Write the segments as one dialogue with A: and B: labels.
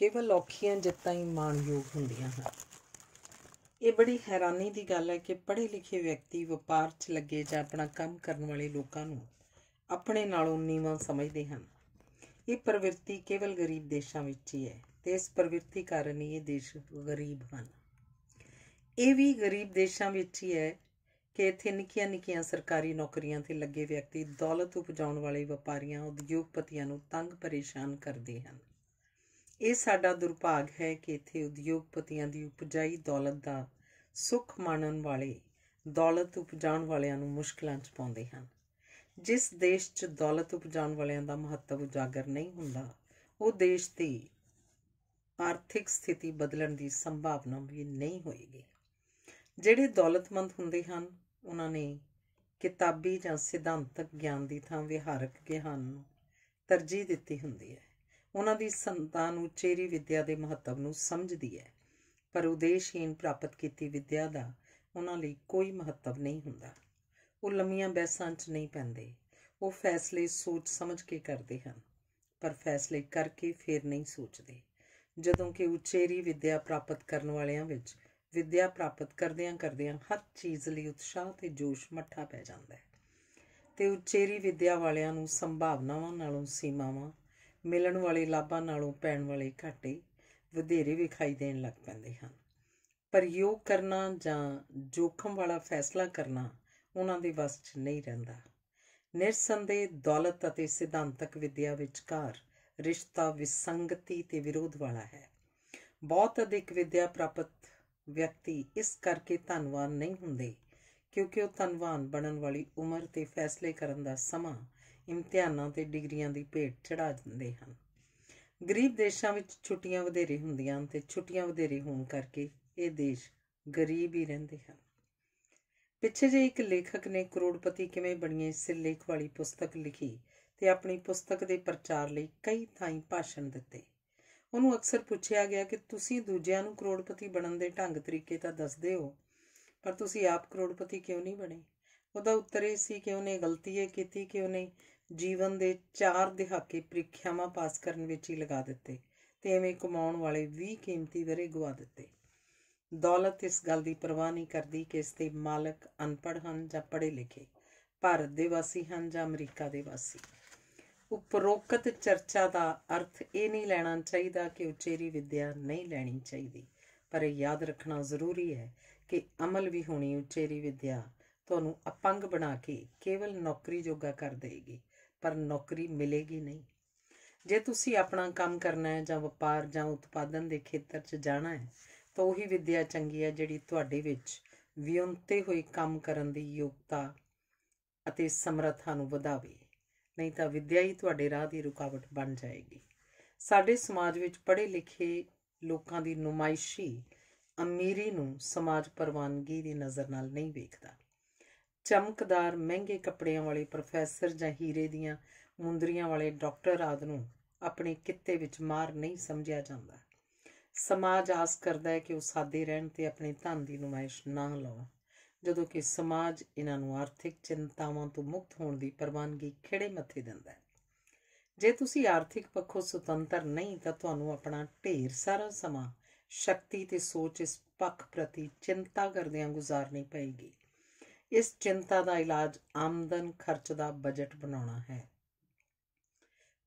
A: ਕੇਵਲ ਔਖੀਆਂ ਜਿੱਤਾਂ ਹੀ ਮਾਣਯੋਗ ਹੁੰਦੀਆਂ ਹਨ ਇਹ ਬੜੀ ਹੈਰਾਨੀ ਦੀ ਗੱਲ ਹੈ ਕਿ ਪੜ੍ਹੇ ਲਿਖੇ ਵਿਅਕਤੀ ਵਪਾਰ 'ਚ ਲੱਗੇ ਜਾਂ ਆਪਣਾ ਕੰਮ ਕਰਨ ਵਾਲੇ ਲੋਕਾਂ ਨੂੰ ਆਪਣੇ ਨਾਲੋਂ ਨੀਵਾਂ ਸਮਝਦੇ ਹਨ ਇਹ ਪ੍ਰਵਿਰਤੀ ਕੇਵਲ ਗਰੀਬ ਦੇਸ਼ਾਂ ਵਿੱਚ ਹੀ ਹੈ ਤੇ ਇਸ ਪ੍ਰਵਿਰਤੀ ਕਾਰਨ ਹੀ ਇਹ ਦੇਸ਼ ਗਰੀਬ ਹਨ ਇਹ ਵੀ ਗਰੀਬ ਦੇਸ਼ਾਂ ਵਿੱਚ ਹੀ ਹੈ ਕਿ ਇੱਥੇ ਨਿੱਕੀਆਂ ਨਿੱਕੀਆਂ ਸਰਕਾਰੀ ਨੌਕਰੀਆਂ ਤੇ ਲੱਗੇ ਵਿਅਕਤੀ ਦੌਲਤ ਉਪਜਾਉਣ ਵਾਲੇ ਵਪਾਰੀਆਂ ਉਦਯੋਗਪਤੀਆਂ ਨੂੰ ਤੰਗ ਪਰੇਸ਼ਾਨ ਕਰਦੇ ਹਨ ਇਹ ਸਾਡਾ ਦੁਰਭਾਗ ਹੈ ਕਿ ਇੱਥੇ ਉਦਯੋਗਪਤੀਆਂ ਦੀ ਉਪਜਾਈ ਦੌਲਤ ਦਾ ਸੁਖ ਮਾਣਨ ਵਾਲੇ ਦੌਲਤ ਉਪਜਾਉਣ ਵਾਲਿਆਂ ਨੂੰ ਮੁਸ਼ਕਲਾਂ 'ਚ ਪਾਉਂਦੇ ਹਨ ਜਿਸ ਦੇਸ਼ 'ਚ ਦੌਲਤ ਉਪਜਾਉਣ ਵਾਲਿਆਂ ਦਾ ਮਹੱਤਵ ਉਜਾਗਰ ਨਹੀਂ ਹੁੰਦਾ ਉਹ ਦੇਸ਼ ਦੀ ਆਰਥਿਕ ਸਥਿਤੀ ਬਦਲਣ ਦੀ ਸੰਭਾਵਨਾ ਵੀ ਨਹੀਂ ਹੋਏਗੀ ਜਿਹੜੇ ਦੌਲਤਮੰਦ ਹੁੰਦੇ ਹਨ ਉਹਨਾਂ ਨੇ ਕਿਤਾਬੀ ਜਾਂ ਸਿਧਾਂਤਕ ਗਿਆਨ ਦੀ ਥਾਂ ਵਿਹਾਰਕ ਗਿਆਨ ਨੂੰ ਤਰਜੀਹ ਦਿੱਤੀ ਹੁੰਦੀ ਹੈ ਉਹਨਾਂ ਦੀ ਸੰਤਾਨ ਚੇਰੀ ਵਿੱਦਿਆ ਦੇ ਮਹੱਤਵ ਨੂੰ ਸਮਝਦੀ ਹੈ ਪਰ ਉਦੇਸ਼ਹੀਨ ਪ੍ਰਾਪਤ ਕੀਤੀ ਵਿੱਦਿਆ ਦਾ ਉਹਨਾਂ ਲਈ ਕੋਈ ਮਹੱਤਵ ਨਹੀਂ ਹੁੰਦਾ ਉਹ ਲੰਮੀਆਂ ਬਹਿਸਾਂ 'ਚ ਨਹੀਂ ਪੈਂਦੇ ਉਹ ਫੈਸਲੇ ਸੋਚ ਸਮਝ ਕੇ ਕਰਦੇ ਹਨ ਪਰ ਫੈਸਲੇ ਕਰਕੇ ਫਿਰ ਨਹੀਂ ਸੋਚਦੇ ਜਦੋਂ ਕਿ ਉਚੇਰੀ ਵਿੱਦਿਆ ਪ੍ਰਾਪਤ ਕਰਨ ਵਾਲਿਆਂ ਵਿੱਚ ਵਿੱਦਿਆ ਪ੍ਰਾਪਤ ਕਰਦਿਆਂ ਕਰਦਿਆਂ ਹਰ ਚੀਜ਼ ਲਈ ਉਤਸ਼ਾਹ ਤੇ ਜੋਸ਼ ਮੱਠਾ ਪੈ ਜਾਂਦਾ ਹੈ ਤੇ ਉਚੇਰੀ ਵਿੱਦਿਆ ਵਾਲਿਆਂ ਨੂੰ ਸੰਭਾਵਨਾਵਾਂ ਨਾਲੋਂ ਸੀਮਾਵਾਂ ਮਿਲਣ ਵਾਲੇ ਲਾਭਾਂ ਨਾਲੋਂ ਪੈਣ ਵਾਲੇ ਘਾਟੇ ਵਧੇਰੇ ਵਿਖਾਈ ਦੇਣ ਲੱਗ ਪੈਂਦੇ ਹਨ ਪਰ ਯੋਗ ਕਰਨਾ ਜਾਂ ਜੋਖਮ ਵਾਲਾ ਫੈਸਲਾ ਕਰਨਾ ਉਹਨਾਂ ਦੇ ਵਸ 'ਚ ਨਹੀਂ ਰਹਿੰਦਾ ਨਿਰਸੰਦੇਹ ਦੌਲਤ ਅਤੇ ਸਿਧਾਂਤਕ ਵਿਦਿਆ ਵਿਚਕਾਰ ਰਿਸ਼ਤਾ ਵਿਸੰਗਤੀ ਤੇ ਵਿਰੋਧ ਵਾਲਾ ਹੈ ਬਹੁਤ ਅਧਿਕ ਵਿਦਿਆ ਪ੍ਰਾਪਤ ਵਿਅਕਤੀ ਇਸ ਕਰਕੇ ਧੰਨਵਾਨ ਨਹੀਂ ਹੁੰਦੇ ਕਿਉਂਕਿ ਉਹ ਧੰਨਵਾਨ ਬਣਨ ਵਾਲੀ ਉਮਰ ਤੇ ਫੈਸਲੇ ਕਰਨ ਦਾ ਸਮਾਂ ਇਮਤਿਹਾਨਾਂ ਤੇ ਡਿਗਰੀਆਂ ਦੀ ਭੇਟ ਚੜਾ ਦਿੰਦੇ ਹਨ ਗਰੀਬ ਦੇਸ਼ਾਂ ਵਿੱਚ ਛੁੱਟੀਆਂ ਵਧੇਰੇ ਹੁੰਦੀਆਂ ਹਨ ਤੇ ਛੁੱਟੀਆਂ ਵਧੇਰੇ ਹੋਣ ਕਰਕੇ ਇਹ ਦੇਸ਼ ਗਰੀਬ ਹੀ ਰਹਿੰਦੇ ਹਨ ਪਿੱਛੇ ਜੇ ਇੱਕ ਲੇਖਕ ਨੇ ਕਰੋੜਪਤੀ ਕਿਵੇਂ ਬਣੀਏ ਇਸ ਲੇਖ ਵਾਲੀ ਪੁਸਤਕ ਲਿਖੀ ਤੇ ਆਪਣੀ ਪੁਸਤਕ ਦੇ ਪ੍ਰਚਾਰ ਲਈ ਕਈ ਥਾਈਂ ਭਾਸ਼ਣ ਦਿੱਤੇ ਉਹਨੂੰ ਅਕਸਰ ਪੁੱਛਿਆ ਗਿਆ ਕਿ ਤੁਸੀਂ ਦੂਜਿਆਂ ਨੂੰ ਕਰੋੜਪਤੀ ਬਣਨ ਦੇ ਢੰਗ ਤਰੀਕੇ ਤਾਂ ਦੱਸਦੇ ਹੋ ਪਰ ਤੁਸੀਂ ਆਪ ਕਰੋੜਪਤੀ ਕਿਉਂ ਨਹੀਂ ਬਣੇ ਉਹਦਾ ਉੱਤਰ ਇਹ ਸੀ ਕਿ ਉਹਨੇ ਗਲਤੀ ਇਹ ਕੀਤੀ ਕਿ ਉਹਨੇ ਜੀਵਨ ਦੇ ਚਾਰ ਦਹਾਕੇ ਪ੍ਰੀਖਿਆਵਾਂ ਪਾਸ ਕਰਨ ਵਿੱਚ ਹੀ ਲਗਾ ਦਿੱਤੇ ਤੇ ਐਵੇਂ ਕਮਾਉਣ ਵਾਲੇ 20 ਕੀਮਤੀ ਵਰੇ ਗਵਾ ਦਿੱਤੇ ਦੌਲਤ ਇਸ ਗੱਲ ਦੀ ਪਰਵਾਹ ਨਹੀਂ ਕਰਦੀ ਕਿ ਇਸ ਦੇ ਮਾਲਕ ਅਨਪੜ ਹਨ ਜਾਂ ਪੜ੍ਹੇ ਲਿਖੇ ਭਾਰਤ ਦੇ ਵਾਸੀ ਹਨ ਜਾਂ ਅਮਰੀਕਾ ਦੇ ਵਾਸੀ ਉਪਰੋਕਤ ਚਰਚਾ ਦਾ ਅਰਥ ਇਹ ਨਹੀਂ ਲੈਣਾ ਚਾਹੀਦਾ ਕਿ ਉਚੇਰੀ ਵਿਦਿਆ ਨਹੀਂ ਲੈਣੀ ਚਾਹੀਦੀ ਪਰ ਯਾਦ ਰੱਖਣਾ ਜ਼ਰੂਰੀ ਹੈ ਕਿ ਅਮਲ ਵੀ ਹੋਣੀ ਉਚੇਰੀ ਵਿਦਿਆ ਤੁਹਾਨੂੰ ਅਪੰਗ ਬਣਾ ਕੇ ਕੇਵਲ ਨੌਕਰੀ ਜੋਗਾ ਕਰ ਦੇਗੀ ਪਰ ਨੌਕਰੀ ਮਿਲੇਗੀ ਨਹੀਂ ਜੇ ਤੁਸੀਂ ਆਪਣਾ ਕੰਮ ਕਰਨਾ ਹੈ ਜਾਂ ਵਪਾਰ ਜਾਂ ਉਤਪਾਦਨ ਦੇ ਖੇਤਰ 'ਚ ਜਾਣਾ ਹੈ ਤਾਂ ਉਹੀ ਵਿਦਿਆ ਚੰਗੀ ਹੈ ਜਿਹੜੀ ਤੁਹਾਡੇ ਵਿੱਚ ਵਿਉਂਤੇ ਹੋਏ ਕੰਮ ਕਰਨ ਦੀ ਯੋਗਤਾ ਅਤੇ ਸਮਰੱਥਾ ਨੂੰ ਵਧਾਵੇ ਨਹੀਂ ਤਾਂ ਵਿਦਿਆ ਹੀ ਤੁਹਾਡੇ ਰਾਹ ਦੀ ਰੁਕਾਵਟ ਬਣ ਜਾਏਗੀ ਸਾਡੇ ਸਮਾਜ ਵਿੱਚ ਪੜ੍ਹੇ ਲਿਖੇ ਲੋਕਾਂ ਦੀ ਨੁਮਾਇਸ਼ੀ ਅਮੀਰੀ ਨੂੰ ਸਮਾਜ ਪਰਵਾਨਗੀ ਦੀ ਨਜ਼ਰ ਨਾਲ ਨਹੀਂ ਵੇਖਦਾ ਚਮਕਦਾਰ ਮਹਿੰਗੇ ਕੱਪੜਿਆਂ ਵਾਲੇ ਪ੍ਰੋਫੈਸਰ ਜਾਂ ਹੀਰੇ ਦੀਆਂ ਮੁੰਦਰੀਆਂ ਵਾਲੇ ਡਾਕਟਰ ਆਦ ਨੂੰ ਆਪਣੇ ਕਿੱਤੇ ਵਿੱਚ ਮਾਰ ਨਹੀਂ ਸਮਝਿਆ ਜਾਂਦਾ ਸਮਾਜ ਆਸ ਕਰਦਾ ਹੈ ਕਿ ਉਹ ਸਾਦੇ ਰਹਿਣ ਤੇ ਆਪਣੇ ਧਨ ਦੀ ਨੁਮਾਇਸ਼ ਨਾ ਲਾਉਣ ਜਦੋਂ ਕਿ ਸਮਾਜ ਇਹਨਾਂ ਨੂੰ ਆਰਥਿਕ ਚਿੰਤਾਵਾਂ ਤੋਂ ਮੁਕਤ ਹੋਣ ਦੀ ਪ੍ਰਵਾਨਗੀ ਖਿਹੜੇ ਮੱਥੇ ਦਿੰਦਾ ਹੈ ਜੇ ਤੁਸੀਂ ਆਰਥਿਕ ਪੱਖੋਂ ਸੁਤੰਤਰ ਨਹੀਂ ਤਾਂ ਤੁਹਾਨੂੰ ਆਪਣਾ ਢੇਰ ਸਾਰਾ ਸਮਾਂ ਸ਼ਕਤੀ ਤੇ ਸੋਚ ਇਸ ਪੱਖ ਪ੍ਰਤੀ ਚਿੰਤਾ ਕਰਦਿਆਂ ਗੁਜ਼ਾਰਨੀ ਪਏਗੀ ਇਸ ਚਿੰਤਾ ਦਾ ਇਲਾਜ ਆਮਦਨ ਖਰਚ ਦਾ ਬਜਟ ਬਣਾਉਣਾ ਹੈ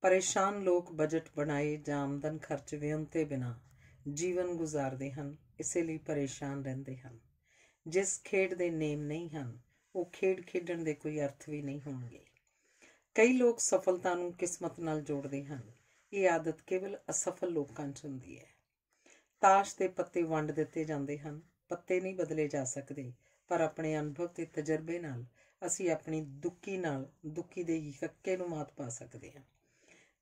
A: ਪਰੇਸ਼ਾਨ ਲੋਕ ਬਜਟ ਬਣਾਏ ਜਾਂ ਆਮਦਨ ਖਰਚ ਵਿਉਂਤੇ ਬਿਨਾ ਜੀਵਨ ਗੁਜ਼ਾਰਦੇ ਹਨ ਇਸੇ ਲਈ ਪਰੇਸ਼ਾਨ ਰਹਿੰਦੇ ਹਨ ਜਿਸ ਖੇਡ ਦੇ ਨੇਮ ਨਹੀਂ ਹਨ ਉਹ ਖੇਡ ਖੇਡਣ ਦੇ ਕੋਈ ਅਰਥ ਵੀ ਨਹੀਂ ਹੋਣਗੇ ਕਈ ਲੋਕ ਸਫਲਤਾ ਨੂੰ ਕਿਸਮਤ ਨਾਲ ਜੋੜਦੇ ਹਨ ਇਹ ਆਦਤ ਕੇਵਲ ਅਸਫਲ ਲੋਕਾਂ 'ਚ ਹੁੰਦੀ ਹੈ ਤਾਸ਼ ਦੇ ਪੱਤੇ ਵੰਡ ਦਿੱਤੇ ਜਾਂਦੇ ਹਨ ਪੱਤੇ ਨਹੀਂ ਬਦਲੇ ਜਾ ਸਕਦੇ ਪਰ ਆਪਣੇ ਅਨੁਭਵ ਤੇ ਤਜਰਬੇ ਨਾਲ ਅਸੀਂ ਆਪਣੀ ਦੁੱਕੀ ਨਾਲ ਦੁੱਕੀ ਦੇ ਹੱਕੇ ਨੂੰ ਮਾਤ ਪਾ ਸਕਦੇ ਹਾਂ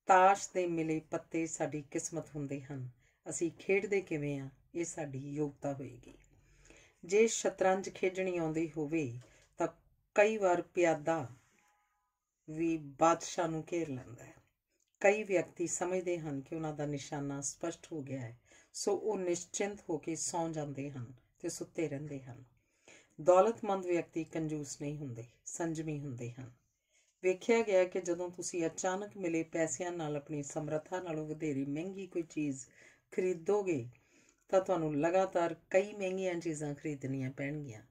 A: ਤਾਸ਼ ਦੇ ਮਿਲੇ ਪੱਤੇ ਸਾਡੀ ਕਿਸਮਤ ਹੁੰਦੇ ਹਨ ਅਸੀਂ ਖੇਡਦੇ ਕਿਵੇਂ ਆ ਇਹ ਸਾਡੀ ਯੋਗਤਾ ਹੋਏਗੀ ਜੇ ਸ਼ਤਰੰਜ ਖੇਡਣੀ ਆਉਂਦੀ ਹੋਵੇ ਤਾਂ ਕਈ ਵਾਰ ਪਿਆਦਾ ਵੀ ਬਾਦਸ਼ਾਹ ਨੂੰ ਘੇਰ ਲੈਂਦਾ ਹੈ ਕਈ ਵਿਅਕਤੀ ਸਮਝਦੇ ਹਨ ਕਿ ਉਹਨਾਂ ਦਾ ਨਿਸ਼ਾਨਾ ਸਪਸ਼ਟ ਹੋ ਗਿਆ ਹੈ ਸੋ ਉਹ ਨਿਸ਼ਚਿੰਤ ਹੋ ਕੇ ਸੌਂ ਜਾਂਦੇ ਹਨ ਤੇ ਸੁੱਤੇ ਰਹਿੰਦੇ ਹਨ ਦੌਲਤਮੰਦ ਵਿਅਕਤੀ ਕੰਜੂਸ ਨਹੀਂ ਹੁੰਦੇ ਸੰਜਮੀ ਹੁੰਦੇ ਹਨ ਵੇਖਿਆ ਗਿਆ ਕਿ ਜਦੋਂ ਤੁਸੀਂ ਅਚਾਨਕ ਮਿਲੇ ਪੈਸਿਆਂ ਨਾਲ ਆਪਣੀ ਸਮਰੱਥਾ ਨਾਲੋਂ ਵਧੇਰੀ ਮਹਿੰਗੀ ਕੋਈ ਚੀਜ਼ ਖਰੀਦੋਗੇ ਤਾਂ ਤੁਹਾਨੂੰ ਲਗਾਤਾਰ ਕਈ ਮਹਿੰਗੀਆਂ ਚੀਜ਼ਾਂ ਖਰੀਦਣੀਆਂ ਪੈਣਗੀਆਂ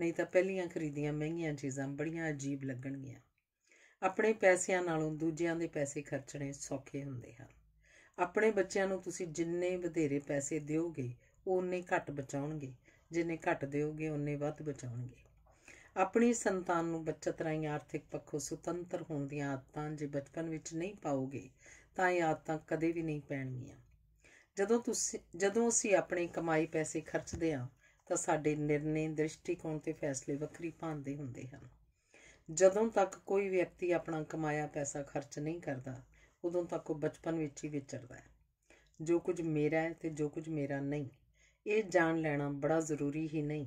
A: ਨਹੀਂ ਤਾਂ ਪਹਿਲੀਆਂ ਖਰੀਦੀਆਂ ਮਹਿੰਗੀਆਂ ਚੀਜ਼ਾਂ ਬੜੀਆਂ ਅਜੀਬ ਲੱਗਣਗੀਆਂ ਆਪਣੇ ਪੈਸਿਆਂ ਨਾਲੋਂ ਦੂਜਿਆਂ ਦੇ ਪੈਸੇ ਖਰਚਣੇ ਸੌਖੇ ਹੁੰਦੇ ਹਨ ਆਪਣੇ ਬੱਚਿਆਂ ਨੂੰ ਤੁਸੀਂ ਜਿੰਨੇ ਵਧੇਰੇ ਪੈਸੇ ਦਿਓਗੇ ਉਹਨੇ ਘੱਟ ਬਚਾਉਣਗੇ ਜਿੰਨੇ ਘੱਟ ਦੇਵੋਗੇ ਉਨੇ ਵੱਧ ਬਚਾਉਣਗੇ ਆਪਣੀ ਸੰਤਾਨ ਨੂੰ ਬਚਤ ਰਾਹੀਂ ਆਰਥਿਕ ਪੱਖੋਂ ਸੁਤੰਤਰ ਹੋਣ ਦੀਆਂ ਆਦਤਾਂ ਜੇ ਬਚਪਨ ਵਿੱਚ ਨਹੀਂ ਪਾਓਗੇ ਤਾਂ ਇਹ ਆਦਤਾਂ ਕਦੇ ਵੀ ਨਹੀਂ ਪੈਣਗੀਆਂ ਜਦੋਂ ਤੁਸੀਂ ਜਦੋਂ ਅਸੀਂ ਆਪਣੇ ਕਮਾਈ ਪੈਸੇ ਖਰਚਦੇ ਹਾਂ ਤਾਂ ਸਾਡੇ ਨਿਰਣੇ ਦ੍ਰਿਸ਼ਟੀਕੋਣ ਤੇ ਫੈਸਲੇ ਵੱਖਰੀ ਭਾਂਦੇ ਹੁੰਦੇ ਹਨ ਜਦੋਂ ਤੱਕ ਕੋਈ ਵਿਅਕਤੀ ਆਪਣਾ ਕਮਾਇਆ ਪੈਸਾ ਖਰਚ ਨਹੀਂ ਕਰਦਾ ਉਦੋਂ ਤੱਕ ਉਹ ਬਚਪਨ ਵਿੱਚ ਹੀ ਵਿਚਰਦਾ ਹੈ ਜੋ ਕੁਝ ਮੇਰਾ ਹੈ ਤੇ ਜੋ ਕੁਝ ਮੇਰਾ ਨਹੀਂ ਇਹ ਜਾਣ ਲੈਣਾ ਬੜਾ ਜ਼ਰੂਰੀ ਹੀ ਨਹੀਂ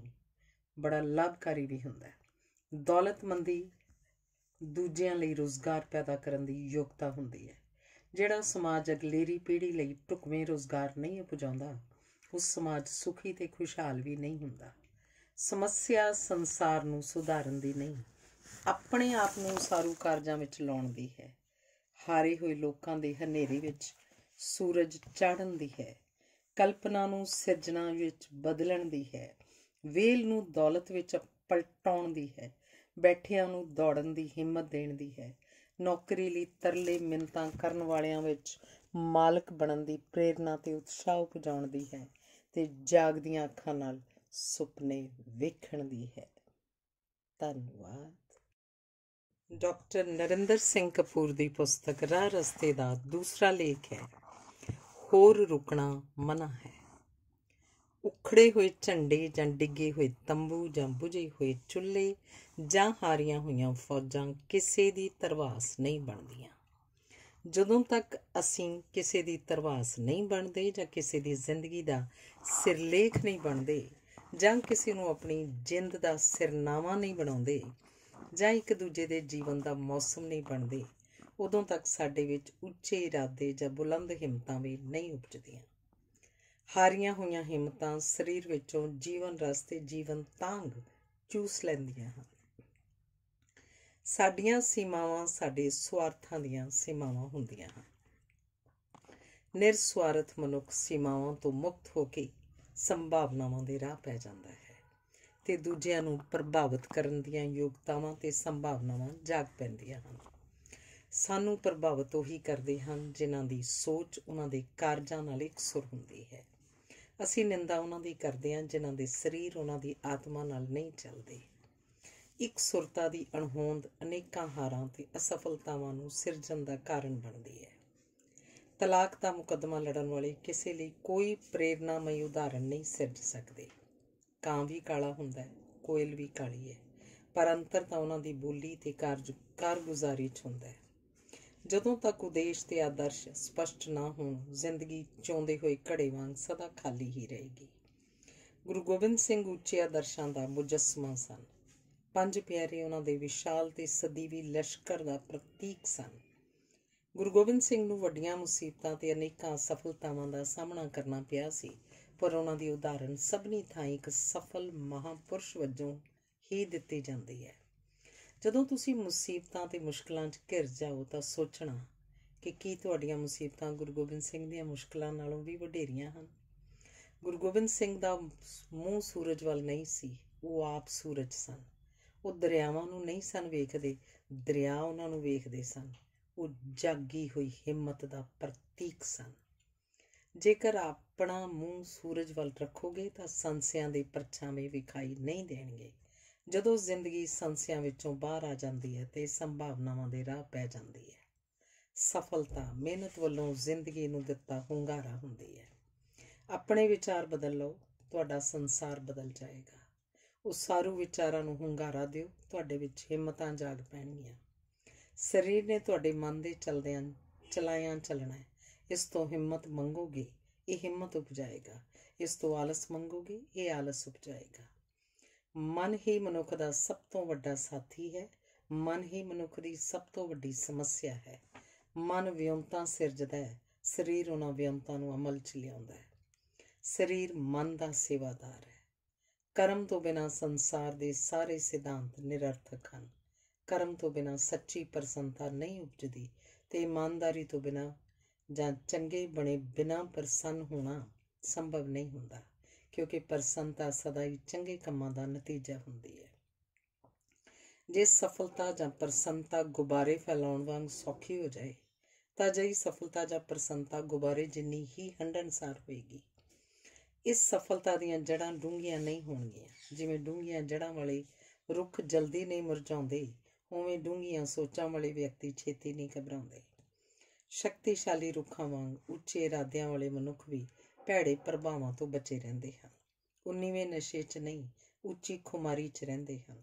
A: ਬੜਾ ਲਾਭਕਾਰੀ ਵੀ ਹੁੰਦਾ ਹੈ ਦੌਲਤਮੰਦੀ ਦੂਜਿਆਂ ਲਈ ਰੋਜ਼ਗਾਰ ਪੈਦਾ ਕਰਨ ਦੀ ਯੋਗਤਾ ਹੁੰਦੀ ਹੈ ਜਿਹੜਾ ਸਮਾਜ ਅਗਲੇਰੀ ਪੀੜ੍ਹੀ ਲਈ ਟੁਕਵੇਂ ਰੋਜ਼ਗਾਰ ਨਹੀਂ ਪਹੁੰਚਾਉਂਦਾ ਉਸ ਸਮਾਜ ਸੁਖੀ ਤੇ ਖੁਸ਼ਹਾਲ ਵੀ ਨਹੀਂ ਹੁੰਦਾ ਸਮੱਸਿਆ ਸੰਸਾਰ ਨੂੰ ਸੁਧਾਰਨ ਦੀ ਨਹੀਂ ਆਪਣੇ ਆਪ ਨੂੰ ਸਾਰੂ ਕਾਰਜਾਂ ਵਿੱਚ ਲਾਉਣ ਦੀ ਹੈ ਹਾਰੇ ਹੋਏ ਲੋਕਾਂ ਦੇ ਹਨੇਰੇ ਵਿੱਚ ਸੂਰਜ ਚੜ੍ਹਨ ਦੀ ਹੈ ਕਲਪਨਾ ਨੂੰ ਸਿਰਜਣਾ ਵਿੱਚ ਬਦਲਣ ਦੀ ਹੈ ਵੇਲ ਨੂੰ ਦੌਲਤ ਵਿੱਚ ਪਲਟਾਉਣ ਦੀ ਹੈ ਬੈਠਿਆਂ ਨੂੰ ਦੌੜਨ ਦੀ ਹਿੰਮਤ ਦੇਣ ਦੀ ਹੈ ਨੌਕਰੀ ਲਈ ਤਰਲੇ ਮਿੰਤਾਂ ਕਰਨ ਵਾਲਿਆਂ ਵਿੱਚ ਮਾਲਕ ਬਣਨ ਦੀ ਪ੍ਰੇਰਣਾ ਤੇ ਉਤਸ਼ਾਹ ਉਪਜਾਉਣ ਦੀ ਹੈ ਤੇ ਜਾਗਦੀਆਂ ਅੱਖਾਂ ਨਾਲ ਸੁਪਨੇ ਵੇਖਣ ਦੀ ਹੈ ਧੰਨਵਾਦ ਡਾਕਟਰ ਨਰਿੰਦਰ ਸਿੰਘ ਕਪੂਰ ਦੀ ਪੁਸਤਕ ਰਾਹ ਰਸਤੇ ਦਾ ਦੂਸਰਾ ਲੇਖ ਹੈ ਹੋਰ ਰੁਕਣਾ ਮਨਾ ਹੈ ਉਖੜੇ ਹੋਏ ਝੰਡੇ ਜਾਂ ਡਿੱਗੇ ਹੋਏ ਤੰਬੂ ਜਾਂ ਬੁਝੇ ਹੋਏ ਚੁੱਲ੍ਹੇ ਜਾਂ ਹਾਰੀਆਂ ਹੋਈਆਂ ਫੌਜਾਂ ਕਿਸੇ ਦੀ ਤਰਵਾਸ ਨਹੀਂ ਬਣਦੀਆਂ ਜਦੋਂ ਤੱਕ ਅਸੀਂ ਕਿਸੇ ਦੀ ਤਰਵਾਸ ਨਹੀਂ ਬਣਦੇ ਜਾਂ ਕਿਸੇ ਦੀ ਜ਼ਿੰਦਗੀ ਦਾ ਸਿਰਲੇਖ ਨਹੀਂ ਬਣਦੇ ਜਾਂ ਕਿਸੇ ਨੂੰ ਆਪਣੀ ਜਿੰਦ ਦਾ ਸਿਰਨਾਵਾ ਨਹੀਂ ਬਣਾਉਂਦੇ ਜਾਂ ਇੱਕ ਦੂਜੇ ਦੇ ਜੀਵਨ ਦਾ ਮੌਸਮ ਨਹੀਂ ਬਣਦੇ ਉਦੋਂ ਤੱਕ ਸਾਡੇ ਵਿੱਚ ਉੱਚੇ ਇਰਾਦੇ ਜਾਂ ਬੁਲੰਦ ਹਿੰਮਤਾਂ ਵੀ ਨਹੀਂ ਉਪਜਦੀਆਂ ਹਾਰੀਆਂ ਹੋਈਆਂ ਹਿੰਮਤਾਂ ਸਰੀਰ ਵਿੱਚੋਂ ਜੀਵਨ ਰਸ ਤੇ ਜੀਵਨ ਤਾਂਗ ਚੂਸ ਲੈਂਦੀਆਂ ਹਨ ਸਾਡੀਆਂ ਸੀਮਾਵਾਂ ਸਾਡੇ ਸਵਾਰਥਾਂ ਦੀਆਂ ਸੀਮਾਵਾਂ ਹੁੰਦੀਆਂ ਹਨ ਨਿਰਸਵਾਰਥ ਮਨੁੱਖ ਸੀਮਾਵਾਂ ਤੋਂ ਮੁਕਤ ਹੋ ਕੇ ਸੰਭਾਵਨਾਵਾਂ ਦੇ ਰਾਹ ਪੈ ਜਾਂਦਾ ਹੈ ਤੇ ਦੂਜਿਆਂ ਨੂੰ ਪ੍ਰਭਾਵਿਤ ਕਰਨ ਦੀਆਂ ਯੋਗਤਾਵਾਂ ਤੇ ਸੰਭਾਵਨਾਵਾਂ ਜਾਗ ਪੈਂਦੀਆਂ ਹਨ ਸਾਨੂੰ ਪ੍ਰਭਾਵਿਤ ਉਹੀ ਕਰਦੇ ਹਨ ਜਿਨ੍ਹਾਂ ਦੀ ਸੋਚ ਉਹਨਾਂ ਦੇ ਕਾਰਜਾਂ ਨਾਲ ਸੁਰ ਹੁੰਦੀ ਹੈ ਅਸੀਂ ਨਿੰਦਾ ਉਹਨਾਂ ਦੀ ਕਰਦੇ ਹਾਂ ਜਿਨ੍ਹਾਂ ਦੇ ਸਰੀਰ ਉਹਨਾਂ ਦੀ ਆਤਮਾ ਨਾਲ ਨਹੀਂ ਚੱਲਦੇ ਇੱਕ ਸੁਰਤਾ ਦੀ ਅਣਹੋਂਦ ਅਨੇਕਾਂ ਹਾਰਾਂ ਤੇ ਅਸਫਲਤਾਵਾਂ ਨੂੰ ਸਿਰਜਣ ਦਾ ਕਾਰਨ ਬਣਦੀ ਹੈ ਤਲਾਕ ਦਾ ਮੁਕੱਦਮਾ ਲੜਨ ਵਾਲੇ ਕਿਸੇ ਲਈ ਕੋਈ ਪ੍ਰੇਰਣਾਮਈ ਉਦਾਹਰਣ ਨਹੀਂ ਸਿਰਜ ਸਕਦੇ ਕਾਂ ਵੀ ਕਾਲਾ ਹੁੰਦਾ ਹੈ ਕੋਇਲ ਵੀ ਕਾਲੀ ਹੈ ਪਰ ਅੰਤਰ ਤਾਂ ਉਹਨਾਂ ਦੀ ਬੋਲੀ ਤੇ ਕਾਰਜ ਕਾਰਗੁਜ਼ਾਰੀ 'ਚ ਹੁੰਦਾ ਹੈ ਜਦੋਂ ਤੱਕ ਉਦੇਸ਼ ਤੇ ਆਦਰਸ਼ ਸਪਸ਼ਟ ਨਾ ਹੋਣ ਜ਼ਿੰਦਗੀ ਚੋਂਦੇ ਹੋਏ ਘੜੇ ਵਾਂਗ ਸਦਾ ਖਾਲੀ ਹੀ ਰਹੇਗੀ ਗੁਰੂ ਗੋਬਿੰਦ ਸਿੰਘ ਉੱਚੇ ਆਦਰਸ਼ਾਂ ਦਾ ਮੁਜੱਸਮਾ ਸਨ ਪੰਜ ਪਿਆਰੇ ਉਹਨਾਂ ਦੇ ਵਿਸ਼ਾਲ ਤੇ ਸਦੀਵੀ ਲਸ਼ਕਰ ਦਾ ਪ੍ਰਤੀਕ ਸਨ ਗੁਰੂ ਗੋਬਿੰਦ ਸਿੰਘ ਨੂੰ ਵੱਡੀਆਂ ਮੁਸੀਬਤਾਂ ਤੇ ਅਨੇਕਾਂ ਸਫਲਤਾਵਾਂ ਦਾ ਸਾਹਮਣਾ ਕਰਨਾ ਪਿਆ ਸੀ ਪਰ ਉਹਨਾਂ ਦੀ ਉਦਾਹਰਨ ਸਭਨੀ ਥਾਂ ਇੱਕ ਸਫਲ ਮਹਾਪੁਰਸ਼ ਵਜੋਂ ਹੀ ਦਿੱਤੀ ਜਾਂਦੀ ਹੈ ਜਦੋਂ ਤੁਸੀਂ ਮੁਸੀਬਤਾਂ ਤੇ ਮੁਸ਼ਕਲਾਂ 'ਚ ਘਿਰ ਜਾਓ ਤਾਂ ਸੋਚਣਾ ਕਿ ਕੀ ਤੁਹਾਡੀਆਂ ਮੁਸੀਬਤਾਂ ਗੁਰੂ ਗੋਬਿੰਦ ਸਿੰਘ ਦੀਆਂ ਮੁਸ਼ਕਲਾਂ ਨਾਲੋਂ ਵੀ ਵਡੇਰੀਆਂ ਹਨ ਗੁਰੂ ਗੋਬਿੰਦ ਸਿੰਘ ਦਾ ਮੂੰਹ ਸੂਰਜ ਵੱਲ ਨਹੀਂ ਸੀ ਉਹ ਆਪ ਸੂਰਜ ਸਨ ਉਹ ਦਰਿਆਵਾਂ ਨੂੰ ਨਹੀਂ ਸਨ ਵੇਖਦੇ ਦਰਿਆ ਉਹਨਾਂ ਨੂੰ ਵੇਖਦੇ ਸਨ ਉਹ ਜਾਗੀ ਹੋਈ ਹਿੰਮਤ ਦਾ ਪ੍ਰਤੀਕ ਸਨ ਜੇਕਰ ਆਪਣਾ ਮੂੰਹ ਸੂਰਜ ਵੱਲ ਰੱਖੋਗੇ ਤਾਂ ਸੰਸਿਆਂ ਦੇ ਪਰਛਾਵੇਂ ਵਿਖਾਈ ਨਹੀਂ ਦੇਣਗੇ ਜਦੋਂ ਜ਼ਿੰਦਗੀ ਸੰਸਿਆਂ ਵਿੱਚੋਂ ਬਾਹਰ ਆ ਜਾਂਦੀ ਹੈ ਤੇ ਸੰਭਾਵਨਾਵਾਂ ਦੇ ਰਾਹ ਪੈ ਜਾਂਦੀ ਹੈ ਸਫਲਤਾ ਮਿਹਨਤ ਵੱਲੋਂ ਜ਼ਿੰਦਗੀ ਨੂੰ ਦਿੱਤਾ ਹੁੰਗਾਰਾ ਹੁੰਦੀ ਹੈ ਆਪਣੇ ਵਿਚਾਰ ਬਦਲ ਲਓ ਤੁਹਾਡਾ ਸੰਸਾਰ ਬਦਲ ਜਾਏਗਾ ਸਾਰੂ ਵਿਚਾਰਾਂ ਨੂੰ ਹੁੰਗਾਰਾ ਦਿਓ ਤੁਹਾਡੇ ਵਿੱਚ ਹਿੰਮਤਾਂ ਜਾਗ ਪੈਣਗੀਆਂ ਸਰੀਰ ਨੇ ਤੁਹਾਡੇ ਮਨ ਦੇ ਚਲਦਿਆਂ ਚਲਾਇਆਂ ਚੱਲਣਾ ਹੈ ਇਸ ਤੋਂ ਹਿੰਮਤ ਮੰਗੋਗੇ ਇਹ ਹਿੰਮਤ ਉਪਜਾਏਗਾ ਇਸ ਤੋਂ ਆਲਸ ਮੰਗੋਗੇ ਇਹ ਆਲਸ ਉਪਜਾਏਗਾ ਮਨ ਹੀ ਮਨੁੱਖ ਦਾ ਸਭ ਤੋਂ ਵੱਡਾ ਸਾਥੀ ਹੈ ਮਨ ਹੀ ਮਨੁੱਖ ਦੀ ਸਭ ਤੋਂ ਵੱਡੀ ਸਮੱਸਿਆ ਹੈ ਮਨ ਵਿਅਮਤਾ ਸਿਰਜਦਾ ਹੈ ਸਰੀਰ ਉਹਨਾਂ ਵਿਅਮਤਾ ਨੂੰ ਅਮਲ 'ਚ ਲਿਆਉਂਦਾ ਹੈ ਸਰੀਰ ਮਨ ਦਾ ਸੇਵਾਦਾਰ ਹੈ ਕਰਮ ਤੋਂ ਬਿਨਾ ਸੰਸਾਰ ਦੇ ਸਾਰੇ ਸਿਧਾਂਤ ਨਿਰਰਥਕ ਹਨ ਕਰਮ ਤੋਂ ਬਿਨਾ ਸੱਚੀ ਪ੍ਰਸੰਤਾ ਨਹੀਂ ਉਪਜਦੀ ਤੇ ਇਮਾਨਦਾਰੀ ਤੋਂ ਬਿਨਾ ਜਾਂ ਚੰਗੇ ਬਣੇ ਬਿਨਾ ਪ੍ਰਸੰਨ ਹੋਣਾ ਸੰਭਵ ਨਹੀਂ ਹੁੰਦਾ ਕਿਉਂਕਿ ਪ੍ਰਸੰਨਤਾ ਸਦਾ ਹੀ ਚੰਗੇ ਕੰਮਾਂ ਦਾ ਨਤੀਜਾ ਹੁੰਦੀ ਹੈ ਜੇ ਸਫਲਤਾ ਜਾਂ ਪ੍ਰਸੰਨਤਾ ਗੁਬਾਰੇ ਫੈਲਾਉਣ ਵਾਂਗ ਸੌਖੀ ਹੋ ਜਾਏ ਤਾਂ ਜਈ ਸਫਲਤਾ ਜਾਂ ਪ੍ਰਸੰਨਤਾ ਗੁਬਾਰੇ ਜਿੰਨੀ ਹੀ ਹੰਡਣਸਾਰ ਹੋਏਗੀ ਇਸ ਸਫਲਤਾ ਦੀਆਂ ਜੜਾਂ ਡੂੰਘੀਆਂ ਨਹੀਂ ਹੋਣਗੀਆਂ ਜਿਵੇਂ ਡੂੰਘੀਆਂ ਜੜਾਂ ਵਾਲੇ ਰੁੱਖ ਜਲਦੀ ਨਹੀਂ ਮੁਰਝਾਉਂਦੇ ਉਵੇਂ ਡੂੰਘੀਆਂ ਸੋਚਾਂ ਵਾਲੇ ਵਿਅਕਤੀ ਛੇਤੀ ਨਹੀਂ ਘਬਰਾਉਂਦੇ ਸ਼ਕਤੀਸ਼ਾਲੀ ਰੁੱਖਾਂ ਵਾਂਗ ਉੱਚੇ ਇਰਾਦਿਆਂ ਵਾਲੇ ਮਨੁੱਖ ਵੀ ਭੈੜੇ ਪ੍ਰਭਾਵਾਂ ਤੋਂ ਬਚੇ ਰਹਿੰਦੇ ਹਨ 19ਵੇਂ ਨਸ਼ੇ 'ਚ ਨਹੀਂ ਉੱਚੀ ਖੁਮਾਰੀ 'ਚ ਰਹਿੰਦੇ ਹਨ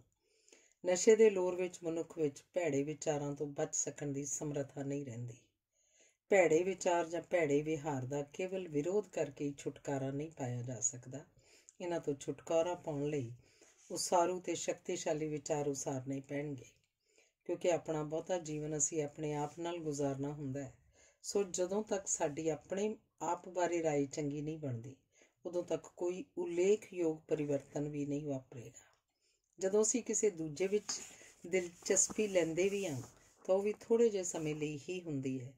A: ਨਸ਼ੇ ਦੇ ਲੋਰ ਵਿੱਚ ਮਨੁੱਖ ਵਿੱਚ ਭੈੜੇ ਵਿਚਾਰਾਂ ਤੋਂ ਬਚ ਸਕਣ ਦੀ ਸਮਰੱਥਾ ਨਹੀਂ ਰਹਿੰਦੀ ਭੈੜੇ ਵਿਚਾਰ ਜਾਂ ਭੈੜੇ ਵਿਹਾਰ ਦਾ ਕੇਵਲ ਵਿਰੋਧ ਕਰਕੇ ਹੀ ਛੁਟਕਾਰਾ ਨਹੀਂ ਪਾਇਆ ਜਾ ਸਕਦਾ ਇਹਨਾਂ ਤੋਂ ਛੁਟਕਾਰਾ ਪਾਉਣ ਲਈ ਉਹ ਸਾਰੂ ਤੇ ਸ਼ਕਤੀਸ਼ਾਲੀ ਵਿਚਾਰ ਉਸਾਰਨੇ ਪੈਣਗੇ ਕਿਉਂਕਿ ਆਪਣਾ ਬਹੁਤਾ ਜੀਵਨ ਅਸੀਂ ਆਪਣੇ ਆਪ ਨਾਲ ਗੁਜ਼ਾਰਨਾ ਹੁੰਦਾ ਹੈ ਸੋ ਜਦੋਂ ਤੱਕ ਸਾਡੀ ਆਪਣੇ ਆਪ ਬਾਰੇ ਰਾਏ ਚੰਗੀ ਨਹੀਂ ਬਣਦੀ ਉਦੋਂ ਤੱਕ ਕੋਈ ਉਲੇਖਯੋਗ ਪਰਿਵਰਤਨ ਵੀ ਨਹੀਂ ਵਾਪਰੇਗਾ ਜਦੋਂ ਅਸੀਂ ਕਿਸੇ ਦੂਜੇ ਵਿੱਚ ਦਿਲਚਸਪੀ ਲੈਂਦੇ ਵੀ ਹਾਂ ਤਾਂ ਉਹ ਵੀ ਥੋੜੇ ਜਿਹੇ ਸਮੇਂ ਲਈ ਹੀ ਹੁੰਦੀ ਹੈ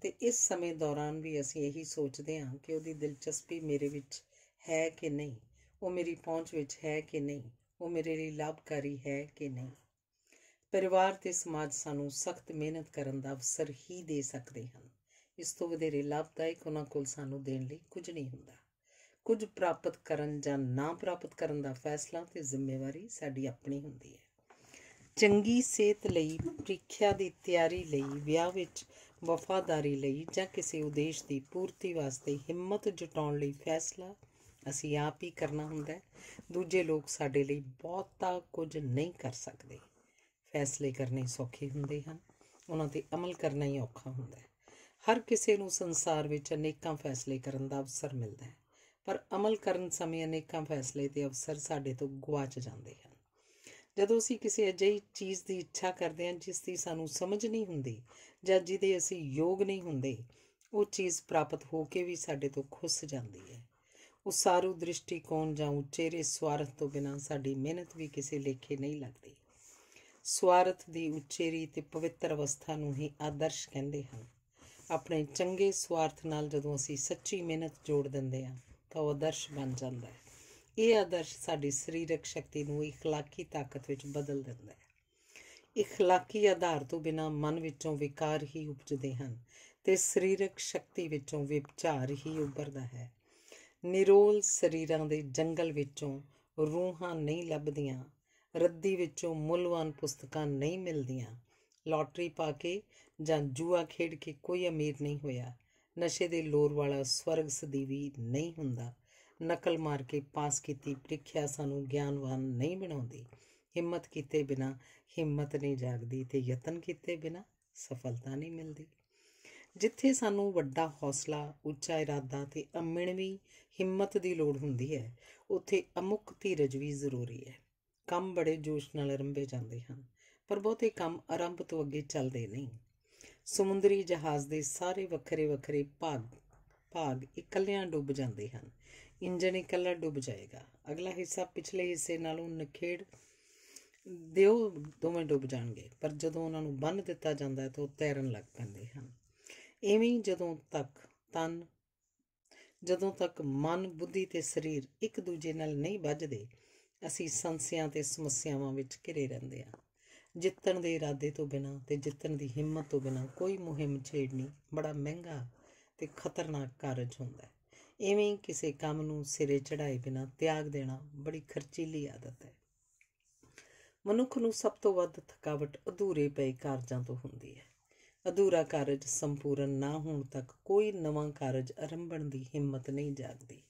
A: ਤੇ ਇਸ ਸਮੇਂ ਦੌਰਾਨ ਵੀ ਅਸੀਂ ਇਹੀ ਸੋਚਦੇ ਹਾਂ ਕਿ ਉਹਦੀ ਦਿਲਚਸਪੀ ਮੇਰੇ ਵਿੱਚ ਹੈ ਕਿ ਨਹੀਂ ਉਹ ਮੇਰੀ ਪਹੁੰਚ ਵਿੱਚ ਹੈ ਕਿ ਨਹੀਂ ਉਹ ਮੇਰੇ ਲਈ ਲਾਭਕਾਰੀ ਹੈ ਕਿ ਨਹੀਂ ਪਰਿਵਾਰ ਤੇ ਸਮਾਜ ਸਾਨੂੰ ਸਖਤ ਮਿਹਨਤ ਕਰਨ ਦਾ ਅਵਸਰ ਹੀ ਦੇ ਸਕਦੇ ਹਨ ਇਸ ਤੋਂ ਵਧੇਰੇ ਲਾਭਦਾਇਕ ਉਹਨਾਂ ਕੋਲ ਸਾਨੂੰ ਦੇਣ ਲਈ ਕੁਝ ਨਹੀਂ ਹੁੰਦਾ ਕੁਝ ਪ੍ਰਾਪਤ ਕਰਨ ਜਾਂ ਨਾ ਪ੍ਰਾਪਤ ਕਰਨ ਦਾ ਫੈਸਲਾ ਤੇ ਜ਼ਿੰਮੇਵਾਰੀ ਸਾਡੀ ਆਪਣੀ ਹੁੰਦੀ ਹੈ ਚੰਗੀ ਸਿਹਤ ਲਈ ਪ੍ਰੀਖਿਆ ਦੀ ਤਿਆਰੀ ਲਈ ਵਿਆਹ ਵਿੱਚ ਵਫਾਦਾਰੀ ਲਈ ਜਾਂ ਕਿਸੇ ਉਦੇਸ਼ ਦੀ ਪੂਰਤੀ ਵਾਸਤੇ ਹਿੰਮਤ ਜੁਟਾਉਣ ਲਈ ਫੈਸਲਾ ਅਸੀਂ ਆਪ ਹੀ ਕਰਨਾ ਹੁੰਦਾ ਹੈ ਦੂਜੇ ਲੋਕ ਸਾਡੇ ਲਈ ਬਹੁਤਾ ਕੁਝ ਨਹੀਂ ਕਰ ਸਕਦੇ ਫੈਸਲੇ ਕਰਨੇ ਸੌਖੇ ਹੁੰਦੇ ਹਨ ਉਹਨਾਂ ਤੇ ਅਮਲ ਕਰਨਾ ਹੀ ਔਖਾ ਹੁੰਦਾ ਹੈ ਹਰ ਕਿਸੇ ਨੂੰ ਸੰਸਾਰ ਵਿੱਚ ਅਨੇਕਾਂ ਫੈਸਲੇ ਕਰਨ ਦਾ ਅਵਸਰ ਮਿਲਦਾ ਹੈ ਪਰ ਅਮਲ ਕਰਨ ਸਮੇਂ ਅਨੇਕਾਂ ਫੈਸਲੇ ਤੇ ਅਵਸਰ ਸਾਡੇ ਤੋਂ ਗਵਾਚ ਜਾਂਦੇ ਹਨ ਜਦੋਂ ਅਸੀਂ ਕਿਸੇ ਅਜਿਹੀ ਚੀਜ਼ ਦੀ ਇੱਛਾ ਕਰਦੇ ਹਾਂ ਜਿਸ ਦੀ ਸਾਨੂੰ ਸਮਝ ਨਹੀਂ ਹੁੰਦੀ ਜਾਂ ਜਿਹਦੇ ਅਸੀਂ ਯੋਗ ਨਹੀਂ ਹੁੰਦੇ ਉਹ ਚੀਜ਼ ਪ੍ਰਾਪਤ ਹੋ ਕੇ ਵੀ ਸਾਡੇ ਤੋਂ ਖੁੱਸ ਜਾਂਦੀ ਹੈ ਉਹ ਸਾਰੂ ਦ੍ਰਿਸ਼ਟੀਕੋਣ ਜਾਂ ਉਚੇਰੇ ਸਵਾਰਥ ਤੋਂ ਬਿਨਾਂ ਸਾਡੀ ਮਿਹਨਤ ਵੀ ਕਿਸੇ ਲੇਖੇ ਨਹੀਂ ਲੱਗਦੀ ਸਵਾਰਥ ਦੀ ਉਚੇਰੀ ਤੇ ਪਵਿੱਤਰ ਅਵਸਥਾ ਨੂੰ ਹੀ ਆਦਰਸ਼ ਕਹਿੰਦੇ ਹਨ ਆਪਣੇ ਚੰਗੇ ਸਵਾਰਥ ਨਾਲ ਜਦੋਂ ਅਸੀਂ ਸੱਚੀ ਮਿਹਨਤ ਜੋੜ ਦਿੰਦੇ ਹਾਂ ਤਾਂ ਉਹ ਆਦਰਸ਼ ਬਣ ਜਾਂਦਾ ਹੈ ਇਹ ਆਦਰਸ਼ ਸਾਡੀ ਸਰੀਰਕ ਸ਼ਕਤੀ ਨੂੰ اخلاقی ਤਾਕਤ ਵਿੱਚ ਬਦਲ ਦਿੰਦਾ ਹੈ اخਲਾਕੀ ਆਧਾਰ ਤੋਂ ਬਿਨਾ ਮਨ ਵਿੱਚੋਂ ਵਿਕਾਰ ਹੀ ਉਪਜਦੇ ਹਨ ਤੇ ਸਰੀਰਕ ਸ਼ਕਤੀ ਵਿੱਚੋਂ ਵਿਚਾਰ ਹੀ ਉੱਭਰਦਾ ਹੈ ਨਿਰੋਲ ਸਰੀਰਾਂ ਦੇ ਜੰਗਲ ਵਿੱਚੋਂ ਰੂਹਾਂ ਨਹੀਂ ਲੱਭਦੀਆਂ ਰੱਦੀ ਵਿੱਚੋਂ ਮੁੱਲਵਾਨ ਪੁਸਤਕਾਂ ਨਹੀਂ ਮਿਲਦੀਆਂ ਲਾਟਰੀ ਪਾ ਕੇ ਜਾਂ ਜੂਆ ਖੇਡ ਕੇ ਕੋਈ ਅਮੀਰ ਨਹੀਂ ਹੋਇਆ ਨਸ਼ੇ ਦੇ ਲੋਰ ਵਾਲਾ ਸਵਰਗ ਸਦੀਵੀ ਨਹੀਂ ਹੁੰਦਾ ਨਕਲ ਮਾਰ ਕੇ ਪਾਸ ਕੀਤੀ ਪ੍ਰੀਖਿਆ ਸਾਨੂੰ ਗਿਆਨਵਾਨ ਨਹੀਂ ਬਣਾਉਂਦੀ ਹਿੰਮਤ ਕੀਤੇ ਬਿਨਾ ਹਿੰਮਤ ਨਹੀਂ ਜਾਗਦੀ ਤੇ ਯਤਨ ਕੀਤੇ ਬਿਨਾ ਸਫਲਤਾ ਨਹੀਂ ਮਿਲਦੀ ਜਿੱਥੇ ਸਾਨੂੰ ਵੱਡਾ ਹੌਸਲਾ ਉੱਚਾ ਇਰਾਦਾ ਤੇ ਅਮਿਣਵੀ ਹਿੰਮਤ ਦੀ ਲੋੜ ਹੁੰਦੀ ਹੈ ਉੱਥੇ ਅਮੁੱਕ ਧੀਰਜ ਵੀ ਜ਼ਰੂਰੀ ਹੈ ਕੰਮ ਬੜੇ ਜੋਸ਼ ਨਾਲ ਅਰੰਭੇ ਜਾਂਦੇ ਹਨ ਪਰ ਬਹੁਤੇ ਕੰਮ ਆਰੰਭ ਤੋਂ ਅੱਗੇ ਚੱਲਦੇ ਨਹੀਂ ਸਮੁੰਦਰੀ ਜਹਾਜ਼ ਦੇ ਸਾਰੇ ਵੱਖਰੇ ਵੱਖਰੇ ਭਾਗ ਭਾਗ ਇਕੱਲਿਆਂ ਡੁੱਬ ਜਾਂਦੇ ਹਨ ਇੰਜਣ ਇਕੱਲਾ ਡੁੱਬ ਜਾਏਗਾ ਅਗਲਾ ਹਿੱਸਾ ਪਿਛਲੇ ਹਿੱਸੇ ਨਾਲੋਂ ਨਖੇੜ ਦਿਓ ਦੋਵੇਂ ਡੁੱਬ ਜਾਣਗੇ ਪਰ ਜਦੋਂ ਉਹਨਾਂ ਨੂੰ ਬੰਨ ਦਿੱਤਾ ਜਾਂਦਾ ਹੈ ਤਾਂ ਉਹ ਤੈਰਨ ਲੱਗ ਪੈਂਦੇ ਹਨ ਐਵੇਂ ਜਦੋਂ ਤੱਕ ਤਨ ਜਦੋਂ ਤੱਕ ਮਨ ਬੁੱਧੀ ਤੇ ਸਰੀਰ ਇੱਕ ਦੂਜੇ ਨਾਲ ਨਹੀਂ ਵੱਜਦੇ ਅਸੀਂ ਸੰਸਿਆਂ ਤੇ ਸਮੱਸਿਆਵਾਂ ਵਿੱਚ ਘਿਰੇ ਰਹਿੰਦੇ ਹਾਂ ਜਿੱਤਣ ਦੇ ਇਰਾਦੇ ਤੋਂ ਬਿਨਾ ਤੇ ਜਿੱਤਣ ਦੀ ਹਿੰਮਤ ਤੋਂ ਬਿਨਾ ਕੋਈ ਮੁਹਿੰਮ ਛੇੜਨੀ ਬੜਾ ਮਹਿੰਗਾ ਤੇ ਖਤਰਨਾਕ ਕਾਰਜ ਹੁੰਦਾ ਹੈ ਐਵੇਂ ਕਿਸੇ ਕੰਮ ਨੂੰ ਸਿਰੇ ਚੜਾਏ ਬਿਨਾ ਤਿਆਗ ਦੇਣਾ ਬੜੀ ਖਰਚੀਲੀ ਆਦਤ ਹੈ ਮਨੁੱਖ ਨੂੰ ਸਭ ਤੋਂ ਵੱਧ ਥਕਾਵਟ ਅਧੂਰੇ ਪਏ ਕਾਰਜਾਂ ਤੋਂ ਹੁੰਦੀ ਹੈ ਅਧੂਰਾ ਕਾਰਜ ਸੰਪੂਰਨ ਨਾ ਹੋਣ ਤੱਕ ਕੋਈ ਨਵਾਂ ਕਾਰਜ ਆਰੰਭਣ ਦੀ ਹਿੰਮਤ ਨਹੀਂ ਜਾਗਦੀ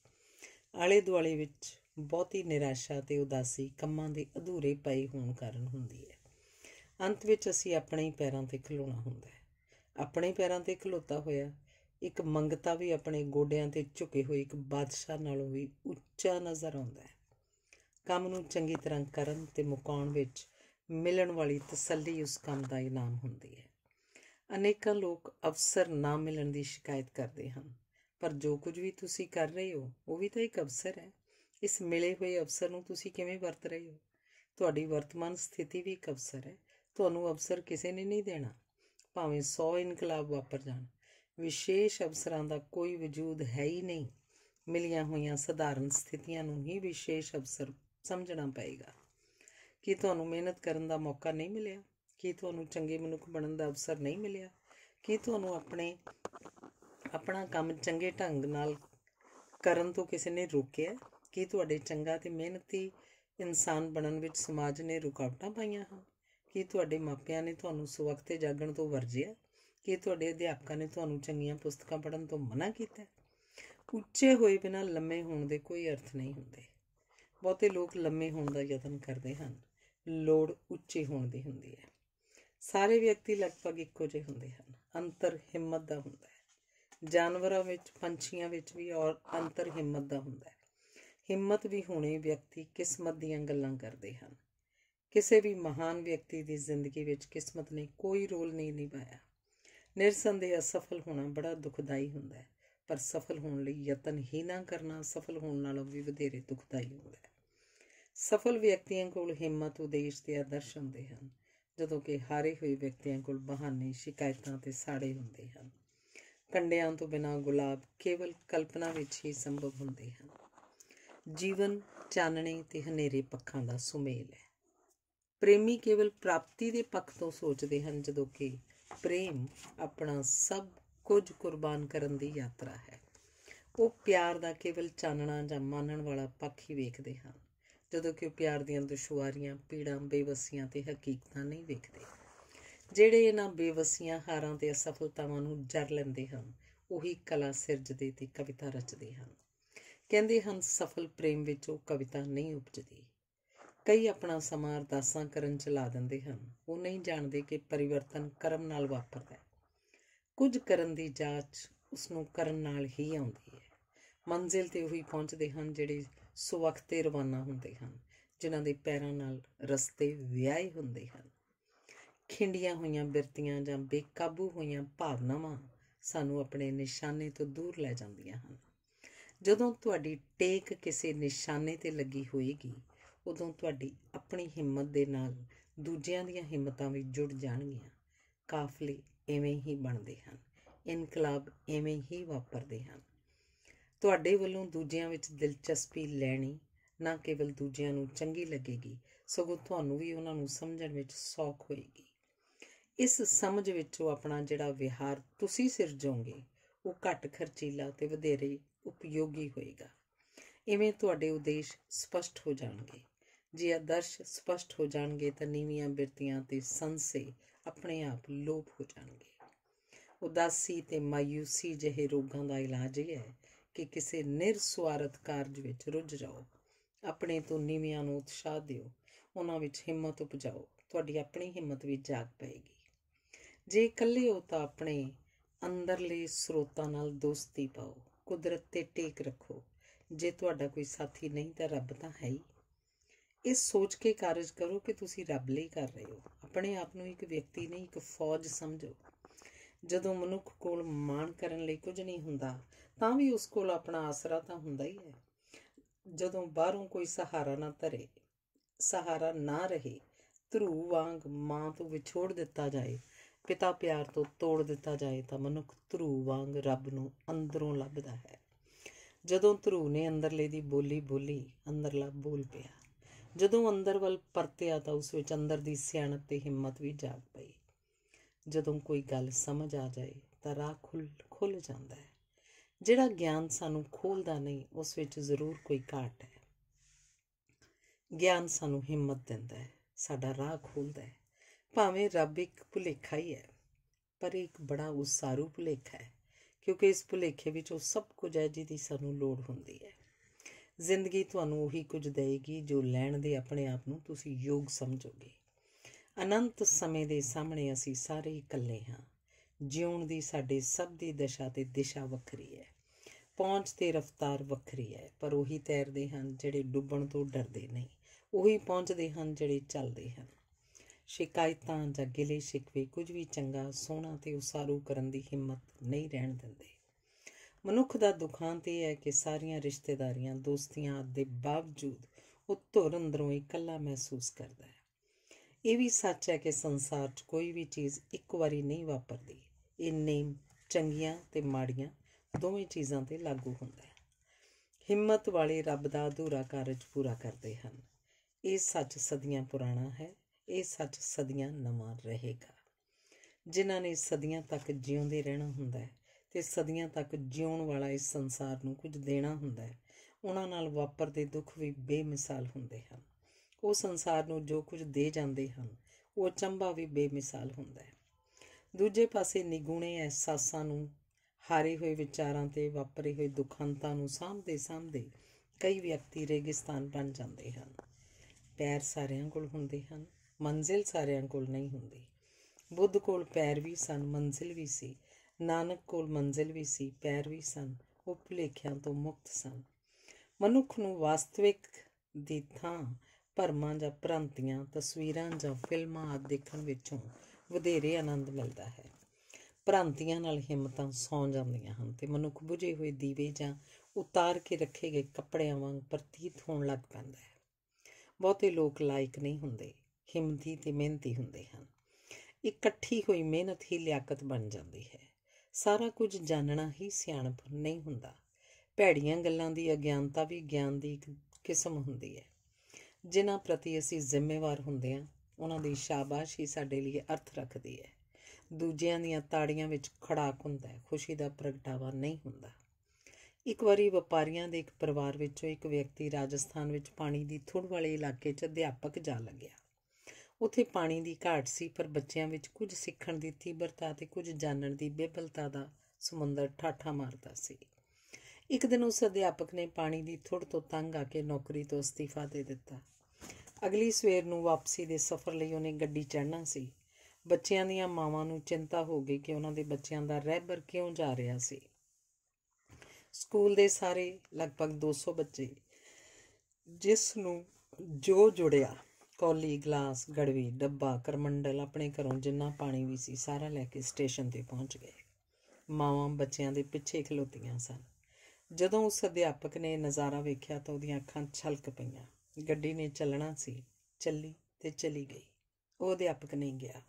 A: ਆਲੇ ਦੁਆਲੇ ਵਿੱਚ ਬਹੁਤੀ ਨਿਰਾਸ਼ਾ ਤੇ ਉਦਾਸੀ ਕੰਮਾਂ ਦੇ ਅਧੂਰੇ ਪਏ ਹੋਣ ਕਾਰਨ ਹੁੰਦੀ ਹੈ ਅੰਤ ਵਿੱਚ ਅਸੀਂ ਆਪਣੇ ਹੀ ਪੈਰਾਂ ਤੇ ਖਲੋਣਾ ਹੁੰਦਾ ਹੈ ਆਪਣੇ ਪੈਰਾਂ ਤੇ ਖਲੋਤਾ ਹੋਇਆ ਇੱਕ ਮੰਗਤਾ ਵੀ ਆਪਣੇ ਗੋਡਿਆਂ ਤੇ ਝੁਕੇ ਹੋਏ ਇੱਕ ਬਾਦਸ਼ਾਹ ਨਾਲੋਂ ਵੀ ਉੱਚਾ ਨਜ਼ਰ ਆਉਂਦਾ ਹੈ ਕੰਮ ਨੂੰ ਚੰਗੀ ਤਰ੍ਹਾਂ ਕਰਨ ਤੇ ਮੁਕਾਉਣ ਵਿੱਚ ਮਿਲਣ ਵਾਲੀ ਤਸੱਲੀ ਉਸ ਕੰਮ ਦਾ ਇਨਾਮ ਹੁੰਦੀ ਹੈ ਅਨੇਕਾਂ ਲੋਕ ਅਵਸਰ ਨਾ ਮਿਲਣ ਦੀ ਸ਼ਿਕਾਇਤ ਕਰਦੇ ਹਨ ਪਰ ਜੋ ਕੁਝ ਵੀ ਤੁਸੀਂ ਕਰ ਰਹੇ ਹੋ ਉਹ ਵੀ ਤਾਂ ਇੱਕ ਅਵਸਰ ਹੈ ਇਸ ਮਿਲੇ ਹੋਏ ਅਵਸਰ ਨੂੰ ਤੁਸੀਂ ਕਿਵੇਂ ਵਰਤ ਰਹੇ ਹੋ ਤੁਹਾਡੀ ਵਰਤਮਾਨ ਸਥਿਤੀ ਵੀ ਇੱਕ ਅਵਸਰ ਹੈ ਤੁਹਾਨੂੰ ਅਵਸਰ ਕਿਸੇ ਨੇ ਨਹੀਂ ਦੇਣਾ ਭਾਵੇਂ 100 ਇਨਕਲਾਬ ਵਾਪਰ ਜਾਣ ਵਿਸ਼ੇਸ਼ ਅਵਸਰਾਂ ਦਾ ਕੋਈ ਵਜੂਦ ਹੈ ਹੀ ਨਹੀਂ ਮਿਲੀਆਂ ਹੋਈਆਂ ਸਧਾਰਨ ਸਥਿਤੀਆਂ ਨੂੰ ਹੀ ਵਿਸ਼ੇਸ਼ ਅਵਸਰ ਸਮਝਣਾ ਪਏਗਾ ਕਿ ਤੁਹਾਨੂੰ ਮਿਹਨਤ ਕਰਨ ਦਾ ਮੌਕਾ ਨਹੀਂ ਮਿਲਿਆ ਕਿ ਤੁਹਾਨੂੰ ਚੰਗੇ ਮਨੁੱਖ ਬਣਨ ਦਾ ਅਵਸਰ ਨਹੀਂ ਮਿਲਿਆ ਕਿ ਤੁਹਾਨੂੰ ਆਪਣੇ ਆਪਣਾ ਕੰਮ ਚੰਗੇ ਢੰਗ ਨਾਲ ਕਰਨ ਤੋਂ ਕਿਸੇ ਨੇ ਰੋਕਿਆ ਕਿ ਤੁਹਾਡੇ ਚੰਗਾ ਤੇ ਮਿਹਨਤੀ ਇਨਸਾਨ ਬਣਨ ਵਿੱਚ ਸਮਾਜ ਨੇ ਰੁਕਾਵਟਾਂ ਪਾਈਆਂ ਹਨ ਕਿ ਤੁਹਾਡੇ ਮਾਪਿਆਂ ਨੇ ਤੁਹਾਨੂੰ ਸਵਖ ਤੇ ਜਾਗਣ ਤੋਂ ਵਰਜਿਆ ਕਿ ਤੁਹਾਡੇ ਅਧਿਆਪਕਾਂ ਨੇ ਤੁਹਾਨੂੰ ਚੰਗੀਆਂ ਪੁਸਤਕਾਂ ਪੜ੍ਹਨ ਤੋਂ ਮਨਾ ਕੀਤਾ ਉੱਚੇ ਹੋਏ ਬਿਨਾ ਲੰਮੇ ਹੋਣ ਦੇ ਕੋਈ ਅਰਥ ਨਹੀਂ ਹੁੰਦੇ ਬਹੁਤੇ ਲੋਕ ਲੰਮੇ ਹੋਣ ਦਾ ਯਤਨ ਕਰਦੇ ਹਨ ਲੋੜ ਉੱਚੇ ਹੋਣ ਦੀ ਹੁੰਦੀ ਹੈ ਸਾਰੇ ਵਿਅਕਤੀ ਲਗਭਗ ਇੱਕੋ ਜਿਹੇ ਹੁੰਦੇ ਹਨ ਅੰਤਰ ਹਿੰਮਤ ਦਾ ਹੁੰਦਾ ਹੈ ਜਾਨਵਰਾਂ ਵਿੱਚ ਪੰਛੀਆਂ ਵਿੱਚ ਵੀ ਔਰ ਅੰਤਰ ਹਿੰਮਤ ਦਾ ਹੁੰਦਾ ਹੈ ਹਿੰਮਤ ਵੀ ਹੋਣੇ ਵਿਅਕਤੀ ਕਿਸਮਤ ਦੀਆਂ ਗੱਲਾਂ ਕਰਦੇ ਹਨ ਕਿਸੇ ਵੀ ਮਹਾਨ ਵਿਅਕਤੀ ਦੀ ਜ਼ਿੰਦਗੀ ਵਿੱਚ ਕਿਸਮਤ ਨੇ ਕੋਈ ਰੋਲ ਨਹੀਂ ਨਿਭਾਇਆ ਨਿਰਸੰਦੇਹ ਅਸਫਲ ਹੋਣਾ ਬੜਾ ਦੁਖਦਾਈ ਹੁੰਦਾ ਹੈ ਪਰ ਸਫਲ ਹੋਣ ਲਈ ਯਤਨ ਹੀ ਨਾ ਕਰਨਾ ਸਫਲ ਹੋਣ ਨਾਲੋਂ ਵੀ ਵਧੇਰੇ ਦੁਖਦਾਈ ਹੁੰਦਾ ਹੈ ਸਫਲ ਵਿਅਕਤੀਆਂ ਕੋਲ ਹਿੰਮਤ ਉਦੇਸ਼ ਤੇ ਆਦਰਸ਼ ਹੁੰਦੇ ਹਨ ਜਦੋਂ ਕਿ ਹਾਰੇ ਹੋਏ ਵਿਅਕਤੀਆਂ ਕੋਲ ਬਹਾਨੇ ਸ਼ਿਕਾਇਤਾਂ ਤੇ ਸਾੜੇ ਹੁੰਦੇ ਹਨ ਕੰਡਿਆਂ ਤੋਂ ਬਿਨਾ ਗੁਲਾਬ ਕੇਵਲ ਕਲਪਨਾ ਵਿੱਚ ਹੀ ਸੰਭਵ ਹੁੰਦੇ ਹਨ ਜੀਵਨ ਚਾਨਣੇ ਤੇ ਹਨੇਰੇ ਪੱਖਾਂ ਦਾ ਸੁਮੇਲ ਹੈ ਪ੍ਰੇਮੀ ਕੇਵਲ ਪ੍ਰਾਪਤੀ ਦੇ ਪੱਖ ਤੋਂ ਸੋਚਦੇ ਹਨ ਜਦੋਂ ਕਿ ਪ੍ਰੇਮ ਆਪਣਾ ਸਭ ਕੁਝ ਕੁਰਬਾਨ ਕਰਨ ਦੀ ਯਾਤਰਾ ਹੈ ਉਹ ਪਿਆਰ ਦਾ ਕੇਵਲ ਚਾਨਣਾ ਜਾਂ ਮਾਨਣ ਵਾਲਾ ਪੱਖ ਹੀ ਵੇਖਦੇ ਹਨ ਜਦੋਂ ਕਿ ਉਹ ਪਿਆਰ ਦੀਆਂ ਦੁਸ਼ਵਾਰੀਆਂ ਪੀੜਾਂ ਬੇਵਸੀਆਂ ਤੇ ਹਕੀਕਤਾਂ ਨਹੀਂ ਵੇਖਦੇ ਜਿਹੜੇ ਇਹਨਾਂ ਬੇਵਸੀਆਂ ਹਾਰਾਂ ਤੇ ਅਸਫਲਤਾਵਾਂ ਨੂੰ ਜਰ ਲੈਂਦੇ ਹਨ ਉਹੀ ਕਲਾ ਸਿਰਜਦੇ ਤੇ ਕਵਿਤਾ ਰਚਦੇ ਹਨ ਕਹਿੰਦੇ ਹਨ ਸਫਲ ਪ੍ਰੇਮ ਵਿੱਚ ਉਹ ਕਵਿਤਾ ਨਹੀਂ ਉਪਜਦੀ ਕਈ ਆਪਣਾ ਸਮਾਂ ਅਰਦਾਸਾਂ ਕਰਨ ਚ ਲਾ ਦਿੰਦੇ ਹਨ ਉਹ ਨਹੀਂ ਜਾਣਦੇ ਕਿ ਪਰਿਵਰਤਨ ਕਰਮ ਨਾਲ ਵਾਪਰਦਾ ਹੈ ਕੁਝ ਕਰਨ ਦੀ ਜਾਂਚ ਉਸ ਨੂੰ ਕਰਨ ਨਾਲ ਹੀ ਆਉਂਦੀ ਹੈ ਮੰਜ਼ਿਲ ਤੇ ਉਹੀ ਪਹੁੰਚਦੇ ਹਨ ਜਿਹੜੇ ਤੇ ਰਵਾਨਾ ਹੁੰਦੇ ਹਨ ਜਿਨ੍ਹਾਂ ਦੇ ਪੈਰਾਂ ਨਾਲ ਰਸਤੇ ਵਿਆਹੇ ਹੁੰਦੇ ਹਨ ਖਿੰਡੀਆਂ ਹੋਈਆਂ ਬਿਰਤੀਆਂ ਜਾਂ ਬੇਕਾਬੂ ਹੋਈਆਂ ਭਾਵਨਾਵਾਂ ਸਾਨੂੰ ਆਪਣੇ ਨਿਸ਼ਾਨੇ ਤੋਂ ਦੂਰ ਲੈ ਜਾਂਦੀਆਂ ਹਨ ਜਦੋਂ ਤੁਹਾਡੀ ਟੇਕ ਕਿਸੇ ਨਿਸ਼ਾਨੇ ਤੇ ਲੱਗੀ ਹੋਏਗੀ ਉਦੋਂ ਤੁਹਾਡੀ ਆਪਣੀ ਹਿੰਮਤ ਦੇ ਨਾਲ ਦੂਜਿਆਂ ਦੀਆਂ ਹਿੰਮਤਾਂ ਵੀ ਜੁੜ ਜਾਣਗੀਆਂ ਕਾਫਲੇ ਐਵੇਂ ਹੀ ਬਣਦੇ ਹਨ ਇਨਕਲਾਬ ਐਵੇਂ ਹੀ ਵਾਪਰਦੇ ਹਨ ਤੁਹਾਡੇ ਵੱਲੋਂ ਦੂਜਿਆਂ ਵਿੱਚ ਦਿਲਚਸਪੀ ਲੈਣੀ ਨਾ ਕੇਵਲ ਦੂਜਿਆਂ ਨੂੰ ਚੰਗੀ ਲੱਗੇਗੀ ਸਗੋਂ ਤੁਹਾਨੂੰ ਵੀ ਉਹਨਾਂ ਨੂੰ ਸਮਝਣ ਵਿੱਚ ਸੌਖ ਹੋਏਗੀ ਇਸ ਸਮਝ ਵਿੱਚ ਉਹ ਆਪਣਾ ਜਿਹੜਾ ਵਿਹਾਰ ਤੁਸੀਂ ਸਿਰਜੋਗੇ ਉਹ ਘੱਟ ਖਰਚੀਲਾ ਤੇ ਵਧੇਰੇ ਉਪਯੋਗੀ ਹੋਏਗਾ ਇਵੇਂ ਤੁਹਾਡੇ ਉਦੇਸ਼ ਸਪਸ਼ਟ ਹੋ ਜਾਣਗੇ ਜੇ ਆਦਰਸ਼ ਸਪਸ਼ਟ ਹੋ ਜਾਣਗੇ ਤਾਂ ਨੀਵੀਆਂ ਬਿਰਤੀਆਂ ਤੇ ਸੰਸੇ ਆਪਣੇ ਆਪ ਲੋਪ ਹੋ ਜਾਣਗੇ ਉਦਾਸੀ ਤੇ ਮਾਇੂਸੀ ਜਿਹੇ ਰੋਗਾਂ ਦਾ ਇਲਾਜ ਇਹ ਹੈ ਕਿ ਕਿਸੇ ਨਿਰਸਵਾਰਥ ਕਾਰਜ ਵਿੱਚ ਰੁੱਝ ਜਾਓ ਆਪਣੇ ਤੋਂ ਨੀਵੀਆਂ ਨੂੰ ਉਤਸ਼ਾਹ ਦਿਓ ਉਹਨਾਂ ਵਿੱਚ ਹਿੰਮਤ ਉਪਜਾਓ ਤੁਹਾਡੀ ਆਪਣੀ ਹਿੰਮਤ ਵੀ ਜਾਗ ਪਏਗੀ ਜੇ ਇਕੱਲੇ ਹੋ ਤਾਂ ਆਪਣੇ ਅੰਦਰਲੇ ਸਰੋਤਾਂ ਨਾਲ ਦੋਸਤੀ ਪਾਓ ਕੁਦਰਤ ਤੇ ਟੇਕ ਰੱਖੋ ਜੇ ਤੁਹਾਡਾ ਕੋਈ ਸਾਥੀ ਨਹੀਂ ਤਾਂ ਰੱਬ ਤਾਂ ਹੈ ਹੀ ਇਸ ਸੋਚ ਕੇ ਕਾਰਜ ਕਰੋ ਕਿ ਤੁਸੀਂ ਰੱਬ ਲਈ ਕਰ ਰਹੇ ਹੋ ਆਪਣੇ ਆਪ ਨੂੰ ਇੱਕ ਵਿਅਕਤੀ ਨਹੀਂ ਇੱਕ ਫੌਜ ਸਮਝੋ ਜਦੋਂ ਮਨੁੱਖ ਕੋਲ ਮਾਣ ਕਰਨ ਲਈ ਕੁਝ ਨਹੀਂ ਹੁੰਦਾ ਤਾਂ ਵੀ ਉਸ ਕੋਲ ਆਪਣਾ ਆਸਰਾ ਤਾਂ ਹੁੰਦਾ ਹੀ ਹੈ ਜਦੋਂ ਬਾਹਰੋਂ ਕੋਈ ਸਹਾਰਾ ਨਾ ਧਰੇ ਸਹਾਰਾ ਨਾ ਰਹੇ ਧਰੂ ਵਾਂਗ ਮਾਂ ਤੋਂ ਵਿਛੋੜ ਦਿੱਤਾ ਜਾਏ ਪਿਤਾ ਪਿਆਰ ਤੋਂ ਤੋੜ ਦਿੱਤਾ ਜਾਏ ਤਾਂ ਮਨੁੱਖ ਧਰੂ ਵਾਂਗ ਰੱਬ ਨੂੰ ਅੰਦਰੋਂ ਲੱਭਦਾ ਹੈ ਜਦੋਂ ਧਰੂ ਨੇ ਅੰਦਰਲੇ ਦੀ ਬੋਲੀ ਬੋਲੀ ਅੰਦਰਲਾ ਬੋਲ ਪਿਆ ਜਦੋਂ ਅੰਦਰ ਵੱਲ ਪਰਤਿਆ ਤਾਂ ਉਸ ਵਿੱਚ ਅੰਦਰ ਦੀ ਸਿਆਣਪ ਤੇ ਹਿੰਮਤ ਵੀ ਜਾਗ ਪਈ ਜਦੋਂ ਕੋਈ ਗੱਲ ਸਮਝ ਆ ਜਾਏ ਤਾਂ ਰਾਹ ਖੁੱਲ ਖੁੱਲ ਜਾਂਦਾ ਹੈ ਜਿਹੜਾ ਗਿਆਨ ਸਾਨੂੰ ਖੋਲਦਾ ਨਹੀਂ ਉਸ ਵਿੱਚ ਜ਼ਰੂਰ ਕੋਈ ਘਾਟ ਹੈ ਗਿਆਨ ਸਾਨੂੰ ਹਿੰਮਤ ਦਿੰਦਾ ਹੈ ਸਾਡਾ ਰਾਹ ਖੋਲਦਾ ਹੈ ਭਾਵੇਂ ਰੱਬ ਇੱਕ ਭੁਲੇਖਾ ਹੀ ਹੈ ਪਰ ਇੱਕ ਬੜਾ ਉਸਾਰੂ ਭੁਲੇਖਾ ਹੈ ਕਿਉਂਕਿ ਇਸ ਭੁਲੇਖੇ ਵਿੱਚ ਉਹ ਸਭ ਕੁਝ ਹੈ ਜਿਹਦੀ ਸਾਨੂੰ ਲੋੜ ਹੁੰਦੀ ਹੈ ਜ਼ਿੰਦਗੀ ਤੁਹਾਨੂੰ ਉਹੀ ਕੁਝ ਦੇਵੇਗੀ ਜੋ ਲੈਣ ਦੇ ਆਪਣੇ ਆਪ ਨੂੰ ਤੁਸੀਂ ਯੋਗ ਸਮਝੋਗੇ ਅਨੰਤ ਸਮੇਂ ਦੇ ਸਾਹਮਣੇ ਅਸੀਂ ਸਾਰੇ ਇਕੱਲੇ ਹਾਂ ਜਿਉਣ ਦੀ ਸਾਡੇ ਸਭ ਦੀ ਦਸ਼ਾ ਤੇ ਦਿਸ਼ਾ ਵੱਖਰੀ ਹੈ ਪਹੁੰਚ ਤੇ ਰਫ਼ਤਾਰ ਵੱਖਰੀ ਹੈ ਪਰ ਉਹੀ ਤੈਰਦੇ ਹਨ ਜਿਹੜੇ ਡੁੱਬਣ ਤੋਂ ਡਰਦੇ ਨਹੀਂ ਉਹੀ ਪਹੁੰਚਦੇ ਹਨ ਜਿਹੜੇ ਚੱਲਦੇ ਹਨ ਸ਼ਿਕਾਇਤਾਂ ਜਾਂ ਗਿਲੇ ਸ਼ਿਕਵੇ ਕੁਝ ਵੀ ਚੰਗਾ ਸੋਹਣਾ ਤੇ ਉਸਾਰੂ ਕਰਨ ਦੀ ਹਿੰਮਤ ਨਹੀਂ ਰਹਿਣ ਦਿੰਦੇ ਮਨੁੱਖ ਦਾ ਦੁਖਾਂਤ ਇਹ ਹੈ ਕਿ ਸਾਰੀਆਂ ਰਿਸ਼ਤੇਦਾਰੀਆਂ ਦੋਸਤੀਆਂ ਦੇ ਬਾਵਜੂਦ ਉਹ ਧੁਰ ਅੰਦਰੋਂ ਇਕੱਲਾ ਮਹਿਸੂਸ ਕਰਦਾ ਹੈ ਇਹ ਵੀ ਸੱਚ ਹੈ ਕਿ ਸੰਸਾਰ 'ਚ ਕੋਈ ਵੀ ਚੀਜ਼ ਇੱਕ ਵਾਰੀ ਨਹੀਂ ਵਾਪਰਦੀ ਇਹ ਨੇਮ ਚੰਗੀਆਂ ਤੇ ਮਾੜੀਆਂ ਦੋਵੇਂ ਚੀਜ਼ਾਂ ਤੇ ਲਾਗੂ ਹੁੰਦਾ ਹੈ ਹਿੰਮਤ ਵਾਲੇ ਰੱਬ ਦਾ ਅਧੂਰਾ ਕਾਰਜ ਪੂਰਾ ਕਰਦੇ ਹਨ ਇਹ ਸੱਚ ਸਦੀਆਂ ਪੁਰਾਣਾ ਹੈ ਇਹ ਸੱਚ ਸਦੀਆਂ ਨਵਾਂ ਰਹੇਗਾ ਜਿਨ੍ਹਾਂ ਨੇ ਸਦੀਆਂ ਤੱਕ ਜਿਉਂਦੇ ਰਹਿਣਾ ਹੁੰਦਾ ਹੈ ਤੇ ਸਦੀਆਂ ਤੱਕ ਜਿਉਣ ਵਾਲਾ ਇਸ ਸੰਸਾਰ ਨੂੰ ਕੁਝ ਦੇਣਾ ਹੁੰਦਾ ਹੈ ਉਹਨਾਂ ਨਾਲ ਵਾਪਰਦੇ ਦੁੱਖ ਵੀ ਬੇਮਿਸਾਲ ਹੁੰਦੇ ਹਨ ਉਹ ਸੰਸਾਰ ਨੂੰ ਜੋ ਕੁਝ ਦੇ ਜਾਂਦੇ ਹਨ ਉਹ ਚੰਬਾ ਵੀ ਬੇਮਿਸਾਲ ਹੁੰਦਾ ਹੈ ਦੂਜੇ ਪਾਸੇ ਨਿਗੂਣੇ ਅਹਿਸਾਸਾਂ ਨੂੰ ਹਾਰੇ ਹੋਏ ਵਿਚਾਰਾਂ ਤੇ ਵਾਪਰੇ ਹੋਏ ਦੁਖਾਂਤਾਂ ਨੂੰ ਸਾਹਮਣੇ ਸਾਹਮਣੇ ਕਈ ਵਿਅਕਤੀ ਰੇਗਿਸਤਾਨ ਬਣ ਜਾਂਦੇ ਹਨ ਪੈਰ ਸਾਰਿਆਂ ਕੋਲ ਹੁੰਦੇ ਹਨ ਮੰਜ਼ਿਲ ਸਾਰਿਆਂ ਕੋਲ ਨਹੀਂ ਹੁੰਦੀ ਬੁੱਧ ਕੋਲ ਪੈਰ ਵੀ ਸਨ ਮੰਜ਼ਿਲ ਵੀ ਸੀ ਨਾਨਕ ਕੋਲ ਮੰਜ਼ਿਲ ਵੀ ਸੀ ਪੈਰ ਵੀ ਸਨ ਉਹ ਭੁਲੇਖਿਆਂ ਤੋਂ ਮੁਕਤ ਸਨ ਮਨੁੱਖ ਨੂੰ ਵਾਸਤਵਿਕ ਦੀ ਥਾਂ ਪਰਮਾਂ ਜਾਂ ਪ੍ਰਾਂਤੀਆਂ ਤਸਵੀਰਾਂ ਜਾਂ ਫਿਲਮਾਂ ਆਦਿ ਦੇਖਣ ਵਿੱਚੋਂ ਵਧੇਰੇ ਆਨੰਦ ਮਿਲਦਾ ਹੈ ਪ੍ਰਾਂਤੀਆਂ ਨਾਲ ਹਿੰਮਤਾਂ ਸੌਂ ਜਾਂਦੀਆਂ ਹਨ ਤੇ ਮਨੁੱਖ ਬੁਝੇ ਹੋਏ ਦੀਵੇ ਜਾਂ ਉਤਾਰ ਕੇ ਰੱਖੇ ਗਏ ਕੱਪੜਿਆਂ ਵਾਂਗ ਪ੍ਰਤੀਤ ਹੋਣ ਲੱਗ ਪੈਂਦਾ ਹੈ ਬਹੁਤੇ ਲੋਕ ਲਾਇਕ ਨਹੀਂ ਹੁੰਦੇ ਹਿੰਮਤੀ ਤੇ ਮਿਹਨਤੀ ਹੁੰਦੇ ਹਨ ਇਕੱਠੀ ਹੋਈ ਮਿਹਨਤ ਹੀ ਲਿਆਕਤ ਬਣ ਜਾਂਦੀ ਹੈ ਸਾਰਾ ਕੁਝ ਜਾਣਨਾ ਹੀ ਸਿਆਣਪ ਨਹੀਂ ਹੁੰਦਾ ਭੈੜੀਆਂ ਗੱਲਾਂ ਦੀ ਅਗਿਆਨਤਾ ਵੀ ਗਿਆਨ ਦੀ ਇੱਕ ਕਿਸਮ ਹੁੰਦੀ ਹੈ ਜਿਨ੍ਹਾਂ ਪ੍ਰਤੀ ਅਸੀਂ ਜ਼ਿੰਮੇਵਾਰ ਹੁੰਦੇ ਹਾਂ ਉਹਨਾਂ ਦੀ ਸ਼ਾਬਾਸ਼ ਹੀ ਸਾਡੇ ਲਈ ਅਰਥ ਰੱਖਦੀ ਹੈ ਦੂਜਿਆਂ ਦੀਆਂ ਤਾੜੀਆਂ ਵਿੱਚ ਖੜਾਕ ਹੁੰਦਾ ਹੈ ਖੁਸ਼ੀ ਦਾ ਪ੍ਰਗਟਾਵਾ ਨਹੀਂ ਹੁੰਦਾ ਇੱਕ ਵਾਰੀ ਵਪਾਰੀਆਂ ਦੇ ਇੱਕ ਪਰਿਵਾਰ ਵਿੱਚੋਂ ਇੱਕ ਵਿਅਕਤੀ ਰਾਜਸਥਾਨ ਵਿੱਚ ਪਾਣੀ ਦੀ ਥੁੜ ਵਾਲੇ ਇਲਾਕੇ 'ਚ ਅਧਿਆਪਕ ਜਾ ਲੱਗਿਆ ਉੱਥੇ ਪਾਣੀ ਦੀ ਘਾਟ ਸੀ ਪਰ ਬੱਚਿਆਂ ਵਿੱਚ ਕੁਝ ਸਿੱਖਣ ਦੀ ਤੀਬਰਤਾ ਤੇ ਕੁਝ ਜਾਣਨ ਦੀ ਬੇਬਲਤਾ ਦਾ ਸਮੁੰਦਰ ਠਾਠਾ ਮਾਰਦਾ ਸੀ ਇੱਕ ਦਿਨ ਉਸ ਅਧਿਆਪਕ ਨੇ ਪਾਣੀ ਦੀ ਥੁੜ ਤੋਂ ਤੰਗ ਆ ਕੇ ਨੌਕਰੀ ਤੋਂ ਅਸਤੀਫਾ ਦੇ ਦਿੱਤਾ ਅਗਲੀ ਸਵੇਰ ਨੂੰ ਵਾਪਸੀ ਦੇ ਸਫ਼ਰ ਲਈ ਉਹਨੇ ਗੱਡੀ ਚੜ੍ਹਨਾ ਸੀ ਬੱਚਿਆਂ ਦੀਆਂ ਮਾਵਾਂ ਨੂੰ ਚਿੰਤਾ ਹੋ ਗਈ ਕਿ ਉਹਨਾਂ ਦੇ ਬੱਚਿਆਂ ਦਾ ਰਹਿਬਰ ਕਿਉਂ ਜਾ ਰਿਹਾ ਸੀ ਸਕੂਲ ਦੇ ਸਾਰੇ ਲਗਭਗ 200 ਬੱਚੇ ਜਿਸ ਨੂੰ ਜੋ ਜੁੜਿਆ ਕੋਲੀ ਗਲਾਸ ਗੜਵੀ ਡੱਬਾ ਕਰਮੰਡਲ ਆਪਣੇ ਘਰੋਂ ਜਿੰਨਾ ਪਾਣੀ ਵੀ ਸੀ ਸਾਰਾ ਲੈ ਕੇ ਸਟੇਸ਼ਨ ਤੇ ਪਹੁੰਚ ਗਏ ਮਾਵਾਂ ਬੱਚਿਆਂ ਦੇ ਪਿੱਛੇ ਖਲੋਤੀਆਂ ਸਨ ਜਦੋਂ ਉਸ ਅਧਿਆਪਕ ਨੇ ਨਜ਼ਾਰਾ ਵੇਖਿਆ ਤਾਂ ਉਹਦੀਆਂ ਅੱਖਾਂ ਛਲਕ ਪਈਆਂ ਗੱਡੀ ਨੇ ਚੱਲਣਾ ਸੀ ਚੱਲੀ ਤੇ ਚਲੀ ਗਈ ਉਹ ਅਧਿਆਪਕ ਨਹੀਂ ਗਿਆ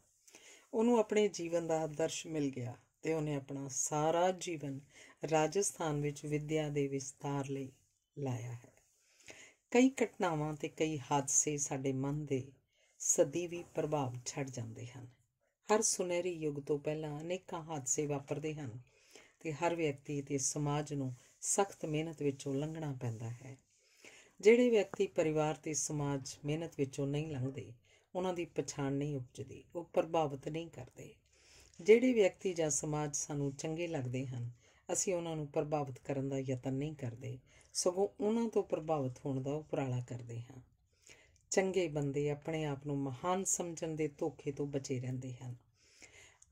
A: ਉਹਨੂੰ ਆਪਣੇ ਜੀਵਨ ਦਾ ਆਦਰਸ਼ ਮਿਲ ਗਿਆ ਤੇ ਉਹਨੇ ਆਪਣਾ ਸਾਰਾ ਜੀਵਨ ਰਾਜਸਥਾਨ ਵਿੱਚ ਵਿਦਿਆ ਦੇ ਵਿਸਤਾਰ ਲਈ ਲਾਇਆ ਹੈ ਕਈ ਘਟਨਾਵਾਂ ਤੇ ਕਈ ਹਾਦਸੇ ਸਾਡੇ ਮਨ ਦੇ ਸਦੀ ਵੀ ਪ੍ਰਭਾਵ ਛੱਡ ਜਾਂਦੇ ਹਨ ਹਰ ਸੁਨਹਿਰੀ ਯੁੱਗ ਤੋਂ ਪਹਿਲਾਂ ਅਨੇਕਾਂ ਹਾਦਸੇ ਵਾਪਰਦੇ ਹਨ ਤੇ ਹਰ ਵਿਅਕਤੀ ਤੇ ਸਮਾਜ ਨੂੰ ਸਖਤ ਮਿਹਨਤ ਵਿੱਚੋਂ ਲੰਘਣਾ ਪੈਂਦਾ ਹੈ ਜਿਹੜੇ ਵਿਅਕਤੀ ਪਰਿਵਾਰ ਤੇ ਸਮਾਜ ਮਿਹਨਤ ਵਿੱਚੋਂ ਨਹੀਂ ਲੰਘਦੇ ਉਹਨਾਂ ਦੀ ਪਛਾਣ ਨਹੀਂ ਉਪਜਦੀ ਉਹ ਪ੍ਰਭਾਵਿਤ ਨਹੀਂ ਕਰਦੇ ਜਿਹੜੇ ਵਿਅਕਤੀ ਜਾਂ ਸਮਾਜ ਸਾਨੂੰ ਚੰਗੇ ਲੱਗਦੇ ਹਨ ਅਸੀਂ ਉਹਨਾਂ ਨੂੰ ਪ੍ਰਭਾਵਿਤ ਕਰਨ ਦਾ ਯਤਨ ਨਹੀਂ ਕਰਦੇ ਸਗੋਂ ਉਹਨਾਂ ਤੋਂ ਪ੍ਰਭਾਵਿਤ ਹੋਣ ਦਾ ਉਪਰਾਲਾ ਕਰਦੇ ਹਾਂ ਚੰਗੇ ਬੰਦੇ ਆਪਣੇ ਆਪ ਨੂੰ ਮਹਾਨ ਸਮਝਣ ਦੇ ਧੋਖੇ ਤੋਂ ਬਚੇ ਰਹਿੰਦੇ ਹਨ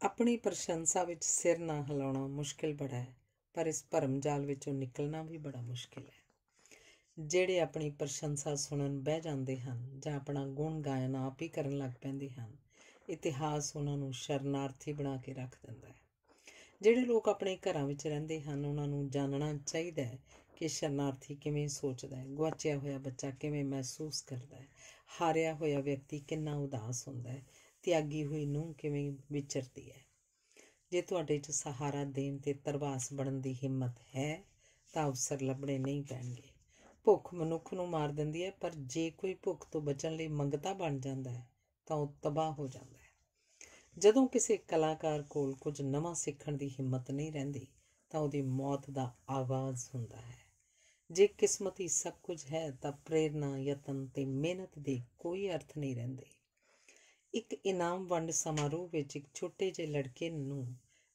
A: ਆਪਣੀ ਪ੍ਰਸ਼ੰਸਾ ਵਿੱਚ ਸਿਰ ਨਾ ਹਿਲਾਉਣਾ ਮੁਸ਼ਕਿਲ ਬੜਾ ਹੈ ਪਰ ਇਸ ਭਰਮ ਜਾਲ ਵਿੱਚੋਂ ਨਿਕਲਣਾ ਵੀ ਬੜਾ ਮੁਸ਼ਕਿਲ ਹੈ ਜਿਹੜੇ ਆਪਣੀ ਪ੍ਰਸ਼ੰਸਾ ਸੁਣਨ ਬਹਿ ਜਾਂਦੇ ਹਨ ਜਾਂ ਆਪਣਾ ਗੁਣ ਗਾਇਨ ਆਪ ਹੀ ਕਰਨ ਲੱਗ ਪੈਂਦੇ ਹਨ ਇਤਿਹਾਸ ਉਹਨਾਂ ਨੂੰ ਸ਼ਰਨਾਰਥੀ ਬਣਾ ਕੇ ਰੱਖ ਦਿੰਦਾ ਹੈ ਜਿਹੜੇ ਲੋਕ ਆਪਣੇ ਘਰਾਂ ਵਿੱਚ ਰਹਿੰਦੇ ਹਨ ਉਹਨਾਂ ਨੂੰ ਜਾਣਨਾ ਚਾਹੀਦਾ ਹੈ ਕਿ ਸ਼ਰਨਾਰਥੀ ਕਿਵੇਂ ਸੋਚਦਾ ਹੈ ਗਵਾਚਿਆ ਹੋਇਆ ਬੱਚਾ ਕਿਵੇਂ ਮਹਿਸੂਸ ਕਰਦਾ ਹੈ ਹਾਰਿਆ ਹੋਇਆ ਵਿਅਕਤੀ ਕਿੰਨਾ ਉਦਾਸ ਹੁੰਦਾ ਹੈ ਤਿਆਗੀ ਹੋਈ ਨੂੰ ਕਿਵੇਂ ਵਿਚਰਦੀ ਹੈ ਜੇ ਤੁਹਾਡੇ 'ਚ ਸਹਾਰਾ ਦੇਣ ਤੇ ਤਰਵਾਸ ਬਣਨ ਦੀ ਹਿੰਮਤ ਹੈ ਤਾਂ ਅਵਸਰ ਲੱਭਣੇ ਨਹੀਂ ਪੈਣਗੇ ਭੁੱਖ ਮਨੁੱਖ ਨੂੰ ਮਾਰ ਦਿੰਦੀ ਹੈ ਪਰ ਜੇ ਕੋਈ ਭੁੱਖ ਤੋਂ ਬਚਣ ਲਈ ਮੰਗਤਾ ਬਣ ਜਾਂਦਾ ਹੈ ਤਾਂ ਉਹ ਤਬਾਹ ਹੋ ਜਾਂਦਾ ਹੈ ਜਦੋਂ ਕਿਸੇ ਕਲਾਕਾਰ ਕੋਲ ਕੁਝ ਨਵਾਂ ਸਿੱਖਣ ਦੀ ਹਿੰਮਤ ਨਹੀਂ ਰਹਿੰਦੀ ਤਾਂ ਉਹਦੀ ਮੌਤ ਦਾ ਆਵਾਜ਼ ਹੁੰਦਾ ਹੈ ਜੇ ਕਿਸਮਤ ਹੀ ਸਭ ਕੁਝ ਹੈ ਤਾਂ ਪ੍ਰੇਰਣਾ ਯਤਨ ਤੇ ਮਿਹਨਤ ਦੇ ਕੋਈ ਅਰਥ ਨਹੀਂ ਰਹਿੰਦੇ ਇੱਕ ਇਨਾਮ ਵੰਡ ਸਮਾਰੋਹ ਵਿੱਚ ਇੱਕ ਛੋਟੇ ਜਿਹੇ ਲੜਕੇ ਨੂੰ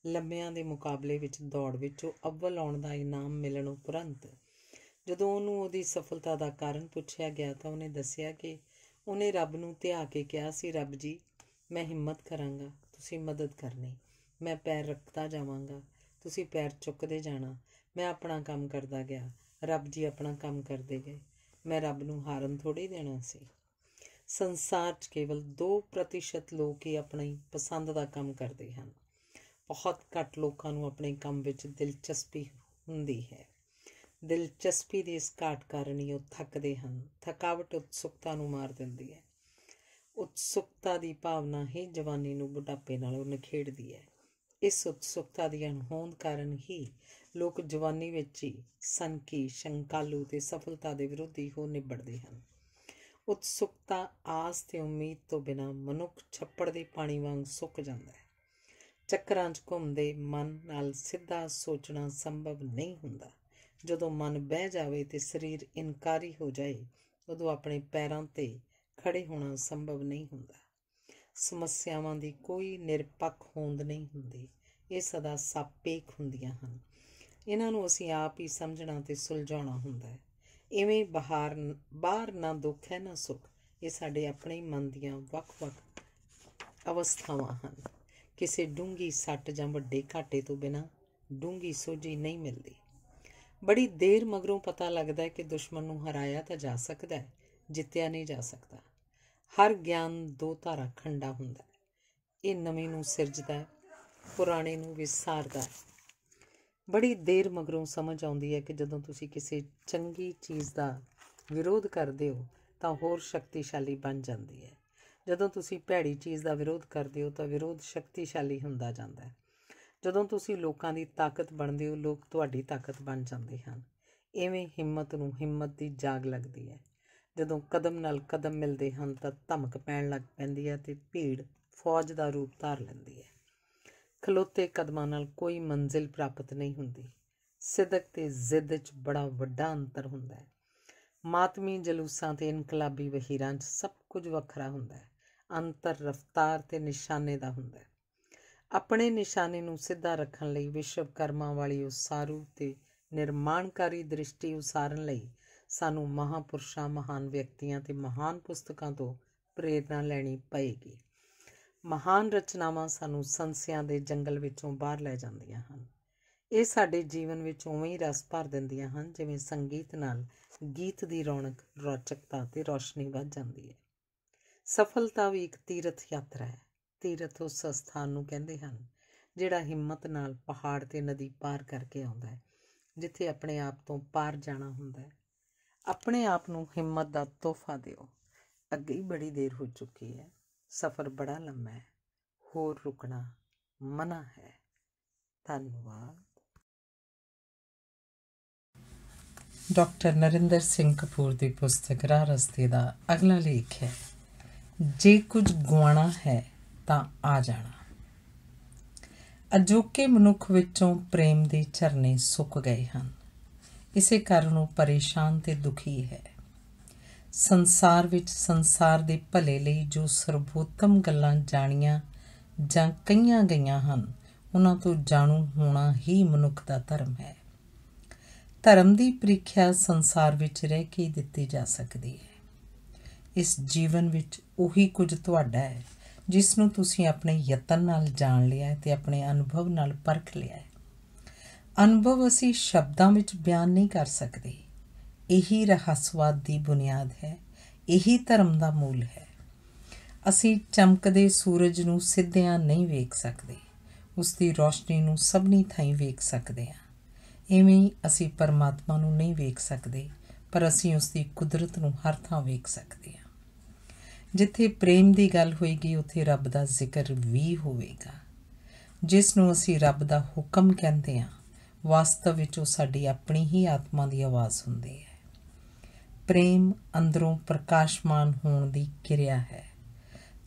A: ਲੰਮਿਆਂ ਦੇ ਮੁਕਾਬਲੇ ਵਿੱਚ ਦੌੜ ਵਿੱਚ ਉਹ ਅਵਲ ਆਉਣ ਦਾ ਇਨਾਮ ਮਿਲਣ ਉਪਰੰਤ ਜਦੋਂ ਉਹਨੂੰ ਉਹਦੀ ਸਫਲਤਾ ਦਾ ਕਾਰਨ ਪੁੱਛਿਆ ਗਿਆ ਤਾਂ ਉਹਨੇ ਦੱਸਿਆ ਕਿ ਉਹਨੇ ਰੱਬ ਨੂੰ ਧਿਆ ਕੇ ਕਿਹਾ ਸੀ ਰੱਬ ਜੀ ਮੈਂ ਹਿੰਮਤ ਕਰਾਂਗਾ ਤੁਸੀਂ ਮਦਦ ਕਰਨੀ ਮੈਂ ਪੈਰ ਰੱਖਦਾ ਜਾਵਾਂਗਾ ਤੁਸੀਂ ਪੈਰ ਚੁੱਕਦੇ ਜਾਣਾ ਮੈਂ ਆਪਣਾ ਕੰਮ ਕਰਦਾ ਗਿਆ ਰੱਬ ਜੀ ਆਪਣਾ ਕੰਮ ਕਰਦੇ ਗਏ ਮੈਂ ਰੱਬ ਨੂੰ ਹਾਰਨ ਥੋੜੀ ਦੇਣਾ ਸੀ ਸੰਸਾਰ 'ਚ ਕੇਵਲ 2% ਲੋਕ ਹੀ ਆਪਣੀ ਪਸੰਦ ਦਾ ਕੰਮ ਕਰਦੇ ਹਨ ਬਹੁਤ ਘੱਟ ਲੋਕਾਂ ਨੂੰ ਆਪਣੇ ਕੰਮ ਵਿੱਚ ਦਿਲਚਸਪੀ ਹੁੰਦੀ ਹੈ ਦਿਲਚਸਪੀ ਦੇ ਇਸ ਘਾਟ ਕਾਰਨ ਹੀ ਉਹ ਥੱਕਦੇ ਹਨ ਥਕਾਵਟ ਉਤਸੁਕਤਾ ਨੂੰ ਮਾਰ ਦਿੰਦੀ ਹੈ ਉਤਸੁਕਤਾ ਦੀ ਭਾਵਨਾ ਹੀ ਜਵਾਨੀ ਨੂੰ ਬੁਢਾਪੇ ਨਾਲੋਂ ਨਖੇੜਦੀ ਹੈ ਇਸ ਉਤਸੁਕਤਾ ਦੀ ਅਣਹੋਂਦ ਕਾਰਨ ਹੀ ਲੋਕ ਜਵਾਨੀ ਵਿੱਚ ਹੀ ਸੰਕੀ ਸ਼ੰਕਾਲੂ ਤੇ ਸਫਲਤਾ ਦੇ ਵਿਰੋਧੀ ਹੋ ਨਿਬੜਦੇ ਹਨ ਉਤਸੁਕਤਾ ਆਸ ਤੇ ਉਮੀਦ ਤੋਂ ਬਿਨਾ ਮਨੁੱਖ ਛੱਪੜ ਦੇ ਪਾਣੀ ਵਾਂਗ ਸੁੱਕ ਜਾਂਦਾ ਹੈ ਚੱਕਰਾਂ 'ਚ ਘੁੰਮਦੇ ਮਨ ਨਾਲ ਸਿੱਧਾ ਸੋਚਣਾ ਸੰਭਵ ਨਹੀਂ ਹੁੰਦਾ ਜਦੋਂ ਮਨ ਬਹਿ ਜਾਵੇ ਤੇ ਸਰੀਰ ਇਨਕਾਰੀ ਹੋ ਜਾਏ ਉਦੋਂ ਆਪਣੇ ਪੈਰਾਂ ਤੇ ਖੜੇ ਹੋਣਾ ਸੰਭਵ ਨਹੀਂ ਹੁੰਦਾ ਸਮੱਸਿਆਵਾਂ ਦੀ ਕੋਈ ਨਿਰਪੱਖ ਹੋਂਦ ਨਹੀਂ ਹੁੰਦੀ ਇਹ ਸਦਾ ਸਾਪੇਖ ਹੁੰਦੀਆਂ ਹਨ ਇਹਨਾਂ ਨੂੰ ਅਸੀਂ ਆਪ ਹੀ ਸਮਝਣਾ ਤੇ ਸੁਲਝਾਉਣਾ ਹੁੰਦਾ ਹੈ ਇਵੇਂ ਬਾਹਰ ਬਾਹਰ ਨਾ ਦੁੱਖ ਹੈ ਨਾ ਸੁੱਖ ਇਹ ਸਾਡੇ ਆਪਣੇ ਮਨ ਦੀਆਂ ਵੱਖ-ਵੱਖ ਅਵਸਥਾਵਾਂ ਹਨ ਕਿਸੇ ਡੂੰਗੀ ਸੱਟ ਜਾਂ ਵੱਡੇ ਘਾਟੇ ਤੋਂ ਬਿਨਾ ਡੂੰਗੀ ਸੋਝੀ ਨਹੀਂ ਮਿਲਦੀ ਬੜੀ ਦੇਰ ਮਗਰੋਂ ਪਤਾ ਲੱਗਦਾ ਹੈ ਕਿ ਦੁਸ਼ਮਣ ਨੂੰ ਹਰਾਇਆ ਤਾਂ ਜਾ ਸਕਦਾ ਹੈ ਜਿੱਤਿਆ ਨਹੀਂ ਜਾ ਸਕਦਾ ਹਰ ਗਿਆਨ ਦੋ ਧਾਰਾ ਖੰਡਾ ਹੁੰਦਾ ਹੈ ਇਹ ਨਵੇਂ ਨੂੰ ਸਿਰਜਦਾ ਹੈ ਪੁਰਾਣੇ ਨੂੰ ਵਿਸਾਰਦਾ ਹੈ ਬੜੀ ਦੇਰ ਮਗਰੋਂ ਸਮਝ ਆਉਂਦੀ ਹੈ ਕਿ ਜਦੋਂ ਤੁਸੀਂ ਕਿਸੇ ਚੰਗੀ ਚੀਜ਼ ਦਾ ਵਿਰੋਧ ਕਰਦੇ ਹੋ ਤਾਂ ਹੋਰ ਸ਼ਕਤੀਸ਼ਾਲੀ ਬਣ ਜਾਂਦੀ ਹੈ ਜਦੋਂ ਤੁਸੀਂ ਭੈੜੀ ਚੀਜ਼ ਦਾ ਵਿਰੋਧ ਕਰਦੇ ਹੋ ਤਾਂ ਵਿਰੋਧ ਸ਼ਕਤੀਸ਼ਾਲੀ ਹੁੰਦਾ ਜਾਂਦਾ ਹੈ ਜਦੋਂ ਤੁਸੀਂ ਲੋਕਾਂ ਦੀ ਤਾਕਤ ਬਣਦੇ ਹੋ ਲੋਕ ਤੁਹਾਡੀ ਤਾਕਤ ਬਣ ਜਾਂਦੇ ਹਨ ਐਵੇਂ ਹਿੰਮਤ ਨੂੰ ਹਿੰਮਤ ਦੀ ਜਾਗ ਲੱਗਦੀ ਹੈ ਜਦੋਂ ਕਦਮ ਨਾਲ ਕਦਮ ਮਿਲਦੇ ਹਨ ਤਾਂ ਧਮਕ ਪੈਣ ਲੱਗ ਪੈਂਦੀ ਹੈ ਤੇ ਭੀੜ ਫੌਜ ਦਾ ਰੂਪ ਧਾਰ ਲੈਂਦੀ ਹੈ ਖਲੋਤੇ ਕਦਮਾਂ ਨਾਲ ਕੋਈ ਮੰਜ਼ਿਲ ਪ੍ਰਾਪਤ ਨਹੀਂ ਹੁੰਦੀ ਸਦਕ ਤੇ ਜ਼ਿੱਦ 'ਚ ਬੜਾ ਵੱਡਾ ਅੰਤਰ ਹੁੰਦਾ ਹੈ ਮਾਤਮੀ ਜਲੂਸਾਂ ਤੇ ਇਨਕਲਾਬੀ ਵਹੀਰਾਂ 'ਚ ਸਭ ਕੁਝ ਵੱਖਰਾ ਹੁੰਦਾ ਹੈ ਅੰਤਰ ਰਫਤਾਰ ਤੇ ਨਿਸ਼ਾਨੇ ਦਾ ਹੁੰਦਾ ਹੈ ਆਪਣੇ ਨਿਸ਼ਾਨੇ ਨੂੰ ਸਿੱਧਾ ਰੱਖਣ ਲਈ ਵਿਸ਼ਵ ਕਰਮਾਂ ਵਾਲੀ ਉਸਾਰੂ ਤੇ ਨਿਰਮਾਣਕਾਰੀ ਦ੍ਰਿਸ਼ਟੀ ਉਸਾਰਨ ਲਈ ਸਾਨੂੰ ਮਹਾਪੁਰਸ਼ਾਂ ਮਹਾਨ ਵਿਅਕਤੀਆਂ ਤੇ ਮਹਾਨ ਪੁਸਤਕਾਂ ਤੋਂ ਪ੍ਰੇਰਣਾ ਲੈਣੀ ਪਏਗੀ ਮਹਾਨ ਰਚਨਾਵਾਂ ਸਾਨੂੰ ਸੰਸਿਆਂ ਦੇ ਜੰਗਲ ਵਿੱਚੋਂ ਬਾਹਰ ਲੈ ਜਾਂਦੀਆਂ ਹਨ ਇਹ ਸਾਡੇ ਜੀਵਨ ਵਿੱਚ ਉਵੇਂ ਹੀ ਰਸ ਭਰ ਦਿੰਦੀਆਂ ਹਨ ਜਿਵੇਂ ਸੰਗੀਤ ਨਾਲ ਗੀਤ ਦੀ ਰੌਣਕ ਰੌਚਕਤਾ ਤੇ ਰੋਸ਼ਨੀ ਵੱਧ ਜਾਂਦੀ ਹੈ ਸਫਲਤਾ ਵੀ ਇੱਕ ਤੀਰਥ ਯਾਤਰਾ ਹੈ ਤੀਰਥ ਉਸ ਸਥਾਨ ਨੂੰ ਕਹਿੰਦੇ ਹਨ ਜਿਹੜਾ ਹਿੰਮਤ ਨਾਲ ਪਹਾੜ ਤੇ ਨਦੀ ਪਾਰ ਕਰਕੇ ਆਉਂਦਾ ਹੈ ਜਿੱਥੇ ਆਪਣੇ ਆਪ ਤੋਂ ਪਾਰ ਜਾਣਾ ਹੁੰਦਾ ਹੈ ਆਪਣੇ ਆਪ ਨੂੰ ਹਿੰਮਤ ਦਾ ਤੋਹਫਾ ਦਿਓ ਅੱਗੇ ਹੀ ਬੜੀ ਦੇਰ ਹੋ ਚੁੱਕੀ ਹੈ ਸਫ਼ਰ ਬੜਾ ਲੰਮਾ ਹੈ ਹੋਰ ਰੁਕਣਾ ਮਨਾ ਹੈ ਧੰਨਵਾਦ ਡਾਕਟਰ ਨਰਿੰਦਰ ਸਿੰਘ ਕਪੂਰ ਦੀ ਪੁਸਤਕ ਰਾਹ ਰਸਤੇ ਦਾ ਅਗਲਾ ਲੇਖ ਹੈ ਜੇ ਕੁਝ ਗਵਾਣਾ ਹੈ ਤਾਂ ਆ ਜਾਣਾ ਅਜੋਕੇ ਮਨੁੱਖ ਵਿੱਚੋਂ ਪ੍ਰੇਮ ਦੇ ਝਰਨੇ ਸੁੱਕ ਗਏ ਹਨ ਇਸੇ ਕਾਰਨ ਉਹ ਪਰੇਸ਼ਾਨ ਤੇ ਦੁਖੀ ਹੈ ਸੰਸਾਰ ਵਿੱਚ ਸੰਸਾਰ ਦੇ ਭਲੇ ਲਈ ਜੋ ਸਰਬੋਤਮ ਗੱਲਾਂ ਜਾਣੀਆਂ ਜਾਂ ਕਈਆਂ ਗਈਆਂ ਹਨ ਉਹਨਾਂ ਤੋਂ ਜਾਣੂ ਹੋਣਾ ਹੀ ਮਨੁੱਖ ਦਾ ਧਰਮ ਹੈ ਧਰਮ ਦੀ ਪ੍ਰੀਖਿਆ ਸੰਸਾਰ ਵਿੱਚ ਰਹਿ ਕੇ ਦਿੱਤੀ ਜਾ ਸਕਦੀ ਹੈ ਇਸ ਜੀਵਨ ਵਿੱਚ ਉਹੀ ਕੁਝ ਤੁਹਾਡਾ ਹੈ ਜਿਸ ਨੂੰ ਤੁਸੀਂ ਆਪਣੇ ਯਤਨ ਨਾਲ ਜਾਣ ਲਿਆ ਤੇ ਆਪਣੇ ਅਨੁਭਵ ਨਾਲ ਪਰਖ ਲਿਆ ਹੈ ਅਨੁਭਵ ਅਸੀਂ ਸ਼ਬਦਾਂ ਵਿੱਚ ਬਿਆਨ ਨਹੀਂ ਕਰ ਸਕਦੇ ਇਹੀ ਰਹੱਸਵਾਦ ਦੀ ਬੁਨਿਆਦ ਹੈ ਇਹੀ ਧਰਮ ਦਾ ਮੂਲ ਹੈ ਅਸੀਂ ਚਮਕਦੇ ਸੂਰਜ ਨੂੰ ਸਿੱਧਿਆਂ ਨਹੀਂ ਵੇਖ ਸਕਦੇ ਉਸ ਦੀ ਰੋਸ਼ਨੀ ਨੂੰ ਸਭਨੀ ਥਾਈਂ ਵੇਖ ਸਕਦੇ ਹਾਂ ਇਵੇਂ ਅਸੀਂ ਪਰਮਾਤਮਾ ਨੂੰ ਨਹੀਂ ਵੇਖ ਸਕਦੇ ਪਰ ਅਸੀਂ ਉਸ ਦੀ ਕੁਦਰਤ ਨੂੰ ਹਰ ਥਾਂ ਵੇਖ ਸਕਦੇ ਹਾਂ ਜਿੱਥੇ ਪ੍ਰੇਮ ਦੀ ਗੱਲ ਹੋਏਗੀ ਉੱਥੇ ਰੱਬ ਦਾ ਜ਼ਿਕਰ ਵੀ ਹੋਵੇਗਾ ਜਿਸ ਨੂੰ ਅਸੀਂ ਰੱਬ ਦਾ ਹੁਕਮ ਕਹਿੰਦੇ ਹਾਂ ਵਾਸਤਵ ਵਿੱਚ ਉਹ ਸਾਡੀ ਆਪਣੀ ਹੀ ਆਤਮਾ ਦੀ ਆਵਾਜ਼ ਹੁੰਦੀ ਹੈ ਪ੍ਰੇਮ ਅੰਦਰੋਂ ਪ੍ਰਕਾਸ਼ਮਾਨ ਹੋਣ ਦੀ ਕਿਰਿਆ ਹੈ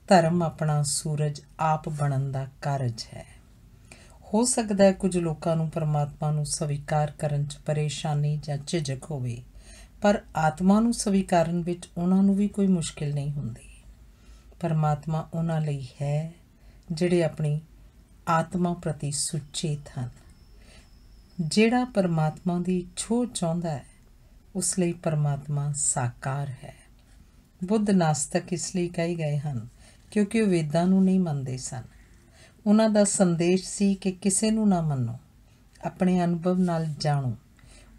A: ਧਰਮ ਆਪਣਾ ਸੂਰਜ ਆਪ ਬਣਨ ਦਾ ਕਾਰਜ ਹੈ ਹੋ ਸਕਦਾ ਹੈ ਕੁਝ ਲੋਕਾਂ ਨੂੰ ਪਰਮਾਤਮਾ ਨੂੰ ਸਵੀਕਾਰ ਕਰਨ 'ਚ ਪਰੇਸ਼ਾਨੀ ਜਾਂ ਝਿਜਕ ਹੋਵੇ ਪਰ ਆਤਮਾ ਨੂੰ ਸਵੀਕਾਰਨ ਵਿੱਚ ਉਹਨਾਂ ਨੂੰ ਵੀ ਕੋਈ ਮੁਸ਼ਕਿਲ ਨਹੀਂ ਹੁੰਦੀ ਪਰਮਾਤਮਾ ਉਹਨਾਂ ਲਈ ਹੈ ਜਿਹੜੇ ਆਪਣੀ ਆਤਮਾ ਪ੍ਰਤੀ ਸੁਚੇਤ ਹਨ ਜਿਹੜਾ ਪਰਮਾਤਮਾ ਦੀ ਛੋਹ ਚਾਹੁੰਦਾ ਹੈ ਉਸ ਲਈ ਪਰਮਾਤਮਾ ਸਾਕਾਰ ਹੈ ਬੁੱਧ ਨਾਸਤਕ ਇਸ ਲਈ ਕਹੇ ਗਏ ਹਨ ਕਿਉਂਕਿ ਉਹ ਵੇਦਾਂ ਨੂੰ ਨਹੀਂ ਮੰਨਦੇ ਸਨ ਉਹਨਾਂ ਦਾ ਸੰਦੇਸ਼ ਸੀ ਕਿ ਕਿਸੇ ਨੂੰ ਨਾ ਮੰਨੋ ਆਪਣੇ ਅਨੁਭਵ ਨਾਲ ਜਾਣੋ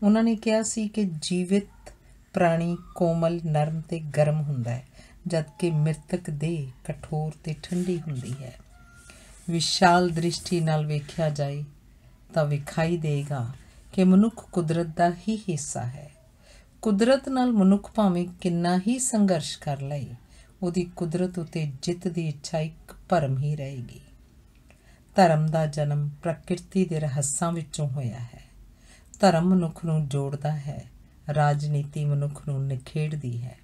A: ਉਹਨਾਂ ਨੇ ਕਿਹਾ ਸੀ ਕਿ ਜੀਵਿਤ ਪ੍ਰਾਣੀ ਕੋਮਲ ਨਰਮ ਤੇ ਗਰਮ ਹੁੰਦਾ ਹੈ ਜਦਕਿ ਮਿਰਤਕ ਦੇਹ ਕਠੋਰ ਤੇ ਠੰਡੀ ਹੁੰਦੀ ਹੈ ਵਿਸ਼ਾਲ ਦ੍ਰਿਸ਼ਟੀ ਨਾਲ ਵੇਖਿਆ ਜਾਏ ਤਾਂ ਵਿਖਾਈ ਦੇਗਾ ਕਿ ਮਨੁੱਖ ਕੁਦਰਤ ਦਾ ਹੀ ਹਿੱਸਾ ਹੈ ਕੁਦਰਤ ਨਾਲ ਮਨੁੱਖ ਭਾਵੇਂ ਕਿੰਨਾ ਹੀ ਸੰਘਰਸ਼ ਕਰ ਲਏ ਉਹਦੀ ਕੁਦਰਤ ਉਤੇ ਜਿੱਤ ਦੀ ਇੱਛਾ ਇੱਕ ਭਰਮ ਹੀ ਰਹੇਗੀ ਧਰਮ ਦਾ ਜਨਮ ਪ੍ਰਕਿਰਤੀ ਦੇ ਰਹੱਸਾਂ ਵਿੱਚੋਂ ਹੋਇਆ ਹੈ ਧਰਮ ਮਨੁੱਖ ਨੂੰ ਜੋੜਦਾ ਹੈ ਰਾਜਨੀਤੀ ਮਨੁੱਖ ਨੂੰ ਨਿਖੇੜਦੀ ਹੈ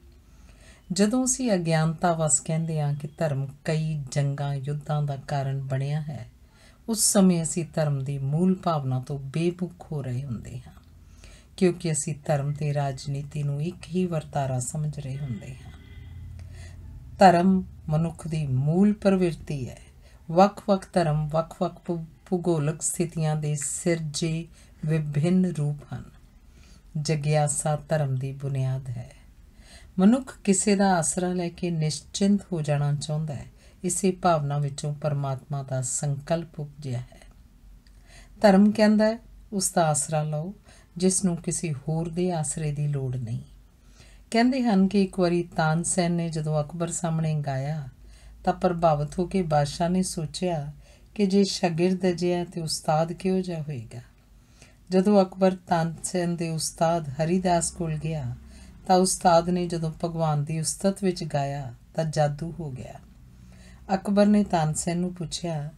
A: ਜਦੋਂ ਅਸੀਂ ਅਗਿਆਨਤਾ ਵਸ ਕਹਿੰਦੇ ਹਾਂ ਕਿ ਧਰਮ ਕਈ ਜੰਗਾਂ ਯੁੱਧਾਂ ਦਾ ਕਾਰਨ ਬਣਿਆ ਹੈ ਉਸ ਸਮੇਂ ਅਸੀਂ ਧਰਮ ਦੀ ਮੂਲ ਭਾਵਨਾ ਤੋਂ ਬੇਬੁਖ ਹੋ ਰਹੇ ਹੁੰਦੇ ਹਾਂ ਕਿਉਂਕਿ ਅਸੀਂ ਧਰਮ ਤੇ ਰਾਜਨੀਤੀ ਨੂੰ ਇੱਕ ਹੀ ਵਰਤਾਰਾ ਸਮਝ ਰਹੇ ਹੁੰਦੇ ਹਾਂ ਧਰਮ ਮਨੁੱਖ ਦੀ ਮੂਲ ਪ੍ਰਵਿਰਤੀ ਹੈ ਵੱਖ-ਵੱਖ ਧਰਮ ਵੱਖ-ਵੱਖ ਭੂਗੋਲਿਕ ਸਥਿਤੀਆਂ ਦੇ ਸਿਰਜੇ ਵਿਭਿੰਨ ਰੂਪ ਹਨ ਜਗਿਆਸਾ ਧਰਮ ਦੀ ਬੁਨਿਆਦ ਹੈ ਮਨੁੱਖ ਕਿਸੇ ਦਾ ਆਸਰਾ ਲੈ ਕੇ ਨਿਸ਼ਚਿੰਤ ਹੋ ਜਾਣਾ ਚਾਹੁੰਦਾ ਹੈ ਇਸੇ ਭਾਵਨਾ ਵਿੱਚੋਂ ਪਰਮਾਤਮਾ ਦਾ ਸੰਕਲਪ ਉਪਜਿਆ ਹੈ ਧਰਮ ਕਹਿੰਦਾ ਹੈ ਉਸ ਦਾ ਆਸਰਾ ਲਓ ਜਿਸ ਨੂੰ ਕਿਸੇ ਹੋਰ ਦੇ ਆਸਰੇ ਦੀ ਲੋੜ ਨਹੀਂ ਕਹਿੰਦੇ ਹਨ ਕਿ ਇੱਕ ਵਾਰੀ ਤਾਨਸੈਨ ਨੇ ਜਦੋਂ ਅਕਬਰ ਸਾਹਮਣੇ ਗਾਇਆ ਤਾਂ ਪ੍ਰਭਾਵਿਤ ਹੋ ਕੇ ਬਾਦਸ਼ਾਹ ਨੇ ਸੋਚਿਆ ਕਿ ਜੇ ਸ਼ਾਗਿਰਦ ਜਿਹਾ ਤੇ ਉਸਤਾਦ ਕਿਉਂ ਜਾ ਹੋਏਗਾ ਜਦੋਂ ਅਕਬਰ ਤਾਨਸੈਨ ਦੇ ਉਸਤਾਦ ਹਰੀਦਾਸ ਕੋਲ ਗਿਆ ਤਾਂ ਉਸਤਾਦ ਨੇ ਜਦੋਂ ਭਗਵਾਨ ਦੀ ਉਸਤਤ ਵਿੱਚ ਗਾਇਆ ਤਾਂ ਜਾਦੂ ਹੋ ਗਿਆ ਅਕਬਰ ਨੇ ਤਾਨਸੈਨ ਨੂੰ ਪੁੱਛਿਆ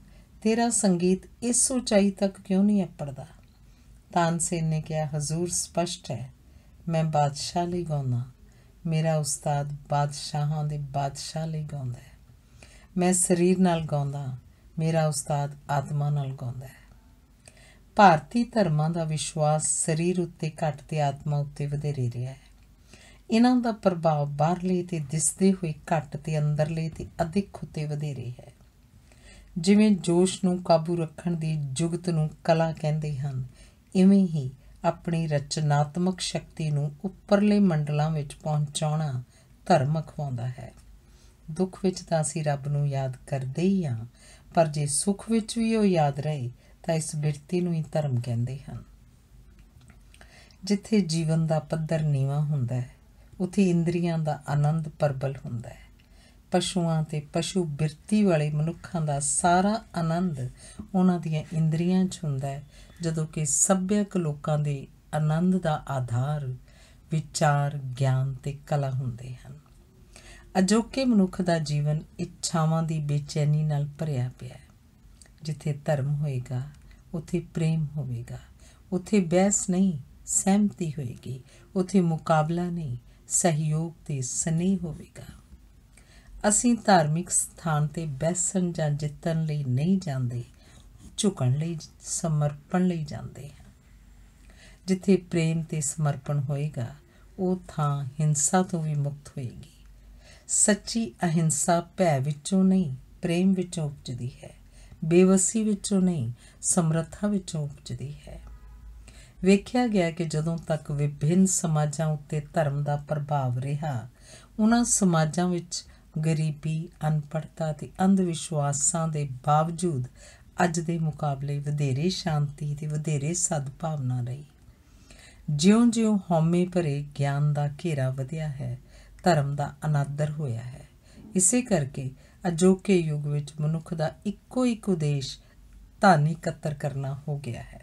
A: ਤੇਰਾ ਸੰਗੀਤ ਇਸ ਉਚਾਈ ਤੱਕ ਕਿਉਂ ਨਹੀਂ ਅੱਪੜਦਾ ਤਾਨਸੇਨ ਨੇ ਕਿਹਾ ਹਜ਼ੂਰ ਸਪਸ਼ਟ ਹੈ ਮੈਂ ਬਾਦਸ਼ਾਹ ਲਈ ਗਾਉਂਦਾ ਮੇਰਾ ਉਸਤਾਦ ਬਾਦਸ਼ਾਹਾਂ ਦੇ ਬਾਦਸ਼ਾਹ ਲਈ ਗਾਉਂਦਾ ਹੈ ਮੈਂ ਸਰੀਰ ਨਾਲ ਗਾਉਂਦਾ ਮੇਰਾ ਉਸਤਾਦ ਆਤਮਾ ਨਾਲ ਗਾਉਂਦਾ ਹੈ ਭਾਰਤੀ ਧਰਮਾਂ ਦਾ ਵਿਸ਼ਵਾਸ ਸਰੀਰ ਉੱਤੇ ਘੱਟ ਤੇ ਆਤਮਾ ਉੱਤੇ ਵਧੇਰੇ ਰਿਹਾ ਹੈ ਇਹਨਾਂ ਦਾ ਪ੍ਰਭਾਵ ਬਾਹਰਲੇ ਤੇ ਦਿਸਦੇ ਹੋਏ ਘੱਟ ਤੇ ਅੰਦਰਲੇ ਤੇ ਅਧਿਕ ਉੱਤੇ ਵਧੇਰੇ ਹੈ ਜਿਵੇਂ ਜੋਸ਼ ਨੂੰ ਕਾਬੂ ਰੱਖਣ ਦੀ ਜੁਗਤ ਨੂੰ ਕਲਾ ਕਹਿੰਦੇ ਹਨ ਇਵੇਂ ਹੀ ਆਪਣੀ ਰਚਨਾਤਮਕ ਸ਼ਕਤੀ ਨੂੰ ਉੱਪਰਲੇ ਮੰਡਲਾਂ ਵਿੱਚ ਪਹੁੰਚਾਉਣਾ ਧਰਮ ਅਖਵਾਉਂਦਾ ਹੈ ਦੁੱਖ ਵਿੱਚ ਤਾਂ ਅਸੀਂ ਰੱਬ ਨੂੰ ਯਾਦ ਕਰਦੇ ਹੀ ਹਾਂ ਪਰ ਜੇ ਸੁੱਖ ਵਿੱਚ ਵੀ ਉਹ ਯਾਦ ਰਹੇ ਤਾਂ ਇਸ ਬਿਰਤੀ ਨੂੰ ਹੀ ਧਰਮ ਕਹਿੰਦੇ ਹਨ ਜਿੱਥੇ ਜੀਵਨ ਦਾ ਪੱਧਰ ਨੀਵਾ ਹੁੰਦਾ ਹੈ ਉਥੇ ਇੰਦਰੀਆਂ ਦਾ ਆਨੰਦ ਪਰਬਲ ਹੁੰਦਾ ਹੈ ਪਸ਼ੂਆਂ ਤੇ ਪਸ਼ੂ ਬਿਰਤੀ ਵਾਲੇ ਮਨੁੱਖਾਂ ਦਾ ਸਾਰਾ ਆਨੰਦ ਉਹਨਾਂ ਦੀਆਂ ਇੰਦਰੀਆਂ 'ਚ ਹੁੰਦਾ ਹੈ ਜਦੋਂ ਕਿ ਸੱਭਿਅਕ ਲੋਕਾਂ ਦੇ ਆਨੰਦ ਦਾ ਆਧਾਰ ਵਿਚਾਰ ਗਿਆਨ ਤੇ ਕਲਾ ਹੁੰਦੇ ਹਨ ਅਜੋਕੇ ਮਨੁੱਖ ਦਾ ਜੀਵਨ ਇੱਛਾਵਾਂ ਦੀ ਬੇਚੈਨੀ ਨਾਲ ਭਰਿਆ ਪਿਆ ਹੈ ਜਿੱਥੇ ਧਰਮ ਹੋਏਗਾ ਉਥੇ ਪ੍ਰੇਮ ਹੋਵੇਗਾ ਉਥੇ ਬਹਿਸ ਨਹੀਂ ਸਹਿਮਤੀ ਹੋਏਗੀ ਉਥੇ ਮੁਕਾਬਲਾ ਨਹੀਂ ਸਹਿਯੋਗ ਤੇ ਸਨੇਹ ਹੋਵੇਗਾ ਅਸੀਂ ਧਾਰਮਿਕ ਸਥਾਨ ਤੇ ਬੈਸਣ ਜਾਂ ਜਿੱਤਣ ਲਈ ਨਹੀਂ ਜਾਂਦੇ ਝੁਕਣ ਲਈ ਸਮਰਪਣ ਲਈ ਜਾਂਦੇ ਹਨ ਜਿੱਥੇ ਪ੍ਰੇਮ ਤੇ ਸਮਰਪਣ ਹੋਏਗਾ ਉਹ ਥਾਂ ਹਿੰਸਾ ਤੋਂ ਵੀ ਮੁਕਤ ਹੋਏਗੀ ਸੱਚੀ ਅਹਿੰਸਾ ਭੈ ਵਿੱਚੋਂ ਨਹੀਂ ਪ੍ਰੇਮ ਵਿੱਚੋਂ ਉਪਜਦੀ ਹੈ ਬੇਵਸੀ ਵਿੱਚੋਂ ਨਹੀਂ ਸਮਰੱਥਾ ਵਿੱਚੋਂ ਉਪਜਦੀ ਹੈ ਵੇਖਿਆ ਗਿਆ ਕਿ ਜਦੋਂ ਤੱਕ ਵਿਭਿੰਨ ਸਮਾਜਾਂ ਉੱਤੇ ਧਰਮ ਦਾ ਪ੍ਰਭਾਵ ਰਿਹਾ ਉਹਨਾਂ ਸਮਾਜਾਂ ਵਿੱਚ ਗਰੀਬੀ ਅਨਪੜਤਾ ਤੇ ਅੰਧ ਵਿਸ਼ਵਾਸਾਂ ਦੇ ਬਾਵਜੂਦ ਅੱਜ ਦੇ ਮੁਕਾਬਲੇ ਵਧੇਰੇ ਸ਼ਾਂਤੀ ਤੇ ਵਧੇਰੇ ਸਦਭਾਵਨਾ ਰਹੀ ਜਿਉਂ-ਜਿਉਂ ਹਉਮੈ ਭਰੇ ਗਿਆਨ ਦਾ ਘੇਰਾ ਵਧਿਆ ਹੈ ਧਰਮ ਦਾ ਅਨਾਦਰ ਹੋਇਆ ਹੈ ਇਸੇ ਕਰਕੇ ਅਜੋਕੇ ਯੁੱਗ ਵਿੱਚ ਮਨੁੱਖ ਦਾ ਇੱਕੋ ਇੱਕ ਉਦੇਸ਼ ਧਨ ਇਕੱਤਰ ਕਰਨਾ ਹੋ ਗਿਆ ਹੈ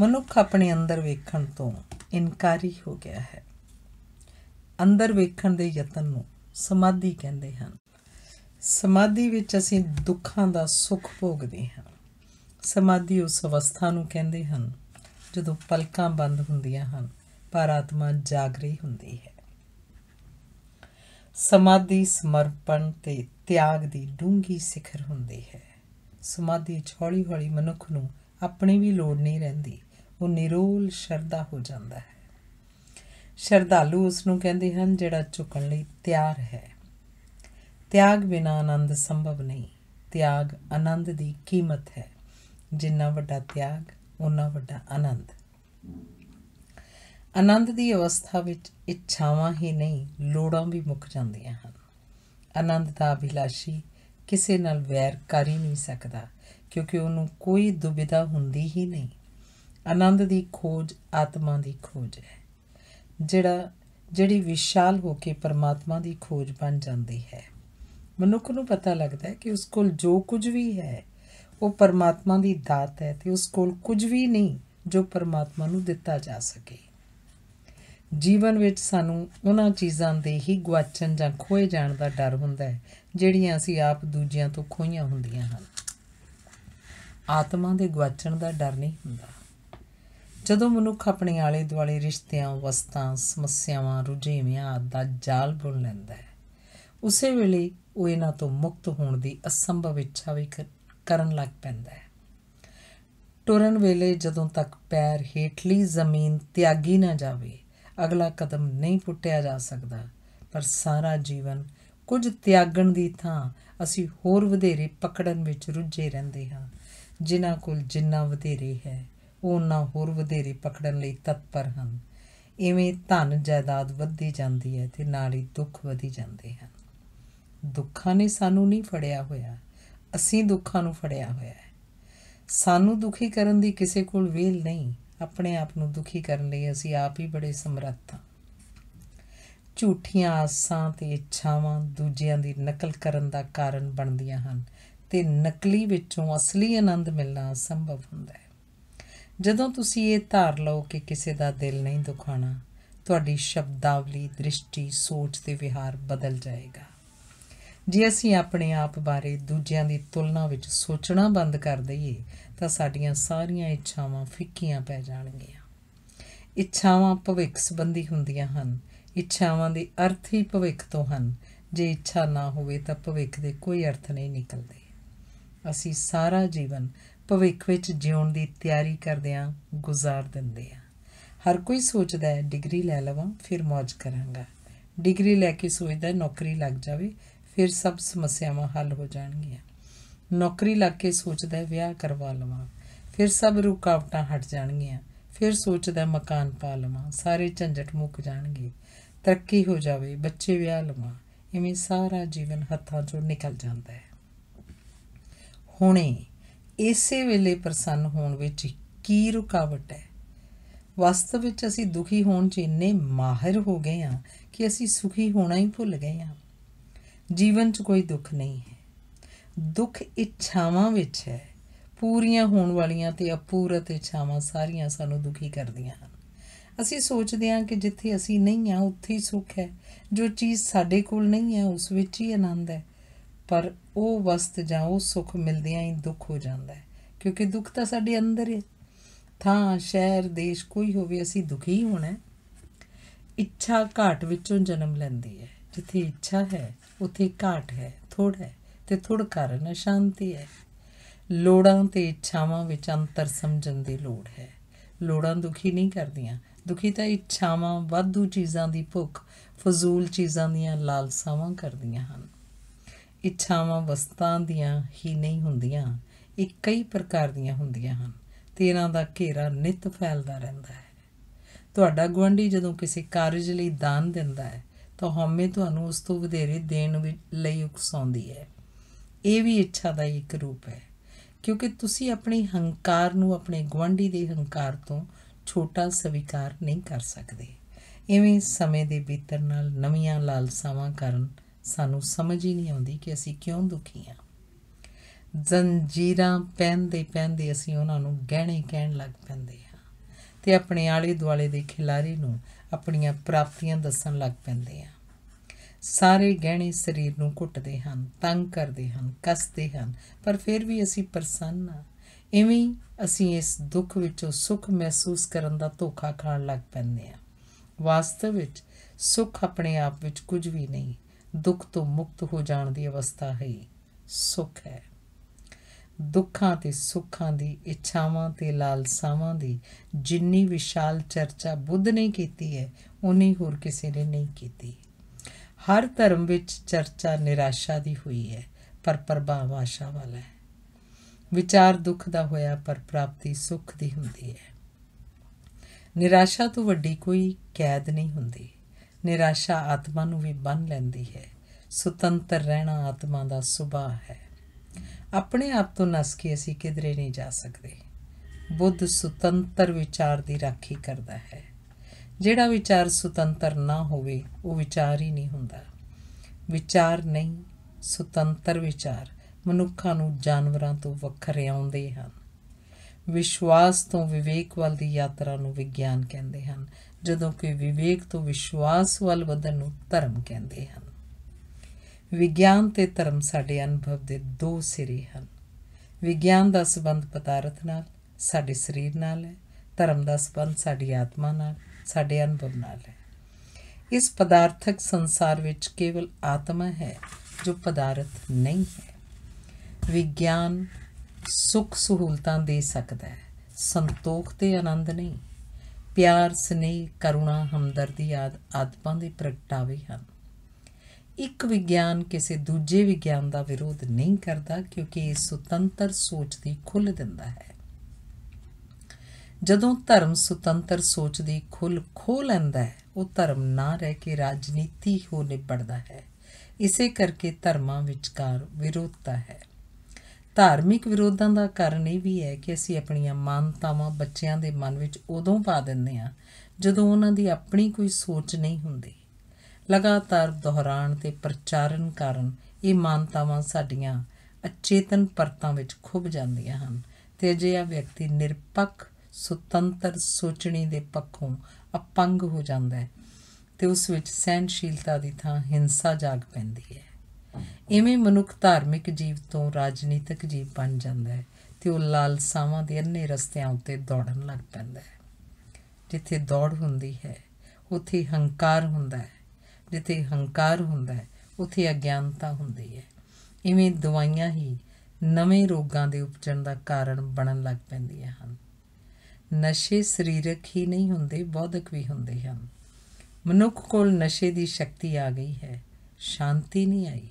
A: ਮਨੁੱਖ ਆਪਣੇ ਅੰਦਰ ਵੇਖਣ ਤੋਂ ਇਨਕਾਰੀ ਹੋ ਗਿਆ ਹੈ ਅੰਦਰ ਵੇਖਣ ਦੇ ਯਤਨ ਨੂੰ ਸਮਾਧੀ ਕਹਿੰਦੇ ਹਨ ਸਮਾਧੀ ਵਿੱਚ ਅਸੀਂ ਦੁੱਖਾਂ ਦਾ ਸੁੱਖ ਭੋਗਦੇ ਹਾਂ ਸਮਾਧੀ ਉਸ ਅਵਸਥਾ ਨੂੰ ਕਹਿੰਦੇ ਹਨ ਜਦੋਂ ਪਲਕਾਂ ਬੰਦ ਹੁੰਦੀਆਂ ਹਨ ਪਰ ਆਤਮਾ ਜਾਗਰੀ ਹੁੰਦੀ ਹੈ ਸਮਾਧੀ ਸਮਰਪਣ ਤੇ ਤਿਆਗ ਦੀ ਡੂੰਗੀ ਸਿਖਰ ਹੁੰਦੀ ਹੈ ਸਮਾਧੀ ਛੋਲੀ ਹੋਲੀ ਮਨੁੱਖ ਨੂੰ ਆਪਣੀ ਵੀ ਲੋੜ ਨਹੀਂ ਰਹਿੰਦੀ ਉਹ ਨਿਰੋਲ ਸ਼ਰਧਾ ਹੋ ਜਾਂਦਾ ਹੈ ਸ਼ਰਧਾਲੂ ਉਸ ਨੂੰ ਕਹਿੰਦੇ ਹਨ ਜਿਹੜਾ ਝੁਕਣ ਲਈ ਤਿਆਰ ਹੈ ਤਿਆਗ ਬਿਨਾ ਆਨੰਦ ਸੰਭਵ ਨਹੀਂ ਤਿਆਗ ਆਨੰਦ ਦੀ ਕੀਮਤ ਹੈ ਜਿੰਨਾ ਵੱਡਾ ਤਿਆਗ ਉਨਾ ਵੱਡਾ ਆਨੰਦ ਆਨੰਦ ਦੀ ਅਵਸਥਾ ਵਿੱਚ ਇੱਛਾਵਾਂ ਹੀ ਨਹੀਂ ਲੋੜਾਂ ਵੀ ਮੁੱਕ ਜਾਂਦੀਆਂ ਹਨ ਆਨੰਦ ਦਾ ਅਭਿਲਾਸ਼ੀ ਕਿਸੇ ਨਾਲ ਵੈਰ ਕਰ ਹੀ ਨਹੀਂ ਸਕਦਾ ਕਿਉਂਕਿ ਉਹਨੂੰ ਕੋਈ ਦੁਬਿਧਾ ਹੁੰਦੀ ਹੀ ਨਹੀਂ ਆਨੰਦ ਦੀ ਖੋਜ ਆਤਮਾ ਦੀ ਖੋਜ ਹੈ ਜਿਹੜਾ ਜਿਹੜੀ ਵਿਸ਼ਾਲ ਹੋ ਕੇ ਪਰਮਾਤਮਾ ਦੀ ਖੋਜ ਬਣ ਜਾਂਦੀ ਹੈ ਮਨੁੱਖ ਨੂੰ ਪਤਾ ਲੱਗਦਾ ਹੈ ਕਿ ਉਸ ਕੋਲ ਜੋ ਕੁਝ ਵੀ ਹੈ ਉਹ ਪਰਮਾਤਮਾ ਦੀ ਦਾਤ ਹੈ ਤੇ ਉਸ ਕੋਲ ਕੁਝ ਵੀ ਨਹੀਂ ਜੋ ਪਰਮਾਤਮਾ ਨੂੰ ਦਿੱਤਾ ਜਾ ਸਕੇ ਜੀਵਨ ਵਿੱਚ ਸਾਨੂੰ ਉਹਨਾਂ ਚੀਜ਼ਾਂ ਦੇ ਹੀ ਗਵਾਚਣ ਜਾਂ ਖੋਏ ਜਾਣ ਦਾ ਡਰ ਹੁੰਦਾ ਹੈ ਜਿਹੜੀਆਂ ਅਸੀਂ ਆਪ ਦੂਜਿਆਂ ਤੋਂ ਖੋਈਆਂ ਹੁੰਦੀਆਂ ਹਨ ਆਤਮਾ ਦੇ ਗਵਾਚਣ ਦਾ ਡਰ ਨਹੀਂ ਹੁੰਦਾ ਜਦੋਂ ਮਨੁੱਖ ਆਪਣੇ ਆਲੇ ਦੁਆਲੇ ਰਿਸ਼ਤਿਆਂ ਵਸਤਾਂ ਸਮੱਸਿਆਵਾਂ ਰੁਝੇਵਿਆਂ ਦਾ ਜਾਲ ਬੁਣ ਲੈਂਦਾ ਹੈ ਉਸੇ ਵੇਲੇ ਉਹ ਇਹਨਾਂ ਤੋਂ ਮੁਕਤ ਹੋਣ ਦੀ ਅਸੰਭਵ ਇੱਛਾ ਵੀ ਕਰਨ ਲੱਗ ਪੈਂਦਾ ਹੈ ਟੁਰਨ ਵੇਲੇ ਜਦੋਂ ਤੱਕ ਪੈਰ ਹੇਠਲੀ ਜ਼ਮੀਨ ਤਿਆਗੀ ਨਾ ਜਾਵੇ ਅਗਲਾ ਕਦਮ ਨਹੀਂ ਪੁੱਟਿਆ ਜਾ ਸਕਦਾ ਪਰ ਸਾਰਾ ਜੀਵਨ ਕੁਝ ਤਿਆਗਣ ਦੀ ਥਾਂ ਅਸੀਂ ਹੋਰ ਵਧੇਰੇ ਪਕੜਨ ਵਿੱਚ ਰੁੱਝੇ ਰਹਿੰਦੇ ਹਾਂ ਜਿਨ੍ਹਾਂ ਕੋਲ ਜਿੰਨਾ ਵਧੇਰੇ ਹੈ ਉਹ ਉਹਨਾਂ ਹੋਰ ਵਧੇਰੇ ਪਕੜਨ ਲਈ ਤਤਪਰ ਹਨ ਇਵੇਂ ਧਨ ਜਾਇਦਾਦ ਵੱਧਦੀ ਜਾਂਦੀ ਹੈ ਤੇ ਨਾਲ ਹੀ ਦੁੱਖ ਵਧੀ ਜਾਂਦੇ ਹਨ ਦੁੱਖਾਂ ਨੇ ਸਾਨੂੰ ਨਹੀਂ ਫੜਿਆ ਹੋਇਆ ਅਸੀਂ ਦੁੱਖਾਂ ਨੂੰ ਫੜਿਆ ਹੋਇਆ ਹੈ ਸਾਨੂੰ ਦੁਖੀ ਕਰਨ ਦੀ ਕਿਸੇ ਕੋਲ ਵੇਲ ਨਹੀਂ ਆਪਣੇ ਆਪ ਨੂੰ ਦੁਖੀ ਕਰਨ ਲਈ ਅਸੀਂ ਆਪ ਹੀ ਬੜੇ ਸਮਰੱਥ ਹਾਂ ਝੂਠੀਆਂ ਆਸਾਂ ਤੇ ਇੱਛਾਵਾਂ ਦੂਜਿਆਂ ਦੀ ਨਕਲ ਕਰਨ ਦਾ ਕਾਰਨ ਬਣਦੀਆਂ ਹਨ ਤੇ ਨਕਲੀ ਵਿੱਚੋਂ ਅਸਲੀ ਆਨੰਦ ਮਿਲਣਾ ਸੰਭਵ ਹੁੰਦਾ ਹੈ ਜਦੋਂ ਤੁਸੀਂ ਇਹ ਧਾਰ ਲਓ ਕਿ ਕਿਸੇ ਦਾ ਦਿਲ ਨਹੀਂ ਦੁਖਾਣਾ ਤੁਹਾਡੀ ਸ਼ਬਦਾਵਲੀ ਦ੍ਰਿਸ਼ਟੀ ਸੋਚ ਤੇ ਵਿਹਾਰ ਬਦਲ ਜਾਏਗਾ ਜੇ ਅਸੀਂ ਆਪਣੇ ਆਪ ਬਾਰੇ ਦੂਜਿਆਂ ਦੀ ਤੁਲਨਾ ਵਿੱਚ ਸੋਚਣਾ ਬੰਦ ਕਰ ਦਈਏ ਤਾਂ ਸਾਡੀਆਂ ਸਾਰੀਆਂ ਇੱਛਾਵਾਂ ਫਿੱਕੀਆਂ ਪੈ ਜਾਣਗੀਆਂ ਇੱਛਾਵਾਂ ਭਵਿੱਖ ਸੰਬੰਧੀ ਹੁੰਦੀਆਂ ਹਨ ਇੱਛਾਵਾਂ ਦੇ ਅਰਥ ਹੀ ਭਵਿੱਖ ਤੋਂ ਹਨ ਜੇ ਇੱਛਾ ਨਾ ਹੋਵੇ ਤਾਂ ਭਵਿੱਖ ਦੇ ਕੋਈ ਅਰਥ ਨਹੀਂ ਨਿਕਲਦੇ ਅਸੀਂ ਸਾਰਾ ਜੀਵਨ ਭਵਿੱਖ ਵਿੱਚ ਜਿਉਣ ਦੀ ਤਿਆਰੀ ਕਰਦਿਆਂ ਗੁਜ਼ਾਰ ਦਿੰਦੇ ਹਾਂ ਹਰ ਕੋਈ ਸੋਚਦਾ ਹੈ ਡਿਗਰੀ ਲੈ ਲਵਾਂ ਫਿਰ ਮौज ਕਰਾਂਗਾ ਡਿਗਰੀ ਲੈ ਕੇ ਸੋਚਦਾ ਨੌਕਰੀ ਲੱਗ ਜਾਵੇ ਫਿਰ ਸਭ ਸਮੱਸਿਆਵਾਂ ਹੱਲ ਹੋ ਜਾਣਗੀਆਂ ਨੌਕਰੀ ਲੱਗ ਕੇ ਸੋਚਦਾ ਵਿਆਹ ਕਰਵਾ ਲਵਾਂ ਫਿਰ ਸਭ ਰੁਕਾਵਟਾਂ ਹਟ ਜਾਣਗੀਆਂ ਫਿਰ ਸੋਚਦਾ ਮਕਾਨ ਪਾ ਲਵਾਂ ਸਾਰੇ ਝੰਜਟ ਮੁੱਕ ਜਾਣਗੇ ਤਰੱਕੀ ਹੋ ਜਾਵੇ ਬੱਚੇ ਵਿਆਹ ਲਵਾਂ ਇਵੇਂ ਸਾਰਾ ਜੀਵਨ ਹੱਥਾਂ 'ਚੋਂ ਨਿਕਲ ਜਾਂਦਾ ਹੈ ਹੁਣੇ ਇਸੇ ਵੇਲੇ ਪ੍ਰਸੰਨ ਹੋਣ ਵਿੱਚ ਕੀ ਰੁਕਾਵਟ ਹੈ ਵਾਸਤਵ ਵਿੱਚ ਅਸੀਂ ਦੁਖੀ ਹੋਣ 'ਚ ਇੰਨੇ ਮਾਹਿਰ ਹੋ ਗਏ ਹਾਂ ਕਿ ਅਸੀਂ ਸੁਖੀ ਹੋਣਾ ਹੀ ਭੁੱਲ ਗਏ ਹਾਂ ਜੀਵਨ 'ਚ ਕੋਈ ਦੁੱਖ ਨਹੀਂ ਹੈ ਦੁੱਖ ਇੱਛਾਵਾਂ ਵਿੱਚ ਹੈ ਪੂਰੀਆਂ ਹੋਣ ਵਾਲੀਆਂ ਤੇ ਅਪੂਰਤ ਇੱਛਾਵਾਂ ਸਾਰੀਆਂ ਸਾਨੂੰ ਦੁਖੀ ਕਰਦੀਆਂ ਹਨ ਅਸੀਂ ਸੋਚਦੇ ਹਾਂ ਕਿ ਜਿੱਥੇ ਅਸੀਂ ਨਹੀਂ ਆ ਉੱਥੇ ਹੀ ਸੁੱਖ ਹੈ ਜੋ ਚੀਜ਼ ਸਾਡੇ ਕੋਲ ਨਹੀਂ ਹੈ ਉਸ ਵਿੱਚ ਹੀ ਆਨੰਦ ਹੈ ਪਰ ਉਹ ਵਸਤ ਜਾਂ ਉਹ ਸੁੱਖ ਮਿਲਦਿਆਂ ਹੀ ਦੁੱਖ ਹੋ ਜਾਂਦਾ ਹੈ ਕਿਉਂਕਿ ਦੁੱਖ ਤਾਂ ਸਾਡੇ ਅੰਦਰ ਹੈ ਥਾਂ ਸ਼ਹਿਰ ਦੇਸ਼ ਕੋਈ ਹੋਵੇ ਅਸੀਂ ਦੁਖੀ ਹੋਣਾ ਇੱਛਾ ਘਾਟ ਵਿੱਚੋਂ ਜਨਮ ਲੈਂਦੀ ਹੈ ਜਿੱਥੇ ਇੱਛਾ ਹੈ ਉਥੇ ਘਾਟ ਹੈ ਥੋੜਾ ਹੈ ਤੇ ਥੋੜ ਕਾਰਨ ਸ਼ਾਂਤੀ ਹੈ ਲੋੜਾਂ ਤੇ ਇੱਛਾਵਾਂ ਵਿੱਚ ਅੰਤਰ ਸਮਝਣ ਦੀ ਲੋੜ ਹੈ ਲੋੜਾਂ ਦੁਖੀ ਨਹੀਂ ਕਰਦੀਆਂ ਦੁਖੀ ਤਾਂ ਇੱਛਾਵਾਂ ਵਾਧੂ ਚੀਜ਼ਾਂ ਦੀ ਭੁੱਖ ਫਜ਼ੂਲ ਚੀਜ਼ਾਂ ਦੀਆਂ ਲਾਲਸਾਵਾਂ ਕਰਦੀਆਂ ਹਨ ਇੱਛਾਵਾਂ ਵਸਤਾਂ ਦੀਆਂ ਹੀ ਨਹੀਂ ਹੁੰਦੀਆਂ ਇਹ ਕਈ ਪ੍ਰਕਾਰ ਦੀਆਂ ਹੁੰਦੀਆਂ ਹਨ ਤੇ ਇਹਨਾਂ ਦਾ ਘੇਰਾ ਨਿਤ ਫੈਲਦਾ ਰਹਿੰਦਾ ਹੈ ਤੁਹਾਡਾ ਗਵੰਡੀ ਜਦੋਂ ਕਿਸੇ ਕਾਰਜ ਲਈ ਦਾਨ ਦਿੰਦਾ ਹੈ ਤਾਂ ਹਉਮੈ ਤੁਹਾਨੂੰ ਉਸ ਤੋਂ ਵਧੇਰੇ ਦੇਣ ਲਈ ਉਕਸਾਉਂਦੀ ਹੈ ਇਹ ਵੀ ਇੱਛਾ ਦਾ ਇੱਕ ਰੂਪ ਹੈ ਕਿਉਂਕਿ ਤੁਸੀਂ ਆਪਣੇ ਹੰਕਾਰ ਨੂੰ ਆਪਣੇ ਗਵੰਡੀ ਦੇ ਹੰਕਾਰ ਤੋਂ ਛੋਟਾ ਸਵੀਕਾਰ ਨਹੀਂ ਕਰ ਸਕਦੇ ਇਵੇਂ ਸਮੇਂ ਦੇ ਬੀਤਣ ਨਾਲ ਨਵੀਆਂ ਲਾਲਸਾਵਾਂ ਕਰਨ ਸਾਨੂੰ ਸਮਝ ਹੀ ਨਹੀਂ ਆਉਂਦੀ ਕਿ ਅਸੀਂ ਕਿਉਂ ਦੁਖੀ ਹਾਂ ਜ਼ੰਜੀਰਾਂ ਪਹਿਨਦੇ ਪਹਿਨਦੇ ਅਸੀਂ ਉਹਨਾਂ ਨੂੰ ਗਹਿਣੇ ਕਹਿਣ ਲੱਗ ਪੈਂਦੇ ਹਾਂ ਤੇ ਆਪਣੇ ਆਲੇ ਦੁਆਲੇ ਦੇ ਖਿਲਾਰੀ ਨੂੰ ਆਪਣੀਆਂ ਪ੍ਰਾਪਤੀਆਂ ਦੱਸਣ ਲੱਗ ਪੈਂਦੇ ਆ ਸਾਰੇ ਗਹਿਣੇ ਸਰੀਰ ਨੂੰ ਘੁੱਟਦੇ ਹਨ ਤੰਗ ਕਰਦੇ ਹਨ ਕੱਸਦੇ ਹਨ ਪਰ ਫਿਰ ਵੀ ਅਸੀਂ ਪ੍ਰਸੰਨ ਆ ਇਵੇਂ ਅਸੀਂ ਇਸ ਦੁੱਖ ਵਿੱਚੋਂ ਸੁੱਖ ਮਹਿਸੂਸ ਕਰਨ ਦਾ ਧੋਖਾ ਖਾਣ ਲੱਗ ਪੈਂਦੇ ਆ ਵਾਸਤਵ ਵਿੱਚ ਸੁੱਖ ਆਪਣੇ ਆਪ ਵਿੱਚ ਕੁਝ ਵੀ ਨਹੀਂ ਦੁੱਖ ਤੋਂ ਮੁਕਤ ਹੋ ਜਾਣ ਦੀ ਅਵਸਥਾ ਹੈ ਸੁੱਖ ਹੈ ਦੁੱਖਾਂ ਤੇ ਸੁੱਖਾਂ ਦੀ ਇੱਛਾਵਾਂ ਤੇ ਲਾਲਸਾਵਾਂ ਦੀ ਜਿੰਨੀ ਵਿਸ਼ਾਲ ਚਰਚਾ ਬੁੱਧ ਨੇ ਕੀਤੀ ਹੈ ਉਨੀ ਹੋਰ ਕਿਸੇ ਨੇ ਨਹੀਂ ਕੀਤੀ ਹਰ ਧਰਮ ਵਿੱਚ ਚਰਚਾ ਨਿਰਾਸ਼ਾ ਦੀ ਹੋਈ ਹੈ ਪਰ ਪ੍ਰਭਾਵ ਆਸ਼ਾ ਵਾਲਾ ਹੈ ਵਿਚਾਰ ਦੁੱਖ ਦਾ ਹੋਇਆ ਪਰ ਪ੍ਰਾਪਤੀ ਸੁੱਖ ਦੀ ਹੁੰਦੀ ਹੈ ਨਿਰਾਸ਼ਾ ਤੋਂ ਵੱਡੀ ਕੋਈ ਕੈਦ ਨਹੀਂ ਹੁੰਦੀ ਨਿਰਾਸ਼ਾ ਆਤਮਾ ਨੂੰ ਵੀ ਬੰਨ ਲੈਂਦੀ ਹੈ ਸੁਤੰਤਰ ਰਹਿਣਾ ਆਤਮਾ ਦਾ ਸੁਭਾਅ ਹੈ ਆਪਣੇ ਆਪ ਤੋਂ ਨਸ ਕੇ ਅਸੀਂ ਕਿਧਰੇ ਨਹੀਂ ਜਾ ਸਕਦੇ ਬੁੱਧ ਸੁਤੰਤਰ ਵਿਚਾਰ ਦੀ ਰਾਖੀ ਕਰਦਾ ਹੈ ਜਿਹੜਾ ਵਿਚਾਰ ਸੁਤੰਤਰ ਨਾ ਹੋਵੇ ਉਹ ਵਿਚਾਰ ਹੀ ਨਹੀਂ ਹੁੰਦਾ ਵਿਚਾਰ ਨਹੀਂ ਸੁਤੰਤਰ ਵਿਚਾਰ ਮਨੁੱਖਾਂ ਨੂੰ ਜਾਨਵਰਾਂ ਤੋਂ ਵੱਖਰੇ ਆਉਂਦੇ ਹਨ ਵਿਸ਼ਵਾਸ ਤੋਂ ਵਿਵੇਕ ਵੱਲ ਦੀ ਯਾਤਰਾ ਨੂੰ ਵਿਗਿਆਨ ਕਹਿੰਦੇ ਹਨ ਜਦੋਂ ਕਿ ਵਿਵੇਕ ਤੋਂ ਵਿਸ਼ਵਾਸ ਵੱਲ ਵਧਣ ਨੂੰ ਧਰਮ ਕਹਿੰਦੇ ਹਨ ਵਿਗਿਆਨ ਤੇ ਧਰਮ ਸਾਡੇ ਅਨੁਭਵ ਦੇ ਦੋ ਸਿਰੇ ਹਨ ਵਿਗਿਆਨ ਦਾ ਸਬੰਧ ਪਦਾਰਥ ਨਾਲ ਸਾਡੇ ਸਰੀਰ ਨਾਲ ਹੈ ਧਰਮ ਦਾ ਸਬੰਧ ਸਾਡੀ ਆਤਮਾ ਨਾਲ ਸਾਡੇ ਅਨੁਭਵ ਨਾਲ ਹੈ ਇਸ ਪਦਾਰਥਕ ਸੰਸਾਰ ਵਿੱਚ ਕੇਵਲ ਆਤਮਾ ਹੈ ਜੋ ਪਦਾਰਥ ਨਹੀਂ ਹੈ ਵਿਗਿਆਨ ਸੁਖ ਸਹੂਲਤਾਂ ਦੇ ਸਕਦਾ ਹੈ ਸੰਤੋਖ ਤੇ ਆਨੰਦ ਨਹੀਂ ਪਿਆਰ ਸਨੇਹ ਕਰੁਣਾ ਹਮਦਰਦੀ ਆਦ ਆਤਮਾ ਦੇ ਪ੍ਰਗਟਾਵੇ ਹਨ ਇੱਕ ਵਿਗਿਆਨ ਕਿਸੇ ਦੂਜੇ ਵਿਗਿਆਨ ਦਾ ਵਿਰੋਧ ਨਹੀਂ ਕਰਦਾ ਕਿਉਂਕਿ ਇਹ ਸੁਤੰਤਰ ਸੋਚ ਦੀ ਖੁੱਲ੍ਹ ਦਿੰਦਾ ਹੈ ਜਦੋਂ ਧਰਮ ਸੁਤੰਤਰ ਸੋਚ ਦੀ ਖੁੱਲ ਖੋ ਲੈਂਦਾ ਹੈ ਉਹ ਧਰਮ ਨਾ ਰਹਿ ਕੇ ਰਾਜਨੀਤੀ ਹੋ ਨਿਪੜਦਾ ਹੈ ਇਸੇ ਕਰਕੇ ਧਰਮਾਂ ਵਿਚਕਾਰ ਵਿਰੋਧਤਾ ਹੈ ਧਾਰਮਿਕ ਵਿਰੋਧਾਂ ਦਾ ਕਾਰਨ ਇਹ ਵੀ ਹੈ ਕਿ ਅਸੀਂ ਆਪਣੀਆਂ ਮਾਨਤਾਵਾਂ ਬੱਚਿਆਂ ਦੇ ਮਨ ਵਿੱਚ ਉਦੋਂ ਪਾ ਦਿੰਦੇ ਹਾਂ ਜਦੋਂ ਉਹਨਾਂ ਦੀ ਆਪਣੀ ਕੋਈ ਸੋਚ ਨਹੀਂ ਹੁੰਦੀ ਲਗਾਤਾਰ ਦੁਹਰਾਣ ਤੇ ਪ੍ਰਚਾਰਨ ਕਾਰਨ ਇਹ ਮਾਨਤਾਵਾਂ ਸਾਡੀਆਂ ਅਚੇਤਨ ਪਰਤਾਂ ਵਿੱਚ ਖੁੱਭ ਜਾਂਦੀਆਂ ਹਨ ਤੇ ਜੇ ਆ ਵਿਅਕਤੀ ਨਿਰਪੱਖ ਸੁਤੰਤਰ ਸੋਚਣੀ ਦੇ ਪੱਖੋਂ ਅਪੰਗ ਹੋ ਜਾਂਦਾ ਹੈ ਤੇ ਉਸ ਵਿੱਚ ਸਹਿਨਸ਼ੀਲਤਾ ਦੀ ਥਾਂ ਹਿੰਸਾ ਜਾਗ ਪੈਂਦੀ ਹੈ ਇਵੇਂ ਮਨੁੱਖ ਧਾਰਮਿਕ ਜੀਵ ਤੋਂ ਰਾਜਨੀਤਿਕ ਜੀਵ ਬਣ ਜਾਂਦਾ ਹੈ ਤੇ ਉਹ ਲਾਲਸਾਵਾਂ ਦੇ ਅੰਨੇ ਰਸਤਿਆਂ ਉੱਤੇ ਦੌੜਨ ਲੱਗ ਪੈਂਦਾ ਹੈ ਜਿੱਥੇ ਦੌੜ ਹੁੰਦੀ ਹੈ ਉੱਥੇ ਹੰਕਾਰ ਹੁੰਦਾ ਹੈ ਜਿੱਥੇ ਹੰਕਾਰ ਹੁੰਦਾ ਹੈ ਉਥੇ ਅਗਿਆਨਤਾ ਹੁੰਦੀ ਹੈ ਇਵੇਂ ਦਵਾਈਆਂ ਹੀ ਨਵੇਂ ਰੋਗਾਂ ਦੇ ਉਪਜਣ ਦਾ ਕਾਰਨ ਬਣਨ ਲੱਗ ਪੈਂਦੀਆਂ ਹਨ ਨਸ਼ੇ ਸਰੀਰਕ ਹੀ ਨਹੀਂ ਹੁੰਦੇ ਬੌਧਿਕ ਵੀ ਹੁੰਦੇ ਹਨ ਮਨੁੱਖ ਕੋਲ ਨਸ਼ੇ ਦੀ ਸ਼ਕਤੀ ਆ ਗਈ ਹੈ ਸ਼ਾਂਤੀ ਨਹੀਂ ਆਈ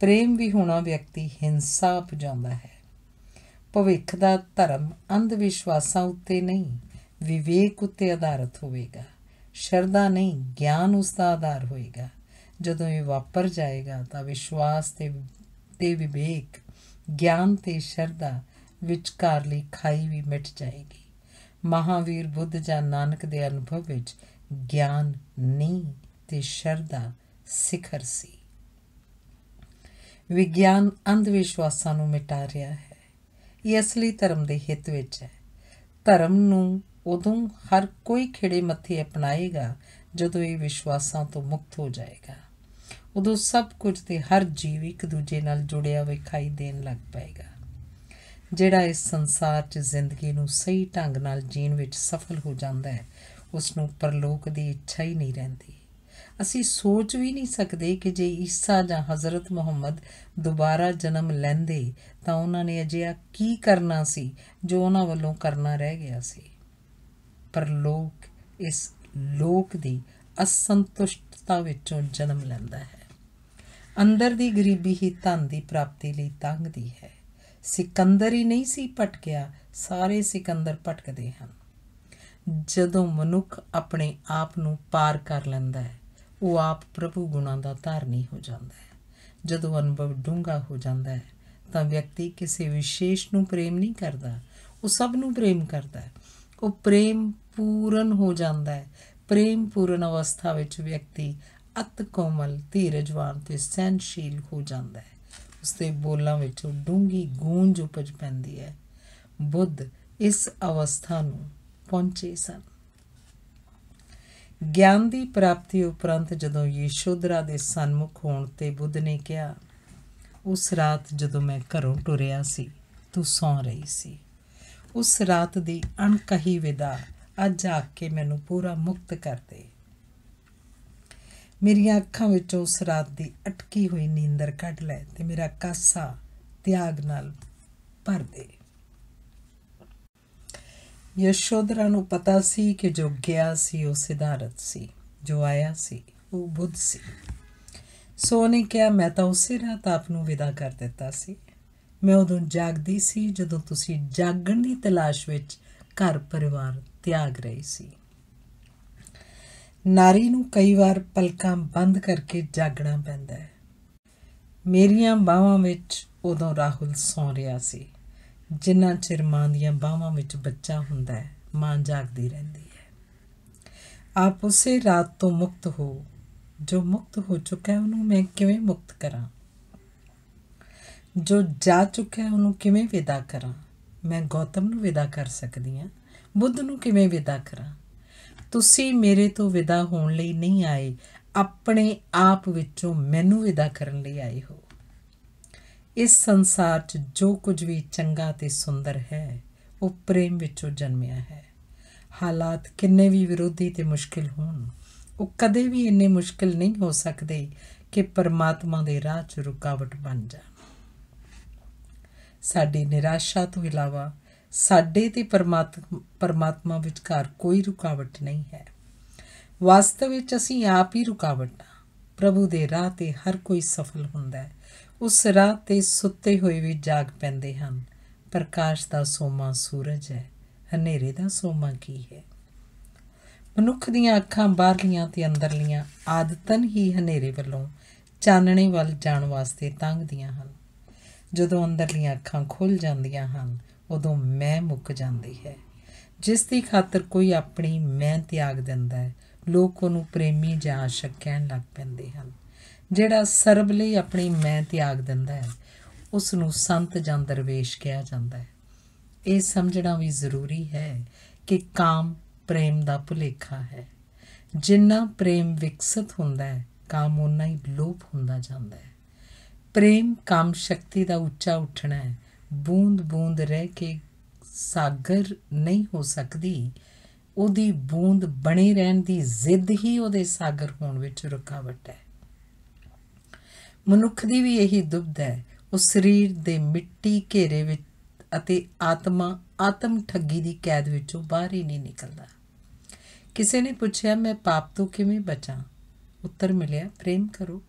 A: ਪ੍ਰੇਮ ਵੀ ਹੋਣਾ ਵਿਅਕਤੀ ਹਿੰਸਾ ਪਜਾਉਂਦਾ ਹੈ ਭਵਿੱਖ ਦਾ ਧਰਮ ਅੰਧ ਵਿਸ਼ਵਾਸਾਂ ਉੱਤੇ ਨਹੀਂ ਵਿਵੇਕ ਉੱਤੇ ਆਧਾਰਿਤ ਹੋਵੇਗਾ ਸ਼ਰਧਾ ਨਹੀਂ ਗਿਆਨ ਉਸ ਦਾ ਆਧਾਰ ਹੋਏਗਾ ਜਦੋਂ ਇਹ ਵਾਪਰ ਜਾਏਗਾ ਤਾਂ ਵਿਸ਼ਵਾਸ ਤੇ ਤੇ ਵਿਵੇਕ ਗਿਆਨ ਤੇ ਸ਼ਰਧਾ ਵਿਚਕਾਰਲੀ ਖਾਈ ਵੀ ਮਿਟ ਜਾਏਗੀ ਮਹਾਵੀਰ ਬੁੱਧ ਜਾਂ ਨਾਨਕ ਦੇ ਅਨੁਭਵ ਵਿੱਚ ਗਿਆਨ ਨਹੀਂ ਤੇ ਸ਼ਰਧਾ ਸਿਖਰ ਸੀ ਵਿਗਿਆਨ ਅੰਧ ਵਿਸ਼ਵਾਸਾਂ ਨੂੰ ਮਿਟਾ ਰਿਹਾ ਹੈ ਇਹ ਅਸਲੀ ਧਰਮ ਦੇ ਹਿੱਤ ਵਿੱਚ ਹੈ ਧਰਮ ਨੂੰ ਉਦੋਂ ਹਰ ਕੋਈ ਖਿੜੇ ਮੱਥੇ ਅਪਣਾਏਗਾ ਜਦੋਂ ਇਹ ਵਿਸ਼ਵਾਸਾਂ ਤੋਂ ਮੁਕਤ ਹੋ ਜਾਏਗਾ ਉਦੋਂ ਸਭ ਕੁਝ ਤੇ ਹਰ ਜੀਵ ਇੱਕ ਦੂਜੇ ਨਾਲ ਜੁੜਿਆ ਵਿਖਾਈ ਦੇਣ ਲੱਗ ਪਏਗਾ ਜਿਹੜਾ ਇਸ ਸੰਸਾਰ 'ਚ ਜ਼ਿੰਦਗੀ ਨੂੰ ਸਹੀ ਢੰਗ ਨਾਲ ਜੀਣ ਵਿੱਚ ਸਫਲ ਹੋ ਜਾਂਦਾ ਹੈ ਉਸ ਨੂੰ ਪਰਲੋਕ ਦੀ ਇੱਛਾ ਹੀ ਨਹੀਂ ਰਹਿੰਦੀ ਅਸੀਂ ਸੋਚ ਵੀ ਨਹੀਂ ਸਕਦੇ ਕਿ ਜੇ ਈਸਾ ਜਾਂ ਹਜ਼ਰਤ ਮੁਹੰਮਦ ਦੁਬਾਰਾ ਜਨਮ ਲੈਂਦੇ ਤਾਂ ਉਹਨਾਂ ਨੇ ਅਜਿਹਾ ਕੀ ਕਰਨਾ ਸੀ ਜੋ ਉਹਨਾਂ ਵੱਲੋਂ ਕਰਨਾ ਰਹਿ ਗਿਆ ਸੀ ਪਰਲੋਕ ਇਸ ਲੋਕ ਦੀ ਅਸੰਤੁਸ਼ਟਤਾ ਵਿੱਚੋਂ ਜਨਮ ਲੈਂਦਾ ਹੈ ਅੰਦਰ ਦੀ ਗਰੀਬੀ ਹੀ ਧਨ ਦੀ ਪ੍ਰਾਪਤੀ ਲਈ ਤੰਗਦੀ ਹੈ ਸਿਕੰਦਰ ਹੀ ਨਹੀਂ ਸੀ ਭਟਕਿਆ ਸਾਰੇ ਸਿਕੰਦਰ ਭਟਕਦੇ ਹਨ ਜਦੋਂ ਮਨੁੱਖ ਆਪਣੇ ਆਪ ਨੂੰ ਪਾਰ ਕਰ ਲੈਂਦਾ ਹੈ ਉਹ ਆਪ ਪ੍ਰਭੂ ਗੁਣਾਂ ਦਾ ਧਾਰਨੀ ਹੋ ਜਾਂਦਾ ਹੈ ਜਦੋਂ ਅਨੁਭਵ ਡੂੰਘਾ ਹੋ ਜਾਂਦਾ ਹੈ ਤਾਂ ਵਿਅਕਤੀ ਕਿਸੇ ਵਿਸ਼ੇਸ਼ ਨੂੰ ਪ੍ਰੇਮ ਨਹੀਂ ਕਰਦਾ ਉਹ ਸਭ ਨੂੰ ਪ੍ਰੇਮ ਕਰਦਾ ਹੈ ਉਹ ਪ੍ਰੇਮ ਪੂਰਨ ਹੋ ਜਾਂਦਾ ਹੈ ਪ੍ਰੇਮ ਪੂਰਨ ਅਵਸਥਾ ਵਿੱਚ ਵਿਅਕਤੀ ਅਤ ਕੋਮਲ ਧੀਰਜਵਾਨ ਤੇ ਸਹਿਨਸ਼ੀਲ ਹੋ ਜਾਂਦਾ ਹੈ ਦੇ ਬੋਲਾਂ ਵਿੱਚੋਂ ਡੂੰਗੀ ਗੂੰਜ ਉਪਜ ਪੈਂਦੀ ਹੈ ਬੁੱਧ ਇਸ ਅਵਸਥਾ ਨੂੰ ਪਹੁੰਚੇ ਸਨ ਗਿਆਨ ਦੀ ਪ੍ਰਾਪਤੀ ਉਪਰੰਤ ਜਦੋਂ ਯਸ਼ੋਦਰਾ ਦੇ ਸਨਮੁਖ ਹੋਣ ਤੇ ਬੁੱਧ ਨੇ ਕਿਹਾ ਉਸ ਰਾਤ ਜਦੋਂ ਮੈਂ ਘਰੋਂ ਟੁਰਿਆ ਸੀ ਤੂੰ ਸੌਂ ਰਹੀ ਸੀ ਉਸ ਰਾਤ ਦੀ ਅਣਕਹੀ ਵਿਦਾ ਅੱਜ ਆ ਕੇ ਮੈਨੂੰ ਪੂਰਾ ਮੁਕਤ ਕਰ ਦੇ ਮੇਰੀਆਂ ਅੱਖਾਂ ਵਿੱਚੋਂ ਉਸ ਰਾਤ ਦੀ ਅਟਕੀ ਹੋਈ ਨੀਂਦਰ ਕੱਢ ਲੈ ਤੇ ਮੇਰਾ ਕਾਸਾ ਤਿਆਗ ਨਾਲ ਭਰ ਦੇ ਯਸ਼ੋਦਰਾ ਨੂੰ ਪਤਾ ਸੀ ਕਿ ਜੋ ਗਿਆ ਸੀ ਉਹ ਸਿਧਾਰਤ ਸੀ ਜੋ ਆਇਆ ਸੀ ਉਹ ਬੁੱਧ ਸੀ ਸੋਨੇ ਕਿਹਾ ਮੈਂ ਤਾਂ ਉਸੇ ਰਾਤ ਆਪ ਨੂੰ ਵਿਦਾ ਕਰ ਦਿੱਤਾ ਸੀ ਮੈਂ ਉਦੋਂ ਜਾਗਦੀ ਸੀ ਜਦੋਂ ਤੁਸੀਂ ਜਾਗਣ ਦੀ ਤਲਾਸ਼ ਵਿੱਚ ਘਰ ਪਰਿਵਾਰ ਤਿਆਗ ਰਹੀ ਸੀ ਨਾਰੀ ਨੂੰ ਕਈ ਵਾਰ ਪਲਕਾਂ ਬੰਦ ਕਰਕੇ ਜਾਗਣਾ ਪੈਂਦਾ ਹੈ ਮੇਰੀਆਂ ਬਾਹਾਂ ਵਿੱਚ ਉਦੋਂ ਰਾਹੁਲ ਸੌਂ ਰਿਹਾ ਸੀ ਜਿੰਨਾ ਚਿਰ ਮਾਂ ਦੀਆਂ ਬਾਹਾਂ ਵਿੱਚ ਬੱਚਾ ਹੁੰਦਾ ਹੈ ਮਾਂ ਜਾਗਦੀ ਰਹਿੰਦੀ ਹੈ ਆਪ ਉਸੇ ਰਾਤ ਤੋਂ ਮੁਕਤ ਹੋ ਜੋ ਮੁਕਤ ਹੋ ਚੁੱਕਾ ਹੈ ਉਹਨੂੰ ਮੈਂ ਕਿਵੇਂ ਮੁਕਤ ਕਰਾਂ ਜੋ ਜਾ ਚੁੱਕਾ ਹੈ ਉਹਨੂੰ ਕਿਵੇਂ ਵਿਦਾ ਕਰਾਂ ਮੈਂ ਗੌਤਮ ਨੂੰ ਵਿਦਾ ਕਰ ਸਕਦੀ ਹਾਂ ਬੁੱਧ ਨੂੰ ਕਿਵੇਂ ਵਿਦਾ ਕਰਾਂ ਤੁਸੀਂ ਮੇਰੇ ਤੋਂ ਵਿਦਾ ਹੋਣ ਲਈ ਨਹੀਂ ਆਏ ਆਪਣੇ ਆਪ ਵਿੱਚੋਂ ਮੈਨੂੰ ਵਿਦਾ ਕਰਨ ਲਈ ਆਏ ਹੋ ਇਸ ਸੰਸਾਰ 'ਚ ਜੋ ਕੁਝ ਵੀ ਚੰਗਾ ਤੇ ਸੁੰਦਰ ਹੈ ਉਹ ਪ੍ਰੇਮ ਵਿੱਚੋਂ ਜਨਮਿਆ ਹੈ ਹਾਲਾਤ ਕਿੰਨੇ ਵੀ ਵਿਰੋਧੀ ਤੇ ਮੁਸ਼ਕਿਲ ਹੋਣ ਉਹ ਕਦੇ ਵੀ ਇੰਨੇ ਮੁਸ਼ਕਿਲ ਨਹੀਂ ਹੋ ਸਕਦੇ ਕਿ ਪਰਮਾਤਮਾ ਦੇ ਰਾਹ 'ਚ ਰੁਕਾਵਟ ਬਣ ਜਾ ਸਾਡੀ ਨਿਰਾਸ਼ਾ ਤੋਂ ਇਲਾਵਾ ਸਾਡੇ ਤੇ ਪਰਮਾਤਮਾ ਵਿਚਕਾਰ ਕੋਈ ਰੁਕਾਵਟ ਨਹੀਂ ਹੈ ਵਾਸਤਵ ਵਿੱਚ ਅਸੀਂ ਆਪ ਹੀ ਰੁਕਾਵਟ ਹਾਂ ਪ੍ਰਭੂ ਦੇ ਰਾਹ ਤੇ ਹਰ ਕੋਈ ਸਫਲ ਹੁੰਦਾ ਹੈ ਉਸ ਰਾਹ ਤੇ ਸੁੱਤੇ ਹੋਏ ਵੀ ਜਾਗ ਪੈਂਦੇ ਹਨ ਪ੍ਰਕਾਸ਼ ਦਾ ਸੋਮਾ ਸੂਰਜ ਹੈ ਹਨੇਰੇ ਦਾ ਸੋਮਾ ਕੀ ਹੈ ਮਨੁੱਖ ਦੀਆਂ ਅੱਖਾਂ ਬਾਹਰਲੀਆਂ ਤੇ ਅੰਦਰਲੀਆਂ ਆਦਤਨ ਹੀ ਹਨੇਰੇ ਵੱਲੋਂ ਚਾਨਣੇ ਵੱਲ ਜਾਣ ਵਾਸਤੇ ਤੰਗਦੀਆਂ ਹਨ ਜਦੋਂ ਅੰਦਰਲੀਆਂ ਅੱਖਾਂ ਖੁੱਲ ਜਾਂਦੀਆਂ ਹਨ ਉਦੋਂ ਮੈਂ ਮੁੱਕ ਜਾਂਦੀ ਹੈ ਜਿਸ ਦੀ ਖਾਤਰ ਕੋਈ ਆਪਣੀ ਮੈਂ ਤਿਆਗ ਦਿੰਦਾ ਹੈ ਲੋਕ ਉਹਨੂੰ ਪ੍ਰੇਮੀ ਜਾਂ ਆਸ਼ਕ ਕਹਿਣ ਲੱਗ ਪੈਂਦੇ ਹਨ ਜਿਹੜਾ ਸਰਬ ਲਈ ਆਪਣੀ ਮੈਂ ਤਿਆਗ ਦਿੰਦਾ ਹੈ ਉਸ ਨੂੰ ਸੰਤ ਜਾਂ ਦਰਵੇਸ਼ ਕਿਹਾ ਜਾਂਦਾ ਹੈ ਇਹ ਸਮਝਣਾ ਵੀ ਜ਼ਰੂਰੀ ਹੈ ਕਿ ਕਾਮ ਪ੍ਰੇਮ ਦਾ ਭੁਲੇਖਾ ਹੈ ਜਿੰਨਾ ਪ੍ਰੇਮ ਵਿਕਸਿਤ ਹੁੰਦਾ ਹੈ ਕਾਮ ਉਨਾ ਹੀ ਲੋਪ ਹੁੰਦਾ ਜਾਂਦਾ ਹੈ ਪ੍ਰੇਮ ਕਾਮ ਸ਼ਕਤੀ ਦਾ ਉੱਚਾ ਉੱਠਣਾ ਹੈ ਬੂੰਦ ਬੂੰਦ ਰਹਿ ਕੇ ਸਾਗਰ ਨਹੀਂ ਹੋ ਸਕਦੀ ਉਹਦੀ ਬੂੰਦ ਬਣੇ ਰਹਿਣ ਦੀ ਜ਼ਿੱਦ ਹੀ ਉਹਦੇ ਸਾਗਰ ਹੋਣ ਵਿੱਚ ਰੁਕਾਵਟ ਹੈ ਮਨੁੱਖ ਦੀ ਵੀ ਇਹੀ ਦੁਬਧ ਹੈ ਉਹ ਸਰੀਰ ਦੇ ਮਿੱਟੀ ਘੇਰੇ ਵਿੱਚ ਅਤੇ ਆਤਮਾ ਆਤਮ ਠੱਗੀ ਦੀ ਕੈਦ ਵਿੱਚੋਂ ਬਾਹਰ ਹੀ ਨਹੀਂ ਨਿਕਲਦਾ ਕਿਸੇ ਨੇ ਪੁੱਛਿਆ ਮੈਂ ਪਾਪ ਤੋਂ ਕਿਵੇਂ ਬਚਾਂ ਉੱਤਰ ਮਿਲਿਆ ਪ੍ਰੇਮ ਕਰੋ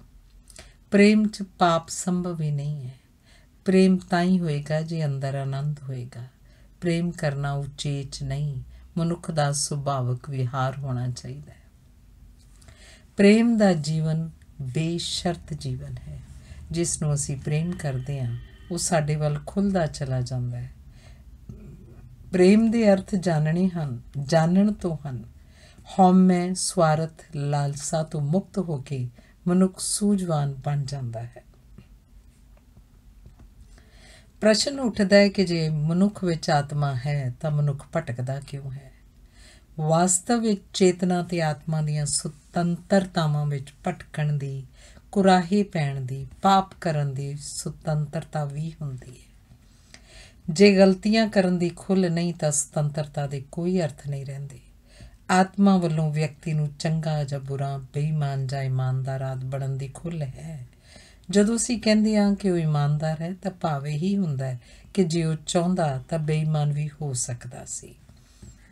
A: ਪ੍ਰੇਮ 'ਚ ਪਾਪ ਸੰਭਵ ਹੀ ਨਹੀਂ ਹੈ ਪ੍ਰੇਮ ਤਾਂ ਹੀ ਹੋਏਗਾ ਜੇ ਅੰਦਰ ਆਨੰਦ ਹੋਏਗਾ ਪ੍ਰੇਮ ਕਰਨਾ ਉਚੇਚ ਨਹੀਂ ਮਨੁੱਖ ਦਾ ਸੁਭਾਵਕ ਵਿਹਾਰ ਹੋਣਾ ਚਾਹੀਦਾ ਹੈ ਪ੍ਰੇਮ ਦਾ ਜੀਵਨ ਬੇਸ਼ਰਤ ਜੀਵਨ ਹੈ ਜਿਸ ਨੂੰ ਅਸੀਂ ਪ੍ਰੇਮ ਕਰਦੇ ਹਾਂ ਉਹ ਸਾਡੇ ਵੱਲ ਖੁੱਲਦਾ ਚਲਾ ਜਾਂਦਾ ਹੈ ਪ੍ਰੇਮ ਦੇ ਅਰਥ ਜਾਣਨੇ ਹਨ ਜਾਣਨ ਤੋਂ ਹਨ ਹਉਮੈ ਸਵਾਰਥ ਲਾਲਸਾ ਤੋਂ ਮੁਕਤ ਹੋ ਕੇ ਮਨੁੱਖ ਸੂਝਵਾਨ ਬਣ ਜਾਂਦਾ ਹੈ ਪ੍ਰਸ਼ਨ ਉੱਠਦਾ ਹੈ ਕਿ ਜੇ ਮਨੁੱਖ ਵਿੱਚ ਆਤਮਾ ਹੈ ਤਾਂ ਮਨੁੱਖ ਭਟਕਦਾ ਕਿਉਂ ਹੈ ਵਾਸਤਵ ਵਿੱਚ ਚੇਤਨਾ ਤੇ ਆਤਮਾ ਦੀਆਂ ਸੁਤੰਤਰਤਾਵਾਂ ਵਿੱਚ ਭਟਕਣ ਦੀ ਕੁਰਾਹੀ ਪੈਣ ਦੀ ਪਾਪ ਕਰਨ ਦੀ ਸੁਤੰਤਰਤਾ ਵੀ ਹੁੰਦੀ ਹੈ ਜੇ ਗਲਤੀਆਂ ਕਰਨ ਦੀ ਖੁੱਲ ਨਹੀਂ ਤਾਂ ਸੁਤੰਤਰਤਾ ਦੇ ਕੋਈ ਅਰਥ ਨਹੀਂ ਰਹਿੰਦੇ ਆਤਮਾ ਵੱਲੋਂ ਵਿਅਕਤੀ ਨੂੰ ਚੰਗਾ ਜਾਂ ਬੁਰਾ ਬੇਈਮਾਨ ਜਾਂ ਇਮਾਨਦਾਰ ਆਦ ਬਣਨ ਦੀ ਖੁੱਲ ਹੈ ਜਦੋਂ ਅਸੀਂ ਕਹਿੰਦੇ ਹਾਂ ਕਿ ਉਹ ਇਮਾਨਦਾਰ ਹੈ ਤਾਂ ਭਾਵੇਂ ਹੀ ਹੁੰਦਾ ਹੈ ਕਿ ਜੇ ਉਹ ਚਾਹੁੰਦਾ ਤਾਂ ਬੇਈਮਾਨ ਵੀ ਹੋ ਸਕਦਾ ਸੀ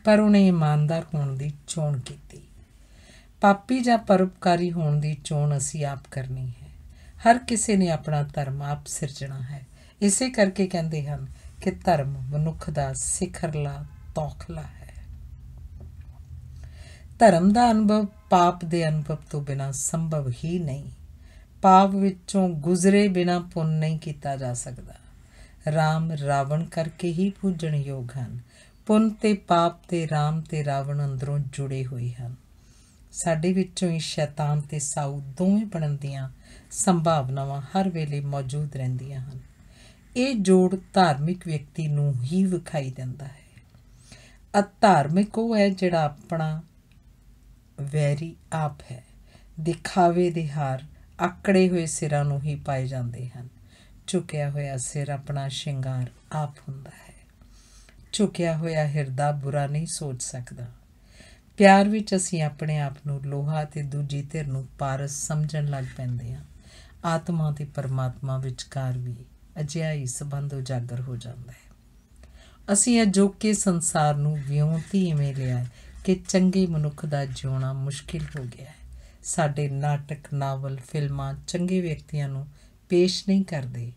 A: ਪਰ ਉਹਨੇ ਇਮਾਨਦਾਰ ਹੋਣ ਦੀ ਚੋਣ ਕੀਤੀ ਪਾਪੀ ਜਾਂ ਪਰਉਪਕਾਰੀ ਹੋਣ ਦੀ ਚੋਣ ਅਸੀਂ ਆਪ ਕਰਨੀ ਹੈ ਹਰ ਕਿਸੇ ਨੇ ਆਪਣਾ ਧਰਮ ਆਪ ਸਿਰਜਣਾ ਹੈ ਇਸੇ ਕਰਕੇ ਕਹਿੰਦੇ ਹਨ ਕਿ ਧਰਮ ਮਨੁੱਖ ਦਾ ਸਿਖਰਲਾ ਤੌਖਲਾ ਹੈ ਧਰਮ ਦਾ ਅਨੁਭਵ ਪਾਪ ਦੇ ਅਨੁਭਵ ਤੋਂ ਬਿਨਾ ਸੰਭਵ ਹੀ ਨਹੀਂ ਪਾਪ ਵਿੱਚੋਂ ਗੁਜ਼ਰੇ ਬਿਨਾ ਪੁੰਨ ਨਹੀਂ ਕੀਤਾ ਜਾ ਸਕਦਾ ਰਾਮ ਰਾਵਣ ਕਰਕੇ ਹੀ ਪੂਜਣ ਯੋਗ ਹਨ ਪੁੰਨ ਤੇ ਪਾਪ ਤੇ ਰਾਮ ਤੇ ਰਾਵਣ ਅੰਦਰੋਂ ਜੁੜੇ ਹੋਏ ਹਨ ਸਾਡੇ ਵਿੱਚੋਂ ਹੀ ਸ਼ੈਤਾਨ ਤੇ ਸਾਉ ਦੋਵੇਂ ਬਣਨ ਦੀਆਂ ਸੰਭਾਵਨਾਵਾਂ ਹਰ ਵੇਲੇ ਮੌਜੂਦ ਰਹਿੰਦੀਆਂ ਹਨ ਇਹ ਜੋੜ ਧਾਰਮਿਕ ਵਿਅਕਤੀ ਨੂੰ ਹੀ ਵਿਖਾਈ ਦਿੰਦਾ ਹੈ ਅਧਾਰਮਿਕ ਉਹ ਹੈ ਜਿਹੜਾ ਆਪਣਾ ਵੈਰੀ ਆਪ ਹੈ ਦਿਖਾਵੇ ਦੇ ਹਾਰ ਆਕੜੇ ਹੋਏ ਸਿਰਾਂ ਨੂੰ ਹੀ ਪਾਏ ਜਾਂਦੇ ਹਨ ਝੁਕਿਆ ਹੋਇਆ ਸਿਰ ਆਪਣਾ ਸ਼ਿੰਗਾਰ ਆਪ ਹੁੰਦਾ ਹੈ ਝੁਕਿਆ ਹੋਇਆ ਹਿਰਦਾ ਬੁਰਾ ਨਹੀਂ ਸੋਚ ਸਕਦਾ ਪਿਆਰ ਵਿੱਚ ਅਸੀਂ ਆਪਣੇ ਆਪ ਨੂੰ ਲੋਹਾ ਤੇ ਦੂਜੀ ਧਿਰ ਨੂੰ ਪਾਰਸ ਸਮਝਣ ਲੱਗ ਪੈਂਦੇ ਹਾਂ ਆਤਮਾ ਤੇ ਪਰਮਾਤਮਾ ਵਿਚਕਾਰ ਵੀ ਅਜਿਹਾ ਹੀ ਸਬੰਧ ਉਜਾਗਰ ਹੋ ਜਾਂਦਾ ਹੈ ਅਸੀਂ ਅਜੋਕੇ ਸੰਸਾਰ ਨੂੰ ਵਿਉਂਤੀ ਇਵੇਂ ਲਿਆ ਕਿ ਚੰਗੇ ਮਨੁੱਖ ਦਾ ਜਿਉਣਾ ਮੁਸ਼ਕਿਲ ਹੋ ਗਿਆ ਹੈ ਸਾਡੇ ਨਾਟਕ ਨਾਵਲ ਫਿਲਮਾਂ ਚੰਗੇ ਵਿਅਕਤੀਆਂ ਨੂੰ ਪੇਸ਼ ਨਹੀਂ ਕਰਦੇ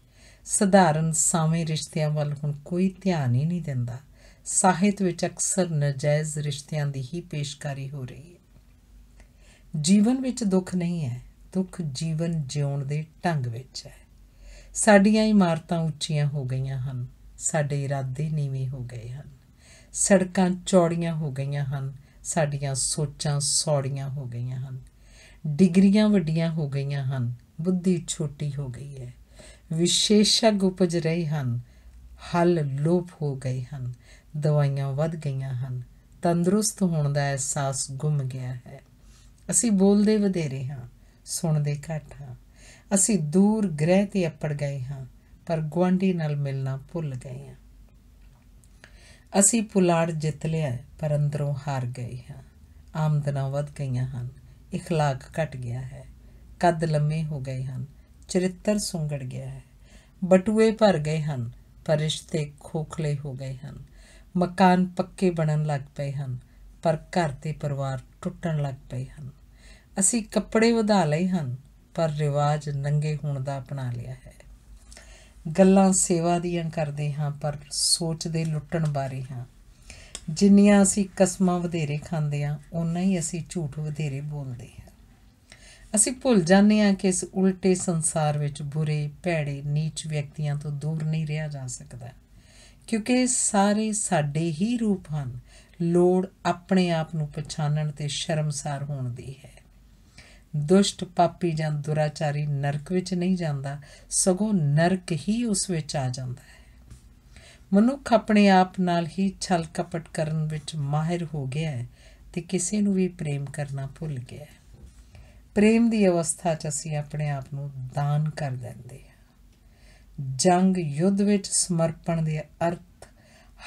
A: ਸਧਾਰਨ ਸਾਵੇਂ ਰਿਸ਼ਤਿਆਂ ਵੱਲ ਹੁਣ ਕੋਈ ਧਿਆਨ ਹੀ ਨਹੀਂ ਦਿੰਦਾ ਸਾਹਿਤ ਵਿੱਚ ਅਕਸਰ ਨਜਾਇਜ਼ ਰਿਸ਼ਤਿਆਂ ਦੀ ਹੀ ਪੇਸ਼ਕਾਰੀ ਹੋ ਰਹੀ ਹੈ ਜੀਵਨ ਵਿੱਚ ਦੁੱਖ ਨਹੀਂ ਹੈ ਦੁੱਖ ਜੀਵਨ ਜਿਉਣ ਦੇ ਢੰਗ ਵਿੱਚ ਹੈ ਸਾਡੀਆਂ ਇਮਾਰਤਾਂ ਉੱਚੀਆਂ ਹੋ ਗਈਆਂ ਹਨ ਸਾਡੇ ਇਰਾਦੇ ਨੀਵੇਂ ਹੋ ਗਏ ਹਨ ਸੜਕਾਂ ਚੌੜੀਆਂ ਹੋ ਗਈਆਂ ਹਨ ਸਾਡੀਆਂ ਸੋਚਾਂ ਸੌੜੀਆਂ ਹੋ ਗਈਆਂ ਹਨ ਡਿਗਰੀਆਂ ਵੱਡੀਆਂ ਹੋ ਗਈਆਂ ਹਨ ਬੁੱਧੀ ਛੋਟੀ ਹੋ ਗਈ ਹੈ ਵਿਸ਼ੇਸ਼ਗ ਉਪਜ ਰਹੇ ਹਨ ਹਲ ਲੋਪ ਹੋ ਗਏ ਹਨ ਦਵਾਈਆਂ ਵੱਧ ਗਈਆਂ ਹਨ ਤੰਦਰੁਸਤ ਹੋਣ ਦਾ ਅਹਿਸਾਸ ਗੁੰਮ ਗਿਆ ਹੈ ਅਸੀਂ ਬੋਲਦੇ ਵਧੇਰੇ ਹਾਂ ਸੁਣਦੇ ਘੱਟ ਹਾਂ ਅਸੀਂ ਦੂਰ ਗ੍ਰਹਿ ਤੇ ਅੱਪੜ ਗਏ ਹਾਂ ਪਰ ਗਵਾਂਢੀ ਨਾਲ ਮਿਲਣਾ ਭੁੱਲ ਗਏ ਹਾਂ ਅਸੀਂ ਪੁਲਾੜ ਜਿੱਤ ਲਿਆ ਪਰ ਅੰਦਰੋਂ ਹਾਰ ਗਏ ਹਾਂ ਆਮਦਨਾਂ ਵੱਧ ਗਈਆਂ ਹਨ اخلاق ਘਟ ਗਿਆ ਹੈ ਕੱਦ ਲੰਮੇ ਹੋ ਗਏ ਹਨ ਚਰਿੱਤਰ ਸੁੰਗੜ ਗਿਆ ਹੈ ਬਟੂਏ ਭਰ ਗਏ ਹਨ ਪਰ ਰਿਸ਼ਤੇ ਖੋਖਲੇ ਹੋ ਗਏ ਹਨ ਮਕਾਨ ਪੱਕੇ ਬਣਨ ਲੱਗ ਪਏ ਹਨ ਪਰ ਘਰ ਤੇ ਪਰਿਵਾਰ ਟੁੱਟਣ ਲੱਗ ਪਏ ਹਨ ਅਸੀਂ ਕੱਪੜੇ ਵਧਾ ਲਏ ਹਨ ਪਰ ਰਿਵਾਜ ਨੰਗੇ ਹੋਣ ਦਾ ਅਪਣਾ ਲਿਆ ਹੈ ਗੱਲਾਂ ਸੇਵਾ ਦੀਆਂ ਕਰਦੇ ਹਾਂ ਪਰ ਸੋਚਦੇ ਲੁੱਟਣ ਬਾਰੇ ਹਾਂ ਜਿੰਨੀਆਂ ਅਸੀਂ ਕਸਮਾਂ ਵਧੇਰੇ ਖਾਂਦੇ ਆ ਉਨਾ ਹੀ ਅਸੀਂ ਝੂਠ ਵਧੇਰੇ ਬੋਲਦੇ ਆ ਅਸੀਂ ਭੁੱਲ ਜਾਂਦੇ ਆ ਕਿ ਇਸ ਉਲਟੇ ਸੰਸਾਰ ਵਿੱਚ ਬੁਰੇ ਭੈੜੇ ਨੀਚ ਵਿਅਕਤੀਆਂ ਤੋਂ ਦੂਰ ਨਹੀਂ ਰਿਹਾ ਜਾ ਸਕਦਾ ਕਿਉਂਕਿ ਸਾਰੇ ਸਾਡੇ ਹੀ ਰੂਪ ਹਨ ਲੋੜ ਆਪਣੇ ਆਪ ਨੂੰ ਪਛਾਣਨ ਤੇ ਸ਼ਰਮਸਾਰ ਹੋਣ ਦੀ ਹੈ ਦੁਸ਼ਟ ਪਾਪੀ ਜਾਂ ਦੁਰਾਚਾਰੀ ਨਰਕ ਵਿੱਚ ਨਹੀਂ ਜਾਂਦਾ ਸਗੋਂ ਨਰਕ ਹੀ ਉਸ ਵਿੱਚ ਆ ਜਾਂਦਾ ਹੈ ਮਨੁੱਖ ਆਪਣੇ ਆਪ ਨਾਲ ਹੀ ਛਲ ਕਪਟ ਕਰਨ ਵਿੱਚ ਮਾਹਿਰ ਹੋ ਗਿਆ ਹੈ ਤੇ ਕਿਸੇ ਨੂੰ ਵੀ ਪ੍ਰੇਮ ਕਰਨਾ ਭੁੱਲ ਗਿਆ ਹੈ ਪ੍ਰੇਮ ਦੀ ਅਵਸਥਾ 'ਚ ਅਸੀਂ ਆਪਣੇ ਆਪ ਨੂੰ ਦਾਨ ਕਰ ਦਿੰਦੇ ਹਾਂ ਜੰਗ ਯੁੱਧ ਵਿੱਚ ਸਮਰਪਣ ਦੇ ਅਰਥ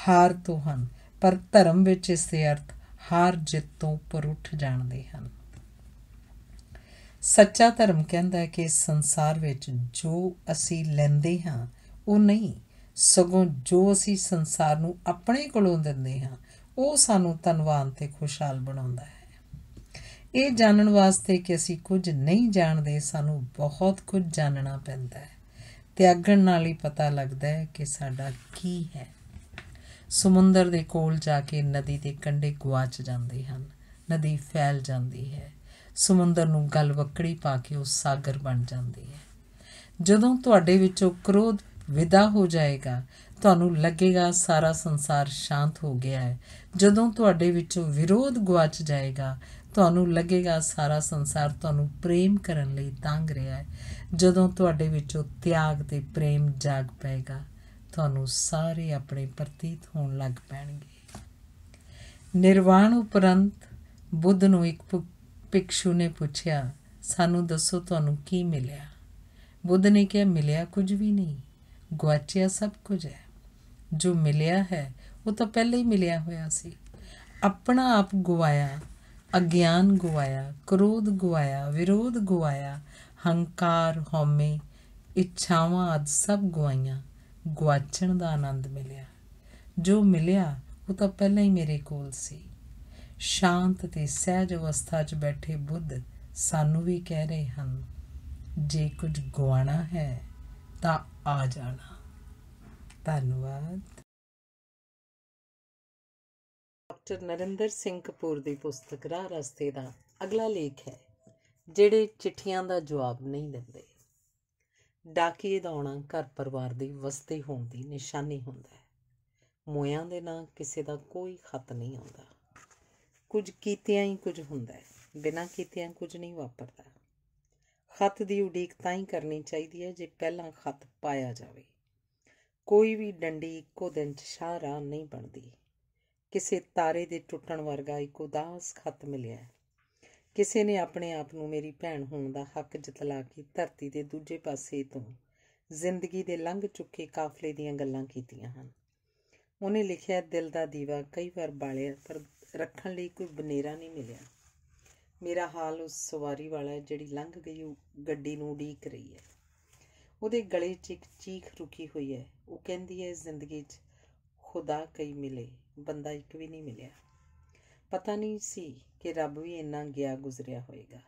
A: ਹਾਰ ਤੋਂ ਹਨ ਪਰ ਧਰਮ ਵਿੱਚ ਇਸ ਦੇ ਅਰਥ ਹਾਰ ਜਿੱਤ ਤੋਂ ਉੱਪਰ ਉੱਠ ਜਾਣਦੇ ਹਨ ਸੱਚਾ ਧਰਮ ਕਹਿੰਦਾ ਹੈ ਕਿ ਇਸ ਸੰਸਾਰ ਵਿੱਚ ਜੋ ਅਸੀਂ ਲੈਂਦੇ ਹਾਂ ਉਹ ਨਹੀਂ ਸਗੋਂ ਜੋ ਅਸੀਂ ਸੰਸਾਰ ਨੂੰ ਆਪਣੇ ਕੋਲੋਂ ਦਿੰਦੇ ਹਾਂ ਉਹ ਸਾਨੂੰ ਧਨਵਾਨ ਤੇ ਖੁਸ਼ਹਾਲ ਬਣਾਉਂਦਾ ਹੈ ਇਹ ਜਾਣਨ ਵਾਸਤੇ ਕਿ ਅਸੀਂ ਕੁਝ ਨਹੀਂ ਜਾਣਦੇ ਸਾਨੂੰ ਬਹੁਤ ਕੁਝ ਜਾਣਨਾ ਪੈਂਦਾ ਹੈ ਤਿਆਗਣ ਨਾਲ ਹੀ ਪਤਾ ਲੱਗਦਾ ਹੈ ਕਿ ਸਾਡਾ ਕੀ ਹੈ ਸਮੁੰਦਰ ਦੇ ਕੋਲ ਜਾ ਕੇ ਨਦੀ ਦੇ ਕੰਢੇ ਗੁਆਚ ਜਾਂਦੇ ਹਨ ਨਦੀ ਫੈਲ ਜਾਂਦੀ ਹੈ ਸਮੁੰਦਰ ਨੂੰ ਗਲ ਵਕੜੀ ਪਾ ਕੇ ਉਹ ਸਾਗਰ ਬਣ ਜਾਂਦੀ ਹੈ ਜਦੋਂ ਤੁਹਾਡੇ ਵਿੱਚੋਂ ਕ੍ਰੋਧ ਵਿਦਾ ਹੋ ਜਾਏਗਾ ਤੁਹਾਨੂੰ ਲੱਗੇਗਾ ਸਾਰਾ ਸੰਸਾਰ ਸ਼ਾਂਤ ਹੋ ਗਿਆ ਹੈ ਜਦੋਂ ਤੁਹਾਡੇ ਵਿੱਚੋਂ ਵਿਰੋਧ ਗਵਾਚ ਜਾਏਗਾ ਤੁਹਾਨੂੰ ਲੱਗੇਗਾ ਸਾਰਾ ਸੰਸਾਰ ਤੁਹਾਨੂੰ ਪ੍ਰੇਮ ਕਰਨ ਲਈ ਤੰਗ ਰਿਹਾ ਹੈ ਜਦੋਂ ਤੁਹਾਡੇ ਵਿੱਚੋਂ ਤਿਆਗ ਤੇ ਪ੍ਰੇਮ ਜਾਗ ਪਏਗਾ ਤੁਹਾਨੂੰ ਸਾਰੇ ਆਪਣੇ ਪ੍ਰਤੀਤ ਹੋਣ ਲੱਗ ਪੈਣਗੇ ਨਿਰਵਾਣ ਉਪਰੰਤ ਬੁੱਧ ਨੂੰ ਇੱਕ ਭਿਕਸ਼ੂ ਨੇ ਪੁੱਛਿਆ ਸਾਨੂੰ ਦੱਸੋ ਤੁਹਾਨੂੰ ਕੀ ਮਿਲਿਆ ਬੁੱਧ ਨੇ ਕਿਹਾ ਮਿਲਿਆ ਕੁਝ ਵੀ ਨਹੀਂ ਗਵਾਚਿਆ ਸਭ ਕੁਝ ਹੈ ਜੋ ਮਿਲਿਆ ਹੈ ਉਹ ਤਾਂ ਪਹਿਲਾਂ ਹੀ ਮਿਲਿਆ ਹੋਇਆ ਸੀ ਆਪਣਾ ਆਪ ਗਵਾਇਆ ਅਗਿਆਨ ਗਵਾਇਆ ਕ੍ਰੋਧ ਗਵਾਇਆ ਵਿਰੋਧ ਗਵਾਇਆ ਹੰਕਾਰ ਹਉਮੈ ਇੱਛਾਵਾਂ ਆਦ ਸਭ ਗਵਾਈਆਂ ਗਵਾਚਣ ਦਾ ਆਨੰਦ ਮਿਲਿਆ ਜੋ ਮਿਲਿਆ ਉਹ ਤਾਂ ਪਹਿਲਾਂ ਹੀ ਮੇਰੇ ਕੋਲ ਸੀ ਸ਼ਾਂਤ ਤੇ ਸਹਿਜ ਅਵਸਥਾ 'ਚ ਬੈਠੇ ਬੁੱਧ ਸਾਨੂੰ ਵੀ ਕਹਿ ਰਹੇ ਹਨ ਜੇ ਕੁਝ ਗਵਾਣਾ ਹੈ ਤਾਂ ਆ ਜਾਣਾ ਧੰਨਵਾਦ ਡਾਕਟਰ ਨਰਿੰਦਰ ਸਿੰਘ ਕਪੂਰ ਦੀ ਪੁਸਤਕ ਰਾਹ ਰਸਤੇ ਦਾ ਅਗਲਾ ਲੇਖ ਹੈ ਜਿਹੜੇ ਚਿੱਠੀਆਂ ਦਾ ਜਵਾਬ ਨਹੀਂ ਦਿੰਦੇ ਡਾਕੀਏ ਦਾ ਆਉਣਾ ਘਰ ਪਰਿਵਾਰ ਦੀ ਵਸਤੇ ਹੋਣ ਦੀ ਨਿਸ਼ਾਨੀ ਹੁੰਦਾ ਹੈ ਮੋਇਆਂ ਦੇ ਨਾਂ ਕਿਸੇ ਦਾ ਕੋਈ ਖਤ ਨਹੀਂ ਆਉਂਦਾ ਕੁਝ ਕੀਤਿਆਂ ਹੀ ਕੁਝ ਹੁੰਦਾ ਹੈ ਬਿਨਾਂ ਕੀਤਿਆਂ ਕੁਝ ਨਹੀਂ ਵਾਪਰਦਾ ਖਤ ਦੀ ਉਡੀਕ ਤਾਂ ਹੀ ਕਰਨੀ ਚਾਹੀਦੀ ਹੈ ਜੇ ਪਹਿਲਾਂ ਖਤ ਪਾਇਆ ਜਾਵੇ ਕੋਈ ਵੀ ਡੰਡੀ ਇੱਕੋ ਦਿਨ 'ਚ ਸ਼ਾਹਰਾਹ ਨਹੀਂ ਬਣਦੀ ਕਿਸੇ ਤਾਰੇ ਦੇ ਟੁੱਟਣ ਵਰਗਾ ਇੱਕ ਉਦਾਸ ਖਤ ਮਿਲਿਆ ਕਿਸੇ ਨੇ ਆਪਣੇ ਆਪ ਨੂੰ ਮੇਰੀ ਭੈਣ ਹੋਣ ਦਾ ਹੱਕ ਜਿਤਲਾ ਕੇ ਧਰਤੀ ਦੇ ਦੂਜੇ ਪਾਸੇ ਤੋਂ ਜ਼ਿੰਦਗੀ ਦੇ ਲੰਘ ਚੁੱਕੇ ਕਾਫਲੇ ਦੀਆਂ ਗੱਲਾਂ ਕੀਤੀਆਂ ਹਨ ਉਹਨੇ ਲਿਖਿਆ ਦਿਲ ਦਾ ਦੀਵਾ ਕਈ ਵਾਰ ਬਾਲਿਆ ਪਰ ਰੱਖਣ ਲਈ ਕੋਈ ਬਨੇਰਾ ਨਹੀਂ ਮਿਲਿਆ ਮੇਰਾ ਹਾਲ ਉਸ ਸਵਾਰੀ ਵਾਲਾ ਜਿਹੜੀ ਲੰਘ ਗਈ ਉਹ ਗੱਡੀ ਨੂੰ ਡੀਕ ਰਹੀ ਹੈ ਉਹਦੇ ਗਲੇ 'ਚ ਇੱਕ ਚੀਖ ਰੁਕੀ ਹੋਈ ਹੈ ਉਹ ਕਹਿੰਦੀ ਹੈ ਜ਼ਿੰਦਗੀ 'ਚ ਖੁਦਾ ਕਈ ਮਿਲੇ ਬੰਦਾ ਇੱਕ ਵੀ ਨਹੀਂ ਮਿਲਿਆ ਪਤਾ ਨਹੀਂ ਸੀ ਕਿ ਰੱਬ ਵੀ ਇੰਨਾ ਗਿਆ ਗੁਜ਼ਰਿਆ ਹੋਵੇਗਾ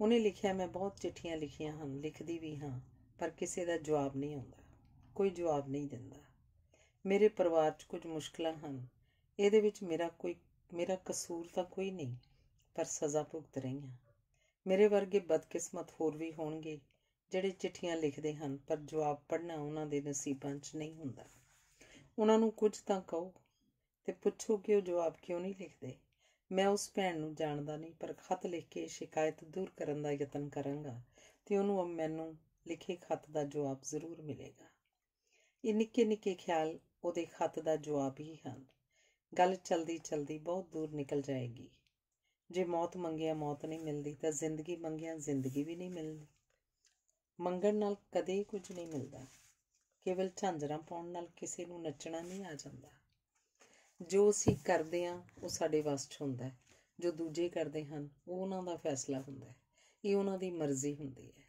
A: ਉਹਨੇ ਲਿਖਿਆ ਮੈਂ ਬਹੁਤ ਚਿੱਠੀਆਂ ਲਿਖੀਆਂ ਹਨ ਲਿਖਦੀ ਵੀ ਹਾਂ ਪਰ ਕਿਸੇ ਦਾ ਜਵਾਬ ਨਹੀਂ ਆਉਂਦਾ ਕੋਈ ਜਵਾਬ ਨਹੀਂ ਦਿੰਦਾ ਮੇਰੇ ਪਰਿਵਾਰ 'ਚ ਕੁਝ ਮੁਸ਼ਕਲਾਂ ਹਨ ਇਹਦੇ ਵਿੱਚ ਮੇਰਾ ਕੋਈ ਮੇਰਾ ਕਸੂਰ ਤਾਂ ਕੋਈ ਨਹੀਂ ਪਰ ਸਜ਼ਾ ਭੁਗਤ ਰਹੀ ਹਾਂ ਮੇਰੇ ਵਰਗੇ ਬਦਕਿਸਮਤ ਹੋਰ ਵੀ ਹੋਣਗੇ ਜਿਹੜੇ ਚਿੱਠੀਆਂ ਲਿਖਦੇ ਹਨ ਪਰ ਜਵਾਬ ਪੜਨਾ ਉਹਨਾਂ ਦੇ ਨਸੀਬਾਂ 'ਚ ਨਹੀਂ ਹੁੰਦਾ ਉਹਨਾਂ ਨੂੰ ਕੁਝ ਤਾਂ ਕਹੋ ਤੇ ਪੁੱਛੋ ਕਿ ਉਹ ਜਵਾਬ ਕਿਉਂ ਨਹੀਂ ਲਿਖਦੇ ਮੈਂ ਉਸ ਭੈਣ ਨੂੰ ਜਾਣਦਾ ਨਹੀਂ ਪਰ ਖਤ ਲਿਖ ਕੇ ਸ਼ਿਕਾਇਤ ਦੂਰ ਕਰਨ ਦਾ ਯਤਨ ਕਰਾਂਗਾ ਤੇ ਉਹਨੂੰ ਮੈਨੂੰ ਲਿਖੇ ਖਤ ਦਾ ਜਵਾਬ ਜ਼ਰੂਰ ਮਿਲੇਗਾ ਇਹ ਨਿੱਕੇ ਨਿੱਕੇ ਖਿਆਲ ਉਹਦੇ ਖਤ ਦਾ ਜਵਾਬ ਹੀ ਹਨ ਗੱਲ ਚਲਦੀ ਚਲਦੀ ਬਹੁਤ ਦੂਰ ਨਿਕਲ ਜਾਏਗੀ ਜੇ ਮੌਤ ਮੰਗਿਆ ਮੌਤ ਨਹੀਂ ਮਿਲਦੀ ਤਾਂ ਜ਼ਿੰਦਗੀ ਮੰਗਿਆ ਜ਼ਿੰਦਗੀ ਵੀ ਨਹੀਂ ਮਿਲਦੀ ਮੰਗਣ ਨਾਲ ਕਦੇ ਕੁਝ ਨਹੀਂ ਮਿਲਦਾ ਕੇਵਲ ਝਾਂਜਰਾਂ ਪਾਉਣ ਨਾਲ ਕਿਸੇ ਨੂੰ ਨੱਚਣਾ ਨਹੀਂ ਆ ਜਾਂਦਾ ਜੋ ਅਸੀਂ ਕਰਦੇ ਆ ਉਹ ਸਾਡੇ ਵਸ 'ਚ ਹੁੰਦਾ ਹੈ ਜੋ ਦੂਜੇ ਕਰਦੇ ਹਨ ਉਹ ਉਹਨਾਂ ਦਾ ਫੈਸਲਾ ਹੁੰਦਾ ਹੈ ਇਹ ਉਹਨਾਂ ਦੀ ਮਰਜ਼ੀ ਹੁੰਦੀ ਹੈ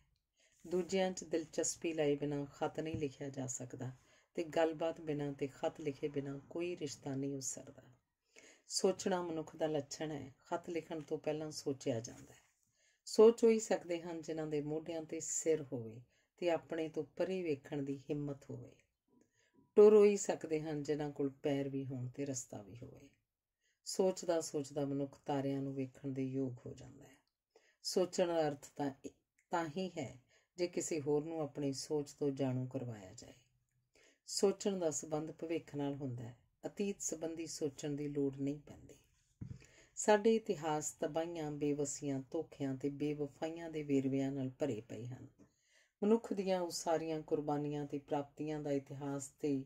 A: ਦੂਜਿਆਂ 'ਚ ਦਿਲਚਸਪੀ ਲਈ ਬਿਨਾ ਖਤ ਨਹੀਂ ਲਿਖਿਆ ਜਾ ਸਕਦਾ ਤੇ ਗੱਲਬਾਤ ਬਿਨਾ ਤੇ ਖਤ ਲਿਖੇ ਬਿਨਾ ਕੋਈ ਰਿਸ਼ਤਾ ਨਹੀਂ ਉਸਰਦਾ ਸੋਚਣਾ ਮਨੁੱਖ ਦਾ ਲੱਛਣ ਹੈ ਖਤ ਲਿਖਣ ਤੋਂ ਪਹਿਲਾਂ ਸੋਚਿਆ ਜਾਂਦਾ ਹੈ ਸੋਚ ਹੋਈ ਸਕਦੇ ਹਨ ਜਿਨ੍ਹਾਂ ਦੇ ਮੋਢਿਆਂ ਤੇ ਸਿਰ ਹੋਵੇ ਤੇ ਆਪਣੇ ਤੋਂ ਪਰੇ ਵੇਖਣ ਦੀ ਹਿੰਮਤ ਹੋਵੇ ਟੁਰ ਹੋਈ ਸਕਦੇ ਹਨ ਜਿਨ੍ਹਾਂ ਕੋਲ ਪੈਰ ਵੀ ਹੋਣ ਤੇ ਰਸਤਾ ਵੀ ਹੋਵੇ ਸੋਚਦਾ ਸੋਚਦਾ ਮਨੁੱਖ ਤਾਰਿਆਂ ਨੂੰ ਵੇਖਣ ਦੇ ਯੋਗ ਹੋ ਜਾਂਦਾ ਹੈ ਸੋਚਣ ਦਾ ਅਰਥ ਤਾਂ ਤਾਂ ਹੀ ਹੈ ਜੇ ਕਿਸੇ ਹੋਰ ਨੂੰ ਆਪਣੀ ਸੋਚ ਤੋਂ ਜਾਣੂ ਕਰਵਾਇਆ ਜਾਏ ਸੋਚਣ ਦਾ ਸਬੰਧ ਭਵਿੱਖ ਨਾਲ ਹੁੰਦਾ ਹੈ ਅਤੀਤ ਸੰਬੰਧੀ ਸੋਚਣ ਦੀ ਲੋੜ ਨਹੀਂ ਪੈਂਦੀ ਸਾਡੇ ਇਤਿਹਾਸ ਤਬਾਈਆਂ ਬੇਵਸੀਆਂ ਧੋਖਿਆਂ ਤੇ ਬੇਵਫਾਈਆਂ ਦੇ ਵੇਰਵਿਆਂ ਨਾਲ ਭਰੇ ਪਏ ਹਨ ਮਨੁੱਖ ਦੀਆਂ ਉਹ ਸਾਰੀਆਂ ਕੁਰਬਾਨੀਆਂ ਤੇ ਪ੍ਰਾਪਤੀਆਂ ਦਾ ਇਤਿਹਾਸ ਤੇ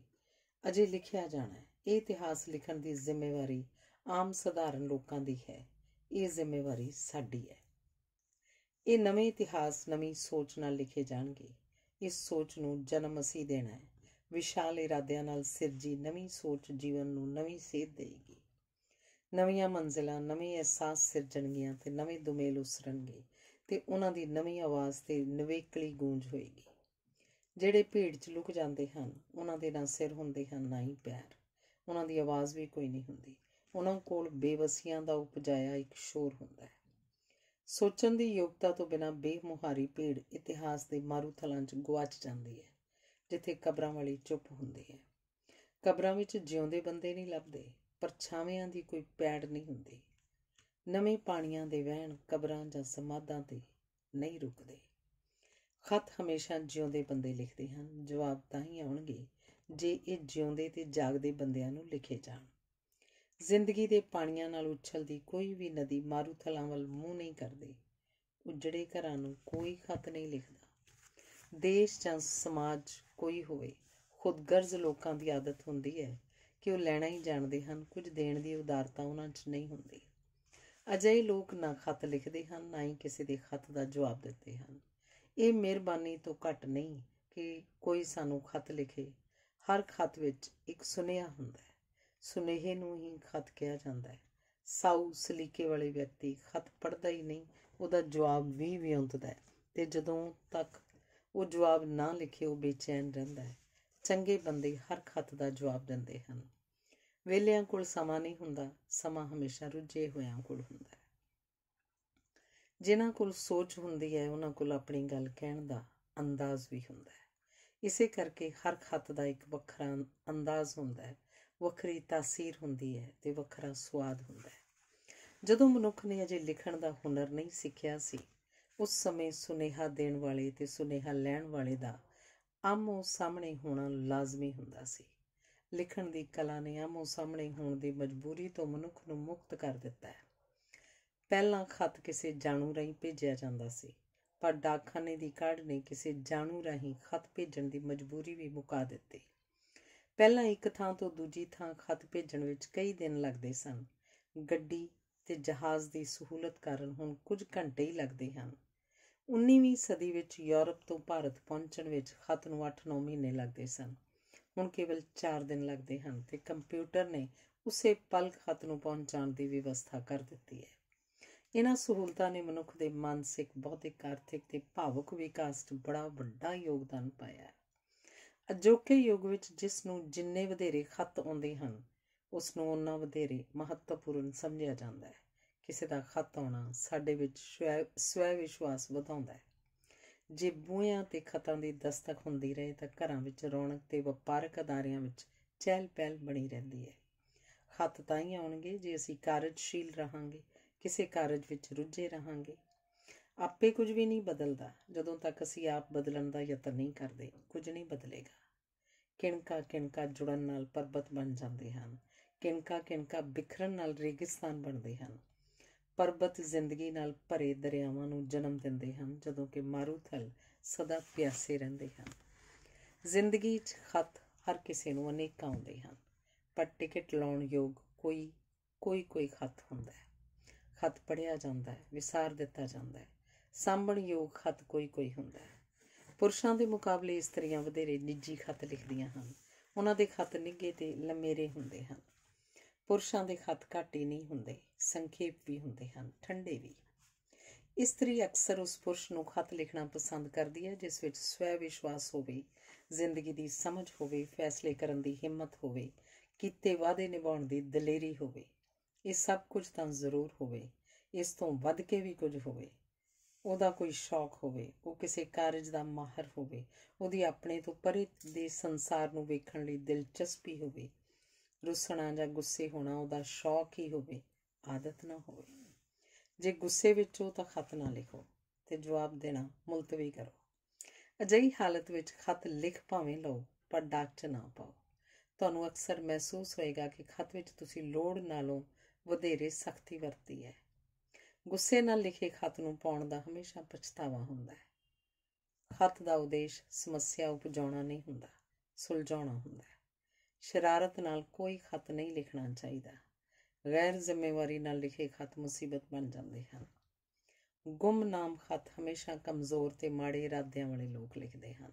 A: ਅਜੇ ਲਿਖਿਆ ਜਾਣਾ ਹੈ ਇਹ ਇਤਿਹਾਸ ਲਿਖਣ ਦੀ ਜ਼ਿੰਮੇਵਾਰੀ ਆਮ ਸਧਾਰਨ ਲੋਕਾਂ ਦੀ ਹੈ ਇਹ ਜ਼ਿੰਮੇਵਾਰੀ ਸਾਡੀ ਹੈ ਇਹ ਨਵੇਂ ਇਤਿਹਾਸ ਨਵੀਂ ਸੋਚ ਨਾਲ ਲਿਖੇ ਜਾਣਗੇ ਇਸ ਸੋਚ ਨੂੰ ਜਨਮ ਅਸੀਂ ਦੇਣਾ ਹੈ ਵਿਸ਼ਾਲ ਇਰਾਦਿਆਂ ਨਾਲ ਸਿਰਜੀ ਨਵੀਂ ਸੋਚ ਜੀਵਨ ਨੂੰ ਨਵੀਂ ਸੇਧ ਦੇਗੀ ਨਵੀਆਂ ਮੰਜ਼ਿਲਾਂ ਨਵੇਂ ਅਹਿਸਾਸ ਸਿਰਜਣਗੀਆਂ ਤੇ ਨਵੇਂ ਦੁਮੇਲ ਉਸਰਣਗੇ ਤੇ ਉਹਨਾਂ ਦੀ ਨਵੀਂ ਆਵਾਜ਼ ਤੇ ਨਵੇਕਲੀ ਗੂੰਜ ਹੋਏਗੀ ਜਿਹੜੇ ਭੀੜ 'ਚ ਲੁਕ ਜਾਂਦੇ ਹਨ ਉਹਨਾਂ ਦੇ ਨਾ ਸਿਰ ਹੁੰਦੇ ਹਨ ਨਾ ਹੀ ਪੈਰ ਉਹਨਾਂ ਦੀ ਆਵਾਜ਼ ਵੀ ਕੋਈ ਨਹੀਂ ਹੁੰਦੀ ਉਹਨਾਂ ਕੋਲ ਬੇਵਸੀਆਂ ਦਾ ਉਪਜਾਇਆ ਇੱਕ ਸ਼ੋਰ ਹੁੰਦਾ ਹੈ ਸੋਚਣ ਦੀ ਯੋਗਤਾ ਤੋਂ ਬਿਨਾ ਬੇਮੁਹਾਰੀ ਭੀੜ ਇਤਿਹਾਸ ਦੇ ਮਾਰੂਥਲਾਂ 'ਚ ਗਵਾਚ ਜਾਂਦੀ ਹੈ ਜਿੱਥੇ ਕਬਰਾਂ ਵਾਲੀ ਚੁੱਪ ਹੁੰਦੀ ਹੈ ਕਬਰਾਂ ਵਿੱਚ ਜਿਉਂਦੇ ਬੰਦੇ ਨਹੀਂ ਲੱਭਦੇ ਪਰਛਾਵਿਆਂ ਦੀ ਕੋਈ ਪੈੜ ਨਹੀਂ ਹੁੰਦੀ ਨਵੇਂ ਪਾਣੀਆਂ ਦੇ ਵਹਿਣ ਕਬਰਾਂ ਜਾਂ ਸਮਾਧਾਂ ਤੇ ਨਹੀਂ ਰੁਕਦੇ ਖਤ ਹਮੇਸ਼ਾ ਜਿਉਂਦੇ ਬੰਦੇ ਲਿਖਦੇ ਹਨ ਜਵਾਬ ਤਾਂ ਹੀ ਆਉਣਗੇ ਜੇ ਇਹ ਜਿਉਂਦੇ ਤੇ ਜਾਗਦੇ ਬੰਦਿਆਂ ਨੂੰ ਲਿਖੇ ਜਾਣ ਜ਼ਿੰਦਗੀ ਦੇ ਪਾਣੀਆਂ ਨਾਲ ਉਛਲਦੀ ਕੋਈ ਵੀ ਨਦੀ ਮਾਰੂਥਲਾਂ ਵੱਲ ਮੂੰਹ ਨਹੀਂ ਕਰਦੀ ਉਜੜੇ ਘਰਾਂ ਨੂੰ ਕੋਈ ਖਤ ਨਹੀਂ ਲਿਖਦਾ ਦੇਸ਼ ਜਾਂ ਸਮਾਜ ਕੋਈ ਹੋਵੇ ਖੁਦਗਰਜ਼ ਲੋਕਾਂ ਦੀ ਆਦਤ ਹੁੰਦੀ ਹੈ ਕਿ ਉਹ ਲੈਣਾ ਹੀ ਜਾਣਦੇ ਹਨ ਕੁਝ ਦੇਣ ਦੀ ਉਦਾਰਤਾ ਉਹਨਾਂ 'ਚ ਨਹੀਂ ਹੁੰਦੀ ਅਜਿਹੇ ਲੋਕ ਨਾ ਖਤ ਲਿਖਦੇ ਹਨ ਨਾ ਹੀ ਕਿਸੇ ਦੇ ਖਤ ਦਾ ਜਵਾਬ ਦਿੰਦੇ ਹਨ ਇਹ ਮਿਹਰਬਾਨੀ ਤੋਂ ਘੱਟ ਨਹੀਂ ਕਿ ਕੋਈ ਸਾਨੂੰ ਖਤ ਲਿਖੇ ਹਰ ਖਤ ਵਿੱਚ ਇੱਕ ਸੁਨੇਹਾ ਹੁੰਦਾ ਹੈ ਸੁਨੇਹੇ ਨੂੰ ਹੀ ਖਤ ਕਿਹਾ ਜਾਂਦਾ ਹੈ ਸਾਊ ਸਲੀਕੇ ਵਾਲੇ ਵਿਅਕਤੀ ਖਤ ਪੜਦਾ ਹੀ ਨਹੀਂ ਉਹਦਾ ਜਵਾਬ ਵੀ ਵਿਉਂਤਦਾ ਹੈ ਤੇ ਜਦੋਂ ਤੱਕ ਉਹ ਜਵਾਬ ਨਾ ਲਿਖੇ ਉਹ ਬੇਚੈਨ ਰਹਿੰਦਾ ਹੈ ਚੰਗੇ ਬੰਦੇ ਹਰ ਖੱਤ ਦਾ ਜਵਾਬ ਦਿੰਦੇ ਹਨ ਵੇਲਿਆਂ ਕੋਲ ਸਮਾਂ ਨਹੀਂ ਹੁੰਦਾ ਸਮਾਂ ਹਮੇਸ਼ਾ ਰੁੱਝੇ ਹੋਿਆਂ ਕੋਲ ਹੁੰਦਾ ਹੈ ਜਿਨ੍ਹਾਂ ਕੋਲ ਸੋਚ ਹੁੰਦੀ ਹੈ ਉਹਨਾਂ ਕੋਲ ਆਪਣੀ ਗੱਲ ਕਹਿਣ ਦਾ ਅੰਦਾਜ਼ ਵੀ ਹੁੰਦਾ ਹੈ ਇਸੇ ਕਰਕੇ ਹਰ ਖੱਤ ਦਾ ਇੱਕ ਵੱਖਰਾ ਅੰਦਾਜ਼ ਹੁੰਦਾ ਹੈ ਵੱਖਰੀ ਤਾਸੀਰ ਹੁੰਦੀ ਹੈ ਤੇ ਵੱਖਰਾ ਸਵਾਦ ਹੁੰਦਾ ਹੈ ਜਦੋਂ ਮਨੁੱਖ ਨੇ ਅਜੇ ਲਿਖਣ ਦਾ ਹੁਨਰ ਨਹੀਂ ਸਿੱਖਿਆ ਸੀ ਉਸ ਸਮੇਂ ਸੁਨੇਹਾ ਦੇਣ ਵਾਲੇ ਤੇ ਸੁਨੇਹਾ ਲੈਣ ਵਾਲੇ ਦਾ ਆਮੋ ਸਾਹਮਣੇ ਹੋਣਾ ਲਾਜ਼ਮੀ ਹੁੰਦਾ ਸੀ ਲਿਖਣ ਦੀ ਕਲਾ ਨੇ ਆਮੋ ਸਾਹਮਣੇ ਹੋਣ ਦੀ ਮਜਬੂਰੀ ਤੋਂ ਮਨੁੱਖ ਨੂੰ ਮੁਕਤ ਕਰ ਦਿੱਤਾ ਹੈ ਪਹਿਲਾਂ ਖਤ ਕਿਸੇ ਜਾਣੂ ਰਾਹੀਂ ਭੇਜਿਆ ਜਾਂਦਾ ਸੀ ਪਰ ਡਾਕਖਾਨੇ ਦੀ ਕਾਢ ਨੇ ਕਿਸੇ ਜਾਣੂ ਰਾਹੀਂ ਖਤ ਭੇਜਣ ਦੀ ਮਜਬੂਰੀ ਵੀ ਮੁਕਾ ਦਿੱਤੀ ਪਹਿਲਾਂ ਇੱਕ ਥਾਂ ਤੋਂ ਦੂਜੀ ਥਾਂ ਖਤ ਭੇਜਣ ਵਿੱਚ ਕਈ ਦਿਨ ਲੱਗਦੇ ਸਨ ਗੱਡੀ ਤੇ ਜਹਾਜ਼ ਦੀ ਸਹੂਲਤ ਕਾਰਨ ਹੁਣ ਕੁਝ ਘੰਟੇ ਹੀ ਲੱਗਦੇ ਹਨ 19ਵੀਂ ਸਦੀ ਵਿੱਚ ਯੂਰਪ ਤੋਂ ਭਾਰਤ ਪਹੁੰਚਣ ਵਿੱਚ ਖਤ ਨੂੰ 8-9 ਮਹੀਨੇ ਲੱਗਦੇ ਸਨ ਹੁਣ ਕੇਵਲ 4 ਦਿਨ ਲੱਗਦੇ ਹਨ ਤੇ ਕੰਪਿਊਟਰ ਨੇ ਉਸੇ ਪਲ ਖਤ ਨੂੰ ਪਹੁੰਚਾਉਣ ਦੀ ਵਿਵਸਥਾ ਕਰ ਦਿੱਤੀ ਹੈ ਇਹਨਾਂ ਸਹੂਲਤਾਂ ਨੇ ਮਨੁੱਖ ਦੇ ਮਾਨਸਿਕ ਬੌਧਿਕ ਆਰਥਿਕ ਤੇ ਭਾਵਕ ਵਿਕਾਸ 'ਚ ਬੜਾ ਵੱਡਾ ਯੋਗਦਾਨ ਪਾਇਆ ਹੈ ਅਜੋਕੇ ਯੁੱਗ ਵਿੱਚ ਜਿਸ ਨੂੰ ਜਿੰਨੇ ਵਧੇਰੇ ਖਤ ਆਉਂਦੇ ਹਨ ਉਸ ਨੂੰ ਉਹਨਾਂ ਵਧੇਰੇ ਮਹੱਤਵਪੂਰਨ ਸਮਝਿਆ ਜਾਂਦਾ ਹੈ ਕਿਸੇ ਦਾ ਖਤ ਆਉਣਾ ਸਾਡੇ ਵਿੱਚ ਸਵੈ ਵਿਸ਼ਵਾਸ ਵਧਾਉਂਦਾ ਹੈ ਜੇ ਬੂਹਿਆਂ ਤੇ ਖਤਾਂ ਦੀ ਦਸਤਕ ਹੁੰਦੀ ਰਹੇ ਤਾਂ ਘਰਾਂ ਵਿੱਚ ਰੌਣਕ ਤੇ ਵਪਾਰਕ ਅਦਾਰਿਆਂ ਵਿੱਚ ਚਹਿਲ ਪਹਿਲ ਬਣੀ ਰਹਿੰਦੀ ਹੈ ਖਤ ਤਾਂ ਹੀ ਆਉਣਗੇ ਜੇ ਅਸੀਂ ਕਾਰਜਸ਼ੀਲ ਰਹਾਂਗੇ ਕਿਸੇ ਕਾਰਜ ਵਿੱਚ ਰੁੱਝੇ ਰਹਾਂਗੇ ਆਪੇ ਕੁਝ ਵੀ ਨਹੀਂ ਬਦਲਦਾ ਜਦੋਂ ਤੱਕ ਅਸੀਂ ਆਪ ਬਦਲਣ ਦਾ ਯਤਨ ਨਹੀਂ ਕਰਦੇ ਕੁਝ ਨਹੀਂ ਬਦਲੇਗਾ ਕਿਣਕਾ ਕਿਣਕਾ ਜੁੜਨ ਨਾਲ ਪਰਬਤ ਬਣ ਜਾਂਦੇ ਹਨ ਕਿਣਕਾ ਕਿਣਕਾ ਬਿਖਰਨ ਨਾਲ ਰੇਗਿਸਤਾਨ ਬਣਦੇ ਹਨ ਪਰਬਤ ਜ਼ਿੰਦਗੀ ਨਾਲ ਭਰੇ ਦਰਿਆਵਾਂ ਨੂੰ ਜਨਮ ਦਿੰਦੇ ਹਨ ਜਦੋਂ ਕਿ ਮਾਰੂਥਲ ਸਦਾ ਪਿਆਸੇ ਰਹਿੰਦੇ ਹਨ ਜ਼ਿੰਦਗੀ 'ਚ ਖਤ ਹਰ ਕਿਸੇ ਨੂੰ ਅਨੇਕ ਆਉਂਦੇ ਹਨ ਪਰ ਟਿਕਟ ਲਾਉਣ ਯੋਗ ਕੋਈ ਕੋਈ ਕੋਈ ਖਤ ਹੁੰਦਾ ਹੈ ਖਤ ਪੜਿਆ ਜਾਂਦਾ ਹੈ ਵਿਸਾਰ ਦਿੱਤਾ ਜਾਂਦਾ ਹੈ ਸਾਂਭਣ ਯੋਗ ਖਤ ਕੋਈ ਕੋਈ ਹੁੰਦਾ ਹੈ ਪੁਰਸ਼ਾਂ ਦੇ ਮੁਕਾਬਲੇ ਇਸਤਰੀਆਂ ਵਧੇਰੇ ਨਿੱਜੀ ਖਤ ਲਿਖਦੀਆਂ ਹਨ ਉਹਨਾਂ ਦੇ ਖਤ ਨਿੱਗੇ ਤੇ ਲੰਮੇਰੇ ਹੁੰਦੇ ਹਨ ਪੁਰਸ਼ਾਂ ਦੇ ਹੱਥ ਘਾਟੇ ਨਹੀਂ ਹੁੰਦੇ ਸੰਖੇਪ ਵੀ ਹੁੰਦੇ ਹਨ ਠੰਡੇ ਵੀ ਇਸਤਰੀ ਅਕਸਰ ਉਸ ਪੁਰਸ਼ ਨੂੰ ਖਤ ਲਿਖਣਾ ਪਸੰਦ ਕਰਦੀ ਹੈ ਜਿਸ ਵਿੱਚ ਸਵੈ ਵਿਸ਼ਵਾਸ ਹੋਵੇ ਜ਼ਿੰਦਗੀ ਦੀ ਸਮਝ ਹੋਵੇ ਫੈਸਲੇ ਕਰਨ ਦੀ ਹਿੰਮਤ ਹੋਵੇ ਕੀਤੇ ਵਾਅਦੇ ਨਿਭਾਉਣ ਦੀ ਦਲੇਰੀ ਹੋਵੇ ਇਹ ਸਭ ਕੁਝ ਤਾਂ ਜ਼ਰੂਰ ਹੋਵੇ ਇਸ ਤੋਂ ਵੱਧ ਕੇ ਵੀ ਕੁਝ ਹੋਵੇ ਉਹਦਾ ਕੋਈ ਸ਼ੌਕ ਹੋਵੇ ਉਹ ਕਿਸੇ ਕਾਰਜ ਦਾ ਮਾਹਰ ਹੋਵੇ ਉਹਦੀ ਆਪਣੇ ਤੋਂ ਪਰੇ ਦੇ ਸੰਸਾਰ ਨੂੰ ਵੇਖਣ ਲਈ ਦਿਲਚਸਪੀ ਹੋਵੇ ਰੁੱਸਣਾ ਜਾਂ ਗੁੱਸੇ ਹੋਣਾ ਉਹਦਾ ਸ਼ੌਕ ਹੀ ਹੋਵੇ ਆਦਤ ਨਾ ਹੋਵੇ ਜੇ ਗੁੱਸੇ ਵਿੱਚ ਹੋ ਤਾਂ ਖਤ ਨਾ ਲਿਖੋ ਤੇ ਜਵਾਬ ਦੇਣਾ ਮੁਲਤਵੀ ਕਰੋ ਅਜਿਹੀ ਹਾਲਤ ਵਿੱਚ ਖਤ ਲਿਖ ਭਾਵੇਂ ਲਓ ਪਰ ਡਾਕ 'ਚ ਨਾ ਪਾਓ ਤੁਹਾਨੂੰ ਅਕਸਰ ਮਹਿਸੂਸ ਹੋਏਗਾ ਕਿ ਖਤ ਵਿੱਚ ਤੁਸੀਂ ਲੋੜ ਨਾਲੋਂ ਵਧੇਰੇ ਸਖਤੀ ਵਰਤੀ ਹੈ ਗੁੱਸੇ ਨਾਲ ਲਿਖੇ ਖਤ ਨੂੰ ਪਾਉਣ ਦਾ ਹਮੇਸ਼ਾ ਪਛਤਾਵਾ ਹੁੰਦਾ ਹੈ ਖਤ ਦਾ ਉਦੇਸ਼ ਸਮੱਸਿਆ ਉਪਜਾਉਣਾ ਨਹੀਂ ਹੁੰਦਾ ਸੁਲਝਾਉਣਾ ਹੁੰਦਾ ਹੈ ਸ਼ਰਾਰਤ ਨਾਲ ਕੋਈ ਖਤ ਨਹੀਂ ਲਿਖਣਾ ਚਾਹੀਦਾ ਗੈਰ ਜ਼ਿੰਮੇਵਾਰੀ ਨਾਲ ਲਿਖੇ ਖਤ ਮੁਸੀਬਤ ਬਣ ਜਾਂਦੇ ਹਨ ਗੁੰਮਨਾਮ ਖਤ ਹਮੇਸ਼ਾ ਕਮਜ਼ੋਰ ਤੇ ਮਾੜੇ ਇਰਾਦਿਆਂ ਵਾਲੇ ਲੋਕ ਲਿਖਦੇ ਹਨ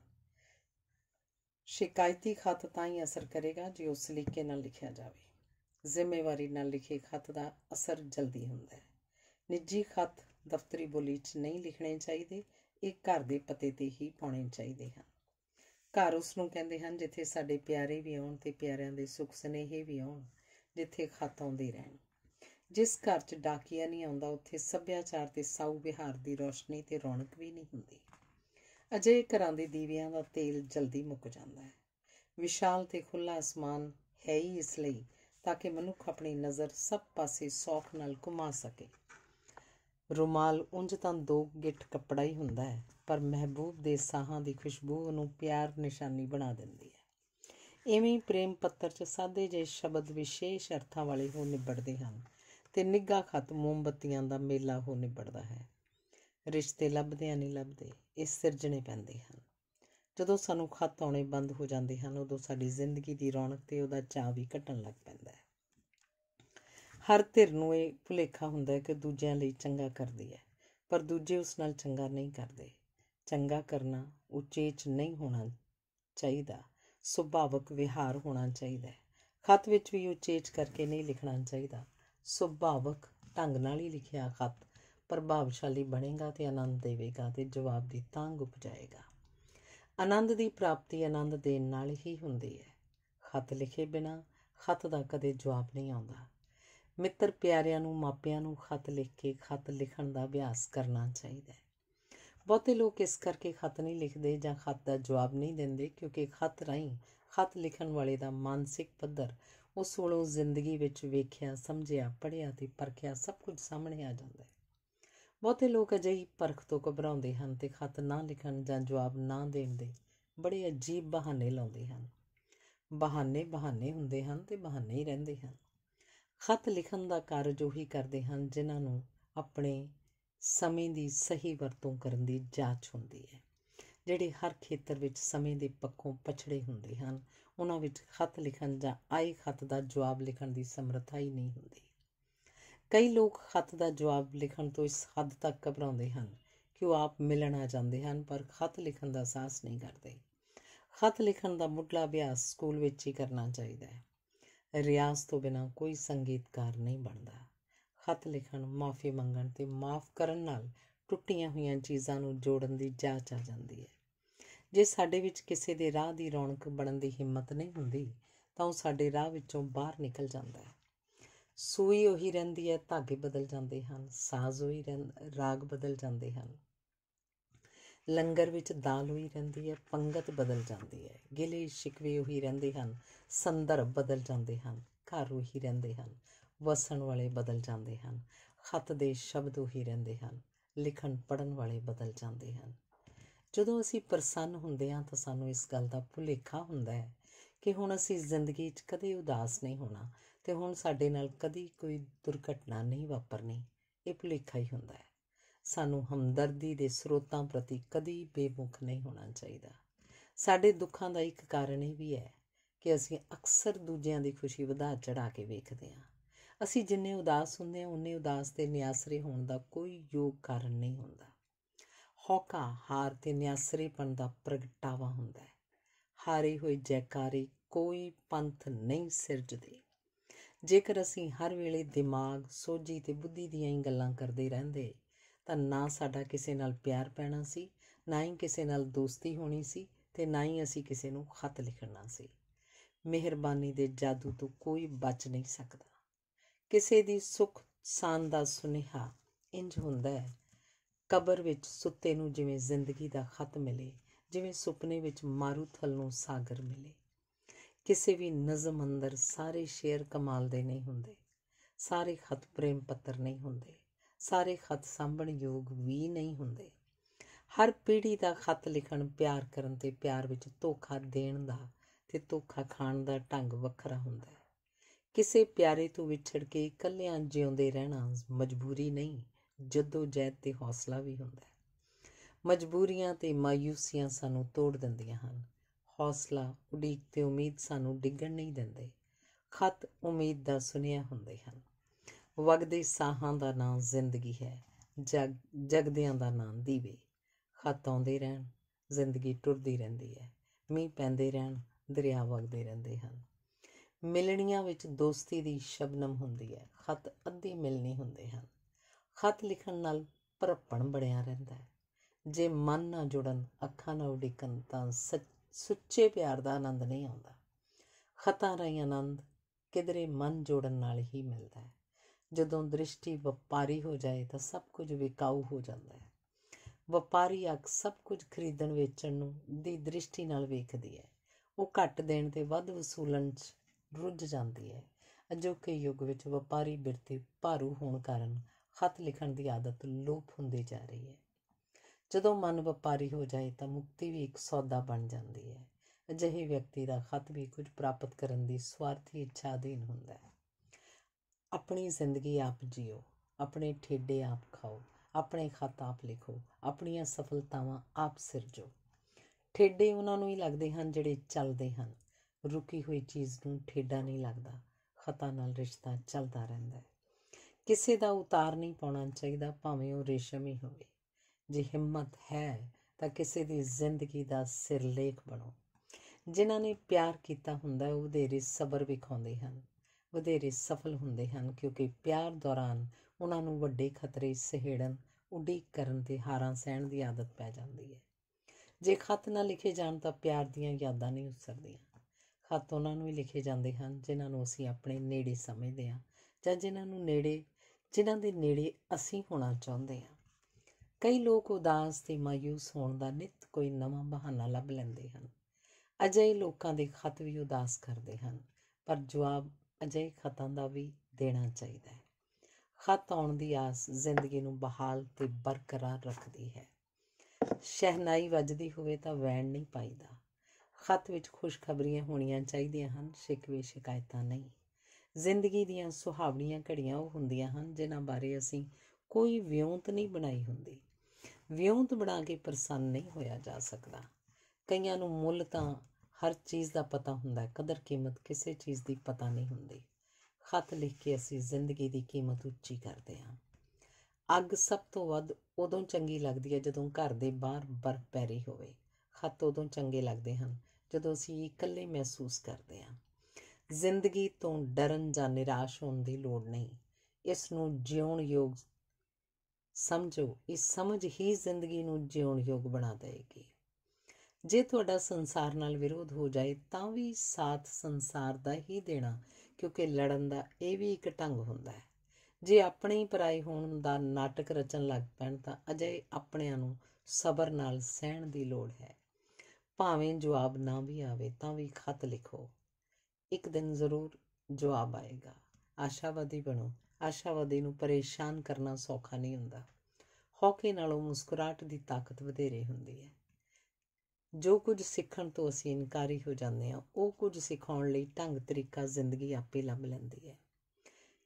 A: ਸ਼ਿਕਾਇਤੀ ਖਤ ਤਾਂ ਹੀ ਅਸਰ ਕਰੇਗਾ ਜੇ ਉਸ ਲਿਖੇ ਨਾਲ ਲਿਖਿਆ ਜਾਵੇ ਜ਼ਿੰਮੇਵਾਰੀ ਨਾਲ ਲਿਖੇ ਖਤ ਦਾ ਅਸਰ ਜਲਦੀ ਹੁੰਦਾ ਹੈ ਨਿੱਜੀ ਖਤ ਦਫ਼ਤਰੀ ਬੋਲੀ 'ਚ ਨਹੀਂ ਲਿਖਣੇ ਚਾਹੀਦੇ ਇਹ ਘਰ ਦੇ ਪਤੇ ਤੇ ਹੀ ਪਾਉਣੇ ਚਾਹੀਦੇ ਹਨ ਘਰ ਉਸ ਨੂੰ ਕਹਿੰਦੇ ਹਨ ਜਿੱਥੇ ਸਾਡੇ ਪਿਆਰੇ ਵੀ ਆਉਣ ਤੇ ਪਿਆਰਿਆਂ ਦੇ ਸੁਖ ਸਨੇਹੇ ਵੀ ਆਉਣ ਜਿੱਥੇ ਖਤ ਆਉਂਦੇ ਰਹਿਣ ਜਿਸ ਘਰ 'ਚ ਡਾਕੀਆ ਨਹੀਂ ਆਉਂਦਾ ਉੱਥੇ ਸੱਭਿਆਚਾਰ ਤੇ ਸਾਊ ਵਿਹਾਰ ਦੀ ਰੋਸ਼ਨੀ ਤੇ ਰੌਣਕ ਵੀ ਨਹੀਂ ਹੁੰਦੀ ਅਜੇ ਘਰਾਂ ਦੇ ਦੀਵਿਆਂ ਦਾ ਤੇਲ ਜਲਦੀ ਮੁੱਕ ਜਾਂਦਾ ਹੈ ਵਿਸ਼ਾਲ ਤੇ ਖੁੱਲਾ ਅਸਮਾਨ ਹੈ ਹੀ ਇਸ ਲਈ ਤਾਂ ਕਿ ਮਨੁੱਖ ਆਪਣੀ ਨਜ਼ਰ ਸਭ ਪਾਸੇ ਸੌਖ ਨਾਲ ਘੁਮਾ ਸਕੇ ਰੁਮਾਲ ਉਂਝ ਤਾਂ ਦੋ ਗਿੱਟ ਕੱਪੜਾ ਹੀ ਹੁੰਦਾ ਹੈ ਪਰ ਮਹਿਬੂਬ ਦੇ ਸਾਹਾਂ ਦੀ ਖੁਸ਼ਬੂ ਨੂੰ ਪਿਆਰ ਨਿਸ਼ਾਨੀ ਬਣਾ ਦਿੰਦੀ ਹੈ ਐਵੇਂ ਪ੍ਰੇਮ ਪੱਤਰ 'ਚ ਸਾਦੇ ਜਿਹੇ ਸ਼ਬਦ ਵਿਸ਼ੇਸ਼ ਅਰਥਾਂ ਵਾਲੇ ਹੋ ਨਿਬੜਦੇ ਹਨ ਤੇ ਨਿੱਗਾ ਖਤ ਮੋਮਬਤੀਆਂ ਦਾ ਮੇਲਾ ਹੋ ਨਿਬੜਦਾ ਹੈ ਰਿਸ਼ਤੇ ਲੱਭਦਿਆਂ ਨਹੀਂ ਲੱਭਦੇ ਇਹ ਸਿਰਜਣੇ ਪੈਂਦੇ ਹਨ ਜਦੋਂ ਸਾਨੂੰ ਖਤ ਆਉਣੇ ਬੰਦ ਹੋ ਜਾਂਦੇ ਹਨ ਉਦੋਂ ਸਾਡੀ ਜ਼ਿੰਦਗੀ ਦੀ ਰੌਣਕ ਤੇ ਉਹਦਾ ਚਾਅ ਵੀ ਘਟਣ ਲੱਗ ਪੈਂਦਾ ਹੈ ਹਰ ਧਿਰ ਨੂੰ ਇਹ ਭੁਲੇਖਾ ਹੁੰਦਾ ਹੈ ਕਿ ਦੂਜਿਆਂ ਲਈ ਚੰਗਾ ਕਰਦੀ ਹੈ ਪਰ ਦੂਜੇ ਉਸ ਨਾਲ ਚੰਗਾ ਨਹੀਂ ਕਰਦੇ ਚੰਗਾ ਕਰਨਾ ਉਚੇਚ ਨਹੀਂ ਹੋਣਾ ਚਾਹੀਦਾ ਸੁਭਾਵਕ ਵਿਹਾਰ ਹੋਣਾ ਚਾਹੀਦਾ ਹੈ ਖਤ ਵਿੱਚ ਵੀ ਉਚੇਚ ਕਰਕੇ ਨਹੀਂ ਲਿਖਣਾ ਚਾਹੀਦਾ ਸੁਭਾਵਕ ਢੰਗ ਨਾਲ ਹੀ ਲਿਖਿਆ ਖਤ ਪ੍ਰਭਾਵਸ਼ਾਲੀ ਬਣੇਗਾ ਤੇ ਆਨੰਦ ਦੇਵੇਗਾ ਤੇ ਜਵਾਬ ਦੀ ਤਾਂਗ ਉਪਜਾਏਗਾ ਆਨੰਦ ਦੀ ਪ੍ਰਾਪਤੀ ਆਨੰਦ ਦੇਣ ਨਾਲ ਹੀ ਹੁੰਦੀ ਹੈ ਖਤ ਲਿਖੇ ਬਿਨਾ ਖਤ ਦਾ ਕਦੇ ਜਵਾਬ ਨਹੀਂ ਆਉਂਦਾ ਮਿੱਤਰ ਪਿਆਰਿਆਂ ਨੂੰ ਮਾਪਿਆਂ ਨੂੰ ਖਤ ਲਿਖ ਕੇ ਖਤ ਲਿਖਣ ਦਾ ਅਭਿਆਸ ਕਰਨਾ ਚਾਹੀਦਾ ਹੈ ਬਹੁਤੇ ਲੋਕ ਇਸ ਕਰਕੇ ਖਤ ਨਹੀਂ ਲਿਖਦੇ ਜਾਂ ਖਤ ਦਾ ਜਵਾਬ ਨਹੀਂ ਦਿੰਦੇ ਕਿਉਂਕਿ ਖਤ ਰਾਈ ਖਤ ਲਿਖਣ ਵਾਲੇ ਦਾ ਮਾਨਸਿਕ ਪੱਧਰ ਉਸ ਵੱਲੋਂ ਜ਼ਿੰਦਗੀ ਵਿੱਚ ਵੇਖਿਆ ਸਮਝਿਆ ਪੜਿਆ ਤੇ ਪਰਖਿਆ ਸਭ ਕੁਝ ਸਾਹਮਣੇ ਆ ਜਾਂਦਾ ਹੈ ਬਹੁਤੇ ਲੋਕ ਅਜਿਹੀ ਪਰਖ ਤੋਂ ਘਬਰਾਉਂਦੇ ਹਨ ਤੇ ਖਤ ਨਾ ਲਿਖਣ ਜਾਂ ਜਵਾਬ ਨਾ ਦੇਣ ਦੇ ਬੜੇ ਅਜੀਬ ਬਹਾਨੇ ਲਾਉਂਦੇ ਹਨ ਬਹਾਨੇ ਬਹਾਨੇ ਹੁੰਦੇ ਹਨ ਤੇ ਬਹਾਨੇ ਹੀ ਰਹਿੰਦੇ ਹਨ ਖਤ ਲਿਖਣ ਦਾ ਕਾਰਜ ਉਹੀ ਕਰਦੇ ਹਨ ਜਿਨ੍ਹਾਂ ਨੂੰ ਆਪਣੇ ਸਮੇਂ ਦੀ ਸਹੀ ਵਰਤੋਂ ਕਰਨ ਦੀ ਜਾਂਚ ਹੁੰਦੀ ਹੈ ਜਿਹੜੇ ਹਰ ਖੇਤਰ ਵਿੱਚ ਸਮੇਂ ਦੇ ਪੱਖੋਂ ਪਛੜੇ ਹੁੰਦੇ ਹਨ ਉਹਨਾਂ ਵਿੱਚ ਖਤ ਲਿਖਣ ਜਾਂ ਆਏ ਖਤ ਦਾ ਜਵਾਬ ਲਿਖਣ ਦੀ ਸਮਰੱਥਾ ਹੀ ਨਹੀਂ ਹੁੰਦੀ ਕਈ ਲੋਕ ਖਤ ਦਾ ਜਵਾਬ ਲਿਖਣ ਤੋਂ ਇਸ ਹੱਦ ਤੱਕ ਘਬਰਾਉਂਦੇ ਹਨ ਕਿ ਉਹ ਆਪ ਮਿਲਣ ਆ ਜਾਂਦੇ ਹਨ ਪਰ ਖਤ ਲਿਖਣ ਦਾ ਸਾਹਸ ਨਹੀਂ ਕਰਦੇ ਖਤ ਲਿਖਣ ਦਾ ਮੁੱਢਲਾ ਅਭਿਆਸ ਸਕੂਲ ਵਿੱਚ ਹੀ ਕਰਨਾ ਚਾਹੀਦਾ ਹੈ ਰਿਆਸ ਤੋਂ ਬਿਨਾ ਕੋਈ ਸੰਗੀਤਕਾਰ ਨਹੀਂ ਬਣਦਾ ਖਤ ਲਿਖਣ ਮਾਫੀ ਮੰਗਣ ਤੇ ਮਾਫ ਕਰਨ ਨਾਲ ਟੁੱਟੀਆਂ ਹੋਈਆਂ ਚੀਜ਼ਾਂ ਨੂੰ ਜੋੜਨ ਦੀ ਜਾਂਚ ਆ ਜਾਂਦੀ ਹੈ ਜੇ ਸਾਡੇ ਵਿੱਚ ਕਿਸੇ ਦੇ ਰਾਹ ਦੀ ਰੌਣਕ ਬਣਨ ਦੀ ਹਿੰਮਤ ਨਹੀਂ ਹੁੰਦੀ ਤਾਂ ਉਹ ਸਾਡੇ ਰਾਹ ਵਿੱਚੋਂ ਬਾਹਰ ਨਿਕਲ ਜਾਂਦਾ ਹੈ ਸੂਈ ਉਹੀ ਰਹਿੰਦੀ ਹੈ ਧਾਗੇ ਬਦਲ ਜਾਂਦੇ ਹਨ ਸਾਜ਼ ਉਹੀ ਰਾਗ ਬਦਲ ਜਾਂਦੇ ਹਨ ਲੰਗਰ ਵਿੱਚ ਦਾਲ ਹੋਈ ਰਹਿੰਦੀ ਹੈ ਪੰਗਤ ਬਦਲ ਜਾਂਦੀ ਹੈ ਗਿਲੇ ਸ਼ਿਕਵੇ ਉਹੀ ਰਹਿੰਦੇ ਹਨ ਸੰਦਰਭ ਬਦਲ ਜਾਂਦੇ ਹਨ ਘਰ ਉਹੀ ਰਹਿੰਦੇ ਹਨ ਵਸਣ ਵਾਲੇ ਬਦਲ ਜਾਂਦੇ ਹਨ ਖਤ ਦੇ ਸ਼ਬਦ ਉਹੀ ਰਹਿੰਦੇ ਹਨ ਲਿਖਣ ਪੜਨ ਵਾਲੇ ਬਦਲ ਜਾਂਦੇ ਹਨ ਜਦੋਂ ਅਸੀਂ ਪ੍ਰਸੰਨ ਹੁੰਦੇ ਹਾਂ ਤਾਂ ਸਾਨੂੰ ਇਸ ਗੱਲ ਦਾ ਭੁਲੇਖਾ ਹੁੰਦਾ ਹੈ ਕਿ ਹੁਣ ਅਸੀਂ ਜ਼ਿੰਦਗੀ 'ਚ ਕਦੇ ਉਦਾਸ ਨਹੀਂ ਹੋਣਾ ਤੇ ਹੁਣ ਸਾਡੇ ਨਾਲ ਕਦੀ ਕੋਈ ਦੁਰਘਟਨਾ ਨਹੀਂ ਵਾਪਰਨੀ ਇਹ ਭੁਲੇਖਾ ਹੀ ਹੁੰਦਾ ਹੈ ਸਾਨੂੰ ਹਮਦਰਦੀ ਦੇ ਸਰੋਤਾਂ ਪ੍ਰਤੀ ਕਦੀ ਬੇਮੁਖ ਨਹੀਂ ਹੋਣਾ ਚਾਹੀਦਾ ਸਾਡੇ ਦੁੱਖਾਂ ਦਾ ਇੱਕ ਕਾਰਨ ਇਹ ਵੀ ਹੈ ਕਿ ਅਸੀਂ ਅਕਸਰ ਦੂਜਿਆਂ ਦੀ ਖੁਸ਼ੀ ਵਧਾ ਚੜਾ ਕੇ ਵੇਖਦੇ ਹਾਂ ਅਸੀਂ ਜਿੰਨੇ ਉਦਾਸ ਹੁੰਦੇ ਹਾਂ ਉਨੇ ਉਦਾਸ ਤੇ ਨਿਆਸਰੇ ਹੋਣ ਦਾ ਕੋਈ ਯੋਗ ਕਾਰਨ ਨਹੀਂ ਹੁੰਦਾ ਹੌਕਾ ਹਾਰ ਤੇ ਨਿਆਸਰੇਪਣ ਦਾ ਪ੍ਰਗਟਾਵਾ ਹੁੰਦਾ ਹੈ ਹਾਰੇ ਹੋਏ ਜੈਕਾਰੇ ਕੋਈ ਪੰਥ ਨਹੀਂ ਸਿਰਜਦੇ ਜੇਕਰ ਅਸੀਂ ਹਰ ਵੇਲੇ ਦਿਮਾਗ ਸੋਝੀ ਤੇ ਬੁੱਧੀ ਦੀਆਂ ਹੀ ਗੱਲਾਂ ਕਰਦੇ ਰਹਿੰਦੇ ਤਾਂ ਨਾ ਸਾਡਾ ਕਿਸੇ ਨਾਲ ਪਿਆਰ ਪੈਣਾ ਸੀ ਨਾ ਹੀ ਕਿਸੇ ਨਾਲ ਦੋਸਤੀ ਹੋਣੀ ਸੀ ਤੇ ਨਾ ਹੀ ਅਸੀਂ ਕਿਸੇ ਨੂੰ ਖਤ ਲਿਖਣਾ ਸੀ ਮਿਹਰਬਾਨੀ ਦੇ ਜਾਦੂ ਤੋਂ ਕੋਈ ਬਚ ਨਹੀਂ ਸਕਦਾ ਕਿਸੇ ਦੀ ਸੁੱਖ ਸਾਨ ਦਾ ਸੁਨੇਹਾ ਇੰਜ ਹੁੰਦਾ ਹੈ ਕਬਰ ਵਿੱਚ ਸੁੱਤੇ ਨੂੰ ਜਿਵੇਂ ਜ਼ਿੰਦਗੀ ਦਾ ਖਤ ਮਿਲੇ ਜਿਵੇਂ ਸੁਪਨੇ ਵਿੱਚ ਮਾਰੂਥਲ ਨੂੰ ਸਾਗਰ ਮਿਲੇ ਕਿਸੇ ਵੀ ਨਜ਼ਮ ਅੰਦਰ ਸਾਰੇ ਸ਼ੇਰ ਕਮਾਲ ਦੇ ਨਹੀਂ ਹੁੰਦੇ ਸਾਰੇ ਖਤ ਪ੍ਰੇਮ ਪੱਤਰ ਨਹੀਂ ਹੁੰਦੇ ਸਾਰੇ ਖਤ ਸਾਂਭਣ ਯੋਗ ਵੀ ਨਹੀਂ ਹੁੰਦੇ ਹਰ ਪੀੜੀ ਦਾ ਖਤ ਲਿਖਣ ਪਿਆਰ ਕਰਨ ਤੇ ਪਿਆਰ ਵਿੱਚ ਧੋਖਾ ਦੇਣ ਦਾ ਤੇ ਧੋਖਾ ਖਾਣ ਦਾ ਢੰਗ ਵੱਖਰਾ ਹੁੰਦਾ ਹੈ ਕਿਸੇ ਪਿਆਰੇ ਤੋਂ ਵਿਛੜ ਕੇ ਇਕੱਲਿਆਂ ਜਿਉਂਦੇ ਰਹਿਣਾ ਮਜਬੂਰੀ ਨਹੀਂ ਜਦੋਂ ਜੈ ਤੇ ਹੌਸਲਾ ਵੀ ਹੁੰਦਾ ਹੈ ਮਜਬੂਰੀਆਂ ਤੇ ਮਾਇੂਸੀਆਂ ਸਾਨੂੰ ਤੋੜ ਦਿੰਦੀਆਂ ਹਨ ਹੌਸਲਾ ਉਡੀਕ ਤੇ ਉਮੀਦ ਸਾਨੂੰ ਡਿੱਗਣ ਨਹੀਂ ਦਿੰਦੇ ਖਤ ਉਮੀਦ ਦਾ ਸੁਨੇਹਾ ਹੁੰਦੇ ਹਨ ਵਗਦੇ ਸਾਹਾਂ ਦਾ ਨਾਮ ਜ਼ਿੰਦਗੀ ਹੈ ਜਗ ਜਗਦਿਆਂ ਦਾ ਨਾਮ ਦੀਵੇ ਖਤ ਆਉਂਦੇ ਰਹਿਣ ਜ਼ਿੰਦਗੀ ਟੁਰਦੀ ਰਹਿੰਦੀ ਹੈ ਮੀਂਹ ਪੈਂਦੇ ਰਹਿਣ ਦਰਿਆ ਵਗਦੇ ਰਹਿੰਦੇ ਹਨ ਮਿਲਣੀਆਂ ਵਿੱਚ ਦੋਸਤੀ ਦੀ ਸ਼ਬਨਮ ਹੁੰਦੀ ਹੈ ਖਤ ਅੱਧੇ ਮਿਲਨੇ ਹੁੰਦੇ ਹਨ ਖਤ ਲਿਖਣ ਨਾਲ ਪਰਪਣ ਬਣਿਆ ਰਹਿੰਦਾ ਹੈ ਜੇ ਮਨ ਨਾਲ ਜੁੜਨ ਅੱਖਾਂ ਨਾਲ ਦੇਖਣ ਤਾਂ ਸੁੱਚੇ ਪਿਆਰ ਦਾ ਆਨੰਦ ਨਹੀਂ ਆਉਂਦਾ ਖਤਾਂ ਰਹੀ ਆਨੰਦ ਕਿਦਰੇ ਮਨ ਜੋੜਨ ਨਾਲ ਹੀ ਮਿਲਦਾ ਹੈ ਜਦੋਂ ਦ੍ਰਿਸ਼ਟੀ ਵਪਾਰੀ ਹੋ ਜਾਏ ਤਾਂ ਸਭ ਕੁਝ ਵਿਕਾਊ ਹੋ ਜਾਂਦਾ ਹੈ ਵਪਾਰੀ ਅਕ ਸਭ ਕੁਝ ਖਰੀਦਣ ਵੇਚਣ ਨੂੰ ਦੀ ਦ੍ਰਿਸ਼ਟੀ ਨਾਲ ਵੇਖਦੀ ਹੈ ਉਹ ਘੱਟ ਦੇਣ ਤੇ ਵੱਧ ਵਸੂਲਣ 'ਚ ਰੁੱਝ ਜਾਂਦੀ ਹੈ ਅਜੋਕੇ ਯੁੱਗ ਵਿੱਚ ਵਪਾਰੀ ਬਿਰਤੀ ਭਾਰੂ ਹੋਣ ਕਾਰਨ ਖਤ ਲਿਖਣ ਦੀ ਆਦਤ ਲੋਪ ਹੁੰਦੀ ਜਾ ਰਹੀ ਹੈ ਜਦੋਂ ਮਨ ਵਪਾਰੀ ਹੋ ਜਾਏ ਤਾਂ ਮੁਕਤੀ ਵੀ ਇੱਕ ਸੌਦਾ ਬਣ ਜਾਂਦੀ ਹੈ ਅਜਿਹੇ ਵਿਅਕਤੀ ਦਾ ਖਤ ਵੀ ਕੁਝ ਪ੍ਰਾਪਤ ਕਰਨ ਦੀ ਸਵਾਰਥੀ ਇੱਛਾ ਅਧੀਨ ਹੁੰਦਾ ਹੈ ਆਪਣੀ ਜ਼ਿੰਦਗੀ ਆਪ ਜਿਓ ਆਪਣੇ ਠੇਡੇ ਆਪ ਖਾਓ ਆਪਣੇ ਖਤ ਆਪ ਲਿਖੋ ਆਪਣੀਆਂ ਸਫਲਤਾਵਾਂ ਆਪ ਸਿਰਜੋ ਠੇਡੇ ਉਹਨਾਂ ਨੂੰ ਹੀ ਲੱਗਦੇ ਹਨ ਜਿਹੜੇ ਚੱਲਦੇ ਹਨ ਰੁਕੀ ਹੋਈ ਚੀਜ਼ ਨੂੰ ਠੇਡਾ ਨਹੀਂ ਲੱਗਦਾ ਖਤਾ ਨਾਲ ਰਿਸ਼ਤਾ ਚੱਲਦਾ ਰਹਿੰਦਾ ਹੈ ਕਿਸੇ ਦਾ ਉਤਾਰ ਨਹੀਂ ਪਾਉਣਾ ਚਾਹੀਦਾ ਭਾਵੇਂ ਉਹ ਰੇਸ਼ਮ ਹੀ ਹੋਵੇ ਜੇ ਹਿੰਮਤ ਹੈ ਤਾਂ ਕਿਸੇ ਦੀ ਜ਼ਿੰਦਗੀ ਦਾ ਸਿਰਲੇਖ ਬਣੋ ਜਿਨ੍ਹਾਂ ਨੇ ਪਿਆਰ ਕੀਤਾ ਹੁੰਦਾ ਉਹ ਵਧੇਰੇ ਸਬਰ ਵਿਖਾਉਂਦੇ ਹਨ ਵਧੇਰੇ ਸਫਲ ਹੁੰਦੇ ਹਨ ਕਿਉਂਕਿ ਪਿਆਰ ਦੌਰਾਨ ਉਹਨਾਂ ਨੂੰ ਵੱਡੇ ਖਤਰੇ ਸਹਿੜਨ ਉਡੀਕ ਕਰਨ ਤੇ ਹਾਰਾਂ ਸਹਿਣ ਦੀ ਆਦਤ ਪੈ ਜਾਂਦੀ ਹੈ ਜੇ ਖਤ ਨਾ ਲਿਖੇ ਜਾਣ ਤਾਂ ਪਿਆਰ ਦੀਆਂ ਯਾਦਾਂ ਨਹੀਂ ਉਸਰਦੀਆਂ ਖਤ ਉਹਨਾਂ ਨੂੰ ਹੀ ਲਿਖੇ ਜਾਂਦੇ ਹਨ ਜਿਨ੍ਹਾਂ ਨੂੰ ਅਸੀਂ ਆਪਣੇ ਨੇੜੇ ਸਮਝਦੇ ਹਾਂ ਜਾਂ ਜਿਨ੍ਹਾਂ ਨੂੰ ਨੇੜੇ ਜਿਨ੍ਹਾਂ ਦੇ ਨੇੜੇ ਅਸੀਂ ਹੋਣਾ ਚਾਹੁੰਦੇ ਹਾਂ ਕਈ ਲੋਕ ਉਦਾਸ ਤੇ ਮਾਇੂਸ ਹੋਣ ਦਾ ਨਿਤ ਕੋਈ ਨਵਾਂ ਬਹਾਨਾ ਲੱਭ ਲੈਂਦੇ ਹਨ ਅਜਿਹੇ ਲੋਕਾਂ ਦੇ ਖਤ ਵੀ ਉਦਾਸ ਕਰਦੇ ਹਨ ਪਰ ਜਵਾਬ ਅਜਿਹੇ ਖਤਾਂ ਦਾ ਵੀ ਦੇਣਾ ਚਾਹੀਦਾ ਹੈ ਖਤ ਆਉਣ ਦੀ ਆਸ ਜ਼ਿੰਦਗੀ ਨੂੰ ਬਹਾਲ ਤੇ ਬਰਕਰਾਰ ਰੱਖਦੀ ਹੈ ਸ਼ਹਿਨਾਈ ਵੱਜਦੀ ਹੋਵੇ ਤਾਂ ਵੈਣ ਨਹੀਂ ਪਾਈਦਾ ਖਤ ਵਿੱਚ ਖੁਸ਼ਖਬਰੀਆਂ ਹੋਣੀਆਂ ਚਾਹੀਦੀਆਂ ਹਨ ਸ਼ਿਕਵੇ ਸ਼ਿਕਾਇਤਾਂ ਨਹੀਂ ਜ਼ਿੰਦਗੀ ਦੀਆਂ ਸੁਹਾਵਣੀਆਂ ਘੜੀਆਂ ਉਹ ਹੁੰਦੀਆਂ ਹਨ ਜਿਨ੍ਹਾਂ ਬਾਰੇ ਅਸੀਂ ਕੋਈ ਵਿਉਂਤ ਨਹੀਂ ਬਣਾਈ ਹੁੰਦੀ ਵਿਉਂਤ ਬਣਾ ਕੇ ਪ੍ਰਸੰਨ ਨਹੀਂ ਹੋਇਆ ਜਾ ਸਕਦਾ ਕਈਆਂ ਨੂੰ ਮੁੱਲ ਤਾਂ ਹਰ ਚੀਜ਼ ਦਾ ਪਤਾ ਹੁੰਦਾ ਕਦਰ ਕੀਮਤ ਕਿਸੇ ਚੀਜ਼ ਦੀ ਪਤਾ ਨਹੀਂ ਹੁੰਦੀ ਖਤ ਲਿਖ ਕੇ ਅਸੀਂ ਜ਼ਿੰਦਗੀ ਦੀ ਕੀਮਤ ਉੱਚੀ ਕਰਦੇ ਹਾਂ ਅੱਗ ਸਭ ਤੋਂ ਵੱਧ ਉਦੋਂ ਚੰਗੀ ਲੱਗਦੀ ਹੈ ਜਦੋਂ ਘਰ ਦੇ ਬਾਹਰ ਬਰਫ਼ ਪੈ ਰਹੀ ਹੋਵੇ ਖਤ ਉਦੋਂ ਚੰਗੇ ਲੱਗਦੇ ਹਨ ਜਦੋਂ ਅਸੀਂ ਇਕੱਲੇ ਮਹਿਸੂਸ ਕਰਦੇ ਹਾਂ ਜ਼ਿੰਦਗੀ ਤੋਂ ਡਰਨ ਜਾਂ ਨਿਰਾਸ਼ ਹੋਣ ਦੀ ਲੋੜ ਨਹੀਂ ਇਸ ਨੂੰ ਜਿਉਣ ਯੋਗ ਸਮਝੋ ਇਸ ਸਮਝ ਹੀ ਜ਼ਿੰਦਗੀ ਨੂੰ ਜਿਉਣ ਯੋਗ ਬਣਾ ਦੇਗੀ ਜੇ ਤੁਹਾਡਾ ਸੰਸਾਰ ਨਾਲ ਵਿਰੋਧ ਹੋ ਜਾਏ ਤਾਂ ਵੀ ਸਾਥ ਸੰਸਾਰ ਦਾ ਹੀ ਦੇਣਾ ਕਿਉਂਕਿ ਲੜਨ ਦਾ ਇਹ ਵੀ ਇੱਕ ਢੰਗ ਹੁੰਦਾ ਹੈ ਜੇ ਆਪਣੇ ਹੀ ਪਰਾਈ ਹੋਣ ਦਾ ਨਾਟਕ ਰਚਣ ਲੱਗ ਪੈਣ ਤਾਂ ਅਜੇ ਆਪਣਿਆਂ ਨੂੰ ਸਬਰ ਨਾਲ ਸਹਿਣ ਦੀ ਲੋੜ ਹੈ ਭਾਵੇਂ ਜਵਾਬ ਨਾ ਵੀ ਆਵੇ ਤਾਂ ਵੀ ਖਤ ਲਿਖੋ ਇੱਕ ਦਿਨ ਜ਼ਰੂਰ ਜਵਾਬ ਆਏਗਾ ਆਸ਼ਾਵਾਦੀ ਬਣੋ ਆਸ਼ਾਵਾਦੀ ਨੂੰ ਪਰੇਸ਼ਾਨ ਕਰਨਾ ਸੌਖਾ ਨਹੀਂ ਹੁੰਦਾ ਹੌਕੇ ਨਾਲੋਂ ਮੁਸਕਰਾਟ ਦੀ ਤਾਕਤ ਵਧੇਰੇ ਹੁੰਦੀ ਹੈ ਜੋ ਕੁਝ ਸਿੱਖਣ ਤੋਂ ਅਸੀਂ ਇਨਕਾਰੀ ਹੋ ਜਾਂਦੇ ਹਾਂ ਉਹ ਕੁਝ ਸਿਖਾਉਣ ਲਈ ਢੰਗ ਤਰੀਕਾ ਜ਼ਿੰਦਗੀ ਆਪੇ ਲੱਭ ਲੈਂਦੀ ਹੈ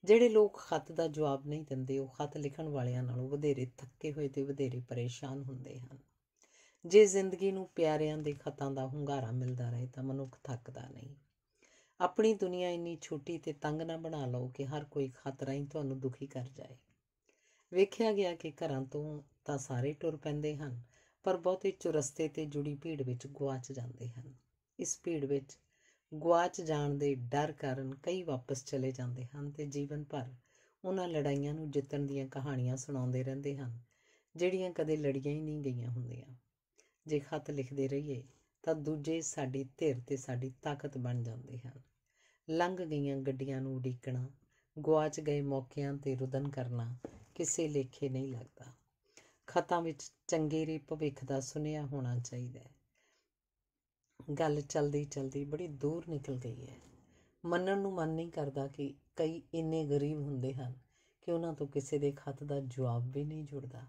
A: ਜਿਹੜੇ ਲੋਕ ਖਤ ਦਾ ਜਵਾਬ ਨਹੀਂ ਦਿੰਦੇ ਉਹ ਖਤ ਲਿਖਣ ਵਾਲਿਆਂ ਨਾਲੋਂ ਵਧੇਰੇ ਥੱਕੇ ਹੋਏ ਤੇ ਵਧੇਰੇ ਪਰੇਸ਼ਾਨ ਹੁੰਦੇ ਹਨ ਜੇ ਜ਼ਿੰਦਗੀ ਨੂੰ ਪਿਆਰਿਆਂ ਦੇ ਖਤਾਂ ਦਾ ਹੁੰਗਾਰਾ ਮਿਲਦਾ ਰਹੇ ਤਾਂ ਮਨੁੱਖ ਥੱਕਦਾ ਨਹੀਂ ਆਪਣੀ ਦੁਨੀਆ ਇੰਨੀ ਛੋਟੀ ਤੇ ਤੰਗ ਨਾ ਬਣਾ ਲਓ ਕਿ ਹਰ ਕੋਈ ਖਤ ਹੀ ਤੁਹਾਨੂੰ ਦੁਖੀ ਕਰ ਜਾਏ ਵੇਖਿਆ ਗਿਆ ਕਿ ਘਰਾਂ ਤੋਂ ਤਾਂ ਸਾਰੇ ਟੁਰ ਪੈਂਦੇ ਹਨ ਪਰ ਬਹੁਤੇ ਚੁਰਸਤੇ ਤੇ ਜੁੜੀ ਭੀੜ ਵਿੱਚ ਗਵਾਚ ਜਾਂਦੇ ਹਨ ਇਸ ਭੀੜ ਵਿੱਚ ਗਵਾਚ ਜਾਣ ਦੇ ਡਰ ਕਾਰਨ ਕਈ ਵਾਪਸ ਚਲੇ ਜਾਂਦੇ ਹਨ ਤੇ ਜੀਵਨ ਭਰ ਉਹਨਾਂ ਲੜਾਈਆਂ ਨੂੰ ਜਿੱਤਣ ਦੀਆਂ ਕਹਾਣੀਆਂ ਸੁਣਾਉਂਦੇ ਰਹਿੰਦੇ ਹਨ ਜਿਹੜੀਆਂ ਕਦੇ ਲੜੀਆਂ ਹੀ ਨਹੀਂ ਗਈਆਂ ਹੁੰਦੀਆਂ ਜੇ ਖਤ ਲਿਖਦੇ ਰਹੀਏ ਤਾਂ ਦੂਜੇ ਸਾਡੀ ਧਿਰ ਤੇ ਸਾਡੀ ਤਾਕਤ ਬਣ ਜਾਂਦੇ ਹਨ ਲੰਘ ਗਈਆਂ ਗੱਡੀਆਂ ਨੂੰ ਉਡੀਕਣਾ ਗਵਾਚ ਗਏ ਮੌਕਿਆਂ ਤੇ ਰੁਦਨ ਕਰਨਾ ਕਿਸੇ ਲੇਖੇ ਨਹੀਂ ਲੱਗਦਾ ਖਤਾਂ ਵਿੱਚ ਚੰਗੇਰੇ ਭਵਿੱਖ ਦਾ ਸੁਨੇਹਾ ਹੋਣਾ ਚਾਹੀਦਾ ਹੈ ਗੱਲ ਚਲਦੀ ਚਲਦੀ ਬੜੀ ਦੂਰ ਨਿਕਲ ਗਈ ਹੈ ਮੰਨਣ ਨੂੰ ਮਨ ਨਹੀਂ ਕਰਦਾ ਕਿ ਕਈ ਇੰਨੇ ਗਰੀਬ ਹੁੰਦੇ ਹਨ ਕਿ ਉਹਨਾਂ ਤੋਂ ਕਿਸੇ ਦੇ ਖਤ ਦਾ ਜਵਾਬ ਵੀ ਨਹੀਂ ਜੁੜਦਾ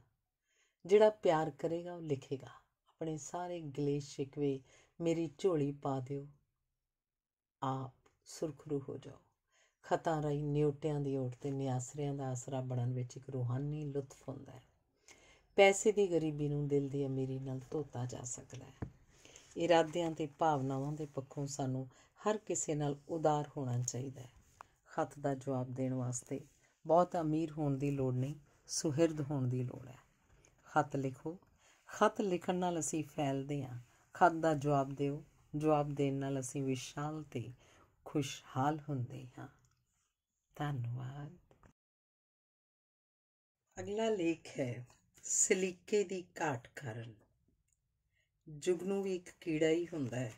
A: ਜਿਹੜਾ ਪਿਆਰ ਕਰੇਗਾ ਉਹ ਲਿਖੇਗਾ ਆਪਣੇ ਸਾਰੇ ਗਲੇ ਸ਼ਿਕਵੇ ਮੇਰੀ ਝੋਲੀ ਪਾ ਦਿਓ ਆਪ ਸੁਰਖਰੂ ਹੋ ਜਾਓ ਖਤਾਂ ਰਹੀ ਨਿਉਟਿਆਂ ਦੀ ਓਟ ਤੇ ਨਿਆਸਰਿਆਂ ਦਾ ਆਸਰਾ ਬਣਨ ਵਿੱਚ ਇੱਕ ਰੋਹਾਨੀ ਲੁਤਫ ਹੁੰਦਾ ਹੈ ਪੈਸੇ ਦੀ ਗਰੀਬੀ ਨੂੰ ਦਿਲ ਦੀ ਅਮੀਰੀ ਨਾਲ ਧੋਤਾ ਜਾ ਸਕਦਾ ਹੈ ਇਰਾਦਿਆਂ ਤੇ ਭਾਵਨਾਵਾਂ ਦੇ ਪੱਖੋਂ ਸਾਨੂੰ ਹਰ ਕਿਸੇ ਨਾਲ ਉਦਾਰ ਹੋਣਾ ਚਾਹੀਦਾ ਹੈ ਖਤ ਦਾ ਜਵਾਬ ਦੇਣ ਵਾਸਤੇ ਬਹੁਤ ਅਮੀਰ ਹੋਣ ਦੀ ਲੋੜ ਨਹੀਂ ਸੁਹਿਰਦ ਹੋਣ ਦੀ ਲੋੜ ਹੈ ਖਤ ਲਿਖੋ ਖਤ ਲਿਖਣ ਨਾਲ ਅਸੀਂ ਫੈਲਦੇ ਹਾਂ ਖਤ ਦਾ ਜਵਾਬ ਦਿਓ ਜਵਾਬ ਦੇਣ ਨਾਲ ਅਸੀਂ ਵਿਸ਼ਾਲ ਤੇ ਖੁਸ਼ਹਾਲ ਹੁੰਦੇ ਹਾਂ ਧੰਨਵਾਦ ਅਗਲਾ ਲੇਖ ਹੈ ਸਲੀਕੇ ਦੀ ਘਾਟ ਕਰਨ ਜੁਗਨੂ ਵੀ ਇੱਕ ਕੀੜਾ ਹੀ ਹੁੰਦਾ ਹੈ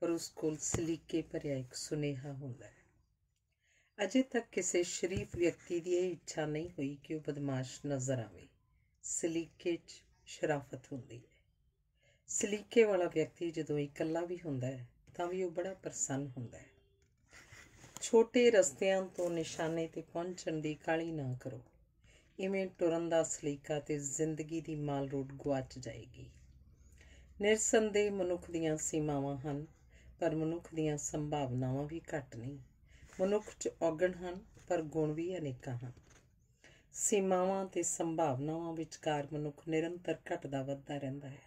A: ਪਰ ਉਸ ਕੋਲ ਸਲੀਕੇ ਭਰਿਆ ਇੱਕ ਸੁਨੇਹਾ ਹੁੰਦਾ ਹੈ ਅਜੇ ਤੱਕ ਕਿਸੇ ਸ਼ਰੀਫ ਵਿਅਕਤੀ ਦੀ ਇਹ ਇੱਛਾ ਨਹੀਂ ਹੋਈ ਕਿ ਉਹ ਬਦਮਾਸ਼ ਨਜ਼ਰ ਆਵੇ ਸਲੀਕੇ 'ਚ ਸ਼ਰਾਫਤ ਹੁੰਦੀ ਹੈ ਸਲੀਕੇ ਵਾਲਾ ਵਿਅਕਤੀ ਜਦੋਂ ਇਕੱਲਾ ਵੀ ਹੁੰਦਾ ਹੈ ਤਾਂ ਵੀ ਉਹ ਬੜਾ ਪ੍ਰਸੰਨ ਹੁੰਦਾ ਹੈ ਛੋਟੇ ਰਸਤਿਆਂ ਤੋਂ ਨਿਸ਼ਾਨੇ ਤੇ ਪਹੁੰਚਣ ਦੀ ਕਾਲੀ ਨਾ ਕਰੋ ਇਵੇਂ ਟੁਰਨ ਦਾ ਸਲੀਕਾ ਤੇ ਜ਼ਿੰਦਗੀ ਦੀ ਮਾਲ ਰੋਡ ਗਵਾਚ ਜਾਏਗੀ ਨਿਰਸੰਦੇਹ ਮਨੁੱਖ ਦੀਆਂ ਸੀਮਾਵਾਂ ਹਨ ਪਰ ਮਨੁੱਖ ਦੀਆਂ ਸੰਭਾਵਨਾਵਾਂ ਵੀ ਘੱਟ ਨਹੀਂ ਮਨੁੱਖ 'ਚ ਔਗਣ ਹਨ ਪਰ ਗੁਣ ਵੀ ਅਨੇਕਾਂ ਹਨ ਸੀਮਾਵਾਂ ਤੇ ਸੰਭਾਵਨਾਵਾਂ ਵਿਚਕਾਰ ਮਨੁੱਖ ਨਿਰੰਤਰ ਘਟਦਾ ਵੱਧਦਾ ਰਹਿੰਦਾ ਹੈ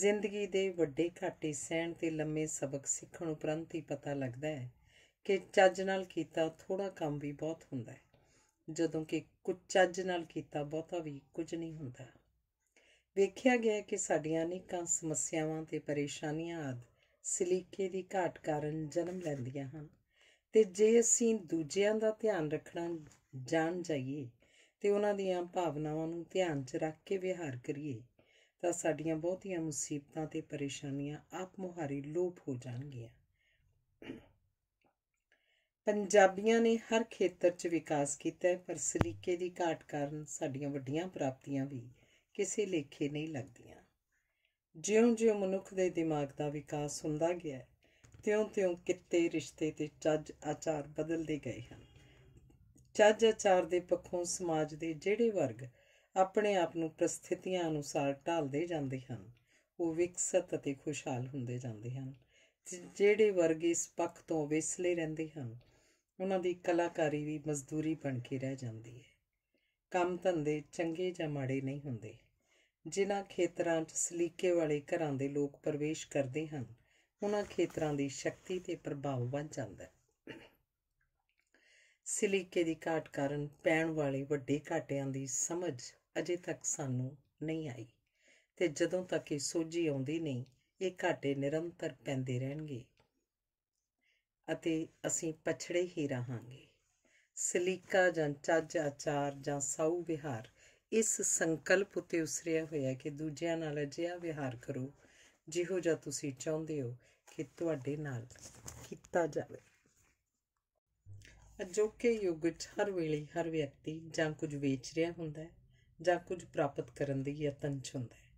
A: ਜ਼ਿੰਦਗੀ ਦੇ ਵੱਡੇ ਘਾਟੇ ਸਹਿਣ ਤੇ ਲੰਮੇ ਸਬਕ ਸਿੱਖਣ ਉਪਰੰਤ ਹੀ ਪਤਾ ਲੱਗਦਾ ਹੈ ਕਿ ਚੱਜ ਨਾਲ ਕੀਤਾ ਥੋੜਾ ਕੰਮ ਵੀ ਬਹੁਤ ਹੁੰਦਾ ਹੈ ਜਦੋਂ ਕਿ ਕੁਝ ਚੱਜ ਨਾਲ ਕੀਤਾ ਬਹੁਤਾ ਵੀ ਕੁਝ ਨਹੀਂ ਹੁੰਦਾ ਵੇਖਿਆ ਗਿਆ ਕਿ ਸਾਡੀਆਂ ਅਨੇਕਾਂ ਸਮੱਸਿਆਵਾਂ ਤੇ ਪਰੇਸ਼ਾਨੀਆਂ ਆਦ ਸਲੀਕੇ ਦੀ ਘਾਟ ਕਾਰਨ ਜਨਮ ਲੈਂਦੀਆਂ ਹਨ ਤੇ ਜੇ ਅਸੀਂ ਦੂਜਿਆਂ ਦਾ ਧਿਆਨ ਰੱਖਣਾ ਜਾਣ ਜਾਈਏ ਤੇ ਉਹਨਾਂ ਦੀਆਂ ਭਾਵਨਾਵਾਂ ਨੂੰ ਧਿਆਨ 'ਚ ਰੱਖ ਕੇ ਵਿਹਾਰ ਕਰੀਏ ਤਾਂ ਸਾਡੀਆਂ ਬਹੁਤੀਆਂ ਮੁਸੀਬਤਾਂ ਤੇ ਪਰੇਸ਼ਾਨੀਆਂ ਆਪ ਮੁਹਾਰੀ ਲੋਪ ਹੋ ਜਾਣਗੀਆਂ ਪੰਜਾਬੀਆਂ ਨੇ ਹਰ ਖੇਤਰ 'ਚ ਵਿਕਾਸ ਕੀਤਾ ਪਰ ਸਲੀਕੇ ਦੀ ਘਾਟ ਕਾਰਨ ਸਾਡੀਆਂ ਵੱਡੀਆਂ ਪ੍ਰਾਪਤੀਆਂ ਵੀ ਕਿਸੇ ਲੇਖੇ ਨਹੀਂ ਲੱਗਦੀਆਂ ਜਿਉਂ-ਜਿਉਂ ਮਨੁੱਖ ਦੇ ਦਿਮਾਗ ਦਾ ਵਿਕਾਸ ਹੁੰਦਾ ਗਿਆ ਤਿਉਂ-ਤਿਉਂ ਕਿਤੇ ਰਿਸ਼ਤੇ ਤੇ ਚੱਜ ਆਚਾਰ ਬਦਲਦੇ ਗਏ ਹਨ ਚਾਜਾਚਾਰ ਦੇ ਪੱਖੋਂ ਸਮਾਜ ਦੇ ਜਿਹੜੇ ਵਰਗ ਆਪਣੇ ਆਪ ਨੂੰ ਪ੍ਰਸਥਿਤੀਆਂ ਅਨੁਸਾਰ ਢਾਲਦੇ ਜਾਂਦੇ ਹਨ ਉਹ ਵਿਕਸਤ ਅਤੇ ਖੁਸ਼ਹਾਲ ਹੁੰਦੇ ਜਾਂਦੇ ਹਨ ਜਿਹੜੇ ਵਰਗ ਇਸ ਪੱਖ ਤੋਂ ਵਿਸਲੇ ਰਹਿੰਦੇ ਹਨ ਉਹਨਾਂ ਦੀ ਕਲਾਕਾਰੀ ਵੀ ਮਜ਼ਦੂਰੀ ਬਣ ਕੇ ਰਹਿ ਜਾਂਦੀ ਹੈ ਕੰਮ ਧੰਦੇ ਚੰਗੇ ਜਾਂ ਮਾੜੇ ਨਹੀਂ ਹੁੰਦੇ ਜਿਨ੍ਹਾਂ ਖੇਤਰਾਂ 'ਚ ਸਲੀਕੇ ਵਾਲੇ ਘਰਾਂ ਦੇ ਲੋਕ ਪ੍ਰਵੇਸ਼ ਕਰਦੇ ਹਨ ਉਹਨਾਂ ਖੇਤਰਾਂ ਦੀ ਸ਼ਕਤੀ ਤੇ ਪ੍ਰਭਾਵ ਵੱਧ ਜਾਂਦਾ ਹੈ ਸਿਲੀਕੇ ਦੀ ਘਾਟ ਕਾਰਨ ਪੈਣ ਵਾਲੇ ਵੱਡੇ ਘਾਟਿਆਂ ਦੀ ਸਮਝ ਅਜੇ ਤੱਕ ਸਾਨੂੰ ਨਹੀਂ ਆਈ ਤੇ ਜਦੋਂ ਤੱਕ ਇਹ ਸੋਝੀ ਆਉਂਦੀ ਨਹੀਂ ਇਹ ਘਾਟੇ ਨਿਰੰਤਰ ਪੈਂਦੇ ਰਹਿਣਗੇ ਅਤੇ ਅਸੀਂ ਪਛੜੇ ਹੀ ਰਹਾਂਗੇ ਸਲੀਕਾ ਜਾਂ ਚੱਜ ਆਚਾਰ ਜਾਂ ਸਾਊ ਵਿਹਾਰ ਇਸ ਸੰਕਲਪ ਉਤੇ ਉਸਰਿਆ ਹੋਇਆ ਕਿ ਦੂਜਿਆਂ ਨਾਲ ਅਜਿਹਾ ਵਿਹਾਰ ਕਰੋ ਜਿਹੋ ਜਿਹਾ ਤੁਸੀਂ ਚਾਹੁੰਦੇ ਹੋ ਕਿ ਤੁਹਾਡੇ ਨਾਲ ਕੀਤਾ ਜਾਵੇ ਅਜੋਕੇ ਯੁੱਗ ਵਿੱਚ ਹਰ ਵੇਲੇ ਹਰ ਵਿਅਕਤੀ ਜਾਂ ਕੁਝ ਵੇਚ ਰਿਹਾ ਹੁੰਦਾ ਹੈ ਜਾਂ ਕੁਝ ਪ੍ਰਾਪਤ ਕਰਨ ਦੀ ਯਤਨ 'ਚ ਹੁੰਦਾ ਹੈ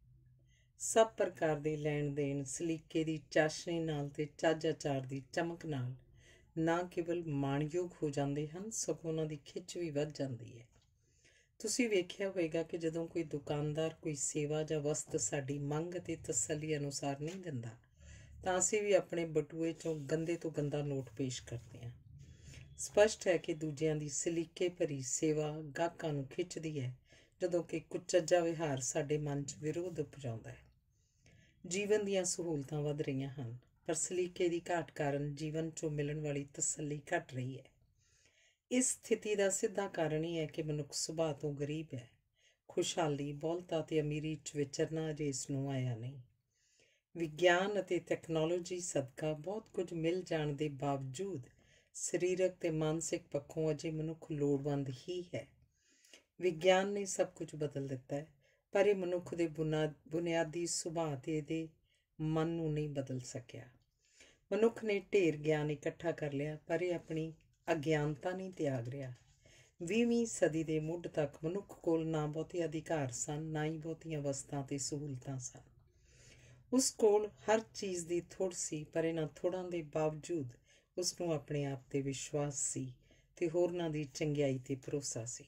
A: ਸਭ ਪ੍ਰਕਾਰ ਦੇ ਲੈਣ ਦੇਣ ਸਲੀਕੇ ਦੀ ਚਾਸ਼ਨੀ ਨਾਲ ਤੇ ਚਾਜਾਚਾਰ ਦੀ ਚਮਕ ਨਾਲ ਨਾ ਕੇਵਲ ਮਾਣਯੋਗ ਹੋ ਜਾਂਦੇ ਹਨ ਸਗੋਂ ਉਹਨਾਂ ਦੀ ਖਿੱਚ ਵੀ ਵੱਧ ਜਾਂਦੀ ਹੈ ਤੁਸੀਂ ਵੇਖਿਆ ਹੋਵੇਗਾ ਕਿ ਜਦੋਂ ਕੋਈ ਦੁਕਾਨਦਾਰ ਕੋਈ ਸੇਵਾ ਜਾਂ ਵਸਤ ਸਾਡੀ ਮੰਗ ਤੇ ਤਸੱਲੀ ਅਨੁਸਾਰ ਨਹੀਂ ਦਿੰਦਾ ਤਾਂ ਅਸੀਂ ਵੀ ਆਪਣੇ ਬਟੂਏ 'ਚੋਂ ਗੰਦੇ ਤੋਂ ਗੰਦਾ ਨੋਟ ਪੇਸ਼ ਕਰਦੇ ਹਾਂ ਸਪਸ਼ਟ ਹੈ ਕਿ ਦੂਜਿਆਂ ਦੀ ਸਲੀਕੇ ਭਰੀ ਸੇਵਾ ਗਾਹਕਾਂ ਨੂੰ ਖਿੱਚਦੀ ਹੈ ਜਦੋਂ ਕਿ ਕੁਚੱਜਾ ਵਿਹਾਰ ਸਾਡੇ ਮਨ 'ਚ ਵਿਰੋਧ ਉਪਜਾਉਂਦਾ ਹੈ ਜੀਵਨ ਦੀਆਂ ਸਹੂਲਤਾਂ ਵੱਧ ਰਹੀਆਂ ਹਨ ਪਰ ਸਲੀਕੇ ਦੀ ਘਾਟ ਕਾਰਨ ਜੀਵਨ 'ਚੋਂ ਮਿਲਣ ਵਾਲੀ ਤਸੱਲੀ ਘਟ ਰਹੀ ਹੈ ਇਸ ਸਥਿਤੀ ਦਾ ਸਿੱਧਾ ਕਾਰਨ ਇਹ ਹੈ ਕਿ ਮਨੁੱਖ ਸੁਭਾਅ ਤੋਂ ਗਰੀਬ ਹੈ ਖੁਸ਼ਹਾਲੀ ਬੋਲਤਾ ਤੇ ਅਮੀਰੀ 'ਚ ਵਿਚਰਨਾ ਜੇ ਇਸ ਨੂੰ ਆਇਆ ਨਹੀਂ ਵਿਗਿਆਨ ਅਤੇ ਟੈਕਨੋਲੋਜੀ ਸਦਕਾ ਬਹੁਤ ਕੁਝ ਮਿਲ ਜਾਣ ਦੇ ਬਾਵਜੂਦ ਸਰੀਰਕ ਤੇ ਮਾਨਸਿਕ ਪੱਖੋਂ ਅਜੇ ਮਨੁੱਖ ਲੋੜਵੰਦ ਹੀ ਹੈ ਵਿਗਿਆਨ ਨੇ ਸਭ ਕੁਝ ਬਦਲ ਦਿੱਤਾ ਹੈ ਪਰ ਇਹ ਮਨੁੱਖ ਦੇ ਬੁਨਿਆਦੀ ਸੁਭਾਅ ਤੇ ਦੇ ਮਨ ਨੂੰ ਨਹੀਂ ਬਦਲ ਸਕਿਆ ਮਨੁੱਖ ਨੇ ਢੇਰ ਗਿਆਨ ਇਕੱਠਾ ਕਰ ਲਿਆ ਪਰ ਇਹ ਆਪਣੀ ਅਗਿਆਨਤਾ ਨਹੀਂ ਤਿਆਗ ਰਿਹਾ 20ਵੀਂ ਸਦੀ ਦੇ ਮੁੱਢ ਤੱਕ ਮਨੁੱਖ ਕੋਲ ਨਾ ਬਹੁਤੇ ਅਧਿਕਾਰ ਸਨ ਨਾ ਹੀ ਬਹੁਤੀਆਂ ਵਸਤਾਂ ਤੇ ਸਹੂਲਤਾਂ ਸਨ ਉਸ ਕੋਲ ਹਰ ਚੀਜ਼ ਦੀ ਥੋੜ ਸੀ ਪਰ ਇਹਨਾਂ ਥੋੜਾਂ ਦੇ ਬਾਵਜੂਦ ਉਸ ਨੂੰ ਆਪਣੇ ਆਪ ਤੇ ਵਿਸ਼ਵਾਸ ਸੀ ਤੇ ਹੋਰਨਾਂ ਦੀ ਚੰਗਿਆਈ ਤੇ ਭਰੋਸਾ ਸੀ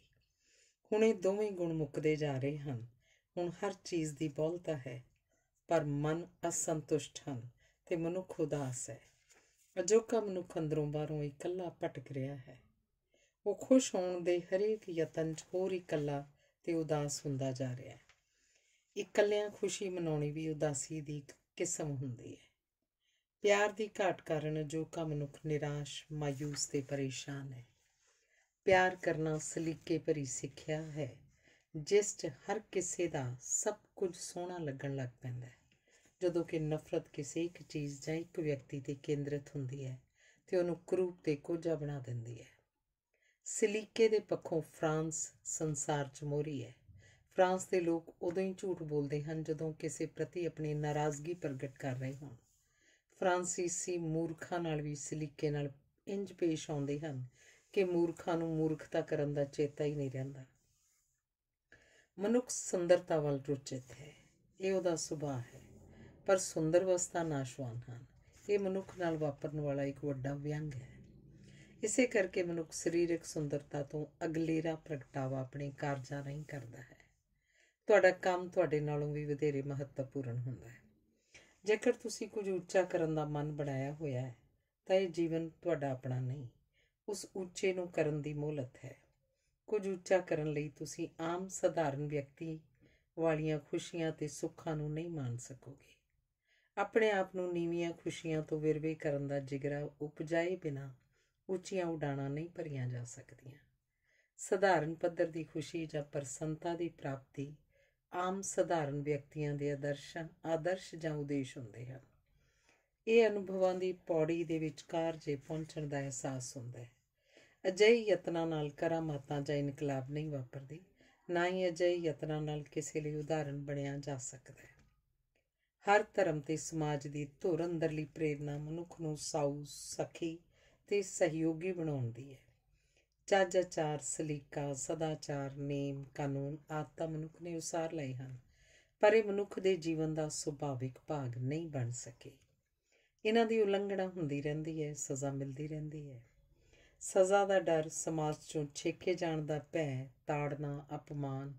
A: ਹੁਣ ਇਹ ਦੋਵੇਂ ਗੁਣ ਮੁੱਕਦੇ ਜਾ ਰਹੇ ਹਨ ਹੁਣ ਹਰ ਚੀਜ਼ ਦੀ ਬਹੁਲਤਾ ਹੈ ਪਰ ਮਨ ਅਸੰਤੁਸ਼ਟ ਹਨ ਤੇ ਮਨੁੱਖ ਉਦਾਸ ਹੈ ਅਜੋਕਾ ਮਨੁੱਖ ਅੰਦਰੋਂ ਬਾਹਰੋਂ ਇਕੱਲਾ ਭਟਕ ਰਿਹਾ ਹੈ ਉਹ ਖੁਸ਼ ਹੋਣ ਦੇ ਹਰੇਕ ਯਤਨ 'ਚ ਹੋਰ ਇਕੱਲਾ ਤੇ ਉਦਾਸ ਹੁੰਦਾ ਜਾ ਰਿਹਾ ਹੈ ਇਕੱਲਿਆਂ ਖੁਸ਼ੀ ਮਨਾਉਣੀ ਵੀ ਉਦਾਸੀ ਦੀ ਕਿਸਮ ਹੁੰਦੀ ਹੈ ਪਿਆਰ ਦੀ ਘਾਟ ਕਾਰਨ ਅਜੋਕਾ ਮਨੁੱਖ ਨਿਰਾਸ਼ ਮਾਯੂਸ ਤੇ ਪਰੇਸ਼ਾਨ ਹੈ ਪਿਆਰ ਕਰਨਾ ਸਲੀਕੇ ਭਰੀ ਸਿੱਖਿਆ ਹੈ ਜਿਸ 'ਚ ਹਰ ਕਿਸੇ ਦਾ ਸਭ ਕੁਝ ਸੋਹਣਾ ਲੱਗਣ ਲੱਗ ਪੈਂਦਾ ਹੈ ਜਦੋਂ ਕਿ ਨਫ਼ਰਤ ਕਿਸੇ ਇੱਕ ਚੀਜ਼ ਜਾਂ ਇੱਕ ਵਿਅਕਤੀ ਤੇ ਕੇਂਦਰਿਤ ਹੁੰਦੀ ਹੈ ਤੇ ਉਹਨੂੰ ਕਰੂਪ ਤੇ ਕੋਝਾ ਬਣਾ ਦਿੰਦੀ ਹੈ ਸਲੀਕੇ ਦੇ ਪੱਖੋਂ ਫਰਾਂਸ ਸੰਸਾਰ 'ਚ ਮੋਰੀ ਹੈ ਫਰਾਂਸ ਦੇ ਲੋਕ ਉਦੋਂ ਹੀ ਝੂਠ ਬੋਲਦੇ ਹਨ ਜਦੋਂ ਕਿਸੇ ਪ੍ਰਤੀ ਆਪਣੀ ਨਾਰਾਜ਼ਗੀ ਪ੍ਰਗਟ ਕਰ ਰਹੇ ਹੋਣ ਫਰਾਂਸੀਸੀ ਮੂਰਖਾਂ ਨਾਲ ਵੀ ਸਲੀਕੇ ਨਾਲ ਇੰਜ ਪੇਸ਼ ਆਉਂਦੇ ਹਨ ਕਿ ਮੂਰਖਾਂ ਨੂੰ ਮੂਰਖਤਾ ਕਰਨ ਦਾ ਚੇਤਾ ਹੀ ਨਹੀਂ ਰਹਿੰਦਾ ਮਨੁੱਖ ਸੁੰਦਰਤਾ ਵੱਲ ਰੁਚਿਤ ਹੈ ਇਹ ਉਹਦਾ ਸੁਭਾਅ ਹੈ ਪਰ ਸੁੰਦਰ ਵਸਤਾਂ ਨਾਸ਼ਵਾਨ ਹਨ ਇਹ ਮਨੁੱਖ ਨਾਲ ਵਾਪਰਨ ਵਾਲਾ ਇੱਕ ਵੱਡਾ ਵਿਅੰਗ ਹੈ ਇਸੇ ਕਰਕੇ ਮਨੁੱਖ ਸਰੀਰਕ ਸੁੰਦਰਤਾ ਤੋਂ ਅਗਲੇਰਾ ਪ੍ਰਗਟਾਵਾ ਆਪਣੇ ਕਾਰਜਾਂ ਰਾਹੀਂ ਕਰਦਾ ਹੈ ਤੁਹਾਡਾ ਕੰਮ ਤੁਹਾਡੇ ਨਾਲੋਂ ਵੀ ਵਧੇਰੇ ਮਹੱਤਵਪੂਰਨ ਹੁੰਦਾ ਹੈ ਜੇਕਰ ਤੁਸੀਂ ਕੁਝ ਉੱਚਾ ਕਰਨ ਦਾ ਮਨ ਬਣਾਇਆ ਹੋਇਆ ਹੈ ਤਾਂ ਇਹ ਜੀਵਨ ਤੁਹਾਡਾ ਆਪਣਾ ਨਹੀਂ ਉਸ ਉੱਚੇ ਨੂੰ ਕਰਨ ਦੀ ਮੋਹਲਤ ਹੈ ਕੁਝ ਉੱਚਾ ਕਰਨ ਲਈ ਤੁਸੀਂ ਆਮ ਸਧਾਰਨ ਵਿਅਕਤੀ ਵਾਲੀਆਂ ਖੁਸ਼ੀਆਂ ਤੇ ਸੁੱਖਾਂ ਨੂੰ ਨਹੀਂ ਮਾਣ ਸਕੋਗੇ ਆਪਣੇ ਆਪ ਨੂੰ ਨੀਵੀਆਂ ਖੁਸ਼ੀਆਂ ਤੋਂ ਵਿਰਵੇ ਕਰਨ ਦਾ ਜਿਗਰਾ ਉਪਜਾਏ ਬਿਨਾ ਉੱਚੀਆਂ ਉਡਾਣਾ ਨਹੀਂ ਭਰੀਆਂ ਜਾ ਸਕਦੀਆਂ ਸਧਾਰਨ ਪੱਧਰ ਦੀ ਖੁਸ਼ੀ ਜਾਂ ਪ੍ਰਸੰਤਾ ਦੀ ਪ੍ਰਾਪਤੀ ਆਮ ਸਧਾਰਨ ਵਿਅਕਤੀਆਂ ਦੇ ਆਦਰਸ਼ਾਂ ਆਦਰਸ਼ ਜਾਂ ਉਦੇਸ਼ ਹੁੰਦੇ ਹਨ ਇਹ ਅਨੁਭਵਾਂ ਦੀ ਪੌੜੀ ਦੇ ਵਿਚਕਾਰ ਜੇ ਪਹੁੰਚਣ ਦਾ ਅਹਿਸਾਸ ਹੁੰਦਾ ਹੈ ਅਜਿਹੇ ਯਤਨਾਂ ਨਾਲ ਕਰਾਮਾਤਾਂ ਜਾਂ ਇਨਕਲਾਬ ਨਹੀਂ ਵਾਪਰਦੀ ਨਾ ਹੀ ਅਜਿਹੇ ਯਤਨਾਂ ਨਾਲ ਕਿਸੇ ਲਈ ਉਦਾਹਰਨ ਬਣਿਆ ਜਾ ਸਕਦਾ ਹੈ ਹਰ ਧਰਮ ਤੇ ਸਮਾਜ ਦੀ ਧੁਰ ਅੰਦਰਲੀ ਪ੍ਰੇਰਣਾ ਮਨੁੱਖ ਨੂੰ ਸਾਊ ਸਖੀ ਤੇ ਸਹਿਯੋਗੀ ਬਣਾਉਂਦੀ ਹੈ ਚਾਜਾਚਾਰ ਸਲੀਕਾ ਸਦਾਚਾਰ ਨੇਮ ਕਾਨੂੰਨ ਆਤਮ ਮਨੁੱਖ ਨੇ ਉਸਾਰ ਲਏ ਹਨ ਪਰ ਇਹ ਮਨੁੱਖ ਦੇ ਜੀਵਨ ਦਾ ਸੁਭਾਵਿਕ ਭਾਗ ਨਹੀਂ ਬਣ ਸਕੇ ਇਹਨਾਂ ਦੀ ਉਲੰਘਣਾ ਹੁੰਦੀ ਰਹਿੰਦੀ ਹੈ ਸਜ਼ਾ ਮਿਲਦੀ ਰਹਿੰਦੀ ਹੈ ਸਜ਼ਾ ਦਾ ਡਰ ਸਮਾਜ ਚੋਂ ਛੇਕੇ ਜਾਣ ਦਾ ਭੈ ਤਾੜਨਾ ਅਪਮਾਨ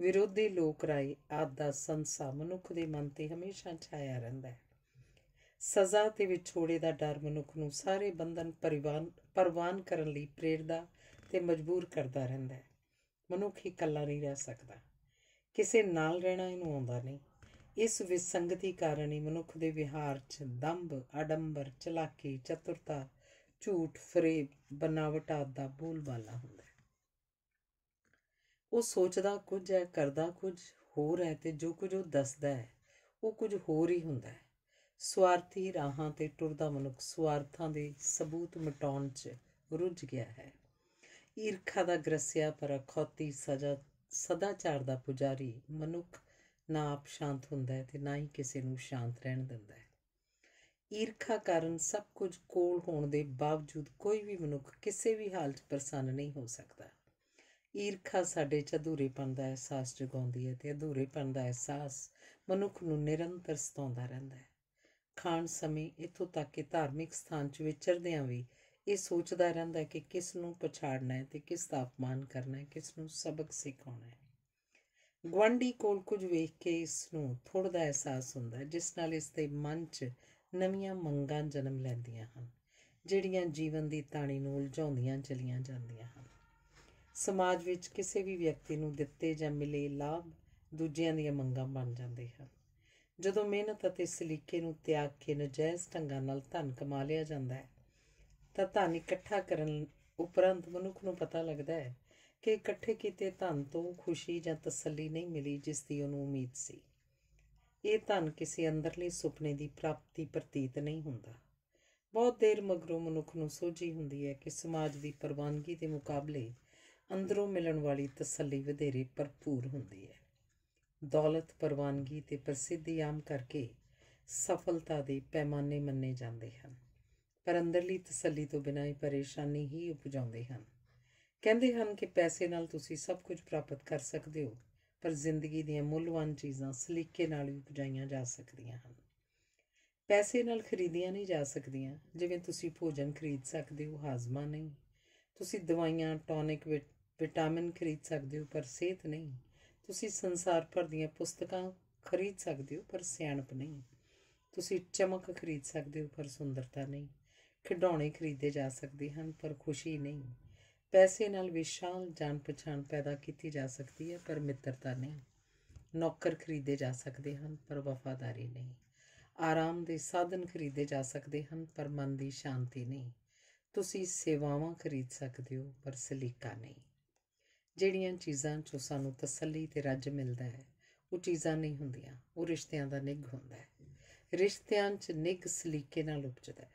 A: ਵਿਰੋਧੀ ਲੋਕ ਰਾਏ ਆਦ ਦਾ ਸੰਸਾ ਮਨੁੱਖ ਦੇ ਮਨ ਤੇ ਹਮੇਸ਼ਾ ਛਾਇਆ ਰਹਿੰਦਾ ਹੈ ਸਜ਼ਾ ਤੇ ਵਿਛੋੜੇ ਦਾ ਡਰ ਮਨੁੱਖ ਨੂੰ ਸਾਰੇ ਬੰਧਨ ਪਰਿਵਾਨ ਪਰਵਾਨ ਕਰਨ ਲਈ ਪ੍ਰੇਰਦਾ ਤੇ ਮਜਬੂਰ ਕਰਦਾ ਰਹਿੰਦਾ ਹੈ ਮਨੁੱਖ ਹੀ ਇਕੱਲਾ ਨਹੀਂ ਰਹਿ ਸਕਦਾ ਕਿਸੇ ਨਾਲ ਰਹਿਣਾ ਇਹਨੂੰ ਆਉਂਦਾ ਨਹੀਂ ਇਸ ਵਿਸੰਗਤੀ ਕਾਰਨ ਹੀ ਮਨੁੱਖ ਦੇ ਵਿਹਾਰ 'ਚ ਦੰਭ ਅਡੰਬਰ ਚਲਾਕੀ ਚਤੁਰਤਾ ਝੂਠ ਫਰੇਬ ਬਨਾਵਟ ਆਦ ਦਾ ਬੋਲਬਾਲਾ ਹੁੰਦਾ ਹੈ ਉਹ ਸੋਚਦਾ ਕੁਝ ਹੈ ਕਰਦਾ ਕੁਝ ਹੋਰ ਹੈ ਤੇ ਜੋ ਕੁਝ ਉਹ ਦੱਸਦਾ ਹੈ ਉਹ ਕੁਝ ਹੋਰ ਹੀ ਹੁੰਦਾ ਹੈ ਸਵਾਰਥੀ ਰਾਹਾਂ ਤੇ ਟੁਰਦਾ ਮਨੁੱਖ ਸਵਾਰਥਾਂ ਦੇ ਸਬੂਤ ਮਟਾਉਣ 'ਚ ਰੁੱਝ ਗਿਆ ਹੈ ਈਰਖਾ ਦਾ ਗਰਸਿਆ ਪਰ ਖੋਤੀ ਸਜਾ ਸਦਾਚਾਰ ਦਾ ਪੁਜਾਰੀ ਮਨੁੱਖ ਨਾ ਆਪ ਸ਼ਾਂਤ ਹੁੰਦਾ ਹੈ ਤੇ ਨਾ ਹੀ ਕਿਸੇ ਨੂੰ ਸ਼ਾਂਤ ਰਹਿਣ ਦਿੰਦਾ ਹੈ ਈਰਖਾ ਕਾਰਨ ਸਭ ਕੁਝ ਕੋਲ ਹੋਣ ਦੇ ਬਾਵਜੂਦ ਕੋਈ ਵੀ ਮਨੁੱਖ ਕਿਸੇ ਵੀ ਹਾਲਤ ਪ੍ਰਸੰਨ ਨਹੀਂ ਹੋ ਸਕਦਾ ਈਰਖਾ ਸਾਡੇ ਚ ਅਧੂਰੇਪਨ ਦਾ ਅਹਿਸਾਸ ਜਗਾਉਂਦੀ ਹੈ ਤੇ ਅਧੂਰੇਪਨ ਦਾ ਅਹਿਸਾਸ ਮਨੁੱਖ ਨੂੰ ਨਿਰੰਤਰ ਸਤਾਉਂਦਾ ਰਹਿੰਦਾ ਹੈ ਖਾਣ ਸਮੇਂ ਇਥੋਂ ਤੱਕ ਕਿ ਧਾਰਮਿਕ ਸਥਾਨ 'ਚ ਵਿਚਰਦਿਆਂ ਵੀ ਇਹ ਸੋਚਦਾ ਰਹਿੰਦਾ ਕਿ ਕਿਸ ਨੂੰ ਪਛਾੜਨਾ ਹੈ ਤੇ ਕਿਸ ਦਾ ਅਪਮਾਨ ਕਰਨਾ ਹੈ ਕਿਸ ਨੂੰ ਸਬਕ ਸਿਖਾਉਣਾ ਹੈ ਗਵੰਡੀ ਕੋਲ ਕੁਝ ਵੇਖ ਕੇ ਇਸ ਨੂੰ ਥੋੜਾ ਦਾ ਅਹਿਸਾਸ ਹੁੰਦਾ ਜਿਸ ਨਾਲ ਇਸ ਦੇ ਮਨ 'ਚ ਨਵੀਆਂ ਮੰਗਾਂ ਜਨਮ ਲੈਂਦੀਆਂ ਹਨ ਜਿਹੜੀਆਂ ਜੀਵਨ ਦੀ ਤਾਣੀ ਨੂੰ ਉਲਝਾਉਂਦੀਆਂ ਚਲੀਆਂ ਜਾਂਦੀਆਂ ਹਨ ਸਮਾਜ ਵਿੱਚ ਕਿਸੇ ਵੀ ਵਿਅਕਤੀ ਨੂੰ ਦਿੱਤੇ ਜਾਂ ਮਿਲੇ ਲਾਭ ਦੂਜਿਆਂ ਦੀਆਂ ਮੰਗਾਂ ਬਣ ਜਾਂਦੇ ਹਨ ਜਦੋਂ ਮਿਹਨਤ ਅਤੇ ਸਲੀਕੇ ਨੂੰ ਤਿਆਗ ਕੇ ਨਜਾਇਜ਼ ਢੰਗਾਂ ਨਾਲ ਧਨ ਕਮਾ ਲਿਆ ਜਾਂਦਾ ਹੈ ਤਾਂ ਧਨ ਇਕੱਠਾ ਕਰਨ ਉਪਰੰਤ ਮਨੁੱਖ ਨੂੰ ਪਤਾ ਲੱਗਦਾ ਹੈ ਕਿ ਇਕੱਠੇ ਕੀਤੇ ਧਨ ਤੋਂ ਖੁਸ਼ੀ ਜਾਂ ਤਸੱਲੀ ਨਹੀਂ ਮਿਲੀ ਜਿਸ ਦੀ ਉਹਨੂੰ ਉਮੀਦ ਸੀ ਇਹ ਧਨ ਕਿਸੇ ਅੰਦਰਲੇ ਸੁਪਨੇ ਦੀ ਪ੍ਰਾਪਤੀ ਪ੍ਰਤੀਤ ਨਹੀਂ ਹੁੰਦਾ ਬਹੁਤ ਦੇਰ ਮਗਰੋਂ ਮਨੁੱਖ ਨੂੰ ਸੋਝੀ ਹੁੰਦੀ ਹੈ ਕਿ ਸਮਾਜ ਦੀ ਪਰਵਾਨਗੀ ਦੇ ਮੁਕਾਬਲੇ ਅੰਦਰੋਂ ਮਿਲਣ ਵਾਲੀ ਤਸੱਲੀ ਵਧੇਰੇ ਭਰਪੂਰ ਹੁੰਦੀ ਹੈ ਦੌਲਤ ਪਰਵਾਨਗੀ ਤੇ ਪ੍ਰਸਿੱਧੀ ਆਮ ਕਰਕੇ ਸਫਲਤਾ ਦੇ ਪੈਮਾਨੇ ਮੰਨੇ ਜਾਂਦੇ ਹਨ ਪਰ ਅੰਦਰਲੀ ਤਸੱਲੀ ਤੋਂ ਬਿਨਾਂ ਹੀ ਪਰੇਸ਼ਾਨੀ ਹੀ ਉਪਜਾਉਂਦੇ ਹਨ ਕਹਿੰਦੇ ਹਨ ਕਿ ਪੈਸੇ ਨਾਲ ਤੁਸੀਂ ਸਭ ਕੁਝ ਪ੍ਰਾਪਤ ਕਰ ਸਕਦੇ ਹੋ ਪਰ ਜ਼ਿੰਦਗੀ ਦੀਆਂ ਮੁੱਲਵਾਨ ਚੀਜ਼ਾਂ ਸਲੀਕੇ ਨਾਲ ਵੀ ਉਪਜਾਈਆਂ ਜਾ ਸਕਦੀਆਂ ਹਨ ਪੈਸੇ ਨਾਲ ਖਰੀਦੀਆਂ ਨਹੀਂ ਜਾ ਸਕਦੀਆਂ ਜਿਵੇਂ ਤੁਸੀਂ ਭੋਜਨ ਖਰੀਦ ਸਕਦੇ ਹੋ ਹਾਜ਼ਮਾ ਨਹੀਂ ਤੁਸੀਂ ਦਵਾਈਆਂ ਟੌਨਿਕ ਵਿਟਾਮਿਨ ਖਰੀਦ ਸਕਦੇ ਹੋ ਪਰ ਸਿਹਤ ਨਹੀਂ ਤੁਸੀਂ ਸੰਸਾਰ ਭਰ ਦੀਆਂ ਪੁਸਤਕਾਂ ਖਰੀਦ ਸਕਦੇ ਹੋ ਪਰ ਸਿਆਣਪ ਨਹੀਂ ਤੁਸੀਂ ਚਮਕ ਖਰੀਦ ਸਕਦੇ ਹੋ ਪਰ ਸੁੰਦਰਤਾ ਨਹੀਂ ਖਿਡੌਣੇ ਖਰੀਦੇ ਜਾ ਸਕਦੇ ਹਨ ਪਰ ਖੁਸ਼ੀ ਨਹੀਂ ਪੈਸੇ ਨਾਲ ਵਿਸ਼ਾਲ ਜਾਣ ਪਛਾਣ ਪੈਦਾ ਕੀਤੀ ਜਾ ਸਕਦੀ ਹੈ ਪਰ ਮਿੱਤਰਤਾ ਨਹੀਂ ਨੌਕਰ ਖਰੀਦੇ ਜਾ ਸਕਦੇ ਹਨ ਪਰ ਵਫਾਦਾਰੀ ਨਹੀਂ ਆਰਾਮ ਦੇ ਸਾਧਨ ਖਰੀਦੇ ਜਾ ਸਕਦੇ ਹਨ ਪਰ ਮਨ ਦੀ ਸ਼ਾਂਤੀ ਨਹੀਂ ਤੁਸੀਂ ਸੇਵਾਵਾਂ ਖਰੀਦ ਸਕਦੇ ਹੋ ਪਰ ਸਲੀਕਾ ਨਹੀਂ ਜਿਹੜੀਆਂ ਚੀਜ਼ਾਂ ਚੋਂ ਸਾਨੂੰ ਤਸੱਲੀ ਤੇ ਰੱਜ ਮਿਲਦਾ ਹੈ ਉਹ ਚੀਜ਼ਾਂ ਨਹੀਂ ਹੁੰਦੀਆਂ ਉਹ ਰਿਸ਼ਤਿਆਂ ਦਾ ਨਿੱਘ ਹੁੰਦਾ ਹੈ ਰਿਸ਼ਤਿਆਂ 'ਚ ਨਿੱਘ ਸਲੀਕੇ ਨਾਲ ਉਪਜਦਾ ਹੈ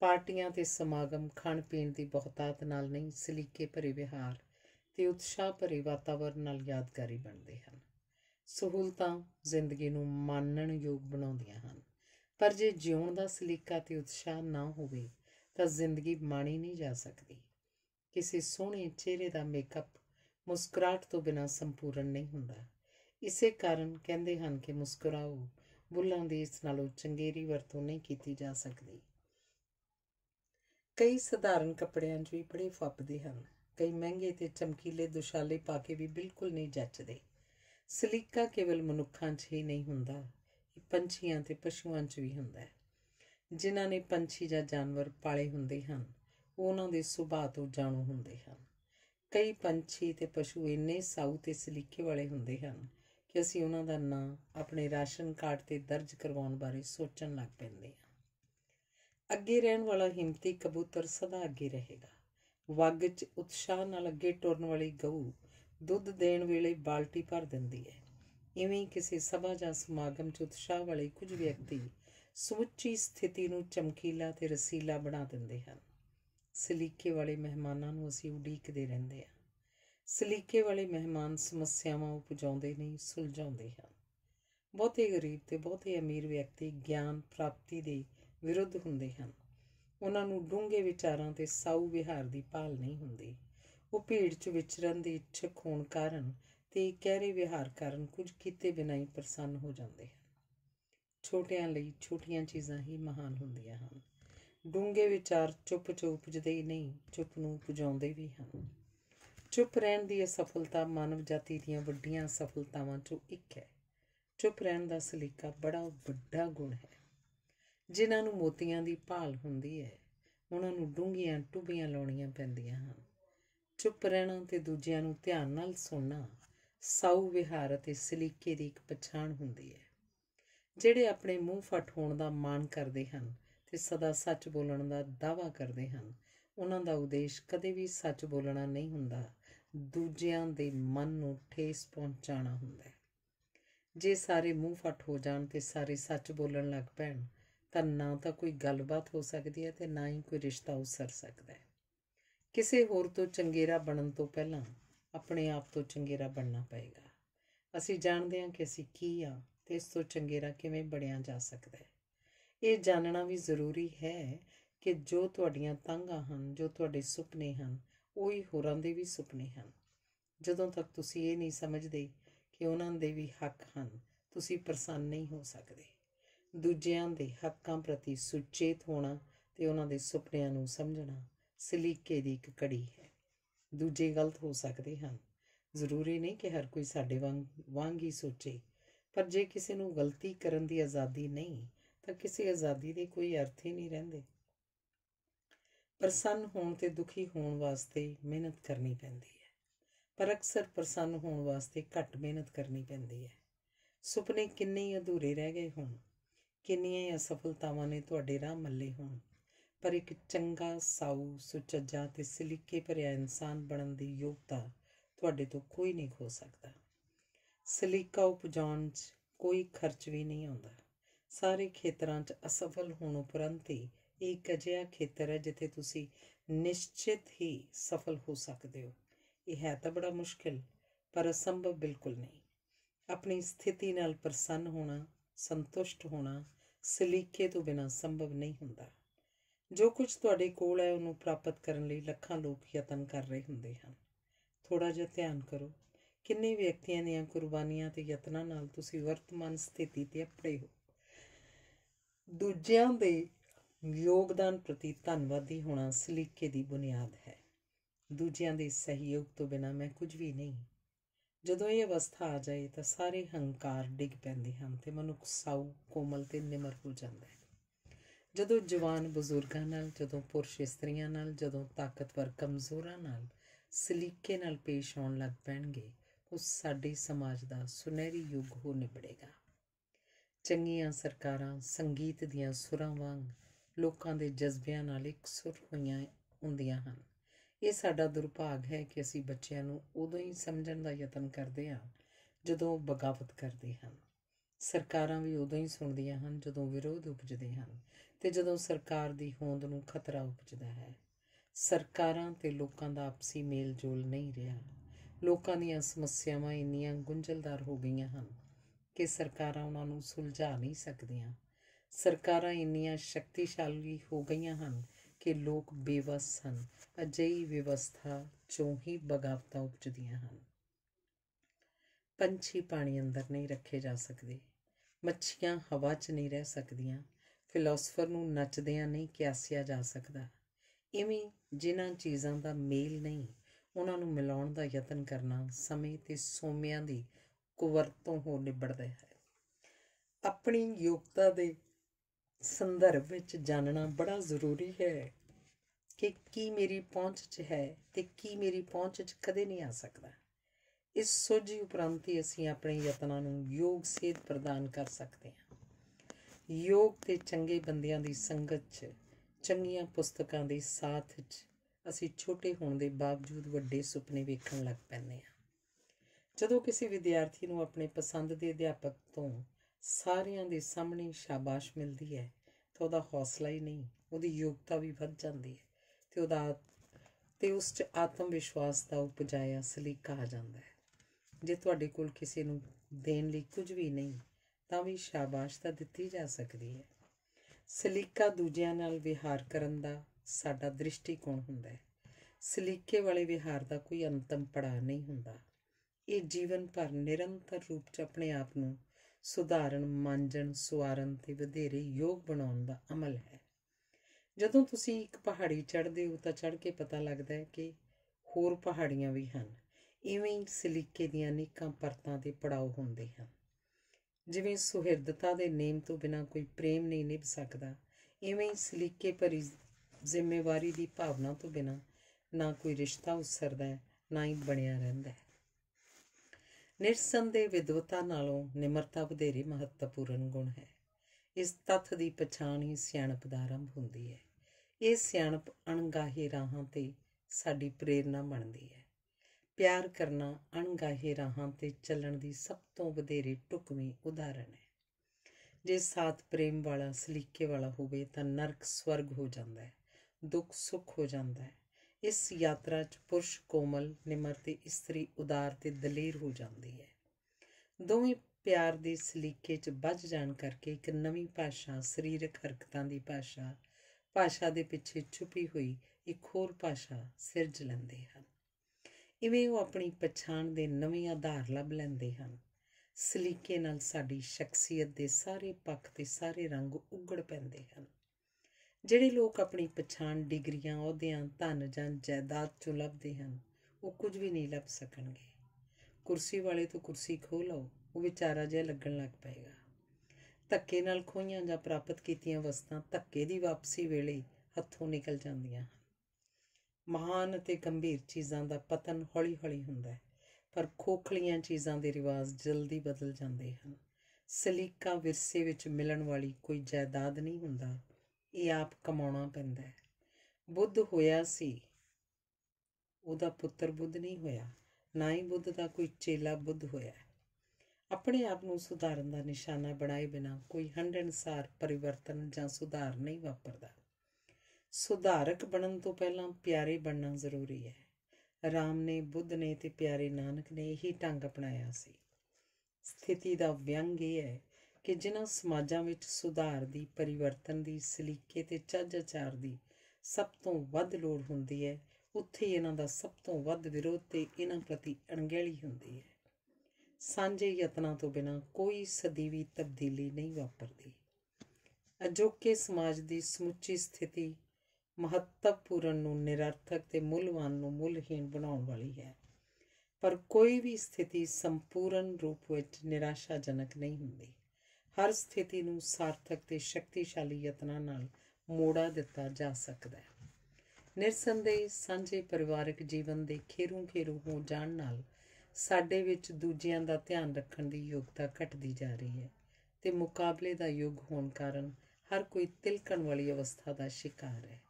A: ਪਾਰਟੀਆਂ ਤੇ ਸਮਾਗਮ ਖਾਣ ਪੀਣ ਦੀ ਬਹੁਤਾਤ ਨਾਲ ਨਹੀਂ ਸਲੀਕੇ ਭਰੇ ਵਿਹਾਰ ਤੇ ਉਤਸ਼ਾਹ ਭਰੇ ਵਾਤਾਵਰਣ ਨਾਲ ਯਾਦਗਾਰੀ ਬਣਦੇ ਹਨ ਸਹੂਲਤਾਂ ਜ਼ਿੰਦਗੀ ਨੂੰ ਮਾਨਣ ਯੋਗ ਬਣਾਉਂਦੀਆਂ ਹਨ ਪਰ ਜੇ ਜਿਉਣ ਦਾ ਸਲੀਕਾ ਤੇ ਉਤਸ਼ਾਹ ਨਾ ਹੋਵੇ ਤਾਂ ਜ਼ਿੰਦਗੀ ਮਾਣੀ ਨਹੀਂ ਜਾ ਸਕਦੀ ਕਿਸੇ ਸੋਹਣੇ ਚਿਹਰੇ ਦਾ ਮੇਕਅਪ ਮੁਸਕਰਾਟ ਤੋਂ ਬਿਨਾ ਸੰਪੂਰਨ ਨਹੀਂ ਹੁੰਦਾ ਇਸੇ ਕਾਰਨ ਕਹਿੰਦੇ ਹਨ ਕਿ ਮੁਸਕਰਾਓ ਬੁੱਲਾਂ ਦੀ ਇਸ ਨਾਲੋਂ ਚੰਗੇਰੀ ਵਰਤੋਂ ਨਹੀਂ ਕੀਤੀ ਜਾ ਸਕਦੀ ਕਈ ਸਧਾਰਨ ਕੱਪੜਿਆਂ 'ਚ ਵੀ ਬੜੇ ਫੱਬਦੇ ਹਨ ਕਈ ਮਹਿੰਗੇ ਤੇ ਚਮਕੀਲੇ ਦੁਸ਼ਾਲੇ ਪਾ ਕੇ ਵੀ ਬਿਲਕੁਲ ਨਹੀਂ ਜੱਚਦੇ ਸਲੀਕਾ ਕੇਵਲ ਮਨੁੱਖਾਂ 'ਚ ਹੀ ਨਹੀਂ ਹੁੰਦਾ ਇਹ ਪੰਛੀਆਂ ਤੇ ਪਸ਼ੂਆਂ 'ਚ ਵੀ ਹੁੰਦਾ ਹੈ ਜਿਨ੍ਹਾਂ ਨੇ ਪੰਛੀ ਜਾਂ ਜਾਨਵਰ ਪਾਲੇ ਹੁੰਦੇ ਹਨ ਉਹਨਾਂ ਦੇ ਸੁਭਾਅ ਤੋਂ ਜਾਣੂ ਹੁੰਦੇ ਹਨ ਕਈ ਪੰਛੀ ਤੇ ਪਸ਼ੂ ਇੰਨੇ ਸਾਊ ਤੇ ਸਲੀਕੇ ਵਾਲੇ ਹੁੰਦੇ ਹਨ ਕਿ ਅਸੀਂ ਉਹਨਾਂ ਦਾ ਨਾਂ ਆਪਣੇ ਰਾਸ਼ਨ ਕਾਰਡ ਤੇ ਦਰਜ ਕਰਵਾਉਣ ਬਾਰੇ ਸੋਚਣ ਲੱਗ ਪੈਂਦੇ ਹਾਂ ਅੱਗੇ ਰਹਿਣ ਵਾਲਾ ਹਿੰਮਤੀ ਕਬੂਤਰ ਸਦਾ ਅੱਗੇ ਰਹੇਗਾ ਵਗ 'ਚ ਉਤਸ਼ਾਹ ਨਾਲ ਅੱਗੇ ਟੁਰਨ ਵਾਲੀ ਗਊ ਦੁੱਧ ਦੇਣ ਵੇਲੇ ਬਾਲਟੀ ਭਰ ਦਿੰਦੀ ਹੈ ਇਵੇਂ ਕਿਸੇ ਸਭਾ ਜਾਂ ਸਮਾਗਮ 'ਚ ਉਤਸ਼ਾਹ ਵਾਲੇ ਕੁਝ ਵਿਅਕਤੀ ਸੁਚੀ ਸਥਿਤੀ ਨੂੰ ਚਮਕੀਲਾ ਤੇ ਰਸੀਲਾ ਬਣਾ ਦਿੰਦੇ ਹਨ ਸਲੀਕੇ ਵਾਲੇ ਮਹਿਮਾਨਾਂ ਨੂੰ ਅਸੀਂ ਉਡੀਕਦੇ ਰਹਿੰਦੇ ਹਾਂ ਸਲੀਕੇ ਵਾਲੇ ਮਹਿਮਾਨ ਸਮੱਸਿਆਵਾਂ ਉਪਜਾਉਂਦੇ ਨਹੀਂ ਸੁਲਝਾਉਂਦੇ ਹਨ ਬਹੁਤੇ ਗਰੀਬ ਤੇ ਬਹੁਤੇ ਅਮੀਰ ਵਿਅਕਤੀ ਗਿਆਨ ਪ੍ਰਾਪਤੀ ਦੇ ਵਿਰੁੱਧ ਹੁੰਦੇ ਹਨ ਉਹਨਾਂ ਨੂੰ ਡੂੰਘੇ ਵਿਚਾਰਾਂ ਤੇ ਸਾਉ ਵਿਹਾਰ ਦੀ ਭਾਲ ਨਹੀਂ ਹੁੰਦੀ ਉਹ ਭੀੜ 'ਚ ਵਿਚਰਨ ਦੀ ਇੱਛਕ ਹੋਣ ਕਾਰਨ ਤੇ ਕਹਿਰੇ ਵਿਹਾਰ ਕਾਰਨ ਕੁਝ ਕੀਤੇ ਬਿਨਾਂ ਹੀ ਪ੍ਰਸੰਨ ਹੋ ਜਾਂਦੇ ਹਨ ਛੋਟਿਆਂ ਲਈ ਛੋਟੀਆਂ ਚੀਜ਼ਾਂ ਹੀ ਮਹਾਨ ਹੁੰਦੀਆਂ ਹਨ ਡੂੰਘੇ ਵਿਚਾਰ ਚੁੱਪ ਚੁੱਪ ਜਦੇ ਹੀ ਨਹੀਂ ਚੁੱਪ ਨੂੰ ਪੁਜਾਉਂਦੇ ਵੀ ਹਨ ਚੁੱਪ ਰਹਿਣ ਦੀ ਸਫਲਤਾ ਮਾਨਵ ਜਾਤੀ ਦੀਆਂ ਵੱਡੀਆਂ ਸਫਲਤਾਵਾਂ 'ਚੋਂ ਇੱਕ ਹੈ ਚੁੱਪ ਰਹਿਣ ਦਾ ਸਲੀਕਾ ਬੜਾ ਵੱਡਾ ਗੁਣ ਹੈ ਜਿਨ੍ਹਾਂ ਨੂੰ ਮੋਤੀਆਂ ਦੀ ਭਾਲ ਹੁੰਦੀ ਹੈ ਉਹਨਾਂ ਨੂੰ ਡੂੰਘੀਆਂ ਟੁੱਬੀਆਂ ਲਾਉਣੀਆਂ ਪੈਂਦੀਆਂ ਹਨ ਚੁੱਪ ਰਹਿਣਾ ਤੇ ਦੂਜਿਆਂ ਨੂੰ ਧਿਆਨ ਨਾਲ ਸੁਣਨਾ ਸਾਊ ਵਿਹਾਰ ਅਤੇ ਸਲੀਕੇ ਦੀ ਇੱਕ ਪਛਾਣ ਹੁੰਦੀ ਹੈ ਜਿਹੜੇ ਆਪਣੇ ਮੂੰਹ ਫਟ ਹੋਣ ਦਾ ਮਾਣ ਕਰਦੇ ਹਨ ਤੇ ਸਦਾ ਸੱਚ ਬੋਲਣ ਦਾ ਦਾਵਾ ਕਰਦੇ ਹਨ ਉਹਨਾਂ ਦਾ ਉਦੇਸ਼ ਕਦੇ ਵੀ ਸੱਚ ਬੋਲਣਾ ਨਹੀਂ ਹੁੰਦਾ ਦੂਜਿਆਂ ਦੇ ਮਨ ਨੂੰ ਠੇਸ ਪਹੁੰਚਾਉਣਾ ਹੁੰਦਾ ਜੇ ਸਾਰੇ ਮੂੰਹ ਫਟ ਹੋ ਜਾਣ ਤੇ ਸਾਰੇ ਸੱਚ ਬੋਲਣ ਲੱਗ ਪੈਣ ਤਾਂ ਨਾ ਤਾਂ ਕੋਈ ਗੱਲਬਾਤ ਹੋ ਸਕਦੀ ਹੈ ਤੇ ਨਾ ਹੀ ਕੋਈ ਰਿਸ਼ਤਾ ਉਸਰ ਸਕਦਾ ਹੈ ਕਿਸੇ ਹੋਰ ਤੋਂ ਚੰਗੇਰਾ ਬਣਨ ਤੋਂ ਪਹਿਲਾਂ ਆਪਣੇ ਆਪ ਤੋਂ ਚੰਗੇਰਾ ਬਣਨਾ ਪਏਗਾ ਅਸੀਂ ਜਾਣਦੇ ਹਾਂ ਕਿ ਅਸੀਂ ਕੀ ਆ ਤੇ ਇਸ ਤੋਂ ਚੰਗੇਰਾ ਕਿਵੇਂ ਬਣਿਆ ਜਾ ਸਕਦਾ ਹੈ ਇਹ ਜਾਣਨਾ ਵੀ ਜ਼ਰੂਰੀ ਹੈ ਕਿ ਜੋ ਤੁਹਾਡੀਆਂ ਤੰਗਾਂ ਹਨ ਜੋ ਤੁਹਾਡੇ ਸੁਪਨੇ ਹਨ ਉਹੀ ਹੋਰਾਂ ਦੇ ਵੀ ਸੁਪਨੇ ਹਨ ਜਦੋਂ ਤੱਕ ਤੁਸੀਂ ਇਹ ਨਹੀਂ ਸਮਝਦੇ ਕਿ ਉਹਨਾਂ ਦੇ ਵੀ ਹੱਕ ਹਨ ਤੁਸੀਂ ਪ੍ਰਸੰਨ ਨਹੀਂ ਹੋ ਸਕਦੇ ਦੂਜਿਆਂ ਦੇ ਹੱਕਾਂ ਪ੍ਰਤੀ ਸੁਚੇਤ ਹੋਣਾ ਤੇ ਉਹਨਾਂ ਦੇ ਸੁਪਨਿਆਂ ਨੂੰ ਸਮਝਣਾ ਸਲੀਕੇ ਦੀ ਇੱਕ ਕੜੀ ਹੈ ਦੂਜੇ ਗਲਤ ਹੋ ਸਕਦੇ ਹਨ ਜ਼ਰੂਰੀ ਨਹੀਂ ਕਿ ਹਰ ਕੋਈ ਸਾਡੇ ਵਾਂਗ ਵਾਂਗ ਹੀ ਸੋਚੇ ਪਰ ਜੇ ਕਿਸੇ ਨੂੰ ਗਲਤੀ ਕਰਨ ਦੀ ਆਜ਼ਾਦੀ ਨਹੀਂ ਤਾਂ ਕਿਸੇ ਆਜ਼ਾਦੀ ਦੇ ਕੋਈ ਅਰਥ ਹੀ ਨਹੀਂ ਰਹਿੰਦੇ ਪ੍ਰਸੰਨ ਹੋਣ ਤੇ ਦੁਖੀ ਹੋਣ ਵਾਸਤੇ ਮਿਹਨਤ ਕਰਨੀ ਪੈਂਦੀ ਹੈ ਪਰ ਅਕਸਰ ਪ੍ਰਸੰਨ ਹੋਣ ਵਾਸਤੇ ਘੱਟ ਮਿਹਨਤ ਕਰਨੀ ਪੈਂਦੀ ਹੈ ਸੁਪਨੇ ਕਿੰਨੇ ਹੀ ਅਧੂਰੇ ਰਹਿ ਗਏ ਹੋਣ ਕਿੰਨੀਆਂ ਹੀ ਅਸਫਲਤਾਵਾਂ ਨੇ ਤੁਹਾਡੇ ਰਾਹ ਮੱਲੇ ਹੋਣ ਪਰ ਇੱਕ ਚੰਗਾ ਸਾਊ ਸੁਚੱਜਾ ਤੇ ਸਲੀਕੇ ਭਰਿਆ ਇਨਸਾਨ ਬਣਨ ਦੀ ਯੋਗਤਾ ਤੁਹਾਡੇ ਤੋਂ ਕੋਈ ਨਹੀਂ ਖੋ ਸਕਦਾ ਸਲੀਕਾ ਉਪਜਾਉਣ 'ਚ ਕੋਈ ਖਰਚ ਵੀ ਨਹੀਂ ਆਉਂਦਾ ਸਾਰੇ ਖੇਤਰਾਂ 'ਚ ਅਸਫਲ ਹੋਣ ਉਪਰੰਤ ਹੀ ਇੱਕ ਅਜਿਹਾ ਖੇਤਰ ਹੈ ਜਿੱਥੇ ਤੁਸੀਂ ਨਿਸ਼ਚਿਤ ਹੀ ਸਫਲ ਹੋ ਸਕਦੇ ਹੋ ਇਹ ਹੈ ਤਾਂ ਬੜਾ ਮੁਸ਼ਕਿਲ ਪਰ ਅਸੰਭਵ ਬਿਲਕੁਲ ਨਹੀਂ ਆਪਣੀ ਸਥਿਤੀ ਨਾਲ ਪ੍ਰਸੰਨ ਹੋਣਾ ਸੰਤੁਸ਼ਟ ਹੋਣਾ ਸਲੀਕੇ ਤੋਂ ਬਿਨਾ ਸੰਭਵ ਨਹੀਂ ਹੁੰਦਾ ਜੋ ਕੁਝ ਤੁਹਾਡੇ ਕੋਲ ਹੈ ਉਹਨੂੰ ਪ੍ਰਾਪਤ ਕਰਨ ਲਈ ਲੱਖਾਂ ਲੋਕ ਯਤਨ ਕਰ ਰਹੇ ਹੁੰਦੇ ਹਨ ਥੋੜਾ ਜਿਹਾ ਧਿਆਨ ਕਰੋ ਕਿੰਨੇ ਵਿਅਕਤੀਆਂ ਦੀਆਂ ਕੁਰਬਾਨੀਆਂ ਤੇ ਯਤਨਾਂ ਨਾਲ ਤੁਸੀਂ ਵਰਤਮਾਨ ਸਥਿਤੀ ਤੇ ਅਪੜੇ ਹੋ ਦੂਜਿਆਂ ਦੇ ਯੋਗਦਾਨ ਪ੍ਰਤੀ ਧੰਨਵਾਦੀ ਹੋਣਾ ਸਲੀਕੇ ਦੀ ਬੁਨਿਆਦ ਹੈ ਦੂਜਿਆਂ ਦੇ ਸਹਿਯੋਗ ਤੋਂ ਬਿਨਾ ਮੈਂ ਕੁਝ ਵੀ ਨਹੀਂ ਜਦੋਂ ਇਹ ਅਵਸਥਾ ਆ ਜਾਏ ਤਾਂ ਸਾਰੇ ਹੰਕਾਰ ਡਿੱਗ ਪੈਂਦੇ ਹਨ ਤੇ ਮਨੁੱਖ ਸੌ ਕੋਮਲ ਤੇ ਨਿਮਰ ਹੋ ਜਾਂਦਾ ਹੈ ਜਦੋਂ ਜਵਾਨ ਬਜ਼ੁਰਗਾਂ ਨਾਲ ਜਦੋਂ ਪੁਰਸ਼ ਇਸਤਰੀਆਂ ਨਾਲ ਜਦੋਂ ਤਾਕਤਵਰ ਕਮਜ਼ੋਰਾਂ ਨਾਲ ਸਲੀਕੇ ਨਾਲ ਪੇਸ਼ ਆਉਣ ਲੱਗ ਪੈਣਗੇ ਉਸ ਸਾਡੇ ਸਮਾਜ ਦਾ ਸੁਨਹਿਰੀ ਯੁੱਗ ਹੋ ਨਿਬੜੇਗਾ ਚੰਗੀਆਂ ਸਰਕਾਰਾਂ ਸੰਗੀਤ ਦੀਆਂ ਸੁਰਾਂ ਵਾਂਗ ਲੋਕਾਂ ਦੇ ਜਜ਼ਬਿਆਂ ਨਾਲ ਇੱਕ ਸੁਰ ਹੋਈਆਂ ਹੁੰਦੀਆਂ ਹਨ ਇਹ ਸਾਡਾ ਦੁਰਭਾਗ ਹੈ ਕਿ ਅਸੀਂ ਬੱਚਿਆਂ ਨੂੰ ਉਦੋਂ ਹੀ ਸਮਝਣ ਦਾ ਯਤਨ ਕਰਦੇ ਹਾਂ ਜਦੋਂ ਬਗਾਵਤ ਕਰਦੇ ਹਨ ਸਰਕਾਰਾਂ ਵੀ ਉਦੋਂ ਹੀ ਸੁਣਦੀਆਂ ਹਨ ਜਦੋਂ ਵਿਰੋਧ ਉਪਜਦੇ ਹਨ ਤੇ ਜਦੋਂ ਸਰਕਾਰ ਦੀ ਹੋਂਦ ਨੂੰ ਖਤਰਾ ਉਪਜਦਾ ਹੈ ਸਰਕਾਰਾਂ ਤੇ ਲੋਕਾਂ ਦਾ ਆਪਸੀ ਮੇਲ-ਜੋਲ ਨਹੀਂ ਰਿਹਾ ਲੋਕਾਂ ਦੀਆਂ ਸਮੱਸਿਆਵਾਂ ਇੰਨੀਆਂ ਗੁੰਝਲਦਾਰ ਹੋ ਗਈਆਂ ਹਨ ਕਿ ਸਰਕਾਰਾਂ ਉਹਨਾਂ ਨੂੰ ਸੁਲਝਾ ਨਹੀਂ ਸਕਦੀਆਂ ਸਰਕਾਰਾਂ ਇੰਨੀਆਂ ਸ਼ਕਤੀਸ਼ਾਲੀ ਹੋ ਗਈਆਂ ਹਨ ਕਿ ਲੋਕ ਬੇਵਸ ਹਨ ਅਜਿਹੀ ਵਿਵਸਥਾ ਚੋਂ ਹੀ ਬਗਾਵਤਾਂ ਉਪਜਦੀਆਂ ਹਨ ਪੰਛੀ ਪਾਣੀ ਅੰਦਰ ਨਹੀਂ ਰੱਖੇ ਜਾ ਸਕਦੇ ਮੱਛੀਆਂ ਹਵਾ 'ਚ ਨਹੀਂ ਰਹਿ ਸਕਦੀਆਂ ਫਿਲਾਸਫਰ ਨੂੰ ਨੱਚਦਿਆਂ ਨਹੀਂ ਕਿਆਸਿਆ ਜਾ ਸਕਦਾ ਇਵੇਂ ਜਿਨ੍ਹਾਂ ਚੀਜ਼ਾਂ ਦਾ ਮੇਲ ਨਹੀਂ ਉਹਨਾਂ ਨੂੰ ਮਿਲਾਉਣ ਦਾ ਯਤਨ ਕਰਨਾ ਸਮੇਂ ਤੇ ਸੋਮਿਆਂ ਦੀ ਕੁਵਰਤੋਂ ਹੋ ਨਿਬੜਦਾ ਹੈ ਆਪਣੀ ਯੋਗਤਾ ਦੇ ਸੰਦਰਭ ਵਿੱਚ ਜਾਣਨਾ ਬੜਾ ਜ਼ਰੂਰੀ ਹੈ ਕਿ ਕੀ ਮੇਰੀ ਪਹੁੰਚ 'ਚ ਹੈ ਤੇ ਕੀ ਮੇਰੀ ਪਹੁੰਚ 'ਚ ਕਦੇ ਨਹੀਂ ਆ ਸਕਦਾ ਇਸ ਸੋਝੀ ਉਪਰੰਤ ਹੀ ਅਸੀਂ ਆਪਣੇ ਯਤਨਾਂ ਨੂੰ ਯੋਗ ਸੇਧ ਪ੍ਰਦਾਨ ਕਰ ਸਕਦੇ ਹਾਂ ਯੋਗ ਤੇ ਚੰਗੇ ਬੰਦਿਆਂ ਦੀ ਸੰਗਤ 'ਚ ਚੰਗੀਆਂ ਪੁਸਤਕਾਂ ਦੇ ਸਾਥ 'ਚ ਅਸੀਂ ਛੋਟੇ ਹੋਣ ਦੇ ਬਾਵਜੂਦ ਵੱਡੇ ਸੁਪਨੇ ਵੇਖਣ ਲੱਗ ਪੈਂਦੇ ਹਾਂ ਜਦੋਂ ਕਿਸੇ ਵਿਦਿਆਰਥੀ ਨੂੰ ਆਪਣੇ ਪਸੰਦ ਦੇ ਅਧਿਆਪਕ ਤੋਂ ਸਾਰਿਆਂ ਦੇ ਸਾਹਮਣੇ ਸ਼ਾਬਾਸ਼ ਮਿਲਦੀ ਹੈ ਤਾਂ ਉਹਦਾ ਹੌਸਲਾ ਹੀ ਨਹੀਂ ਉਹਦੀ ਯੋਗਤਾ ਵੀ ਵੱਧ ਜਾਂਦੀ ਹੈ ਤੇ ਉਹਦਾ ਤੇ ਉਸ 'ਚ ਆਤਮ ਵਿਸ਼ਵਾਸ ਦਾ ਉਪਜਾਇਆ ਸਲੀਕਾ ਆ ਜਾਂਦਾ ਹੈ ਜੇ ਤੁਹਾਡੇ ਕੋਲ ਕਿਸੇ ਨੂੰ ਦੇਣ ਲਈ ਕੁਝ ਵੀ ਨਹੀਂ ਤਾਂ ਵੀ ਸ਼ਾਬਾਸ਼ ਤਾਂ ਦਿੱਤੀ ਜਾ ਸਕਦੀ ਹੈ ਸਲੀਕਾ ਦੂਜਿਆਂ ਨਾਲ ਵਿਹਾਰ ਕਰਨ ਦਾ ਸਾਡਾ ਦ੍ਰਿਸ਼ਟੀਕੋਣ ਹੁੰਦਾ ਹੈ ਸਲੀਕੇ ਵਾਲੇ ਵਿਹਾਰ ਦਾ ਕੋਈ ਅੰਤਮ ਪੜਾ ਨਹੀਂ ਹੁੰਦਾ ਇਹ ਜੀਵਨ ਭਰ ਨਿਰੰਤਰ ਰੂਪ 'ਚ ਆਪਣੇ ਆਪ ਨੂੰ ਸੁਧਾਰਨ ਮਾਂਜਣ ਸਵਾਰਨ ਤੇ ਵਧੇਰੇ ਯੋਗ ਬਣਾਉਣ ਦਾ ਅਮਲ ਹੈ ਜਦੋਂ ਤੁਸੀਂ ਇੱਕ ਪਹਾੜੀ ਚੜ੍ਹਦੇ ਹੋ ਤਾਂ ਚੜ੍ਹ ਕੇ ਪਤਾ ਲੱਗਦਾ ਹੈ ਕਿ ਹੋਰ ਪਹਾੜੀਆਂ ਵੀ ਹਨ ਇਵੇਂ ਸਲੀਕੇ ਦੀਆਂ ਨੀਕਾਂ ਪਰਤਾਂ ਤੇ ਪੜਾਉ ਹੁੰਦੇ ਹਨ ਜਿਵੇਂ ਸੁਹਿਰਦਤਾ ਦੇ ਨੇਮ ਤੋਂ ਬਿਨਾ ਕੋਈ ਪ੍ਰੇਮ ਨਹੀਂ ਨਿਭ ਸਕਦਾ ਇਵੇਂ ਸਲੀਕੇ ਭਰੀ ਜ਼ਿੰਮੇਵਾਰੀ ਦੀ ਭਾਵਨਾ ਤੋਂ ਬਿਨਾ ਨਾ ਕੋਈ ਰਿਸ਼ਤਾ ਉਸਰਦਾ ਹੈ ਨਾ ਹੀ ਬਣਿਆ ਰਹਿੰਦਾ ਹੈ ਨਿਰਸੰਦੇ ਵਿਦਵਤਾ ਨਾਲੋਂ ਨਿਮਰਤਾ ਵਧੇਰੇ ਮਹੱਤਵਪੂਰਨ ਗੁਣ ਹੈ ਇਸ ਤੱਥ ਦੀ ਪਛਾਣ ਹੀ ਸਿਆਣਪ ਦਾ ਆਰੰਭ ਹੁੰਦੀ ਹੈ ਇਹ ਸਿਆਣਪ ਅਣਗਾਹੇ ਰਾਹਾਂ ਤੇ ਸਾਡੀ ਪ੍ਰੇਰਣਾ ਬਣਦੀ ਹੈ ਪਿਆਰ ਕਰਨਾ ਅਣਗਾਹੇ ਰਾਹਾਂ ਤੇ ਚੱਲਣ ਦੀ ਸਭ ਤੋਂ ਵਧੇਰੇ ਟੁਕਵੀਂ ਉਦਾਹਰਣ ਹੈ ਜੇ ਸਾਥ ਪ੍ਰੇਮ ਵਾਲਾ ਸਲੀਕੇ ਵਾਲਾ ਹੋਵੇ ਤਾਂ ਨਰਕ ਸਵਰਗ ਹੋ ਜਾਂਦਾ ਹੈ ਦੁੱਖ ਸੁੱਖ ਹੋ ਜਾਂਦਾ ਹੈ ਇਸ ਯਾਤਰਾ 'ਚ ਪੁਰਸ਼ ਕੋਮਲ ਨਿਮਰ ਤੇ ਇਸਤਰੀ ਉਦਾਰ ਤੇ ਦਲੇਰ ਹੋ ਜਾਂਦੀ ਹੈ ਦੋਵੇਂ ਪਿਆਰ ਦੇ ਸਲੀਕੇ 'ਚ ਵੱਜ ਜਾਣ ਕਰਕੇ ਇੱਕ ਨਵੀਂ ਭਾਸ਼ਾ ਸਰੀਰਕ ਹਰਕਤਾਂ ਦੀ ਭਾਸ਼ਾ ਭਾਸ਼ਾ ਦੇ ਪਿੱਛੇ ਛੁਪੀ ਹੋਈ ਇੱਕ ਹੋਰ ਭਾਸ਼ਾ ਸਿਰਜ ਲੈਂਦੇ ਹਨ ਇਵੇਂ ਉਹ ਆਪਣੀ ਪਛਾਣ ਦੇ ਨਵੇਂ ਆਧਾਰ ਲੱਭ ਲੈਂਦੇ ਹਨ ਸਲੀਕੇ ਨਾਲ ਸਾਡੀ ਸ਼ਖਸੀਅਤ ਦੇ ਸਾਰੇ ਪੱਖ ਤੇ ਸਾਰੇ ਰੰਗ ਉਗੜ ਪੈਂਦੇ ਹਨ ਜਿਹੜੇ ਲੋਕ ਆਪਣੀ ਪਛਾਣ ਡਿਗਰੀਆਂ ਅਹੁਦਿਆਂ ਧਨ ਜਾਂ ਜਾਇਦਾਦ ਚੋਂ ਲੱਭਦੇ ਹਨ ਉਹ ਕੁਝ ਵੀ ਨਹੀਂ ਲੱਭ ਸਕਣਗੇ ਕੁਰਸੀ ਵਾਲੇ ਤੋਂ ਕੁਰਸੀ ਖੋ ਲਓ ਉਹ ਵਿਚਾਰਾ ਜਿਹਾ ਲੱਗਣ ਲੱਗ ਪਏਗਾ ਧੱਕੇ ਨਾਲ ਖੋਈਆਂ ਜਾਂ ਪ੍ਰਾਪਤ ਕੀਤੀਆਂ ਵਸਤਾਂ ਧੱਕੇ ਦੀ ਵਾਪਸੀ ਵੇਲੇ ਹੱਥੋਂ ਨਿਕਲ ਜਾਂਦੀਆਂ ਹਨ ਮਹਾਨ ਅਤੇ ਗੰਭੀਰ ਚੀਜ਼ਾਂ ਦਾ ਪਤਨ ਹੌਲੀ-ਹੌਲੀ ਹੁੰਦਾ ਹੈ ਪਰ ਖੋਖਲੀਆਂ ਚੀਜ਼ਾਂ ਦੇ ਰਿਵਾਜ ਜਲਦੀ ਬਦਲ ਜਾਂਦੇ ਹਨ ਸਲੀਕਾ ਵਿਰਸੇ ਵਿੱਚ ਮਿਲਣ ਵਾਲੀ ਕੋਈ ਜਾਇਦਾਦ ਨਹੀਂ ਹੁੰਦਾ ਇਹ ਆਪ ਕਮਾਉਣਾ ਪੈਂਦਾ ਹੈ ਬੁੱਧ ਹੋਇਆ ਸੀ ਉਹਦਾ ਪੁੱਤਰ ਬੁੱਧ ਨਹੀਂ ਹੋਇਆ ਨਾ ਹੀ ਬੁੱਧ ਦਾ ਕੋਈ ਚੇਲਾ ਬੁੱਧ ਹੋਇਆ ਆਪਣੇ ਆਪ ਨੂੰ ਸੁਧਾਰਨ ਦਾ ਨਿਸ਼ਾਨਾ ਬਣਾਏ ਬਿਨਾ ਕੋਈ ਹੰਡ ਅਨਸਾਰ ਪਰਿਵਰਤਨ ਜਾਂ ਸੁਧਾਰ ਨਹੀਂ ਵਾਪਰਦਾ ਸੁਧਾਰਕ ਬਣਨ ਤੋਂ ਪਹਿਲਾਂ ਪਿਆਰੇ ਬਣਨਾ ਜ਼ਰੂਰੀ ਹੈ ਰਾਮ ਨੇ ਬੁੱਧ ਨੇ ਤੇ ਪਿਆਰੇ ਨਾਨਕ ਨੇ ਇਹੀ ਢੰਗ ਅਪਣਾਇਆ ਸੀ ਸਥਿਤੀ ਦਾ ਵਿਅੰਗ ਇਹ ਹੈ ਕਿ ਜਿਨ੍ਹਾਂ ਸਮਾਜਾਂ ਵਿੱਚ ਸੁਧਾਰ ਦੀ ਪਰਿਵਰਤਨ ਦੀ ਸਲੀਕੇ ਤੇ ਚੱਜ ਆਚਾਰ ਦੀ ਸਭ ਤੋਂ ਵੱਧ ਲੋੜ ਹੁੰਦੀ ਹੈ ਉੱਥੇ ਇਹਨਾਂ ਦਾ ਸਭ ਤੋਂ ਵੱਧ ਵਿਰੋਧ ਤੇ ਇਹਨਾਂ ਪ੍ਰਤੀ ਅਣਗਹਿਲੀ ਹੁੰਦੀ ਹੈ ਸਾਂਝੇ ਯਤਨਾਂ ਤੋਂ ਬਿਨਾਂ ਕੋਈ ਸਦੀਵੀ ਤਬਦੀਲੀ ਨਹੀਂ ਵਾਪਰਦੀ ਅਜੋਕੇ ਸਮਾਜ ਦੀ ਸਮੁੱਚੀ ਸਥਿਤੀ ਮਹੱਤਵਪੂਰਨ ਨੂੰ ਨਿਰਰਥਕ ਤੇ ਮੁੱਲਵਾਨ ਨੂੰ ਮੁੱਲਹੀਣ ਬਣਾਉਣ ਵਾਲੀ ਹੈ ਪਰ ਕੋਈ ਵੀ ਸਥਿਤੀ ਸੰਪੂਰਨ ਰੂਪ ਵਿੱਚ ਨਿਰਾਸ਼ਾਜਨਕ ਨਹੀਂ ਹੁੰਦੀ ਹਰ ਸਥਿਤੀ ਨੂੰ ਸਾਰਥਕ ਤੇ ਸ਼ਕਤੀਸ਼ਾਲੀ ਯਤਨਾਂ ਨਾਲ ਮੋੜਾ ਦਿੱਤਾ ਜਾ ਸਕਦਾ ਹੈ ਨਿਰਸੰਦੇਹ ਸਾਂਝੇ ਪਰਿਵਾਰਕ ਜੀਵਨ ਦੇ ਖੇਰੂ ਖੇਰੂ ਹੋ ਜਾਣ ਨਾਲ ਸਾਡੇ ਵਿੱਚ ਦੂਜਿਆਂ ਦਾ ਧਿਆਨ ਰੱਖਣ ਦੀ ਯੋਗਤਾ ਘਟਦੀ ਜਾ ਰਹੀ ਹੈ ਤੇ ਮੁਕਾਬਲੇ ਦਾ ਯੁੱਗ ਹੋਣ ਕਾਰਨ ਹਰ ਕੋਈ ਤਿਲਕਣ ਵਾਲੀ ਅਵਸਥਾ ਦਾ ਸ਼ਿਕਾਰ ਹੈ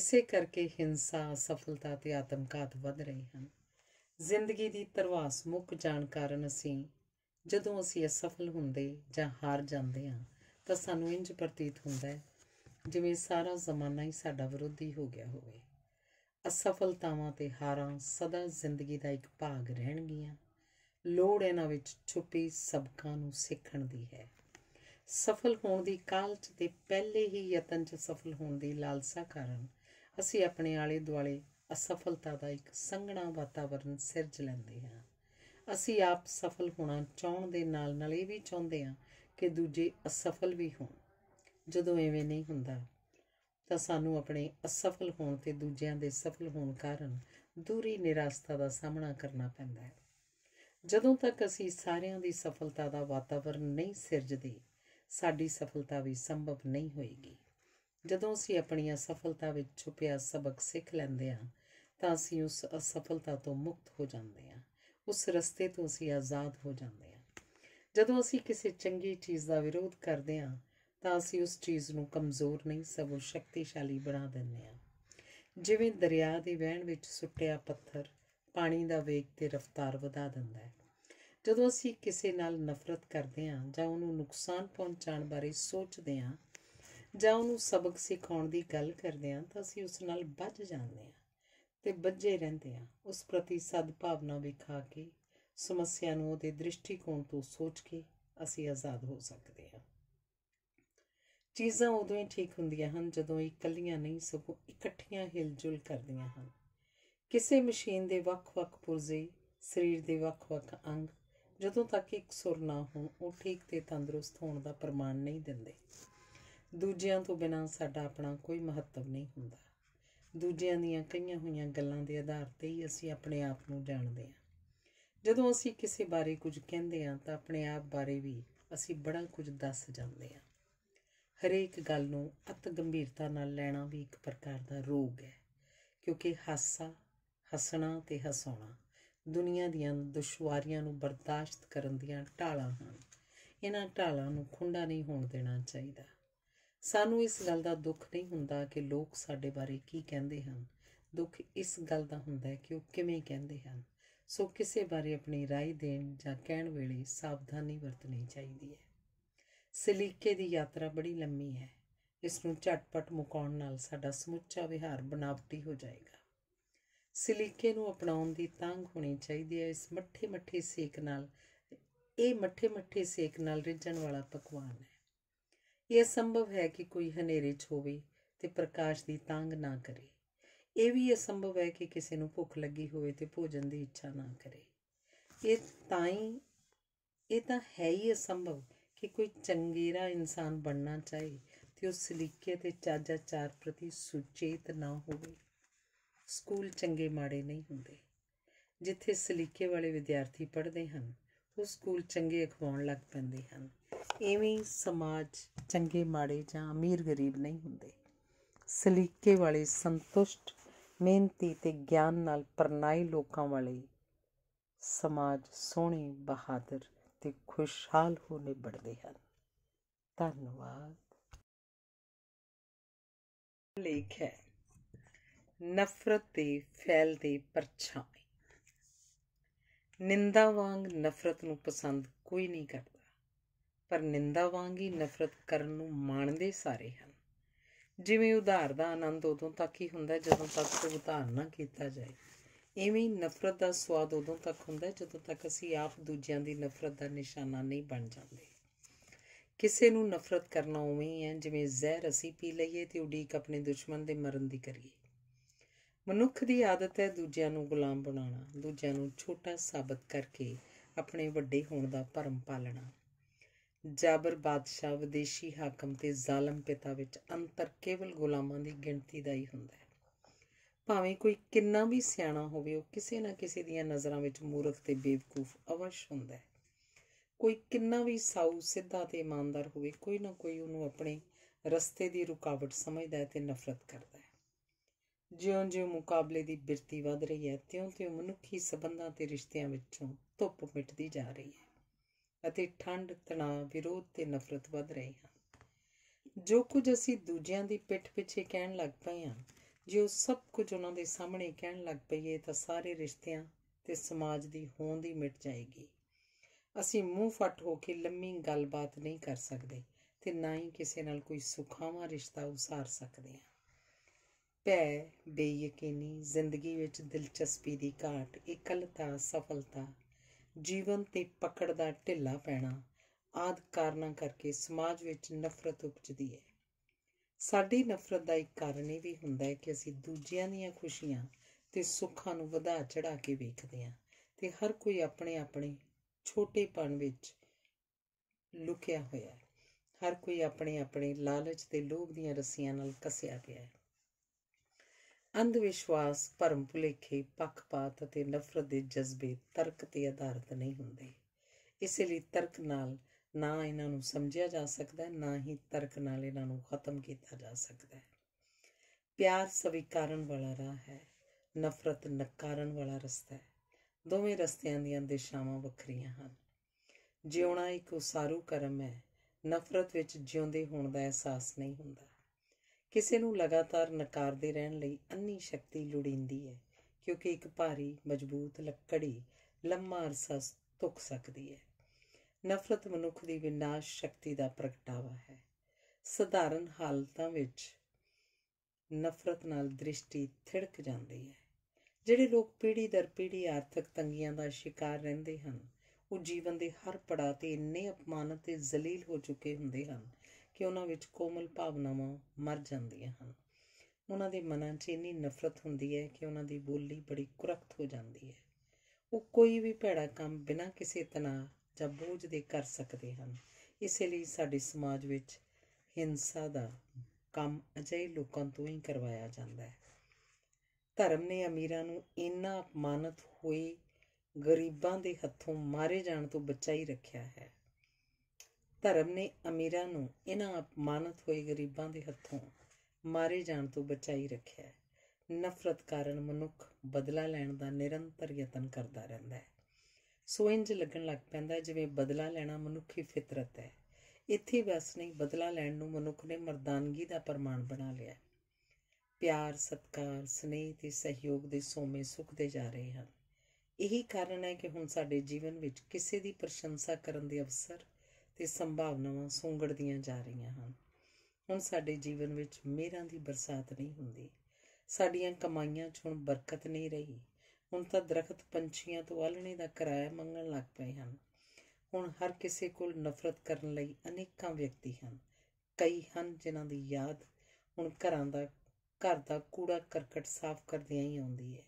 A: ਇਸੇ ਕਰਕੇ ਹਿੰਸਾ ਅਸਫਲਤਾ ਤੇ ਆਤਮਕਾਤ ਵੱਧ ਰਹੇ ਹਨ ਜ਼ਿੰਦਗੀ ਦੀ ਤਰਵਾਸ ਮੁੱਕ ਜਾਣ ਕਾਰਨ ਅਸੀਂ ਜਦੋਂ ਅਸੀਂ ਅਸਫਲ ਹੁੰਦੇ ਜਾਂ ਹਾਰ ਜਾਂਦੇ ਹਾਂ ਤਾਂ ਸਾਨੂੰ ਇੰਜ ਪ੍ਰਤੀਤ ਹੁੰਦਾ ਹੈ ਜਿਵੇਂ ਸਾਰਾ ਜ਼ਮਾਨਾ ਹੀ ਸਾਡਾ ਵਿਰੋਧੀ ਹੋ ਗਿਆ ਹੋਵੇ ਅਸਫਲਤਾਵਾਂ ਤੇ ਹਾਰਾਂ ਸਦਾ ਜ਼ਿੰਦਗੀ ਦਾ ਇੱਕ ਭਾਗ ਰਹਿਣਗੀਆਂ ਲੋੜ ਇਹਨਾਂ ਵਿੱਚ ਛੁਪੀ ਸਬਕਾਂ ਨੂੰ ਸਿੱਖਣ ਦੀ ਹੈ ਸਫਲ ਹੋਣ ਦੀ ਕਾਲਚ ਤੇ ਪਹਿਲੇ ਹੀ ਯਤਨ 'ਚ ਸਫਲ ਹੋਣ ਦੀ ਲਾਲਸਾ ਕਾਰਨ ਅਸੀਂ ਆਪਣੇ ਆਲੇ ਦੁਆਲੇ ਅਸਫਲਤਾ ਦਾ ਇੱਕ ਸੰਘਣਾ ਵਾਤਾਵਰਣ ਸਿਰਜ ਲੈਂਦੇ ਹਾਂ ਅਸੀਂ ਆਪ ਸਫਲ ਹੋਣਾ ਚਾਹਣ ਦੇ ਨਾਲ ਨਾਲ ਇਹ ਵੀ ਚਾਹੁੰਦੇ ਹਾਂ ਕਿ ਦੂਜੇ ਅਸਫਲ ਵੀ ਹੋਣ ਜਦੋਂ ਐਵੇਂ ਨਹੀਂ ਹੁੰਦਾ ਤਾਂ ਸਾਨੂੰ ਆਪਣੇ ਅਸਫਲ ਹੋਣ ਤੇ ਦੂਜਿਆਂ ਦੇ ਸਫਲ ਹੋਣ ਕਾਰਨ ਦੂਰੀ ਨਿਰਾਸ਼ਤਾ ਦਾ ਸਾਹਮਣਾ ਕਰਨਾ ਪੈਂਦਾ ਹੈ ਜਦੋਂ ਤੱਕ ਅਸੀਂ ਸਾਰਿਆਂ ਦੀ ਸਫਲਤਾ ਦਾ ਵਾਤਾਵਰਣ ਨਹੀਂ ਸਿਰਜਦੇ ਸਾਡੀ ਸਫਲਤਾ ਵੀ ਸੰਭਵ ਨਹੀਂ ਹੋਏਗੀ ਜਦੋਂ ਅਸੀਂ ਆਪਣੀਆਂ ਸਫਲਤਾ ਵਿੱਚ ਛੁਪਿਆ ਸਬਕ ਸਿੱਖ ਲੈਂਦੇ ਹਾਂ ਤਾਂ ਅਸੀਂ ਉਸ ਅਸਫਲਤਾ ਤੋਂ ਮੁਕਤ ਹੋ ਜਾਂਦੇ ਹਾਂ ਉਸ ਰਸਤੇ ਤੋਂ ਅਸੀਂ ਆਜ਼ਾਦ ਹੋ ਜਾਂਦੇ ਹਾਂ ਜਦੋਂ ਅਸੀਂ ਕਿਸੇ ਚੰਗੀ ਚੀਜ਼ ਦਾ ਵਿਰੋਧ ਕਰਦੇ ਹਾਂ ਤਾਂ ਅਸੀਂ ਉਸ ਚੀਜ਼ ਨੂੰ ਕਮਜ਼ੋਰ ਨਹੀਂ ਸਗੋਂ ਸ਼ਕਤੀਸ਼ਾਲੀ ਬਣਾ ਦਿੰਦੇ ਹਾਂ ਜਿਵੇਂ ਦਰਿਆ ਦੇ ਵਹਿਣ ਵਿੱਚ ਸੁੱਟਿਆ ਪੱਥਰ ਪਾਣੀ ਦਾ ਵੇਗ ਤੇ ਰਫ਼ਤਾਰ ਵਧਾ ਦਿੰਦਾ ਹੈ ਜਦੋਂ ਅਸੀਂ ਕਿਸੇ ਨਾਲ ਨਫ਼ਰਤ ਕਰਦੇ ਹਾਂ ਜਾਂ ਉਹਨੂੰ ਨੁਕਸਾਨ ਪਹੁੰਚਾਉਣ ਬਾਰੇ ਸੋਚਦੇ ਹਾਂ ਜਾਂ ਉਹਨੂੰ ਸਬਕ ਸਿਖਾਉਣ ਦੀ ਗੱਲ ਕਰਦੇ ਹਾਂ ਤਾਂ ਅਸੀਂ ਉਸ ਨਾਲ ਵੱਜ ਜਾਂਦੇ ਹਾਂ ਤੇ ਬੱਝੇ ਰਹਿੰਦੇ ਆ ਉਸ ਪ੍ਰਤੀ ਸਦਭਾਵਨਾ ਵਿਖਾ ਕੇ ਸਮੱਸਿਆ ਨੂੰ ਉਹਦੇ ਦ੍ਰਿਸ਼ਟੀਕੋਣ ਤੋਂ ਸੋਚ ਕੇ ਅਸੀਂ ਆਜ਼ਾਦ ਹੋ ਸਕਦੇ ਹਾਂ ਚੀਜ਼ਾਂ ਉਦੋਂ ਹੀ ਠੀਕ ਹੁੰਦੀਆਂ ਹਨ ਜਦੋਂ ਇਕੱਲੀਆਂ ਨਹੀਂ ਸਗੋਂ ਇਕੱਠੀਆਂ ਹਿਲਜੁਲ ਕਰਦੀਆਂ ਹਨ ਕਿਸੇ ਮਸ਼ੀਨ ਦੇ ਵੱਖ-ਵੱਖ ਪੁਰਜ਼ੇ ਸਰੀਰ ਦੇ ਵੱਖ-ਵੱਖ ਅੰਗ ਜਦੋਂ ਤੱਕ ਇੱਕ ਸੁਰ ਨਾ ਹੋਣ ਉਹ ਠੀਕ ਤੇ ਤੰਦਰੁਸਤ ਹੋਣ ਦਾ ਪ੍ਰਮਾਣ ਨਹੀਂ ਦਿੰਦੇ ਦੂਜਿਆਂ ਤੋਂ ਬਿਨਾਂ ਸਾਡਾ ਆਪਣਾ ਕੋਈ ਮਹੱਤਵ ਨਹੀਂ ਹੁੰਦਾ ਦੂਜਿਆਂ ਦੀਆਂ ਕਈਆਂ ਹੋਈਆਂ ਗੱਲਾਂ ਦੇ ਆਧਾਰ ਤੇ ਹੀ ਅਸੀਂ ਆਪਣੇ ਆਪ ਨੂੰ ਜਾਣਦੇ ਹਾਂ ਜਦੋਂ ਅਸੀਂ ਕਿਸੇ ਬਾਰੇ ਕੁਝ ਕਹਿੰਦੇ ਹਾਂ ਤਾਂ ਆਪਣੇ ਆਪ ਬਾਰੇ ਵੀ ਅਸੀਂ ਬੜਾ ਕੁਝ ਦੱਸ ਜਾਂਦੇ ਹਾਂ ਹਰੇਕ ਗੱਲ ਨੂੰ ਅਤ ਗੰਭੀਰਤਾ ਨਾਲ ਲੈਣਾ ਵੀ ਇੱਕ ਪ੍ਰਕਾਰ ਦਾ ਰੋਗ ਹੈ ਕਿਉਂਕਿ ਹਾਸਾ ਹੱਸਣਾ ਤੇ ਹਸਾਉਣਾ ਦੁਨੀਆ ਦੀਆਂ ਦੁਸ਼ਵਾਰੀਆਂ ਨੂੰ ਬਰਦਾਸ਼ਤ ਕਰਨ ਦੀਆਂ ਢਾਲਾਂ ਹਨ ਇਹਨਾਂ ਢਾਲਾਂ ਨੂੰ ਖੁੰਡਾ ਨਹੀਂ ਹੋਣ ਦੇਣਾ ਚਾਹੀਦਾ ਸਾਨੂੰ ਇਸ ਗੱਲ ਦਾ ਦੁੱਖ ਨਹੀਂ ਹੁੰਦਾ ਕਿ ਲੋਕ ਸਾਡੇ ਬਾਰੇ ਕੀ ਕਹਿੰਦੇ ਹਨ ਦੁੱਖ ਇਸ ਗੱਲ ਦਾ ਹੁੰਦਾ ਹੈ ਕਿ ਉਹ ਕਿਵੇਂ ਕਹਿੰਦੇ ਹਨ ਸੋ ਕਿਸੇ ਬਾਰੇ ਆਪਣੀ رائے ਦੇਣ ਜਾਂ ਕਹਿਣ ਵੇਲੇ ਸਾਵਧਾਨੀ ਵਰਤਣੀ ਚਾਹੀਦੀ ਹੈ ਸਲੀਕੇ ਦੀ ਯਾਤਰਾ ਬੜੀ ਲੰਮੀ ਹੈ ਇਸ ਨੂੰ ਝਟਪਟ ਮੁਕਾਉਣ ਨਾਲ ਸਾਡਾ ਸਮੁੱਚਾ ਵਿਹਾਰ ਬਨਾਵਟੀ ਹੋ ਜਾਏਗਾ ਸਲੀਕੇ ਨੂੰ ਅਪਣਾਉਣ ਦੀ ਤੰਗ ਹੋਣੀ ਚਾਹੀਦੀ ਹੈ ਇਸ ਮੱਠੇ ਮੱਠੇ ਸੇਕ ਨਾਲ ਇਹ ਮੱਠੇ ਮੱਠੇ ਸੇਕ ਨਾਲ ਰਿੱਝਣ ਵਾਲਾ ਪਕਵਾਨ ਹੈ ਇਹ ਅਸੰਭਵ ਹੈ ਕਿ ਕੋਈ ਹਨੇਰੇ 'ਚ ਹੋਵੇ ਤੇ ਪ੍ਰਕਾਸ਼ ਦੀ ਤਾਂਗ ਨਾ ਕਰੇ ਇਹ ਵੀ ਅਸੰਭਵ ਹੈ ਕਿ ਕਿਸੇ ਨੂੰ ਭੁੱਖ ਲੱਗੀ ਹੋਵੇ ਤੇ ਭੋਜਨ ਦੀ ਇੱਛਾ ਨਾ ਕਰੇ ਇਹ ਤਾਂ ਹੀ ਇਹ ਤਾਂ ਹੈ ਹੀ ਅਸੰਭਵ ਕਿ ਕੋਈ ਚੰਗੇਰਾ ਇਨਸਾਨ ਬਣਨਾ ਚਾਹੇ ਤੇ ਉਹ ਸਲੀਕੇ ਤੇ ਚਾਰ ਪ੍ਰਤੀ ਸੁਚੇਤ ਨਾ ਹੋਵੇ ਸਕੂਲ ਚੰਗੇ ਮਾੜੇ ਨਹੀਂ ਹੁੰਦੇ ਜਿੱਥੇ ਸਲੀਕੇ ਵਾਲੇ ਵਿਦਿਆਰਥੀ ਪੜ੍ਹਦੇ ਹਨ ਉਹ ਸਕੂਲ ਚੰਗੇ ਅਖਵਾਉਣ ਲੱਗ ਪੈਂਦੇ ਹਨ ਇਵੇਂ ਸਮਾਜ ਚੰਗੇ ਮਾੜੇ ਜਾਂ ਅਮੀਰ ਗਰੀਬ ਨਹੀਂ ਹੁੰਦੇ ਸਲੀਕੇ ਵਾਲੇ ਸੰਤੁਸ਼ਟ ਮਿਹਨਤੀ ਤੇ ਗਿਆਨ ਨਾਲ ਪਰਨਾਈ ਲੋਕਾਂ ਵਾਲੇ ਸਮਾਜ ਸੋਹਣੇ ਬਹਾਦਰ ਤੇ ਖੁਸ਼ਹਾਲ ਹੋ ਨਿਬੜਦੇ ਹਨ ਧੰਨਵਾਦ ਲੇਖ ਹੈ ਨਫ਼ਰਤ ਦੇ ਫੈਲ ਦੇ ਪਰਛਾਵੇਂ ਨਿੰਦਾ ਵਾਂਗ ਨਫ਼ਰਤ ਨੂੰ ਪਸੰਦ ਕੋਈ ਨਹੀਂ ਕਰਦਾ ਪਰ ਨਿੰਦਾ ਵਾਂਗ ਹੀ ਨਫ਼ਰਤ ਕਰਨ ਨੂੰ ਮਾਣਦੇ ਸਾਰੇ ਹਨ ਜਿਵੇਂ ਉਧਾਰ ਦਾ ਆਨੰਦ ਉਦੋਂ ਤੱਕ ਹੀ ਹੁੰਦਾ ਜਦੋਂ ਤੱਕ ਭੁਗਤਾਨ ਨਾ ਕੀਤਾ ਜਾਏ ਇਵੇਂ ਹੀ ਨਫ਼ਰਤ ਦਾ ਸਵਾਦ ਉਦੋਂ ਤੱਕ ਹੁੰਦਾ ਜਦੋਂ ਤੱਕ ਅਸੀਂ ਆਪ ਦੂਜਿਆਂ ਦੀ ਨਫ਼ਰਤ ਦਾ ਨਿਸ਼ਾਨਾ ਨਹੀਂ ਬਣ ਜਾਂਦੇ ਕਿਸੇ ਨੂੰ ਨਫ਼ਰਤ ਕਰਨਾ ਉਵੇਂ ਹੀ ਹੈ ਜਿਵੇਂ ਜ਼ਹਿਰ ਅਸੀਂ ਪੀ ਲਈਏ ਤੇ ਉਡੀਕ ਆਪਣੇ ਦੁਸ਼ਮਣ ਦੇ ਮਰਨ ਦੀ ਕਰੀਏ ਮਨੁੱਖ ਦੀ ਆਦਤ ਹੈ ਦੂਜਿਆਂ ਨੂੰ ਗੁਲਾਮ ਬਣਾਉਣਾ ਦੂਜਿਆਂ ਨੂੰ ਛੋਟਾ ਸਾਬਤ ਕਰਕੇ ਆਪਣੇ ਵੱਡੇ ਹੋਣ ਦਾ ਭਰਮ ਪਾਲਣਾ ਜਾਬਰ ਬਾਦਸ਼ਾਹ ਵਿਦੇਸ਼ੀ ਹਾਕਮ ਤੇ ਜ਼ਾਲਮ ਪਿਤਾ ਵਿੱਚ ਅੰਤਰ ਕੇਵਲ ਗੁਲਾਮਾਂ ਦੀ ਗਿਣਤੀ ਦਾ ਹੀ ਹੁੰਦਾ ਹੈ ਭਾਵੇਂ ਕੋਈ ਕਿੰਨਾ ਵੀ ਸਿਆਣਾ ਹੋਵੇ ਉਹ ਕਿਸੇ ਨਾ ਕਿਸੇ ਦੀਆਂ ਨਜ਼ਰਾਂ ਵਿੱਚ ਮੂਰਖ ਤੇ ਬੇਵਕੂਫ ਅਵਸ਼ ਹੁੰਦਾ ਹੈ ਕੋਈ ਕਿੰਨਾ ਵੀ ਸਾਊ ਸਿੱਧਾ ਤੇ ਇਮਾਨਦਾਰ ਹੋਵੇ ਕੋਈ ਨਾ ਕੋਈ ਉਹਨੂੰ ਆਪਣੇ ਰਸਤੇ ਦੀ ਰੁਕਾਵਟ ਸਮਝਦਾ ਹੈ ਤੇ ਨਫ਼ਰਤ ਕਰਦਾ ਹੈ ਜਿਉਂ-ਜਿਉਂ ਮੁਕਾਬਲੇ ਦੀ ਬਿਰਤੀ ਵਧ ਰਹੀ ਹੈ ਤਿਉਂ-ਤਿਉਂ ਮਨੁੱਖੀ ਸਬੰਧਾਂ ਤੇ ਰਿਸ਼ਤਿਆਂ ਵਿੱਚੋਂ ਧੁੱਪ ਮਿਟਦੀ ਜਾ ਰਹੀ ਹੈ ਅਤੇ ਠੰਡ ਤਣਾਅ ਵਿਰੋਧ ਤੇ ਨਫ਼ਰਤ ਵੱਧ ਰਹੇ ਹਨ ਜੋ ਕੁਝ ਅਸੀਂ ਦੂਜਿਆਂ ਦੀ ਪਿੱਠ ਪਿੱਛੇ ਕਹਿਣ ਲੱਗ ਪਏ ਹਾਂ ਜੇ ਉਹ ਸਭ ਕੁਝ ਉਹਨਾਂ ਦੇ ਸਾਹਮਣੇ ਕਹਿਣ ਲੱਗ ਪਈਏ ਤਾਂ ਸਾਰੇ ਰਿਸ਼ਤਿਆਂ ਤੇ ਸਮਾਜ ਦੀ ਹੋਂਦ ਹੀ ਮਿਟ ਜਾਏਗੀ ਅਸੀਂ ਮੂੰਹ ਫਟ ਹੋ ਕੇ ਲੰਮੀ ਗੱਲਬਾਤ ਨਹੀਂ ਕਰ ਸਕਦੇ ਤੇ ਨਾ ਹੀ ਕਿਸੇ ਨਾਲ ਕੋਈ ਸੁਖਾਵਾਂ ਰਿਸ਼ਤਾ ਉਸਾਰ ਸਕਦੇ ਹਾਂ ਪੈ ਬੇਯਕੀਨੀ ਜ਼ਿੰਦਗੀ ਵਿੱਚ ਦਿਲਚਸਪੀ ਦੀ ਘਾਟ ਇਕਲਤਾ ਸਫਲਤਾ ਜੀਵਨ ਤੇ ਪਕੜ ਦਾ ਢਿੱਲਾ ਪੈਣਾ ਆਦ ਕਾਰਨਾਂ ਕਰਕੇ ਸਮਾਜ ਵਿੱਚ ਨਫ਼ਰਤ ਉਪਜਦੀ ਹੈ ਸਾਡੀ ਨਫ਼ਰਤ ਦਾ ਇੱਕ ਕਾਰਨ ਇਹ ਵੀ ਹੁੰਦਾ ਹੈ ਕਿ ਅਸੀਂ ਦੂਜਿਆਂ ਦੀਆਂ ਖੁਸ਼ੀਆਂ ਤੇ ਸੁੱਖਾਂ ਨੂੰ ਵਧਾ ਚੜਾ ਕੇ ਵੇਖਦੇ ਹਾਂ ਤੇ ਹਰ ਕੋਈ ਆਪਣੇ ਆਪਣੇ ਛੋਟੇਪਣ ਵਿੱਚ ਲੁਕਿਆ ਹੋਇਆ ਹੈ ਹਰ ਕੋਈ ਆਪਣੇ ਆਪਣੇ ਲਾਲਚ ਤੇ ਲੋਭ ਦੀਆਂ ਰੱਸੀਆਂ ਨਾਲ ਕੱਸਿਆ ਪਿਆ ਹੈ ਅੰਧ ਵਿਸ਼ਵਾਸ ਭਰਮ ਭੁਲੇਖੇ ਪੱਖਪਾਤ ਅਤੇ ਨਫ਼ਰਤ ਦੇ ਜਜ਼ਬੇ ਤਰਕ ਤੇ ਆਧਾਰਿਤ ਨਹੀਂ ਹੁੰਦੇ ਇਸੇ ਲਈ ਤਰਕ ਨਾਲ ਨਾ ਇਹਨਾਂ ਨੂੰ ਸਮਝਿਆ ਜਾ ਸਕਦਾ ਨਾ ਹੀ ਤਰਕ ਨਾਲ ਇਹਨਾਂ ਨੂੰ ਖਤਮ ਕੀਤਾ ਜਾ ਸਕਦਾ ਹੈ ਪਿਆਰ ਸਵੀਕਾਰਨ ਵਾਲਾ ਰਾਹ ਹੈ ਨਫ਼ਰਤ ਨਕਾਰਨ ਵਾਲਾ ਰਸਤਾ ਹੈ ਦੋਵੇਂ ਰਸਤਿਆਂ ਦੀਆਂ ਦਿਸ਼ਾਵਾਂ ਵੱਖਰੀਆਂ ਹਨ ਜਿਉਣਾ ਇੱਕ ਉਸਾਰੂ ਕਰਮ ਹੈ ਨਫ਼ਰਤ ਵਿੱਚ ਜਿਉਂਦੇ ਹੋਣ ਦਾ ਅਹਿਸਾਸ ਨਹੀਂ ਹੁੰਦਾ ਕਿਸੇ ਨੂੰ ਲਗਾਤਾਰ ਨਕਾਰਦੇ ਰਹਿਣ ਲਈ ਅੰਨੀ ਸ਼ਕਤੀ ਲੁੜਿੰਦੀ ਹੈ ਕਿਉਂਕਿ ਇੱਕ ਭਾਰੀ ਮਜ਼ਬੂਤ ਲੱਕੜੀ ਲੰਮਾ ਅਰਸਾ ਧੁੱਕ ਸਕਦੀ ਹੈ ਨਫ਼ਰਤ ਮਨੁੱਖ ਦੀ ਵਿਨਾਸ਼ ਸ਼ਕਤੀ ਦਾ ਪ੍ਰਗਟਾਵਾ ਹੈ ਸਧਾਰਨ ਹਾਲਤਾਂ ਵਿੱਚ ਨਫ਼ਰਤ ਨਾਲ ਦ੍ਰਿਸ਼ਟੀ ਥਿੜਕ ਜਾਂਦੀ ਹੈ ਜਿਹੜੇ ਲੋਕ ਪੀੜੀ ਦਰ ਪੀੜੀ ਆਰਥਿਕ ਤੰਗੀਆਂ ਦਾ ਸ਼ਿਕਾਰ ਰਹਿੰਦੇ ਹਨ ਉਹ ਜੀਵਨ ਦੇ ਹਰ ਪੜਾਅ ਤੇ ਇੰਨੇ ਅਪਮਾਨਿਤ ਤੇ ਜ਼ਲੀਲ ਹੋ ਚੁੱਕੇ ਹੁੰਦੇ ਹਨ ਕਿ ਉਹਨਾਂ ਵਿੱਚ ਕੋਮਲ ਭਾਵਨਾਵਾਂ ਮਰ ਜਾਂਦੀਆਂ ਹਨ ਉਹਨਾਂ ਦੇ ਮਨਾਂ 'ਚ ਇੰਨੀ ਨਫ਼ਰਤ ਹੁੰਦੀ ਹੈ ਕਿ ਉਹਨਾਂ ਦੀ ਬੋਲੀ ਬੜੀ ਕੁਰਖਤ ਹੋ ਜਾਂਦੀ ਹੈ ਉਹ ਕੋਈ ਵੀ ਭੈੜਾ ਕੰਮ ਬਿਨਾਂ ਕਿਸੇ ਤਨਾ ਜਾਂ ਬੋਝ ਦੇ ਕਰ ਸਕਦੇ ਹਨ ਇਸੇ ਲਈ ਸਾਡੇ ਸਮਾਜ ਵਿੱਚ ਹਿੰਸਾ ਦਾ ਕੰਮ ਅਜੇ ਲੋਕਾਂ ਤੋਂ ਹੀ ਕਰਵਾਇਆ ਜਾਂਦਾ ਹੈ ਧਰਮ ਨੇ ਅਮੀਰਾਂ ਨੂੰ ਇੰਨਾ ਅਪਮਾਨਿਤ ਹੋਏ ਗਰੀਬਾਂ ਦੇ ਹੱਥੋਂ ਮਾਰੇ ਜਾਣ ਤੋਂ ਬਚਾਈ ਰੱਖਿਆ ਹੈ ਧਰਮ ਨੇ ਅਮੀਰਾਂ ਨੂੰ ਇਹਨਾਂ ਅਪਮਾਨਿਤ ਹੋਏ ਗਰੀਬਾਂ ਦੇ ਹੱਥੋਂ ਮਾਰੇ ਜਾਣ ਤੋਂ ਬਚਾਈ ਰੱਖਿਆ ਹੈ ਨਫ਼ਰਤ ਕਾਰਨ ਮਨੁੱਖ ਬਦਲਾ ਲੈਣ ਦਾ ਨਿਰੰਤਰ ਯਤਨ ਕਰਦਾ ਰਹਿੰਦਾ ਹੈ ਸੋ ਇੰਜ ਲੱਗਣ ਲੱਗ ਪੈਂਦਾ ਜਿਵੇਂ ਬਦਲਾ ਲੈਣਾ ਮਨੁੱਖੀ ਫਿਤਰਤ ਹੈ ਇੱਥੇ ਬਸ ਨਹੀਂ ਬਦਲਾ ਲੈਣ ਨੂੰ ਮਨੁੱਖ ਨੇ ਮਰਦਾਨਗੀ ਦਾ ਪ੍ਰਮਾਣ ਬਣਾ ਲਿਆ ਪਿਆਰ ਸਤਕਾਰ ਸਨੇਹ ਤੇ ਸਹਿਯੋਗ ਦੇ ਸੋਮੇ ਦੇ ਜਾ ਰਹੇ ਹਨ ਇਹੀ ਕਾਰਨ ਹੈ ਕਿ ਹੁਣ ਸਾਡੇ ਜੀਵਨ ਵਿੱਚ ਕਿਸੇ ਦੀ ਪ੍ਰਸ਼ੰਸਾ ਕਰਨ ਦੇ ਅਵਸਰ ਤੇ ਸੰਭਾਵਨਾਵਾਂ ਸੁੰਗੜਦੀਆਂ ਜਾ ਰਹੀਆਂ ਹਨ ਹੁਣ ਸਾਡੇ ਜੀਵਨ ਵਿੱਚ ਮਿਹਰਾਂ ਦੀ ਬਰਸਾਤ ਨਹੀਂ ਹੁੰਦੀ ਸਾਡੀਆਂ ਕਮਾਈਆਂ 'ਚ ਹੁਣ ਬਰਕਤ ਨਹੀਂ ਰਹੀ ਹੁਣ ਤਾਂ ਦਰਖਤ ਪੰਛੀਆਂ ਤੋਂ ਆਲਣੇ ਦਾ ਕਿਰਾਇਆ ਮੰਗਣ ਲੱਗ ਪਏ ਹਨ ਹੁਣ ਹਰ ਕਿਸੇ ਕੋਲ ਨਫ਼ਰਤ ਕਰਨ ਲਈ ਅਨੇਕਾਂ ਵਿਅਕਤੀ ਹਨ ਕਈ ਹਨ ਜਿਨ੍ਹਾਂ ਦੀ ਯਾਦ ਹੁਣ ਘਰਾਂ ਦਾ ਘਰ ਦਾ ਕੂੜਾ ਕਰਕਟ ਸਾਫ਼ ਕਰਦਿਆਂ ਹੀ ਆਉਂਦੀ ਹੈ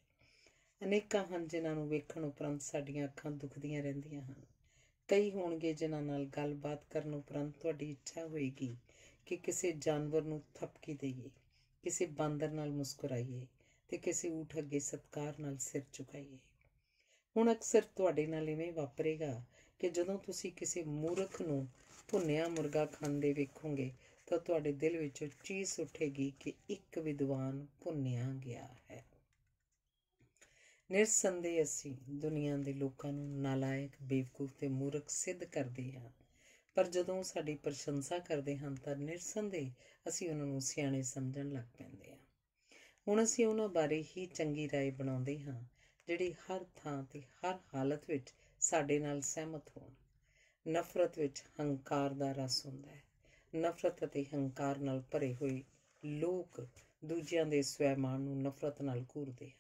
A: ਅਨੇਕਾਂ ਹਨ ਜਿਨ੍ਹਾਂ ਨੂੰ ਵੇਖਣ ਉਪਰੰਤ ਸਾਡੀਆਂ ਅੱਖਾਂ ਦੁਖਦੀਆਂ ਰਹਿੰਦੀਆਂ ਹਨ ਕਈ ਹੋਣਗੇ ਜਿਨ੍ਹਾਂ ਨਾਲ ਗੱਲਬਾਤ ਕਰਨ ਉਪਰੰਤ ਤੁਹਾਡੀ ਇੱਛਾ ਹੋਏਗੀ ਕਿ ਕਿਸੇ ਜਾਨਵਰ ਨੂੰ ਥਪਕੀ ਦੇਈਏ ਕਿਸੇ ਬਾਂਦਰ ਨਾਲ ਮੁਸਕਰਾਈਏ ਤੇ ਕਿਸੇ ਊਠ ਅੱਗੇ ਸਤਕਾਰ ਨਾਲ ਸਿਰ ਝੁਕਾਈਏ ਹੁਣ ਅਕਸਰ ਤੁਹਾਡੇ ਨਾਲ ਇਵੇਂ ਵਾਪਰੇਗਾ ਕਿ ਜਦੋਂ ਤੁਸੀਂ ਕਿਸੇ ਮੂਰਖ ਨੂੰ ਭੁੰਨਿਆ ਮੁਰਗਾ ਖਾਂਦੇ ਵੇਖੋਗੇ ਤਾਂ ਤੁਹਾਡੇ ਦਿਲ ਵਿੱਚੋਂ ਚੀਸ ਉੱਠੇਗੀ ਕਿ ਇੱਕ ਵਿਦਵਾਨ ਭੁੰਨਿਆ ਗਿਆ ਹੈ ਨਿਰਸੰਦੇਹ ਅਸੀਂ ਦੁਨੀਆ ਦੇ ਲੋਕਾਂ ਨੂੰ ਨਾਲਾਇਕ ਬੇਵਕੂਫ ਤੇ ਮੂਰਖ ਸਿੱਧ ਕਰਦੇ ਹਾਂ ਪਰ ਜਦੋਂ ਸਾਡੀ ਪ੍ਰਸ਼ੰਸਾ ਕਰਦੇ ਹਨ ਤਾਂ ਨਿਰਸੰਦੇਹ ਅਸੀਂ ਉਹਨਾਂ ਨੂੰ ਸਿਆਣੇ ਸਮਝਣ ਲੱਗ ਪੈਂਦੇ ਹਾਂ ਹੁਣ ਅਸੀਂ ਉਹਨਾਂ ਬਾਰੇ ਹੀ ਚੰਗੀ رائے ਬਣਾਉਂਦੇ ਹਾਂ ਜਿਹੜੇ ਹਰ ਥਾਂ ਤੇ ਹਰ ਹਾਲਤ ਵਿੱਚ ਸਾਡੇ ਨਾਲ ਸਹਿਮਤ ਹੋਣ ਨਫ਼ਰਤ ਵਿੱਚ ਹੰਕਾਰ ਦਾ ਰਸ ਹੁੰਦਾ ਹੈ ਨਫ਼ਰਤ ਅਤੇ ਹੰਕਾਰ ਨਾਲ ਭਰੇ ਹੋਏ ਲੋਕ ਦੂਜਿਆਂ ਦੇ ਸਵੈਮਾਨ ਨੂੰ ਨਫ਼ਰਤ ਨਾਲ ਘੂਰਦੇ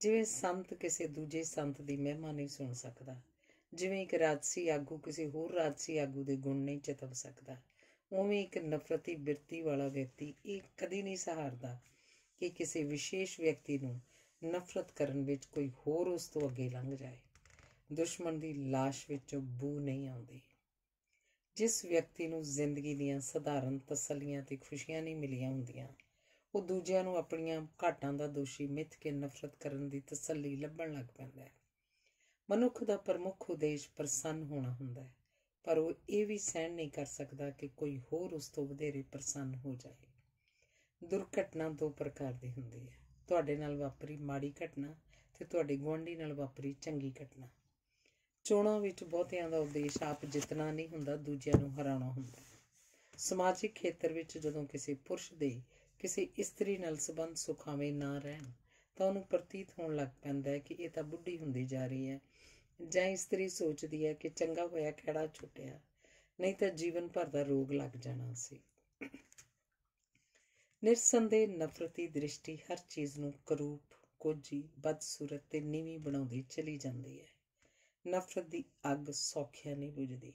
A: ਜਿਵੇਂ ਸੰਤ ਕਿਸੇ ਦੂਜੇ ਸੰਤ ਦੀ ਮਹਿਮਾ ਨਹੀਂ ਸੁਣ ਸਕਦਾ ਜਿਵੇਂ ਇੱਕ ਰਾਜਸੀ ਆਗੂ ਕਿਸੇ ਹੋਰ ਰਾਜਸੀ ਆਗੂ ਦੇ ਗੁਣ ਨਹੀਂ ਚਤਵ ਸਕਦਾ ਉਵੇਂ ਇੱਕ ਨਫ਼ਰਤੀ ਬਿਰਤੀ ਵਾਲਾ ਵਿਅਕਤੀ ਇਹ ਕਦੀ ਨਹੀਂ ਸਹਾਰਦਾ ਕਿ ਕਿਸੇ ਵਿਸ਼ੇਸ਼ ਵਿਅਕਤੀ ਨੂੰ ਨਫ਼ਰਤ ਕਰਨ ਵਿੱਚ ਕੋਈ ਹੋਰ ਉਸ ਤੋਂ ਅੱਗੇ ਲੰਘ ਜਾਏ ਦੁਸ਼ਮਣ ਦੀ লাশ ਵਿੱਚੋਂ ਬੂ ਨਹੀਂ ਆਉਂਦੀ ਜਿਸ ਵਿਅਕਤੀ ਨੂੰ ਜ਼ਿੰਦਗੀ ਦੀਆਂ ਸਧਾਰਨ ਤਸੱਲੀਆਂ ਤੇ ਖੁਸ਼ੀਆਂ ਨਹੀਂ ਮਿਲੀਆਂ ਹੁੰਦੀਆਂ ਉਹ ਦੂਜਿਆਂ ਨੂੰ ਆਪਣੀਆਂ ਘਾਟਾਂ ਦਾ ਦੋਸ਼ੀ ਮਿੱਥ ਕੇ ਨਫ਼ਰਤ ਕਰਨ ਦੀ ਤਸੱਲੀ ਲੱਭਣ ਲੱਗ ਪੈਂਦਾ ਹੈ ਮਨੁੱਖ ਦਾ ਪ੍ਰਮੁੱਖ ਉਦੇਸ਼ ਪ੍ਰਸੰਨ ਹੋਣਾ ਹੁੰਦਾ ਹੈ ਪਰ ਉਹ ਇਹ ਵੀ ਸਹਿਣ ਨਹੀਂ ਕਰ ਸਕਦਾ ਕਿ ਕੋਈ ਹੋਰ ਉਸ ਤੋਂ ਵਧੇਰੇ ਪ੍ਰਸੰਨ ਹੋ ਜਾਏ ਦੁਰਘਟਨਾ ਦੋ ਪ੍ਰਕਾਰ ਦੀ ਹੁੰਦੀ ਹੈ ਤੁਹਾਡੇ ਨਾਲ ਵਾਪਰੀ ਮਾੜੀ ਘਟਨਾ ਤੇ ਤੁਹਾਡੇ ਗਵਾਂਢੀ ਨਾਲ ਵਾਪਰੀ ਚੰਗੀ ਘਟਨਾ ਚੋਣਾਂ ਵਿੱਚ ਬਹੁਤਿਆਂ ਦਾ ਉਦੇਸ਼ ਆਪ ਜਿੱਤਣਾ ਨਹੀਂ ਹੁੰਦਾ ਦੂਜਿਆਂ ਨੂੰ ਹਰਾਉਣਾ ਹੁੰਦਾ ਸਮਾਜਿਕ ਖੇਤਰ ਵਿੱਚ ਜਦੋਂ ਕਿਸੇ ਪੁਰਸ਼ ਦੇ ਕਿਸੇ ਇਸਤਰੀ ਨਾਲ ਸਬੰਧ ਸੁਖਾਵੇਂ ਨਾ ਰਹਿਣ ਤਾਂ ਉਹਨੂੰ ਪ੍ਰਤੀਤ ਹੋਣ ਲੱਗ ਪੈਂਦਾ ਹੈ ਕਿ ਇਹ ਤਾਂ ਬੁੱਢੀ ਹੁੰਦੀ ਜਾ ਰਹੀ ਹੈ ਜਾਂ ਇਸਤਰੀ ਸੋਚਦੀ ਹੈ ਕਿ ਚੰਗਾ ਹੋਇਆ ਕਿਹੜਾ ਛੁੱਟਿਆ ਨਹੀਂ ਤਾਂ ਜੀਵਨ ਭਰ ਦਾ ਰੋਗ ਲੱਗ ਜਾਣਾ ਸੀ ਨਿਰਸੰਦੇ ਨਫ਼ਰਤੀ ਦ੍ਰਿਸ਼ਟੀ ਹਰ ਚੀਜ਼ ਨੂੰ ਕਰੂਪ ਕੋਝੀ ਬਦਸੂਰਤ ਤੇ ਨੀਵੀਂ ਬਣਾਉਂਦੀ ਚਲੀ ਜਾਂਦੀ ਹੈ ਨਫ਼ਰਤ ਦੀ ਅੱਗ ਸੌਖਿਆ ਨਹੀਂ ਬੁਝਦੀ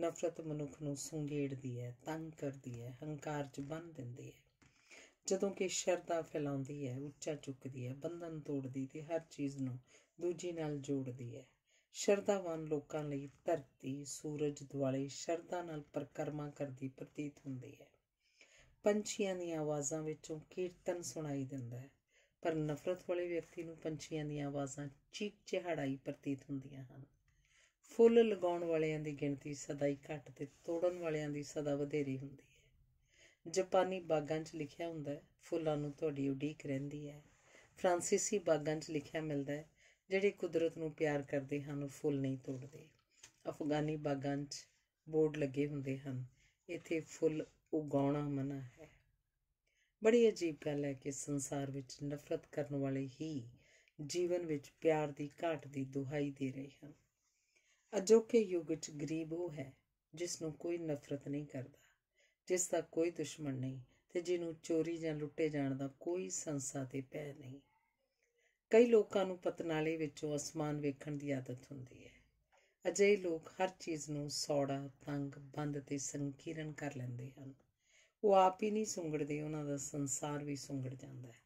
A: ਨਫ਼ਰਤ ਮਨੁੱਖ ਨੂੰ ਸੁੰਗੇੜਦੀ ਹੈ ਤੰਗ ਕਰਦੀ ਹੈ ਹੰਕਾਰ 'ਚ ਬੰਨ ਦਿੰਦੀ ਹੈ ਜਦੋਂ ਕਿ ਸ਼ਰਧਾ ਫੈਲਾਉਂਦੀ ਹੈ ਉੱਚਾ ਚੁੱਕਦੀ ਹੈ ਬੰਧਨ ਤੋੜਦੀ ਤੇ ਹਰ ਚੀਜ਼ ਨੂੰ ਦੂਜੀ ਨਾਲ ਜੋੜਦੀ ਹੈ ਸ਼ਰਧਾਵਾਨ ਲੋਕਾਂ ਲਈ ਧਰਤੀ ਸੂਰਜ ਦੁਆਲੇ ਸ਼ਰਧਾ ਨਾਲ ਪ੍ਰਕਰਮਾ ਕਰਦੀ ਪ੍ਰਤੀਤ ਹੁੰਦੀ ਹੈ ਪੰਛੀਆਂ ਦੀਆਂ ਆਵਾਜ਼ਾਂ ਵਿੱਚੋਂ ਕੀਰਤਨ ਸੁਣਾਈ ਦਿੰਦਾ ਹੈ ਪਰ ਨਫ਼ਰਤ ਵਾਲੇ ਵਿਅਕਤੀ ਨੂੰ ਪੰਛੀਆਂ ਦੀਆਂ ਆਵਾਜ਼ਾਂ ਚੀਕ ਚਿਹਾੜਾਈ ਪ੍ਰਤੀਤ ਹੁੰਦੀਆਂ ਹਨ ਫੁੱਲ ਲਗਾਉਣ ਵਾਲਿਆਂ ਦੀ ਗਿਣਤੀ ਸਦਾ ਹੀ ਘੱਟ ਤੇ ਤੋੜਨ ਵਾਲਿਆਂ ਦੀ ਸਦਾ ਵਧੇਰੀ ਹੁੰਦੀ ਹੈ ਜਪਾਨੀ ਬਾਗਾਂ 'ਚ ਲਿਖਿਆ ਹੁੰਦਾ ਹੈ ਫੁੱਲਾਂ ਨੂੰ ਤੁਹਾਡੀ ਉਡੀਕ ਰਹਿੰਦੀ ਹੈ ਫ੍ਰਾਂਸੀਸੀ ਬਾਗਾਂ 'ਚ ਲਿਖਿਆ ਮਿਲਦਾ ਹੈ ਜਿਹੜੇ ਕੁਦਰਤ ਨੂੰ ਪਿਆਰ ਕਰਦੇ ਹਨ ਉਹ ਫੁੱਲ ਨਹੀਂ ਤੋੜਦੇ ਅਫਗਾਨੀ ਬਾਗਾਂ 'ਚ ਬੋਰਡ ਲੱਗੇ ਹੁੰਦੇ ਹਨ ਇੱਥੇ ਫੁੱਲ ਉਗਾਉਣਾ ਮਨਾ ਹੈ ਬੜੀ ਅਜੀਬ ਗੱਲ ਹੈ ਕਿ ਸੰਸਾਰ ਵਿੱਚ ਨਫ਼ਰਤ ਕਰਨ ਵਾਲੇ ਹੀ ਜੀਵਨ ਵਿੱਚ ਪਿਆਰ ਦੀ ਘਾਟ ਦੀ ਦੁਹਾਈ ਦੇ ਰਹੇ ਹਨ ਅਜੋਕੇ ਯੁੱਗ 'ਚ ਗਰੀਬ ਉਹ ਹੈ ਜਿਸ ਨੂੰ ਕੋਈ ਨਫ਼ਰਤ ਨਹੀਂ ਕਰਦਾ ਜਿਸ ਦਾ ਕੋਈ ਦੁਸ਼ਮਣ ਨਹੀਂ ਤੇ ਜਿਹਨੂੰ ਚੋਰੀ ਜਾਂ ਲੁੱਟੇ ਜਾਣ ਦਾ ਕੋਈ ਸੰਸਾ ਤੇ ਪੈ ਨਹੀਂ ਕਈ ਲੋਕਾਂ ਨੂੰ ਪਤਨਾਲੇ ਵਿੱਚੋਂ ਅਸਮਾਨ ਵੇਖਣ ਦੀ ਆਦਤ ਹੁੰਦੀ ਹੈ ਅਜੇ ਲੋਕ ਹਰ ਚੀਜ਼ ਨੂੰ ਸੌੜਾ ਤੰਗ ਬੰਦ ਤੇ ਸੰਕੀਰਨ ਕਰ ਲੈਂਦੇ ਹਨ ਉਹ ਆਪ ਹੀ ਨਹੀਂ ਸੁੰਗੜਦੇ ਉਹਨਾਂ ਦਾ ਸੰਸਾਰ ਵੀ ਸੁੰਗੜ ਜਾਂਦਾ ਹੈ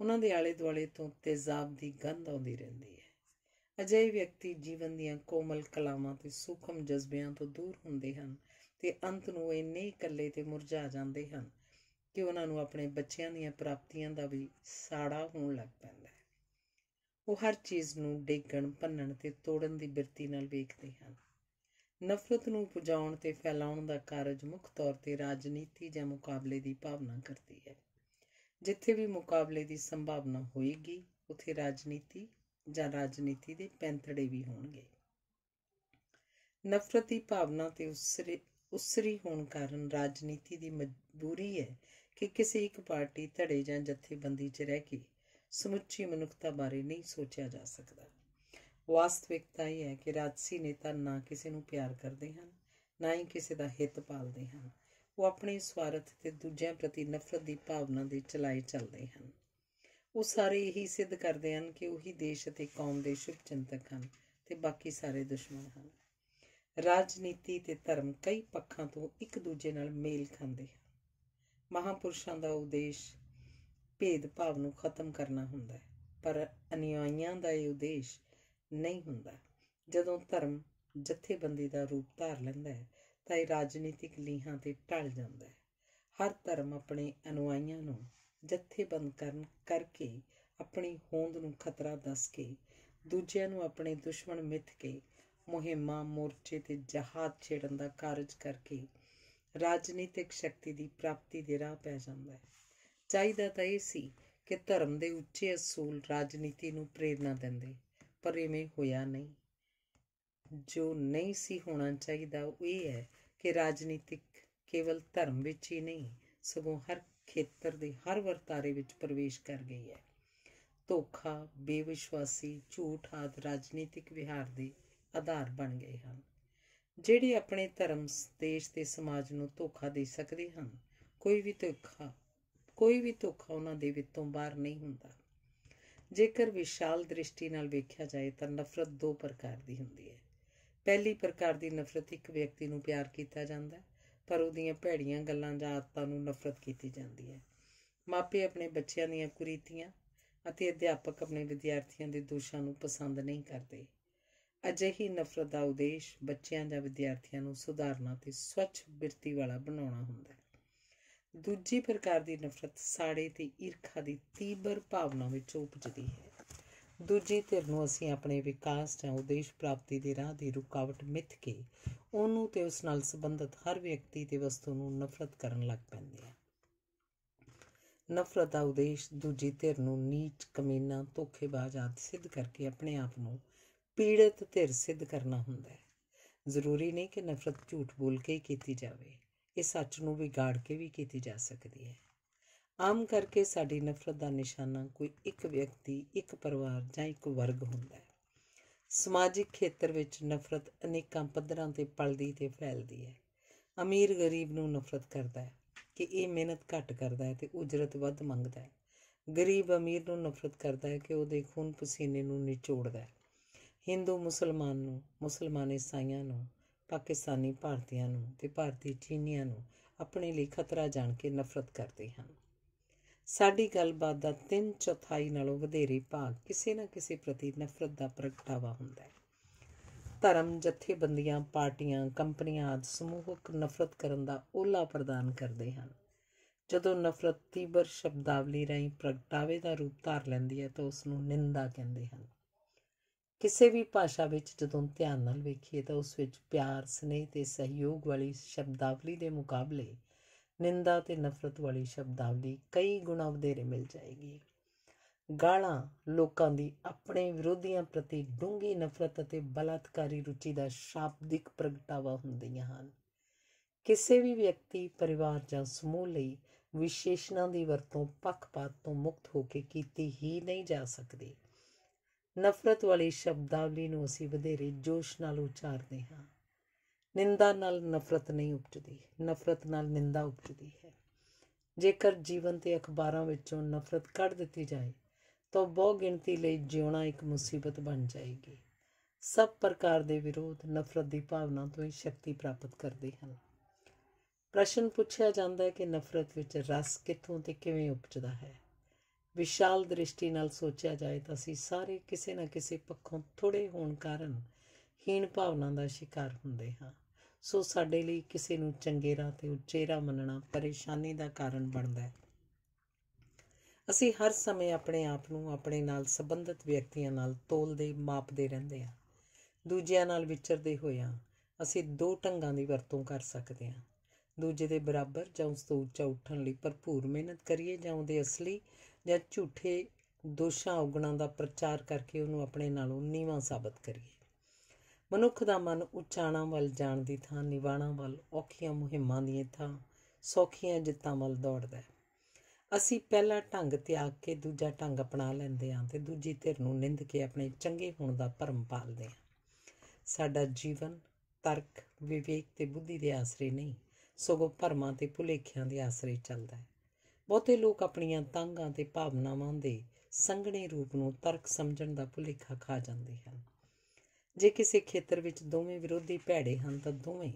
A: ਉਹਨਾਂ ਦੇ ਆਲੇ ਦੁਆਲੇ ਤੋਂ ਤੇਜ਼ਾਬ ਦੀ ਗੰਧ ਆਉਂਦੀ ਰਹਿੰਦੀ ਹੈ ਅਜੇ ਵਿਅਕਤੀ ਜੀਵਨ ਦੀਆਂ ਕੋਮਲ ਕਲਾਵਾਂ ਤੇ ਸੂਖਮ ਜਜ਼ਬਿਆਂ ਤੋਂ ਦੂਰ ਹੁੰਦੇ ਹਨ ਤੇ ਅੰਤ ਨੂੰ ਇੰਨੇ ਇਕੱਲੇ ਤੇ ਮੁਰਝਾ ਜਾਂਦੇ ਹਨ ਕਿ ਉਹਨਾਂ ਨੂੰ ਆਪਣੇ ਬੱਚਿਆਂ ਦੀਆਂ ਪ੍ਰਾਪਤੀਆਂ ਦਾ ਵੀ ਸਾੜਾ ਹੋਣ ਲੱਗ ਪੈਂਦਾ ਹੈ ਉਹ ਹਰ ਚੀਜ਼ ਨੂੰ ਡੇਗਣ ਭੰਨਣ ਤੇ ਤੋੜਨ ਦੀ ਬਿਰਤੀ ਨਾਲ ਵੇਖਦੇ ਹਨ ਨਫ਼ਰਤ ਨੂੰ ਪੁਜਾਉਣ ਤੇ ਫੈਲਾਉਣ ਦਾ ਕਾਰਜ ਮੁੱਖ ਤੌਰ ਤੇ ਰਾਜਨੀਤੀ ਜਾਂ ਮੁਕਾਬਲੇ ਦੀ ਭਾਵਨਾ ਕਰਦੀ ਹੈ ਜਿੱਥੇ ਵੀ ਮੁਕਾਬਲੇ ਦੀ ਸੰਭਾਵਨਾ ਹੋਏਗੀ ਉਥੇ ਰਾਜਨੀਤੀ ਜਾਂ ਰਾਜਨੀਤੀ ਦੇ ਪੈਂਤੜੇ ਵੀ ਹੋਣਗੇ ਨਫ਼ਰਤੀ ਭਾਵਨਾ ਤੇ ਉਸਰੇ ਉਸਰੀ ਹੋਣ ਕਾਰਨ ਰਾਜਨੀਤੀ ਦੀ ਮਜਬੂਰੀ ਹੈ ਕਿ ਕਿਸੇ ਇੱਕ ਪਾਰਟੀ ਧੜੇ ਜਾਂ ਜਥੇਬੰਦੀ 'ਚ ਰਹਿ ਕੇ ਸਮੁੱਚੀ ਮਨੁੱਖਤਾ ਬਾਰੇ ਨਹੀਂ ਸੋਚਿਆ ਜਾ ਸਕਦਾ ਵਾਸਤਵਿਕਤਾ ਇਹ ਹੈ ਕਿ ਰਾਜਸੀ ਨੇਤਾ ਨਾ ਕਿਸੇ ਨੂੰ ਪਿਆਰ ਕਰਦੇ ਹਨ ਨਾ ਹੀ ਕਿਸੇ ਦਾ ਹਿੱਤ ਪਾਲਦੇ ਹਨ ਉਹ ਆਪਣੇ ਸਵਾਰਥ ਤੇ ਦੂਜਿਆਂ ਪ੍ਰਤੀ ਨਫ਼ਰਤ ਦੀ ਭਾਵਨਾ ਦੇ ਚਲਾਏ ਚੱਲਦੇ ਹਨ ਉਹ ਸਾਰੇ ਇਹੀ ਸਿੱਧ ਕਰਦੇ ਹਨ ਕਿ ਉਹੀ ਦੇਸ਼ ਅਤੇ ਕੌਮ ਦੇ ਚਿੰਤਕ ਹਨ ਤੇ ਬਾਕੀ ਸਾਰੇ ਦੁਸ਼ਮਣ ਹਨ ਰਾਜਨੀਤੀ ਤੇ ਧਰਮ ਕਈ ਪੱਖਾਂ ਤੋਂ ਇੱਕ ਦੂਜੇ ਨਾਲ ਮੇਲ ਖਾਂਦੇ ਹਨ ਮਹਾਪੁਰਸ਼ਾਂ ਦਾ ਉਦੇਸ਼ ਭੇਦਭਾਵ ਨੂੰ ਖਤਮ ਕਰਨਾ ਹੁੰਦਾ ਹੈ ਪਰ ਅਨਿਆਈਆਂ ਦਾ ਇਹ ਉਦੇਸ਼ ਨਹੀਂ ਹੁੰਦਾ ਜਦੋਂ ਧਰਮ ਜਥੇਬੰਦੀ ਦਾ ਰੂਪ ਧਾਰ ਲੈਂਦਾ ਹੈ ਤਾਂ ਇਹ ਰਾਜਨੀਤਿਕ ਲੀਹਾਂ ਤੇ ਟਲ ਜਾਂਦਾ ਹੈ ਹਰ ਧਰਮ ਆਪਣੇ ਅਨੁਆਈਆਂ ਨੂੰ ਜਥੇਬੰਦ ਕਰਨ ਕਰਕੇ ਆਪਣੀ ਹੋਂਦ ਨੂੰ ਖਤਰਾ ਦੱਸ ਕੇ ਦੂਜਿਆਂ ਨੂੰ ਆਪਣੇ ਦੁਸ਼ਮਣ ਮਿੱਥ ਕੇ ਮੁਹਿੰਮਾਂ ਮੋਰਚੇ ਤੇ ਜਹਾਜ਼ ਛੇੜਨ ਦਾ ਕਾਰਜ ਕਰਕੇ ਰਾਜਨੀਤਿਕ ਸ਼ਕਤੀ ਦੀ ਪ੍ਰਾਪਤੀ ਦੇ ਰਾਹ ਪੈ ਜਾਂਦਾ ਹੈ ਚਾਹੀਦਾ ਤਾਂ ਇਹ ਸੀ ਕਿ ਧਰਮ ਦੇ ਉੱਚੇ ਅਸੂਲ ਰਾਜਨੀਤੀ ਨੂੰ ਪ੍ਰੇਰਣਾ ਦਿੰਦੇ ਪਰ ਇਵੇਂ ਹੋਇਆ ਨਹੀਂ ਜੋ ਨਹੀਂ ਸੀ ਹੋਣਾ ਚਾਹੀਦਾ ਉਹ ਇਹ ਹੈ ਕਿ ਰਾਜਨੀਤਿਕ ਕੇਵਲ ਧਰਮ ਵਿੱਚ ਹੀ ਨਹੀਂ ਸਗੋਂ ਹਰ ਖੇਤਰ ਦੇ ਹਰ ਵਰਤਾਰੇ ਵਿੱਚ ਪ੍ਰਵੇਸ਼ ਕਰ ਗਈ ਹੈ ਧੋਖਾ ਬੇਵਿਸ਼ਵਾਸੀ ਝੂਠ ਆਦ ਰਾਜਨੀਤਿਕ ਵਿਹਾਰ ਦੇ ਆਧਾਰ ਬਣ ਗਏ ਹਨ ਜਿਹੜੇ ਆਪਣੇ ਧਰਮ ਦੇਸ਼ ਤੇ ਸਮਾਜ ਨੂੰ ਧੋਖਾ ਦੇ ਸਕਦੇ ਹਨ ਕੋਈ ਵੀ ਧੋਖਾ ਕੋਈ ਵੀ ਧੋਖਾ ਉਹਨਾਂ ਦੇ ਵਿੱਚੋਂ ਬਾਹਰ ਨਹੀਂ ਹੁੰਦਾ ਜੇਕਰ ਵਿਸ਼ਾਲ ਦ੍ਰਿਸ਼ਟੀ ਨਾਲ ਵੇਖਿਆ ਜਾਏ ਤਾਂ ਨਫ਼ਰਤ ਦੋ ਪ੍ਰਕਾਰ ਦੀ ਹੁੰਦੀ ਹੈ ਪਹਿਲੀ ਪ੍ਰਕਾਰ ਦੀ ਨਫ਼ਰਤ ਇੱਕ ਵਿਅਕਤੀ ਨੂੰ ਪਿਆਰ ਕੀਤਾ ਜਾਂਦਾ ਹੈ ਪਰ ਉਹਦੀਆਂ ਭੈੜੀਆਂ ਗੱਲਾਂ ਜਾਂ ਆਦਤਾਂ ਨੂੰ ਨਫ਼ਰਤ ਕੀਤੀ ਜਾਂਦੀ ਹੈ ਮਾਪੇ ਆਪਣੇ ਬੱਚਿਆਂ ਦੀਆਂ ਕੁਰੀਤੀਆਂ ਅਤੇ ਅਧਿਆਪਕ ਆਪਣੇ ਵਿਦਿਆਰਥੀਆਂ ਦੇ ਦੋਸ਼ਾਂ ਨੂੰ ਪਸੰਦ ਨਹੀਂ ਕਰਦੇ ਅਜਿਹੀ ਨਫ਼ਰਤ ਦਾ ਉਦੇਸ਼ ਬੱਚਿਆਂ ਜਾਂ ਵਿਦਿਆਰਥੀਆਂ ਨੂੰ ਸੁਧਾਰਨਾ ਤੇ ਸਵੱਛ ਬਿਰਤੀ ਵਾਲਾ ਬਣਾਉਣਾ ਹੁੰਦਾ ਹੈ ਦੂਜੀ ਪ੍ਰਕਾਰ ਦੀ ਨਫ਼ਰਤ ਸਾੜੇ ਤੇ ਈਰਖਾ ਦੀ ਤੀਬਰ ਭਾਵਨਾ ਵਿੱਚ ਉਪਜਦੀ ਹੈ ਦੂਜੀ ਧਿਰ ਨੂੰ ਅਸੀਂ ਆਪਣੇ ਵਿਕਾਸ ਜਾਂ ਉਦੇਸ਼ ਪ੍ਰਾਪਤੀ ਦੇ ਰਾਹ ਦੀ ਰੁਕਾਵਟ ਮਿੱਥ ਕੇ ਉਹਨੂੰ ਤੇ ਉਸ ਨਾਲ ਸੰਬੰਧਿਤ ਹਰ ਵਿਅਕਤੀ ਤੇ ਵਸਤੂ ਨੂੰ ਨਫ਼ਰਤ ਕਰਨ ਲੱਗ ਪੈਂਦੇ ਹਾਂ ਨਫ਼ਰਤ ਦਾ ਉਦੇਸ਼ ਦੂਜੀ ਧਿਰ ਨੂੰ ਨੀਚ ਕਮੀਨਾ ਧੋਖੇਬਾਜ਼ ਆਦਿ ਸਿੱਧ ਕਰਕੇ ਆਪਣੇ ਆਪ ਨੂੰ ਪੀੜਤ ਧਿਰ ਸਿੱਧ ਕਰਨਾ ਹੁੰਦਾ ਹੈ ਜ਼ਰੂਰੀ ਨਹੀਂ ਕਿ ਨਫ਼ਰਤ ਝੂਠ ਬੋਲ ਕੇ ਹੀ ਕੀਤੀ ਜਾਵੇ ਇਹ ਸੱਚ ਨੂੰ ਵਿਗਾੜ ਕੇ ਵੀ ਕੀਤੀ ਜਾ ਸਕਦੀ ਹੈ ਆਮ ਕਰਕੇ ਸਾਡੀ ਨਫ਼ਰਤ ਦਾ ਨਿਸ਼ਾਨਾ ਕੋਈ ਇੱਕ ਵਿਅਕਤੀ ਇੱਕ ਪਰਿਵਾਰ ਜਾਂ ਇੱਕ ਵਰਗ ਹੁੰਦਾ ਹੈ ਸਮਾਜਿਕ ਖੇਤਰ ਵਿੱਚ ਨਫ਼ਰਤ ਅਨੇਕਾਂ ਪੱਧਰਾਂ ਤੇ ਪਲਦੀ ਤੇ ਫੈਲਦੀ ਹੈ ਅਮੀਰ ਗਰੀਬ ਨੂੰ ਨਫ਼ਰਤ ਕਰਦਾ ਹੈ ਕਿ ਇਹ ਮਿਹਨਤ ਘੱਟ ਕਰਦਾ ਹੈ ਤੇ ਉਜਰਤ ਵੱਧ ਮੰਗਦਾ ਹੈ ਗਰੀਬ ਅਮੀਰ ਨੂੰ ਨਫ਼ਰਤ ਕਰਦਾ ਹੈ ਕਿ ਉਹਦੇ ਖੂਨ ਪਸੀਨੇ ਨੂੰ ਨਿਚੋੜਦਾ ਹੈ ਹਿੰਦੂ ਮੁਸਲਮਾਨ ਨੂੰ ਮੁਸਲਮਾਨ ਇਸਾਈਆਂ ਨੂੰ ਪਾਕਿਸਤਾਨੀ ਭਾਰਤੀਆਂ ਨੂੰ ਤੇ ਭਾਰਤੀ ਚੀਨੀਆਂ ਨੂੰ ਆਪਣੇ ਲਈ ਖਤਰਾ ਜਾਣ ਕੇ ਨਫ਼ਰਤ ਕਰਦੇ ਹਨ ਸਾਡੀ ਗੱਲਬਾਤ ਦਾ 3 ਚੌਥਾਈ ਨਾਲੋਂ ਵਧੇਰੇ ਭਾਗ ਕਿਸੇ ਨਾ ਕਿਸੇ ਪ੍ਰਤੀ ਨਫ਼ਰਤ ਦਾ ਪ੍ਰਗਟਾਵਾ ਹੁੰਦਾ ਹੈ ਧਰਮ ਜਥੇਬੰਦੀਆਂ ਪਾਰਟੀਆਂ ਕੰਪਨੀਆਂ ਆਦਿ ਸਮੂਹਕ ਨਫ਼ਰਤ ਕਰਨ ਦਾ ਓਲਾ ਪ੍ਰਦਾਨ ਕਰਦੇ ਹਨ ਜਦੋਂ ਨਫ਼ਰਤ ਤੀਬਰ ਸ਼ਬਦਾਵਲੀ ਰਾਹੀਂ ਪ੍ਰਗਟਾਵੇ ਦਾ ਰੂਪ ਧਾਰ ਲੈਂਦੀ ਹੈ ਤਾਂ ਉਸ ਨੂੰ ਨਿੰਦਾ ਕਹਿੰਦੇ ਹਨ ਕਿਸੇ ਵੀ ਭਾਸ਼ਾ ਵਿੱਚ ਜਦੋਂ ਧਿਆਨ ਨਾਲ ਵੇਖੀਏ ਤਾਂ ਉਸ ਵਿੱਚ ਪਿਆਰ ਸਨੇਹ ਤੇ ਸਹਿਯੋਗ ਵਾਲੀ ਸ਼ਬਦਾਵਲੀ ਦੇ ਮੁਕਾਬਲੇ ਨਿੰਦਾ ਤੇ ਨਫ਼ਰਤ ਵਾਲੀ ਸ਼ਬਦਾਵਲੀ ਕਈ ਗੁਣਾ ਵਧੇਰੇ ਮਿਲ ਜਾਏਗੀ ਗਾਲਾਂ ਲੋਕਾਂ ਦੀ ਆਪਣੇ ਵਿਰੋਧੀਆਂ ਪ੍ਰਤੀ ਡੂੰਗੀ ਨਫ਼ਰਤ ਅਤੇ ਬਲਾਤਕਾਰੀ ਰੁਚੀ ਦਾ ਸ਼ਾਬਦਿਕ ਪ੍ਰਗਟਾਵਾ ਹੁੰਦੀਆਂ ਹਨ ਕਿਸੇ ਵੀ ਵਿਅਕਤੀ ਪਰਿਵਾਰ ਜਾਂ ਸਮੂਹ ਲਈ ਵਿਸ਼ੇਸ਼ਣਾਂ ਦੀ ਵਰਤੋਂ ਪੱਖਪਾਤ ਤੋਂ ਮੁਕਤ ਹੋ ਕੇ ਕੀਤੀ ਹੀ ਨਹੀਂ ਜਾ ਸਕਦੀ ਨਫ਼ਰਤ ਵਾਲੀ ਸ਼ਬਦਾਵਲੀ ਨੂੰ ਅਸੀਂ ਵਧੇਰੇ ਜੋਸ਼ ਨਾਲ ਉਚਾਰਦੇ ਹਾਂ ਨਿੰਦਾ ਨਾਲ ਨਫ਼ਰਤ ਨਹੀਂ ਉਪਜਦੀ ਨਫ਼ਰਤ ਨਾਲ ਨਿੰਦਾ ਉਪਜਦੀ ਹੈ ਜੇਕਰ ਜੀਵਨ ਤੇ ਅਖਬਾਰਾਂ ਵਿੱਚੋਂ ਨਫ਼ਰਤ ਕੱਢ ਦਿੱਤੀ ਜਾਏ ਤਾਂ ਬਹੁ ਗਿਣਤੀ ਲਈ ਜਿਉਣਾ ਇੱਕ ਮੁਸੀਬਤ ਬਣ ਜਾਏਗੀ ਸਭ ਪ੍ਰਕਾਰ ਦੇ ਵਿਰੋਧ ਨਫ਼ਰਤ ਦੀ ਭਾਵਨਾ ਤੋਂ ਹੀ ਸ਼ਕਤੀ ਪ੍ਰਾਪਤ ਕਰਦੇ ਹਨ ਪ੍ਰਸ਼ਨ ਪੁੱਛਿਆ ਜਾਂਦਾ ਹੈ ਕਿ ਨਫ਼ਰਤ ਵਿੱਚ ਰਸ ਕਿੱਥੋਂ ਤੇ ਕਿਵੇਂ ਉਪਜਦਾ ਹੈ ਵਿਸ਼ਾਲ ਦ੍ਰਿਸ਼ਟੀ ਨਾਲ ਸੋਚਿਆ ਜਾਏ ਤਾਂ ਅਸੀਂ ਸਾਰੇ ਕਿਸੇ ਨਾ ਕਿਸੇ ਪੱਖੋਂ ਥੋੜੇ ਹੋਣ ਕਾਰਨ ਹੀਣ ਭਾਵਨਾ ਦਾ ਸ਼ਿਕਾਰ ਹੁੰਦੇ ਹਾਂ ਸੋ ਸਾਡੇ ਲਈ ਕਿਸੇ ਨੂੰ ਰਾਹ ਤੇ ਰਾਹ ਮੰਨਣਾ ਪਰੇਸ਼ਾਨੀ ਦਾ ਕਾਰਨ ਬਣਦਾ ਹੈ ਅਸੀਂ ਹਰ ਸਮੇਂ ਆਪਣੇ ਆਪ ਨੂੰ ਆਪਣੇ ਨਾਲ ਸੰਬੰਧਿਤ ਵਿਅਕਤੀਆਂ ਨਾਲ ਤੋਲਦੇ ਮਾਪਦੇ ਰਹਿੰਦੇ ਹਾਂ ਦੂਜਿਆਂ ਨਾਲ ਵਿਚਰਦੇ ਹੋਇਆ ਅਸੀਂ ਦੋ ਢੰਗਾਂ ਦੀ ਵਰਤੋਂ ਕਰ ਸਕਦੇ ਹਾਂ ਦੂਜੇ ਦੇ ਬਰਾਬਰ ਜਾਂ ਉਸ ਤੋਂ ਉੱਚਾ ਉੱਠਣ ਲਈ ਭਰਪੂਰ ਮਿਹਨਤ ਕਰੀਏ ਜਾਂ ਉਹਦੇ ਅਸਲੀ ਜਾਂ ਝੂਠੇ ਦੋਸ਼ਾਂ ਉਗਣਾ ਦਾ ਪ੍ਰਚਾਰ ਕਰਕੇ ਉਹਨੂੰ ਆਪਣੇ ਨਾਲੋਂ ਨੀਵਾਂ ਸਾਬਤ ਕਰੀਏ ਮਨੁੱਖ ਦਾ ਮਨ ਉਚਾਣਾ ਵੱਲ ਜਾਣ ਦੀ ਥਾਂ ਨਿਵਾਣਾ ਵੱਲ ਔਖੀਆਂ ਮੁਹਿੰਮਾਂ ਦੀ ਥਾਂ ਸੌਖੀਆਂ ਜਿੱਤਾਂ ਵੱਲ ਦੌੜਦਾ ਹੈ ਅਸੀਂ ਪਹਿਲਾ ਢੰਗ ਤਿਆਗ ਕੇ ਦੂਜਾ ਢੰਗ ਅਪਣਾ ਲੈਂਦੇ ਹਾਂ ਤੇ ਦੂਜੀ ਧਿਰ ਨੂੰ ਨਿੰਦ ਕੇ ਆਪਣੇ ਚੰਗੇ ਹੋਣ ਦਾ ਭਰਮ ਪਾਲਦੇ ਹਾਂ ਸਾਡਾ ਜੀਵਨ ਤਰਕ ਵਿਵੇਕ ਤੇ ਬੁੱਧੀ ਦੇ ਆਸਰੇ ਨਹੀਂ ਸਗੋਂ ਭਰਮਾਂ ਤੇ ਭੁਲੇਖਿਆਂ ਦੇ ਆਸਰੇ ਚੱਲਦਾ ਹੈ ਬਹੁਤੇ ਲੋਕ ਆਪਣੀਆਂ ਤੰਗਾਂ ਤੇ ਭਾਵਨਾਵਾਂ ਦੇ ਸੰਗਣੇ ਰੂਪ ਨੂੰ ਤਰਕ ਸਮਝਣ ਦਾ ਭੁਲੇਖਾ ਖਾ ਜਾਂਦੇ ਹਨ ਜੇ ਕਿਸੇ ਖੇਤਰ ਵਿੱਚ ਦੋਵੇਂ ਵਿਰੋਧੀ ਭੈੜੇ ਹਨ ਤਾਂ ਦੋਵੇਂ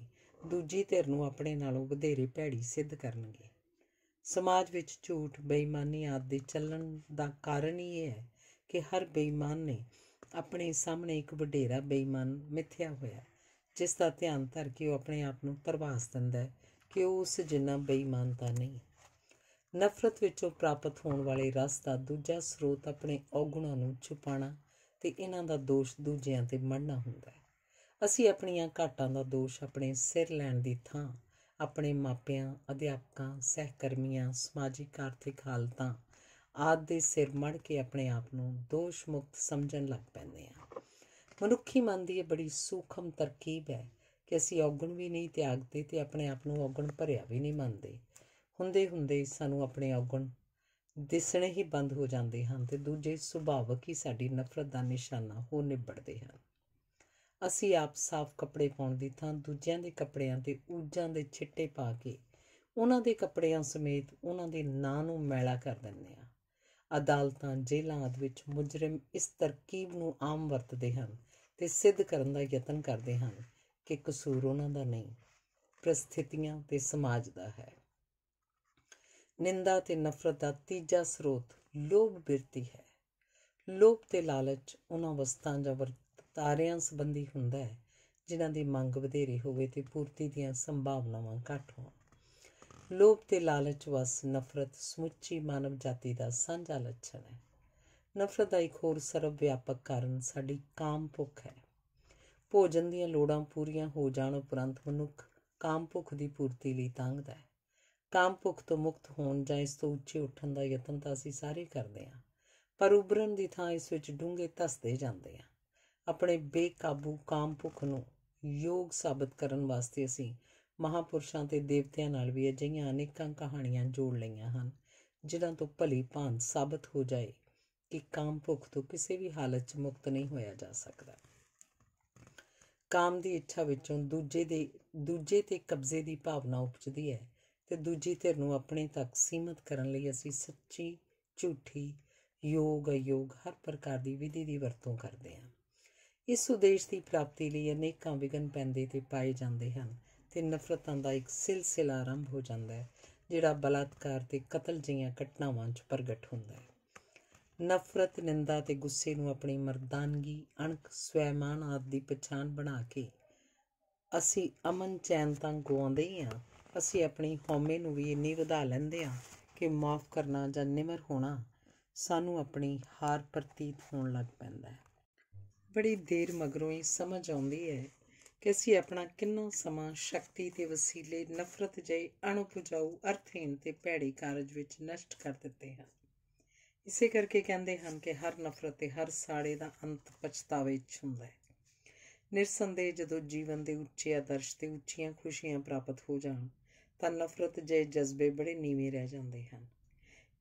A: ਦੂਜੀ ਧਿਰ ਨੂੰ ਆਪਣੇ ਨਾਲੋਂ ਵਧੇਰੇ ਭੈੜੀ ਸਿੱਧ ਕਰਨਗੇ ਸਮਾਜ ਵਿੱਚ ਝੂਠ, ਬੇਈਮਾਨੀ ਆਦਿ ਦੇ ਚੱਲਣ ਦਾ ਕਾਰਨ ਹੀ ਇਹ ਹੈ ਕਿ ਹਰ ਬੇਈਮਾਨ ਨੇ ਆਪਣੇ ਸਾਹਮਣੇ ਇੱਕ ਵਡੇਰਾ ਬੇਈਮਾਨ ਮਿੱਥਿਆ ਹੋਇਆ ਜਿਸ ਦਾ ਧਿਆਨ ਧਰ ਕੇ ਉਹ ਆਪਣੇ ਆਪ ਨੂੰ ਪਰਵਾਸ ਦਿੰਦਾ ਹੈ ਕਿ ਉਹ ਉਸ ਜਿੰਨਾ ਬੇਈਮਾਨ ਤਾਂ ਨਹੀਂ ਨਫ਼ਰਤ ਵਿੱਚੋਂ ਪ੍ਰਾਪਤ ਹੋਣ ਵਾਲੇ ਰਸ ਦਾ ਦੂਜਾ ਸਰੋਤ ਆਪਣੇ ਔਗੁਣਾਂ ਨੂੰ ਛੁਪਾਣਾ ਤੇ ਇਹਨਾਂ ਦਾ ਦੋਸ਼ ਦੂਜਿਆਂ ਤੇ ਮੜਨਾ ਹੁੰਦਾ ਹੈ ਅਸੀਂ ਆਪਣੀਆਂ ਘਾਟਾਂ ਦਾ ਦੋਸ਼ ਆਪਣੇ ਸਿਰ ਲੈਣ ਦੀ ਥਾਂ ਆਪਣੇ ਮਾਪਿਆਂ ਅਧਿਆਪਕਾਂ ਸਹਿਕਰਮੀਆਂ ਸਮਾਜਿਕ ਆਰਥਿਕ ਹਾਲਤਾਂ ਆਦ ਦੇ ਸਿਰ ਮੜ ਕੇ ਆਪਣੇ ਆਪ ਨੂੰ ਦੋਸ਼ ਮੁਕਤ ਸਮਝਣ ਲੱਗ ਪੈਂਦੇ ਹਾਂ ਮਨੁੱਖੀ ਮਨ ਦੀ ਇਹ ਬੜੀ ਸੂਖਮ ਤਰਕੀਬ ਹੈ ਕਿ ਅਸੀਂ ਔਗਣ ਵੀ ਨਹੀਂ ਤਿਆਗਦੇ ਤੇ ਆਪਣੇ ਆਪ ਨੂੰ ਔਗਣ ਭਰਿਆ ਵੀ ਨਹੀਂ ਮੰਨਦੇ ਹੁੰਦੇ ਹੁੰਦੇ ਸਾਨੂੰ ਆਪਣੇ ਔਗਣ ਦਿਸਣੇ ਹੀ ਬੰਦ ਹੋ ਜਾਂਦੇ ਹਨ ਤੇ ਦੂਜੇ ਸੁਭਾਵਕ ਹੀ ਸਾਡੀ ਨਫ਼ਰਤ ਦਾ ਨਿਸ਼ਾਨਾ ਹੋ ਨਿਬੜਦੇ ਹਨ ਅਸੀਂ ਆਪ ਸਾਫ਼ ਕੱਪੜੇ ਪਾਉਣ ਦੀ ਥਾਂ ਦੂਜਿਆਂ ਦੇ ਕੱਪੜਿਆਂ ਤੇ ਊਜਾਂ ਦੇ ਛਿੱਟੇ ਪਾ ਕੇ ਉਹਨਾਂ ਦੇ ਕੱਪੜਿਆਂ ਸਮੇਤ ਉਹਨਾਂ ਦੇ ਨਾਂ ਨੂੰ ਮੈਲਾ ਕਰ ਦਿੰਦੇ ਹਾਂ ਅਦਾਲਤਾਂ ਜੇਲ੍ਹਾਂ ਆਦਿ ਵਿੱਚ ਮੁਜਰਮ ਇਸ ਤਰਕੀਬ ਨੂੰ ਆਮ ਵਰਤਦੇ ਹਨ ਤੇ ਸਿੱਧ ਕਰਨ ਦਾ ਯਤਨ ਕਰਦੇ ਹਨ ਕਿ ਕਸੂਰ ਉਹਨਾਂ ਦਾ ਨਹੀਂ ਪ੍ਰਸਥਿਤੀਆਂ ਤੇ ਸਮਾਜ ਦਾ ਹੈ ਨਿੰਦਾ ਤੇ ਨਫ਼ਰਤ ਦਾ ਤੀਜਾ ਸਰੋਤ ਲੋਭ ਬਿਰਤੀ ਹੈ ਲੋਭ ਤੇ ਲਾਲਚ ਉਹਨਾਂ ਵਸਤਾਂ ਜਾਂ ਵਰਤਾਰਿਆਂ ਸੰਬੰਧੀ ਹੁੰਦਾ ਹੈ ਜਿਨ੍ਹਾਂ ਦੀ ਮੰਗ ਵਧੇਰੀ ਹੋਵੇ ਤੇ ਪੂਰਤੀ ਦੀਆਂ ਸੰਭਾਵਨਾਵਾਂ ਘੱਟ ਹੋਣ ਲੋਭ ਤੇ ਲਾਲਚ ਵਸ ਨਫ਼ਰਤ ਸਮੁੱਚੀ ਮਾਨਵ ਜਾਤੀ ਦਾ ਸਾਂਝਾ ਲੱਛਣ ਹੈ ਨਫ਼ਰਤ ਦਾ ਇੱਕ ਹੋਰ ਸਰਵ ਵਿਆਪਕ ਕਾਰਨ ਸਾਡੀ ਕਾਮ ਭੁੱਖ ਹੈ ਭੋਜਨ ਦੀਆਂ ਲੋੜਾਂ ਪੂਰੀਆਂ ਹੋ ਜਾਣ ਉਪਰੰਤ ਮਨੁੱਖ ਕਾਮ ਭੁੱਖ ਦੀ ਪੂਰਤੀ ਲਈ ਤੰਗਦਾ ਹੈ ਕਾਮ ਭੁੱਖ ਤੋਂ ਮੁਕਤ ਹੋਣ ਜਾਂ ਇਸ ਤੋਂ ਉੱਚੇ ਉੱਠਣ ਦਾ ਯਤਨ ਤਾਂ ਅਸੀਂ ਸਾਰੇ ਕਰਦੇ ਹਾਂ ਪਰ ਉਬਰਨ ਦੀ ਥਾਂ ਇਸ ਵਿੱਚ ਡੂੰਘੇ ਧਸਦੇ ਜਾਂਦੇ ਹਾਂ ਆਪਣੇ ਬੇਕਾਬੂ ਕਾਮ ਭੁੱਖ ਨੂੰ ਯੋਗ ਸਾਬਤ ਕਰਨ ਵਾਸਤੇ ਅਸੀਂ ਮਹਾਪੁਰਸ਼ਾਂ ਤੇ ਦੇਵਤਿਆਂ ਨਾਲ ਵੀ ਅਜਿਹੀਆਂ ਅਨੇਕਾਂ ਕਹਾਣੀਆਂ ਜੋੜ ਲਈਆਂ ਹਨ ਜਿਨ੍ਹਾਂ ਤੋਂ ਭਲੀ ਭਾਂਤ ਸਾਬਤ ਹੋ ਜਾਏ ਕਿ ਕਾਮ ਭੁੱਖ ਤੋਂ ਕਿਸੇ ਵੀ ਹਾਲਤ 'ਚ ਮੁਕਤ ਨਹੀਂ ਹੋਇਆ ਜਾ ਸਕਦਾ ਕਾਮ ਦੀ ਇੱਛਾ ਵਿੱਚੋਂ ਦੂਜੇ ਦੇ ਦੂਜੇ ਤੇ ਕਬਜ਼ੇ ਦੀ ਭਾਵਨਾ ਉਪਜਦੀ ਹੈ ਤੇ ਦੂਜੀ ਧਿਰ ਨੂੰ ਆਪਣੇ ਤੱਕ ਸੀਮਤ ਕਰਨ ਲਈ ਅਸੀਂ ਸੱਚੀ ਝੂਠੀ ਯੋਗ ਅਯੋਗ ਹਰ ਪ੍ਰਕਾਰ ਦੀ ਵਿਧੀ ਦੀ ਵਰਤੋਂ ਕਰਦੇ ਹਾਂ ਇਸ ਉਦੇਸ਼ ਦੀ ਪ੍ਰਾਪਤੀ ਲਈ ਅਨੇਕਾਂ ਵਿਗਨ ਪੈਂਦੇ ਤੇ ਪਾਏ ਜਾਂਦੇ ਹਨ ਤੇ ਨਫ਼ਰਤਾਂ ਦਾ ਇੱਕ ਸਿਲਸਿਲਾ ਆਰੰਭ ਹੋ ਜਾਂਦਾ ਹੈ ਜਿਹੜਾ ਬਲਾਤਕਾਰ ਤੇ ਕਤਲ ਜਿਹੀਆਂ ਘਟਨਾਵਾਂ 'ਚ ਪ੍ਰਗਟ ਹੁੰਦਾ ਹੈ ਨਫ਼ਰਤ ਨਿੰਦਾ ਤੇ ਗੁੱਸੇ ਨੂੰ ਆਪਣੀ ਮਰਦਾਨਗੀ ਅਣਖ ਸਵੈਮਾਨ ਆਦਿ ਦੀ ਪਛਾਣ ਬਣਾ ਕੇ ਅਸੀਂ ਅਮਨ ਚੈਨ ਤਾਂ ਗਵਾਉਂਦੇ ਹਾਂ ਅਸੀਂ ਆਪਣੀ ਹਉਮੈ ਨੂੰ ਵੀ ਇੰਨੀ ਵਧਾ ਲੈਂਦੇ ਆ ਕਿ ਮਾਫ ਕਰਨਾ ਜਾਂ ਨਿਮਰ ਹੋਣਾ ਸਾਨੂੰ ਆਪਣੀ ਹਾਰ ਪ੍ਰਤੀਤ ਹੋਣ ਲੱਗ ਪੈਂਦਾ ਹੈ ਬੜੀ ਦੇਰ ਮਗਰੋਂ ਹੀ ਸਮਝ ਆਉਂਦੀ ਹੈ ਕਿ ਅਸੀਂ ਆਪਣਾ ਕਿੰਨਾ ਸਮਾਂ ਸ਼ਕਤੀ ਤੇ ਵਸੀਲੇ ਨਫ਼ਰਤ ਜਈ ਅਣਪੁਜਾਉ ਅਰਥਹੀਣ ਤੇ ਭੈੜੇ ਕਾਰਜ ਵਿੱਚ ਨਸ਼ਟ ਕਰ ਦਿੱਤੇ ਹਨ ਇਸੇ ਕਰਕੇ ਕਹਿੰਦੇ ਹਨ ਕਿ ਹਰ ਨਫ਼ਰਤ ਤੇ ਹਰ ਸਾੜੇ ਦਾ ਅੰਤ ਪਛਤਾਵੇ 'ਚ ਹੁੰਦਾ ਹੈ ਨਿਰਸੰਦੇਹ ਜਦੋਂ ਜੀਵਨ ਦੇ ਉੱਚੇ ਆਦਰਸ਼ ਤੇ ਉੱਚੀਆਂ ਖੁਸ਼ੀਆਂ ਪ੍ਰਾਪਤ ਹੋ ਜਾਣ ਤਾਂ ਨਫ਼ਰਤ ਜੇ ਜਜ਼ਬੇ ਬੜੇ ਨੀਵੇਂ ਰਹਿ ਜਾਂਦੇ ਹਨ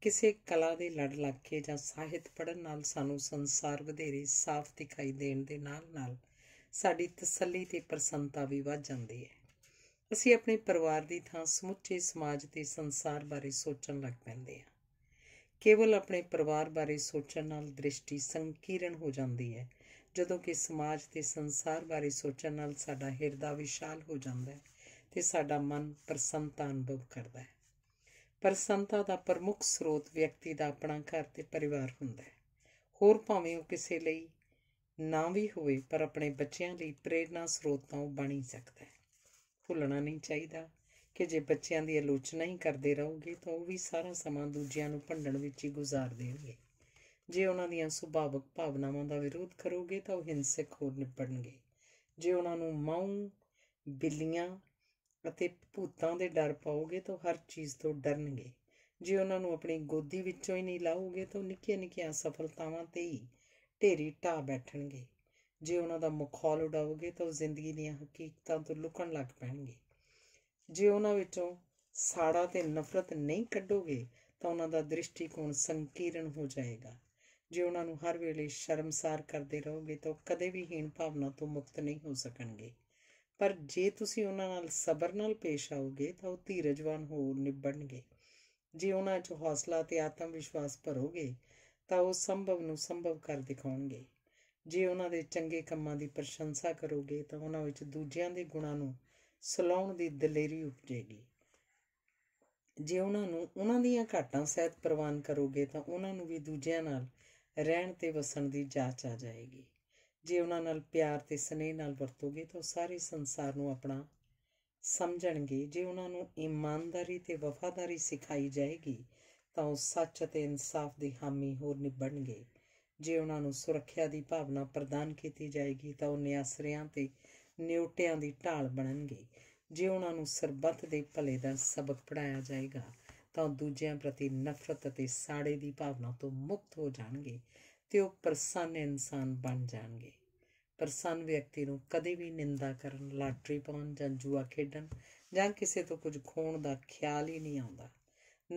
A: ਕਿਸੇ ਕਲਾ ਦੇ ਲੜ ਲੱਗ ਕੇ ਜਾਂ ਸਾਹਿਤ ਪੜਨ ਨਾਲ ਸਾਨੂੰ ਸੰਸਾਰ ਵਧੇਰੇ ਸਾਫ਼ ਦਿਖਾਈ ਦੇਣ ਦੇ ਨਾਲ-ਨਾਲ ਸਾਡੀ ਤਸੱਲੀ ਤੇ ਪ੍ਰਸੰਨਤਾ ਵੀ ਵੱਧ ਜਾਂਦੀ ਹੈ ਅਸੀਂ ਆਪਣੇ ਪਰਿਵਾਰ ਦੀ ਥਾਂ ਸਮੁੱਚੇ ਸਮਾਜ ਤੇ ਸੰਸਾਰ ਬਾਰੇ ਸੋਚਣ ਲੱਗ ਪੈਂਦੇ ਹਾਂ ਕੇਵਲ ਆਪਣੇ ਪਰਿਵਾਰ ਬਾਰੇ ਸੋਚਣ ਨਾਲ ਦ੍ਰਿਸ਼ਟੀ ਸੰਕੀਰਣ ਹੋ ਜਾਂਦੀ ਹੈ ਜਦੋਂ ਕਿ ਸਮਾਜ ਤੇ ਸੰਸਾਰ ਬਾਰੇ ਸੋਚਣ ਨਾਲ ਸਾਡਾ ਹਿਰਦਾ ਵਿਸ਼ਾਲ ਹੋ ਜਾਂਦਾ ਹੈ ਤੇ ਸਾਡਾ ਮਨ ਪ੍ਰਸੰਨਤਾ ਅਨੁਭਵ ਕਰਦਾ ਹੈ ਪ੍ਰਸੰਨਤਾ ਦਾ ਪ੍ਰਮੁੱਖ ਸਰੋਤ ਵਿਅਕਤੀ ਦਾ ਆਪਣਾ ਘਰ ਤੇ ਪਰਿਵਾਰ ਹੁੰਦਾ ਹੈ ਹੋਰ ਭਾਵੇਂ ਉਹ ਕਿਸੇ ਲਈ ਨਾ ਵੀ ਹੋਵੇ ਪਰ ਆਪਣੇ ਬੱਚਿਆਂ ਲਈ ਪ੍ਰੇਰਣਾ ਸਰੋਤ ਤਾਂ ਉਹ ਬਣ ਹੀ ਸਕਦਾ ਹੈ ਭੁੱਲਣਾ ਨਹੀਂ ਚਾਹੀਦਾ ਕਿ ਜੇ ਬੱਚਿਆਂ ਦੀ ਆਲੋਚਨਾ ਹੀ ਕਰਦੇ ਰਹੋਗੇ ਤਾਂ ਉਹ ਵੀ ਸਾਰਾ ਸਮਾਂ ਦੂਜਿਆਂ ਨੂੰ ਭੰਡਣ ਵਿੱਚ ਹੀ ਗੁਜ਼ਾਰ ਦੇਣਗੇ ਜੇ ਉਹਨਾਂ ਦੀਆਂ ਸੁਭਾਵਕ ਭਾਵਨਾਵਾਂ ਦਾ ਵਿਰੋਧ ਕਰੋਗੇ ਤਾਂ ਉਹ ਹਿੰਸਕ ਹੋ ਨਿਪੜਨਗੇ ਜੇ ਉਹਨਾਂ ਨੂੰ ਮਾਊ ਬਿੱਲੀਆਂ ਅਤੇ ਭੂਤਾਂ ਦੇ ਡਰ ਪਾਓਗੇ ਤਾਂ ਹਰ ਚੀਜ਼ ਤੋਂ ਡਰਨਗੇ ਜੇ ਉਹਨਾਂ ਨੂੰ ਆਪਣੀ ਗੋਦੀ ਵਿੱਚੋਂ ਹੀ ਨਹੀਂ ਲਾਓਗੇ ਤਾਂ ਨਿੱਕੀਆਂ ਨਿੱਕੀਆਂ ਸਫਲਤਾਵਾਂ ਤੇ ਹੀ ਢੇਰੀ ਢਾ ਬੈਠਣਗੇ ਜੇ ਉਹਨਾਂ ਦਾ ਮੁਖੌਲ ਉਡਾਓਗੇ ਤਾਂ ਉਹ ਜ਼ਿੰਦਗੀ ਦੀਆਂ ਹਕੀਕਤਾਂ ਤੋਂ ਲੁਕਣ ਲੱਗ ਪੈਣਗੇ ਜੇ ਉਹਨਾਂ ਵਿੱਚੋਂ ਸਾੜਾ ਤੇ ਨਫ਼ਰਤ ਨਹੀਂ ਕੱਢੋਗੇ ਤਾਂ ਉਹਨਾਂ ਦਾ ਦ੍ਰਿਸ਼ਟੀਕੋਣ ਸੰਕੀਰਣ ਹੋ ਜਾਏਗਾ ਜੇ ਉਹਨਾਂ ਨੂੰ ਹਰ ਵੇਲੇ ਸ਼ਰਮਸਾਰ ਕਰਦੇ ਰਹੋਗੇ ਤਾਂ ਕਦੇ ਵੀ ਹੀਣ ਭਾਵਨਾ ਤੋਂ ਮੁਕਤ ਨਹੀਂ ਹੋ ਸਕਣਗੇ ਪਰ ਜੇ ਤੁਸੀਂ ਉਹਨਾਂ ਨਾਲ ਸਬਰ ਨਾਲ ਪੇਸ਼ ਆਓਗੇ ਤਾਂ ਉਹ ਧੀਰਜਵਾਨ ਹੋ ਨਿਭਣਗੇ ਜੇ ਉਹਨਾਂ 'ਚ ਹੌਸਲਾ ਤੇ ਆਤਮ ਵਿਸ਼ਵਾਸ ਭਰੋਗੇ ਤਾਂ ਉਹ ਸੰਭਵ ਨੂੰ ਸੰਭਵ ਕਰ ਦਿਖਾਉਣਗੇ ਜੇ ਉਹਨਾਂ ਦੇ ਚੰਗੇ ਕੰਮਾਂ ਦੀ ਪ੍ਰਸ਼ੰਸਾ ਕਰੋਗੇ ਤਾਂ ਉਹਨਾਂ ਵਿੱਚ ਦੂਜਿਆਂ ਦੇ ਗੁਣਾਂ ਨੂੰ ਸਲਾਉਣ ਦੀ ਦਲੇਰੀ ਉਪਜੇਗੀ ਜੇ ਉਹਨਾਂ ਨੂੰ ਉਹਨਾਂ ਦੀਆਂ ਘਾਟਾਂ ਸਹਿਤ ਪ੍ਰਵਾਨ ਕਰੋਗੇ ਤਾਂ ਉਹਨਾਂ ਨੂੰ ਵੀ ਦੂਜਿਆਂ ਨਾਲ ਰਹਿਣ ਤੇ ਵਸਣ ਦੀ ਜਾਚ ਆ ਜਾਏਗੀ ਜੇ ਉਹਨਾਂ ਨਾਲ ਪਿਆਰ ਤੇ ਸਨੇਹ ਨਾਲ ਵਰਤੋਗੇ ਤਾਂ ਸਾਰੇ ਸੰਸਾਰ ਨੂੰ ਆਪਣਾ ਸਮਝਣਗੇ ਜੇ ਉਹਨਾਂ ਨੂੰ ਇਮਾਨਦਾਰੀ ਤੇ ਵਫਾਦਾਰੀ ਸਿਖਾਈ ਜਾਏਗੀ ਤਾਂ ਉਹ ਸੱਚ ਤੇ ਇਨਸਾਫ ਦੀ ਹਾਮੀ ਹੋਰ ਨਿਭਣਗੇ ਜੇ ਉਹਨਾਂ ਨੂੰ ਸੁਰੱਖਿਆ ਦੀ ਭਾਵਨਾ ਪ੍ਰਦਾਨ ਕੀਤੀ ਜਾਏਗੀ ਤਾਂ ਉਹ ਨਿਆਸਰਿਆਂ ਤੇ ਨਿਉਟਿਆਂ ਦੀ ਢਾਲ ਬਣਨਗੇ ਜੇ ਉਹਨਾਂ ਨੂੰ ਸਰਬੱਤ ਦੇ ਭਲੇ ਦਾ ਸਬਕ ਪੜਾਇਆ ਜਾਏਗਾ ਤਾਂ ਦੂਜਿਆਂ ਪ੍ਰਤੀ ਨਫ਼ਰਤ ਅਤੇ ਸਾੜੇ ਦੀ ਭਾਵਨਾ ਤੋਂ ਮੁਕਤ ਹੋ ਜਾਣਗੇ ਤੇ ਉਹ ਪ੍ਰਸੰਨ ਇਨਸਾਨ ਬਣ ਜਾਣਗੇ ਪ੍ਰਸੰਨ ਵਿਅਕਤੀ ਨੂੰ ਕਦੇ ਵੀ ਨਿੰਦਾ ਕਰਨ ਲਾਟਰੀ ਪਾਉਣ ਜਾਂ ਜੂਆ ਖੇਡਣ ਜਾਂ ਕਿਸੇ ਤੋਂ ਕੁਝ ਖੋਣ ਦਾ ਖਿਆਲ ਹੀ ਨਹੀਂ ਆਉਂਦਾ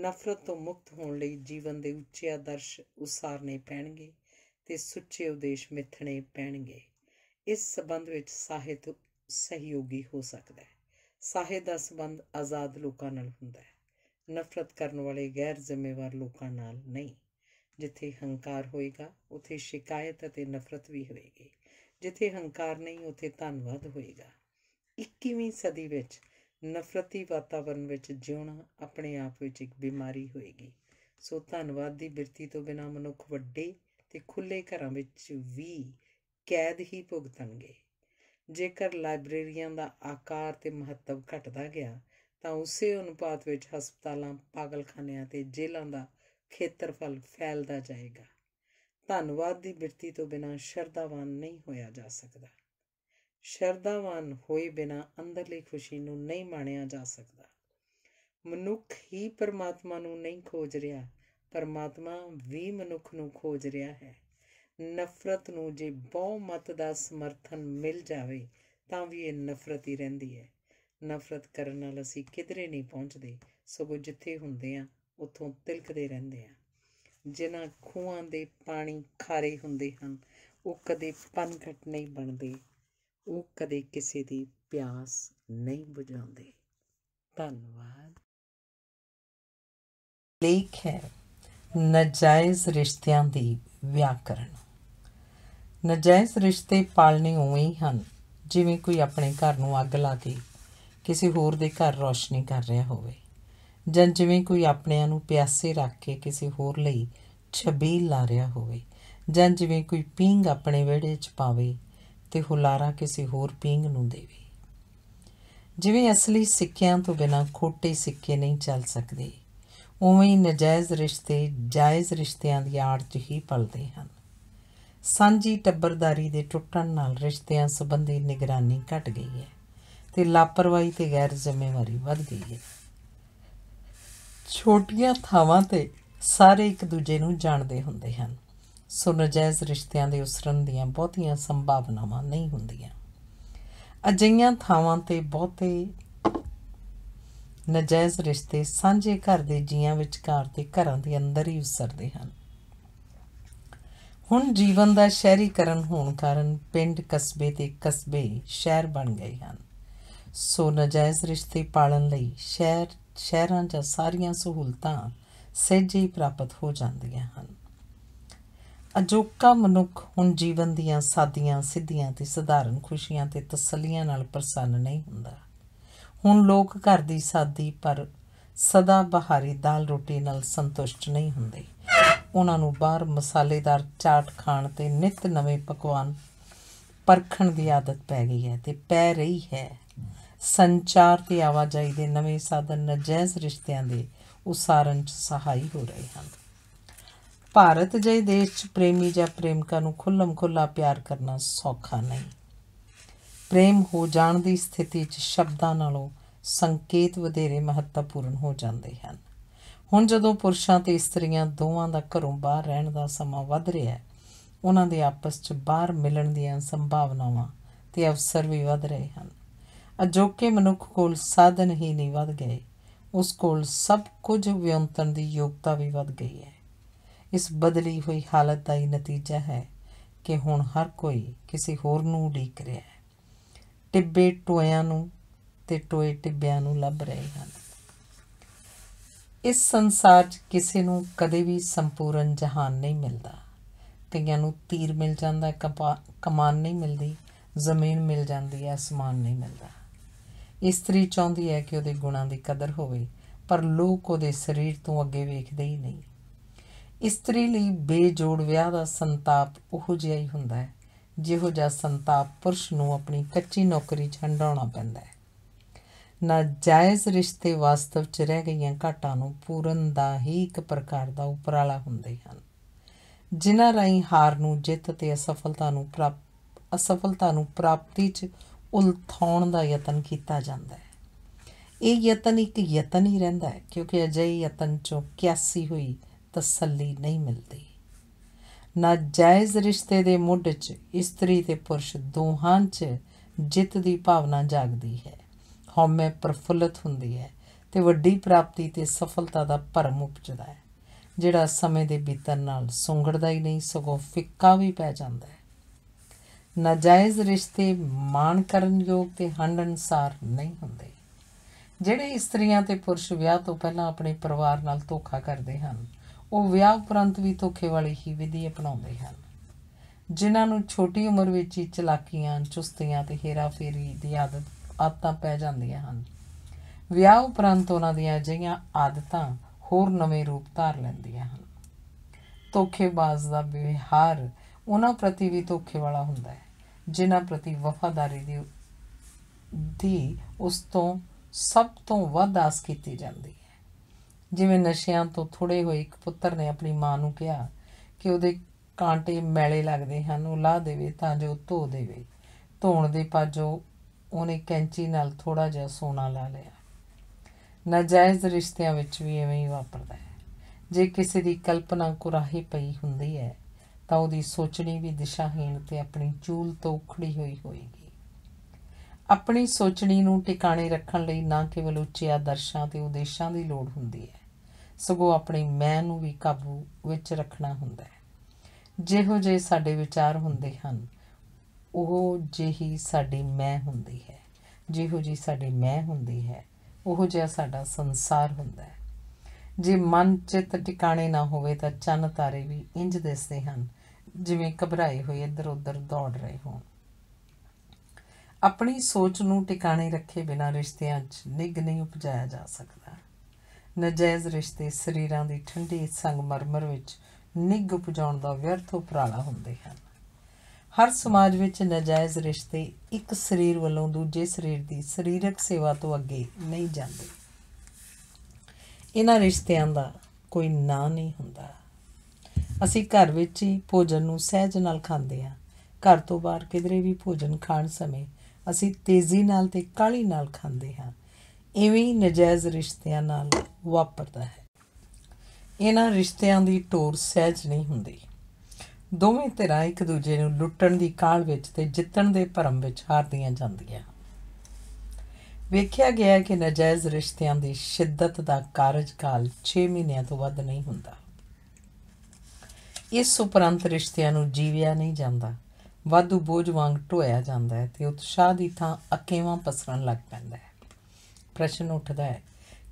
A: ਨਫ਼ਰਤ ਤੋਂ ਮੁਕਤ ਹੋਣ ਲਈ ਜੀਵਨ ਦੇ ਉੱਚੇ ਆਦਰਸ਼ ਉਸਾਰਨੇ ਪੈਣਗੇ ਤੇ ਸੁੱਚੇ ਉਦੇਸ਼ ਮਿੱਥਣੇ ਪੈਣਗੇ ਇਸ ਸਬੰਧ ਵਿੱਚ ਸਾਹਿਤ ਸਹਿਯੋਗੀ ਹੋ ਸਕਦਾ ਹੈ ਸਾਹਿਤ ਦਾ ਸਬੰਧ ਆਜ਼ਾਦ ਲੋਕਾਂ ਨਾਲ ਹੁੰਦਾ ਹੈ ਨਫ਼ਰਤ ਕਰਨ ਵਾਲੇ ਗੈਰ ਜ਼ਿੰਮੇਵਾਰ ਲੋਕਾਂ ਨਾਲ ਨਹੀਂ ਜਿੱਥੇ ਹੰਕਾਰ ਹੋਏਗਾ ਉਥੇ ਸ਼ਿਕਾਇਤ ਅਤੇ ਨਫ਼ਰਤ ਵੀ ਹੋਵੇਗੀ ਜਿੱਥੇ ਹੰਕਾਰ ਨਹੀਂ ਉੱਥੇ ਧੰਨਵਾਦ ਹੋਏਗਾ 21ਵੀਂ ਸਦੀ ਵਿੱਚ ਨਫ਼ਰਤੀ ਵਾਤਾਵਰਣ ਵਿੱਚ ਜਿਉਣਾ ਆਪਣੇ ਆਪ ਵਿੱਚ ਇੱਕ ਬਿਮਾਰੀ ਹੋਏਗੀ ਸੋ ਧੰਨਵਾਦ ਦੀ ਬਿਰਤੀ ਤੋਂ ਬਿਨਾ ਮਨੁੱਖ ਵੱਡੇ ਤੇ ਖੁੱਲੇ ਘਰਾਂ ਵਿੱਚ ਵੀ ਕੈਦ ਹੀ ਭੁਗਤਣਗੇ ਜੇਕਰ ਲਾਇਬ੍ਰੇਰੀਆਂ ਦਾ ਆਕਾਰ ਤੇ ਮਹੱਤਵ ਘਟਦਾ ਗਿਆ ਤਾਂ ਉਸੇ ਅਨੁਪਾਤ ਵਿੱਚ ਹਸਪਤਾਲਾਂ ਪਾਗਲਖਾਨਿਆਂ ਤੇ ਜੇਲ੍ਹਾਂ ਦਾ ਖੇਤਰਫਲ ਫੈਲਦਾ ਜਾਏਗਾ ਧੰਨਵਾਦ ਦੀ ਬਿਰਤੀ ਤੋਂ ਬਿਨਾ ਸ਼ਰਧਾਵਾਨ ਨਹੀਂ ਹੋਇਆ ਜਾ ਸਕਦਾ ਸ਼ਰਧਾਵਾਨ ਹੋਏ ਬਿਨਾ ਅੰਦਰਲੀ ਖੁਸ਼ੀ ਨੂੰ ਨਹੀਂ ਮਾਣਿਆ ਜਾ ਸਕਦਾ ਮਨੁੱਖ ਹੀ ਪਰਮਾਤਮਾ ਨੂੰ ਨਹੀਂ ਖੋਜ ਰਿਹਾ ਪਰਮਾਤਮਾ ਵੀ ਮਨੁੱਖ ਨੂੰ ਖੋਜ ਰਿਹਾ ਹੈ ਨਫ਼ਰਤ ਨੂੰ ਜੇ ਬਹੁਮਤ ਦਾ ਸਮਰਥਨ ਮਿਲ ਜਾਵੇ ਤਾਂ ਵੀ ਇਹ ਨਫ਼ਰਤ ਹੀ ਰਹਿੰਦੀ ਹੈ ਨਫ਼ਰਤ ਕਰਨ ਨਾਲ ਅਸੀਂ ਕਿਧਰੇ ਨਹੀਂ ਪਹੁੰਚਦੇ ਸਗੋਂ ਜਿੱਥੇ ਹੁੰਦੇ ਆ ਉੱਥੋਂ ਤਿਲਕਦੇ ਰਹਿੰਦੇ ਆ ਜਿਨ੍ਹਾਂ ਖੂਹਾਂ ਦੇ ਪਾਣੀ ਖਾਰੇ ਹੁੰਦੇ ਹਨ ਉਹ ਕਦੇ ਪਨਘਟ ਨਹੀਂ ਬਣਦੇ ਉਹ ਕਦੇ ਕਿਸੇ ਦੀ ਪਿਆਸ ਨਹੀਂ ਬੁਝਾਉਂਦੇ ਧੰਨਵਾਦ ਲੇਖ ਹੈ ਨਜਾਇਜ਼ ਰਿਸ਼ਤਿਆਂ ਦੀ ਵਿਆਕਰਣ ਨਜਾਇਜ਼ ਰਿਸ਼ਤੇ ਪਾਲਣੇ ਉਵੇਂ ਹਨ ਜਿਵੇਂ ਕੋਈ ਆਪਣੇ ਘਰ ਨੂੰ ਅੱਗ ਲਾ ਕੇ ਕਿਸੇ ਹੋਰ ਦੇ ਘਰ ਰੋਸ਼ਨੀ ਕਰ ਰਿਹਾ ਹੋਵੇ ਜਾਂ ਜਿਵੇਂ ਕੋਈ ਆਪਣਿਆਂ ਨੂੰ ਪਿਆਸੇ ਰੱਖ ਕੇ ਕਿਸੇ ਹੋਰ ਲਈ ਛਬੀਲ ਲਾ ਰਿਹਾ ਹੋਵੇ ਜਾਂ ਜਿਵੇਂ ਕੋਈ ਪੀਂਗ ਆਪਣੇ ਵਿਹੜੇ 'ਚ ਪਾਵੇ ਤੇ ਹੁਲਾਰਾ ਕਿਸੇ ਹੋਰ ਪੀਂਗ ਨੂੰ ਦੇਵੇ ਜਿਵੇਂ ਅਸਲੀ ਸਿੱਕਿਆਂ ਤੋਂ ਬਿਨਾ ਖੋਟੇ ਸਿੱਕੇ ਨਹੀਂ ਚੱਲ ਸਕਦੇ ਉਵੇਂ ਹੀ ਨਜਾਇਜ਼ ਰਿਸ਼ਤੇ ਜਾਇਜ਼ ਰਿਸ਼ਤਿਆਂ ਦੀ ਆੜ 'ਚ ਹੀ ਪਲਦੇ ਹਨ ਸਾਂਝੀ ਟੱਬਰਦਾਰੀ ਦੇ ਟੁੱਟਣ ਨਾਲ ਰਿਸ਼ਤਿਆਂ ਸੰਬੰਧੀ ਨਿਗਰਾਨੀ ਘਟ ਗਈ ਹੈ ਤੇ ਲਾਪਰਵਾਹੀ ਤੇ ਗੈਰ ਜ਼ਿੰਮੇਵਾਰੀ ਵੱਧ ਗਈ ਹੈ ਛੋਟੀਆਂ ਥਾਵਾਂ ਤੇ ਸਾਰੇ ਇੱਕ ਦੂਜੇ ਨੂੰ ਜਾਣਦੇ ਹੁੰਦੇ ਹਨ ਸੋ ਨਜਾਇਜ਼ ਰਿਸ਼ਤਿਆਂ ਦੇ ਉਸਰਨ ਦੀਆਂ ਬਹੁਤੀਆਂ ਸੰਭਾਵਨਾਵਾਂ ਨਹੀਂ ਹੁੰਦੀਆਂ ਅਜਈਆਂ ਥਾਵਾਂ ਤੇ ਬਹੁਤੇ ਨਜਾਇਜ਼ ਰਿਸ਼ਤੇ ਸਾਂਝੇ ਘਰ ਦੇ ਜੀਆਂ ਵਿਚਕਾਰ ਤੇ ਘਰਾਂ ਦੇ ਅੰਦਰ ਹੀ ਉਸਰਦੇ ਹਨ ਹੁਣ ਜੀਵਨ ਦਾ ਸ਼ਹਿਰੀਕਰਨ ਹੋਣ ਕਾਰਨ ਪਿੰਡ ਕਸਬੇ ਤੇ ਕਸਬੇ ਸ਼ਹਿਰ ਬਣ ਗਏ ਹਨ ਸੋ ਨਜਾਇਜ਼ ਰਿਸ਼ਤੇ ਪਾਲਣ ਲਈ ਸ਼ਹਿਰ ਸ਼ਹਿਰਾਂ 'ਚ ਸਾਰੀਆਂ ਸਹੂਲਤਾਂ ਸਹਿਜੇ ਹੀ ਪ੍ਰਾਪਤ ਹੋ ਜਾਂਦੀਆਂ ਹਨ ਅਜੋਕਾ ਮਨੁੱਖ ਹੁਣ ਜੀਵਨ ਦੀਆਂ ਸਾਦੀਆਂ ਸਿੱਧੀਆਂ ਤੇ ਸਧਾਰਨ ਖੁਸ਼ੀਆਂ ਤੇ ਤਸੱਲੀਆਂ ਨਾਲ ਪ੍ਰਸੰਨ ਨਹੀਂ ਹੁੰਦਾ ਹੁਣ ਲੋਕ ਘਰ ਦੀ ਸਾਦੀ ਪਰ ਸਦਾ ਬਹਾਰੀ ਦਾਲ ਰੋਟੀ ਨਾਲ ਸੰਤੁਸ਼ਟ ਨਹੀਂ ਹੁੰਦੇ ਉਹਨਾਂ ਨੂੰ ਬਾਹਰ ਮਸਾਲੇਦਾਰ ਚਾਟ ਖਾਣ ਤੇ ਨਿਤ ਨਵੇਂ ਪਕਵਾਨ ਪਰਖਣ ਦੀ ਆਦਤ ਪੈ ਗਈ ਹੈ ਤੇ ਪੈ ਰਹੀ ਹੈ ਸੰਚਾਰ ਤੇ ਆਵਾਜਾਈ ਦੇ ਨਵੇਂ ਸਾਧਨ ਨਜਾਇਜ਼ ਰਿਸ਼ਤਿਆਂ ਦੇ ਉਸਾਰਨ 'ਚ ਸਹਾਈ ਹੋ ਰਹੇ ਹਨ ਭਾਰਤ ਜਿਹੇ ਦੇਸ਼ 'ਚ ਪ੍ਰੇਮੀ ਜਾਂ ਪ੍ਰੇਮਿਕਾ ਨੂੰ ਖੁੱਲਮ-ਖੁੱਲਾ ਪਿਆਰ ਕਰਨਾ ਸੌਖਾ ਨਹੀਂ ਪ੍ਰੇਮ ਹੋ ਜਾਣ ਦੀ ਸਥਿਤੀ 'ਚ ਸ਼ਬਦਾਂ ਨਾਲੋਂ ਸੰਕੇਤ ਵਧੇਰੇ ਮਹੱਤਵਪੂਰਨ ਹੋ ਜਾਂਦੇ ਹਨ ਹੁਣ ਜਦੋਂ ਪੁਰਸ਼ਾਂ ਤੇ ਇਸਤਰੀਆਂ ਦੋਵਾਂ ਦਾ ਘਰੋਂ ਬਾਹਰ ਰਹਿਣ ਦਾ ਸਮਾਂ ਵੱਧ ਰਿਹਾ ਹੈ ਉਹਨਾਂ ਦੇ ਆਪਸ 'ਚ ਬਾਹਰ ਮਿਲਣ ਦੀਆਂ ਸੰਭਾਵਨਾਵਾਂ ਤੇ ਅਵਸਰ ਵੀ ਵੱਧ ਰਹੇ ਹਨ ਅਜੋਕੇ ਮਨੁੱਖ ਕੋਲ ਸਾਧਨ ਹੀ ਨਹੀਂ ਵੱਧ ਗਏ ਉਸ ਕੋਲ ਸਭ ਕੁਝ ਵਿਅੰਤਨ ਦੀ ਯੋਗਤਾ ਵੀ ਵੱਧ ਗਈ ਹੈ ਇਸ ਬਦਲੀ ਹੋਈ ਹਾਲਤ ਦਾ ਹੀ ਨਤੀਜਾ ਹੈ ਕਿ ਹੁਣ ਹਰ ਕੋਈ ਕਿਸੇ ਹੋਰ ਨੂੰ ਉਡੀਕ ਰਿਹਾ ਹੈ ਟਿੱਬੇ ਟੋਇਆਂ ਨੂੰ ਤੇ ਟੋਏ ਟਿੱਬਿਆਂ ਨੂੰ ਲੱਭ ਰਹੇ ਹਨ ਇਸ ਸੰਸਾਰ 'ਚ ਕਿਸੇ ਨੂੰ ਕਦੇ ਵੀ ਸੰਪੂਰਨ ਜਹਾਨ ਨਹੀਂ ਮਿਲਦਾ ਕਈਆਂ ਨੂੰ ਤੀਰ ਮਿਲ ਜਾਂਦਾ ਕਮਾਨ ਨਹੀਂ ਮਿਲਦੀ ਜ਼ਮੀਨ ਮਿਲ ਜਾਂਦੀ ਹੈ ਅਸਮਾਨ ਨਹੀਂ ਮਿਲਦਾ ਇਸਤਰੀ ਚਾਹੁੰਦੀ ਹੈ ਕਿ ਉਹਦੇ ਗੁਣਾਂ ਦੀ ਕਦਰ ਹੋਵੇ ਪਰ ਲੋਕ ਉਹਦੇ ਸਰੀਰ ਤੋਂ ਅੱਗੇ ਵੇਖਦੇ ਹੀ ਨਹੀਂ ਇਸਤਰੀ ਲਈ ਬੇਜੋੜ ਵਿਆਹ ਦਾ ਸੰਤਾਪ ਉਹੋ ਜਿਹਾ ਹੀ ਹੁੰਦਾ ਹੈ ਜਿਹੋ ਜਿਹਾ ਸੰਤਾਪ ਪੁਰਸ਼ ਨੂੰ ਆਪਣੀ ਕੱਚੀ ਨੌਕਰੀ ਛੰਡਾਉਣਾ ਪੈਂਦਾ ਹੈ ਨਾ ਜਾਇਜ਼ ਰਿਸ਼ਤੇ ਵਾਸਤਵ ਚ ਰਹਿ ਗਈਆਂ ਘਾਟਾਂ ਨੂੰ ਪੂਰਨ ਦਾ ਹੀ ਇੱਕ ਪ੍ਰਕਾਰ ਦਾ ਉਪਰਾਲਾ ਹੁੰਦੇ ਹਨ ਜਿਨ੍ਹਾਂ ਰਾਈ ਹਾਰ ਨੂੰ ਜਿੱਤ ਤੇ ਅਸਫਲਤਾ ਨੂੰ ਪ੍ਰਾਪਤ ਅਸਫਲਤਾ ਨੂੰ ਪ੍ਰਾਪਤੀ ਚ ਉਲਥਾਉਣ ਦਾ ਯਤਨ ਕੀਤਾ ਜਾਂਦਾ ਹੈ ਇਹ ਯਤਨ ਇੱਕ ਯਤਨ ਹੀ ਰਹਿੰਦਾ ਹੈ ਕਿਉਂਕਿ ਅਜਿਹੇ ਯਤਨ ਚੋਂ ਕਿਆਸੀ ਹੋਈ ਤਸੱਲੀ ਨਹੀਂ ਮਿਲਦੀ ਨਾ ਜਾਇਜ਼ ਰਿਸ਼ਤੇ ਦੇ ਮੁੱਢ 'ਚ ਇਸਤਰੀ ਤੇ ਪੁਰਸ਼ ਦੋਹਾਂ 'ਚ ਜਿੱਤ ਦੀ ਭਾਵਨਾ ਜਾਗਦੀ ਹੈ ਹਉਮੈ ਪ੍ਰਫੁੱਲਤ ਹੁੰਦੀ ਹੈ ਤੇ ਵੱਡੀ ਪ੍ਰਾਪਤੀ ਤੇ ਸਫਲਤਾ ਦਾ ਭਰਮ ਉਪਜਦਾ ਹੈ ਜਿਹੜਾ ਸਮੇਂ ਦੇ ਬੀਤਣ ਨਾਲ ਸੁੰਗੜਦਾ ਹੀ ਨਹੀਂ ਸਗੋਂ ਫਿੱਕਾ ਵੀ ਪੈ ਜਾਂਦਾ ਹੈ ਨਾਜਾਇਜ਼ ਰਿਸ਼ਤੇ ਮਾਣ ਕਰਨ ਯੋਗ ਤੇ ਹੰਡ ਅਨਸਾਰ ਨਹੀਂ ਹੁੰਦੇ ਜਿਹੜੇ ਇਸਤਰੀਆਂ ਤੇ ਪੁਰਸ਼ ਵਿਆਹ ਤੋਂ ਪਹਿਲਾਂ ਆਪਣੇ ਪਰਿਵਾਰ ਨਾਲ ਧੋਖਾ ਕਰਦੇ ਹਨ ਉਹ ਵਿਆਹ ਉਪਰੰਤ ਵੀ ਧੋਖੇ ਵਾਲੀ ਹੀ ਵਿਧੀ ਅਪਣਾਉਂਦੇ ਹਨ ਜਿਨ੍ਹਾਂ ਨੂੰ ਛੋਟੀ ਉਮਰ ਵਿੱਚ ਹੀ ਚਲਾਕੀਆਂ ਚੁਸਤੀਆਂ ਤੇ ਹੇਰਾਫੇਰੀ ਦੀ ਆਦਤ ਆਦਤਾਂ ਪੈ ਜਾਂਦੀਆਂ ਹਨ ਵਿਆਹ ਉਪਰੰਤ ਉਹਨਾਂ ਦੀਆਂ ਅਜਿਹੀਆਂ ਆਦਤਾਂ ਹੋਰ ਨਵੇਂ ਰੂਪ ਧਾਰ ਲੈਂਦੀਆਂ ਹਨ ਧੋਖੇਬਾਜ਼ ਦਾ ਵਿਵਹਾਰ ਉਹਨਾਂ ਪ੍ਰਤੀ ਵੀ ਧੋਖੇ ਵਾਲਾ ਹੁੰਦਾ ਹੈ ਜਿਨ੍ਹਾਂ ਪ੍ਰਤੀ ਵਫਾਦਾਰੀ ਦੀ ਦੀ ਉਸ ਤੋਂ ਸਭ ਤੋਂ ਵੱਧ ਆਸ ਕੀਤੀ ਜਾਂਦੀ ਹੈ ਜਿਵੇਂ ਨਸ਼ਿਆਂ ਤੋਂ ਥੋੜੇ ਹੋਏ ਇੱਕ ਪੁੱਤਰ ਨੇ ਆਪਣੀ ਮਾਂ ਨੂੰ ਕਿਹਾ ਕਿ ਉਹਦੇ ਕਾਂਟੇ ਮੈਲੇ ਲੱਗਦੇ ਹਨ ਉਹ ਲਾਹ ਦੇਵੇ ਤਾਂ ਜੋ ਧੋ ਦੇਵੇ ਧੋਣ ਦੇ ਪਾਜੋ ਉਹਨੇ ਕੈਂਚੀ ਨਾਲ ਥੋੜਾ ਜਿਹਾ ਸੋਨਾ ਲਾ ਲਿਆ ਨਜਾਇਜ਼ ਰਿਸ਼ਤਿਆਂ ਵਿੱਚ ਵੀ ਐਵੇਂ ਹੀ ਵਾਪਰਦਾ ਹੈ ਜੇ ਕਿਸੇ ਦੀ ਕਲਪਨਾ ਕੁਰਾਹੀ ਪਈ ਹੁੰਦੀ ਹੈ ਤਾਂ ਉਹਦੀ ਸੋਚਣੀ ਵੀ ਦਿਸ਼ਾਹੀਣ ਤੇ ਆਪਣੀ ਚੂਲ ਤੋਂ ਉਖੜੀ ਹੋਈ ਹੋਏਗੀ ਆਪਣੀ ਸੋਚਣੀ ਨੂੰ ਟਿਕਾਣੇ ਰੱਖਣ ਲਈ ਨਾ ਕੇਵਲ ਉੱਚੇ ਆਦਰਸ਼ਾਂ ਤੇ ਉਦੇਸ਼ਾਂ ਦੀ ਲੋੜ ਹੁੰਦੀ ਹੈ ਸਗੋਂ ਆਪਣੇ ਮੈਂ ਨੂੰ ਵੀ ਕਾਬੂ ਵਿੱਚ ਰੱਖਣਾ ਹੁੰਦਾ ਹੈ ਜਿਹੋ ਜਿਹੇ ਸਾਡੇ ਵਿਚਾਰ ਹੁੰਦੇ ਹਨ ਉਹ ਜਿਹੀ ਸਾਡੀ ਮੈਂ ਹੁੰਦੀ ਹੈ ਜਿਹੋ ਜਿਹੀ ਸਾਡੀ ਮੈਂ ਹੁੰਦੀ ਹੈ ਉਹ ਜਿਹਾ ਸਾਡਾ ਸੰਸਾਰ ਹੁੰਦਾ ਹੈ ਜੇ ਮਨ ਚਿੱਤ ਟਿਕਾਣੇ ਨਾ ਹੋਵੇ ਤਾਂ ਚੰਨ ਤਾਰੇ ਵੀ ਇੰਜ ਦਿਸਦੇ ਹਨ ਜਿਵੇਂ ਘਬਰਾਏ ਹੋਏ ਇੱਧਰ ਉੱਧਰ ਦੌੜ ਰਹੇ ਹੋ ਆਪਣੀ ਸੋਚ ਨੂੰ ਟਿਕਾਣੇ ਰੱਖੇ ਬਿਨਾਂ ਰਿਸ਼ਤਿਆਂ 'ਚ ਨਿੱਗ ਨਹੀਂ ਉਪਜਾਇਆ ਜਾ ਸਕਦਾ ਨਜਾਇਜ਼ ਰਿਸ਼ਤੇ ਸਰੀਰਾਂ ਦੀ ਠੰਡੀ ਸੰਗਮਰਮਰ ਵਿੱਚ ਨਿੱਗ ਉਪਜਾਉਣ ਦਾ ਵਿਅਰਥ ਉਪਰਾਲਾ ਹੁੰਦੇ ਹਨ ਹਰ ਸਮਾਜ ਵਿੱਚ ਨਜਾਇਜ਼ ਰਿਸ਼ਤੇ ਇੱਕ ਸਰੀਰ ਵੱਲੋਂ ਦੂਜੇ ਸਰੀਰ ਦੀ ਸਰੀਰਕ ਸੇਵਾ ਤੋਂ ਅੱਗੇ ਨਹੀਂ ਜਾਂਦੇ ਇਹਨਾਂ ਰਿਸ਼ਤਿਆਂ ਦਾ ਕੋਈ ਨਾਂ ਨਹੀਂ ਹੁੰਦਾ ਅਸੀਂ ਘਰ ਵਿੱਚ ਹੀ ਭੋਜਨ ਨੂੰ ਸਹਿਜ ਨਾਲ ਖਾਂਦੇ ਹਾਂ ਘਰ ਤੋਂ ਬਾਹਰ ਕਿਧਰੇ ਵੀ ਭੋਜਨ ਖਾਣ ਸਮੇਂ ਅਸੀਂ ਤੇਜ਼ੀ ਨਾਲ ਤੇ ਕਾਲੀ ਨਾਲ ਖਾਂਦੇ ਹਾਂ ਇਵੇਂ ਨਜਾਇਜ਼ ਰਿਸ਼ਤਿਆਂ ਨਾਲ ਵਾਪਰਦਾ ਹੈ ਇਹਨਾਂ ਰਿਸ਼ਤਿਆਂ ਦੀ ਟੋਰ ਸਹਿਜ ਨਹੀਂ ਹੁੰਦੀ ਦੋਵੇਂ ਧਿਰਾਂ ਇੱਕ ਦੂਜੇ ਨੂੰ ਲੁੱਟਣ ਦੀ ਕਾਲ ਵਿੱਚ ਤੇ ਜਿੱਤਣ ਦੇ ਭਰਮ ਵਿੱਚ ਹਾਰਦੀਆਂ ਜਾਂਦੀਆਂ ਵੇਖਿਆ ਗਿਆ ਹੈ ਕਿ ਨਜਾਇਜ਼ ਰਿਸ਼ਤਿਆਂ ਦੀ ਸ਼ਿੱਦਤ ਦਾ ਕਾਰਜਕਾਲ 6 ਮਹੀਨਿਆਂ ਤੋਂ ਵੱਧ ਨਹੀਂ ਹੁੰਦਾ ਇਸ ਉਪਰੰਤ ਰਿਸ਼ਤਿਆਂ ਨੂੰ ਜੀਵਿਆ ਨਹੀਂ ਜਾਂਦਾ ਵਾਧੂ ਬੋਝ ਵਾਂਗ ਢੋਇਆ ਜਾਂਦਾ ਹੈ ਤੇ ਉਤਸ਼ਾਹ ਦੀ ਥਾਂ ਅਕੇਵਾਂ ਪਸਰਨ ਲੱਗ ਪੈਂਦਾ ਹੈ ਪ੍ਰਸ਼ਨ ਉੱਠਦਾ ਹੈ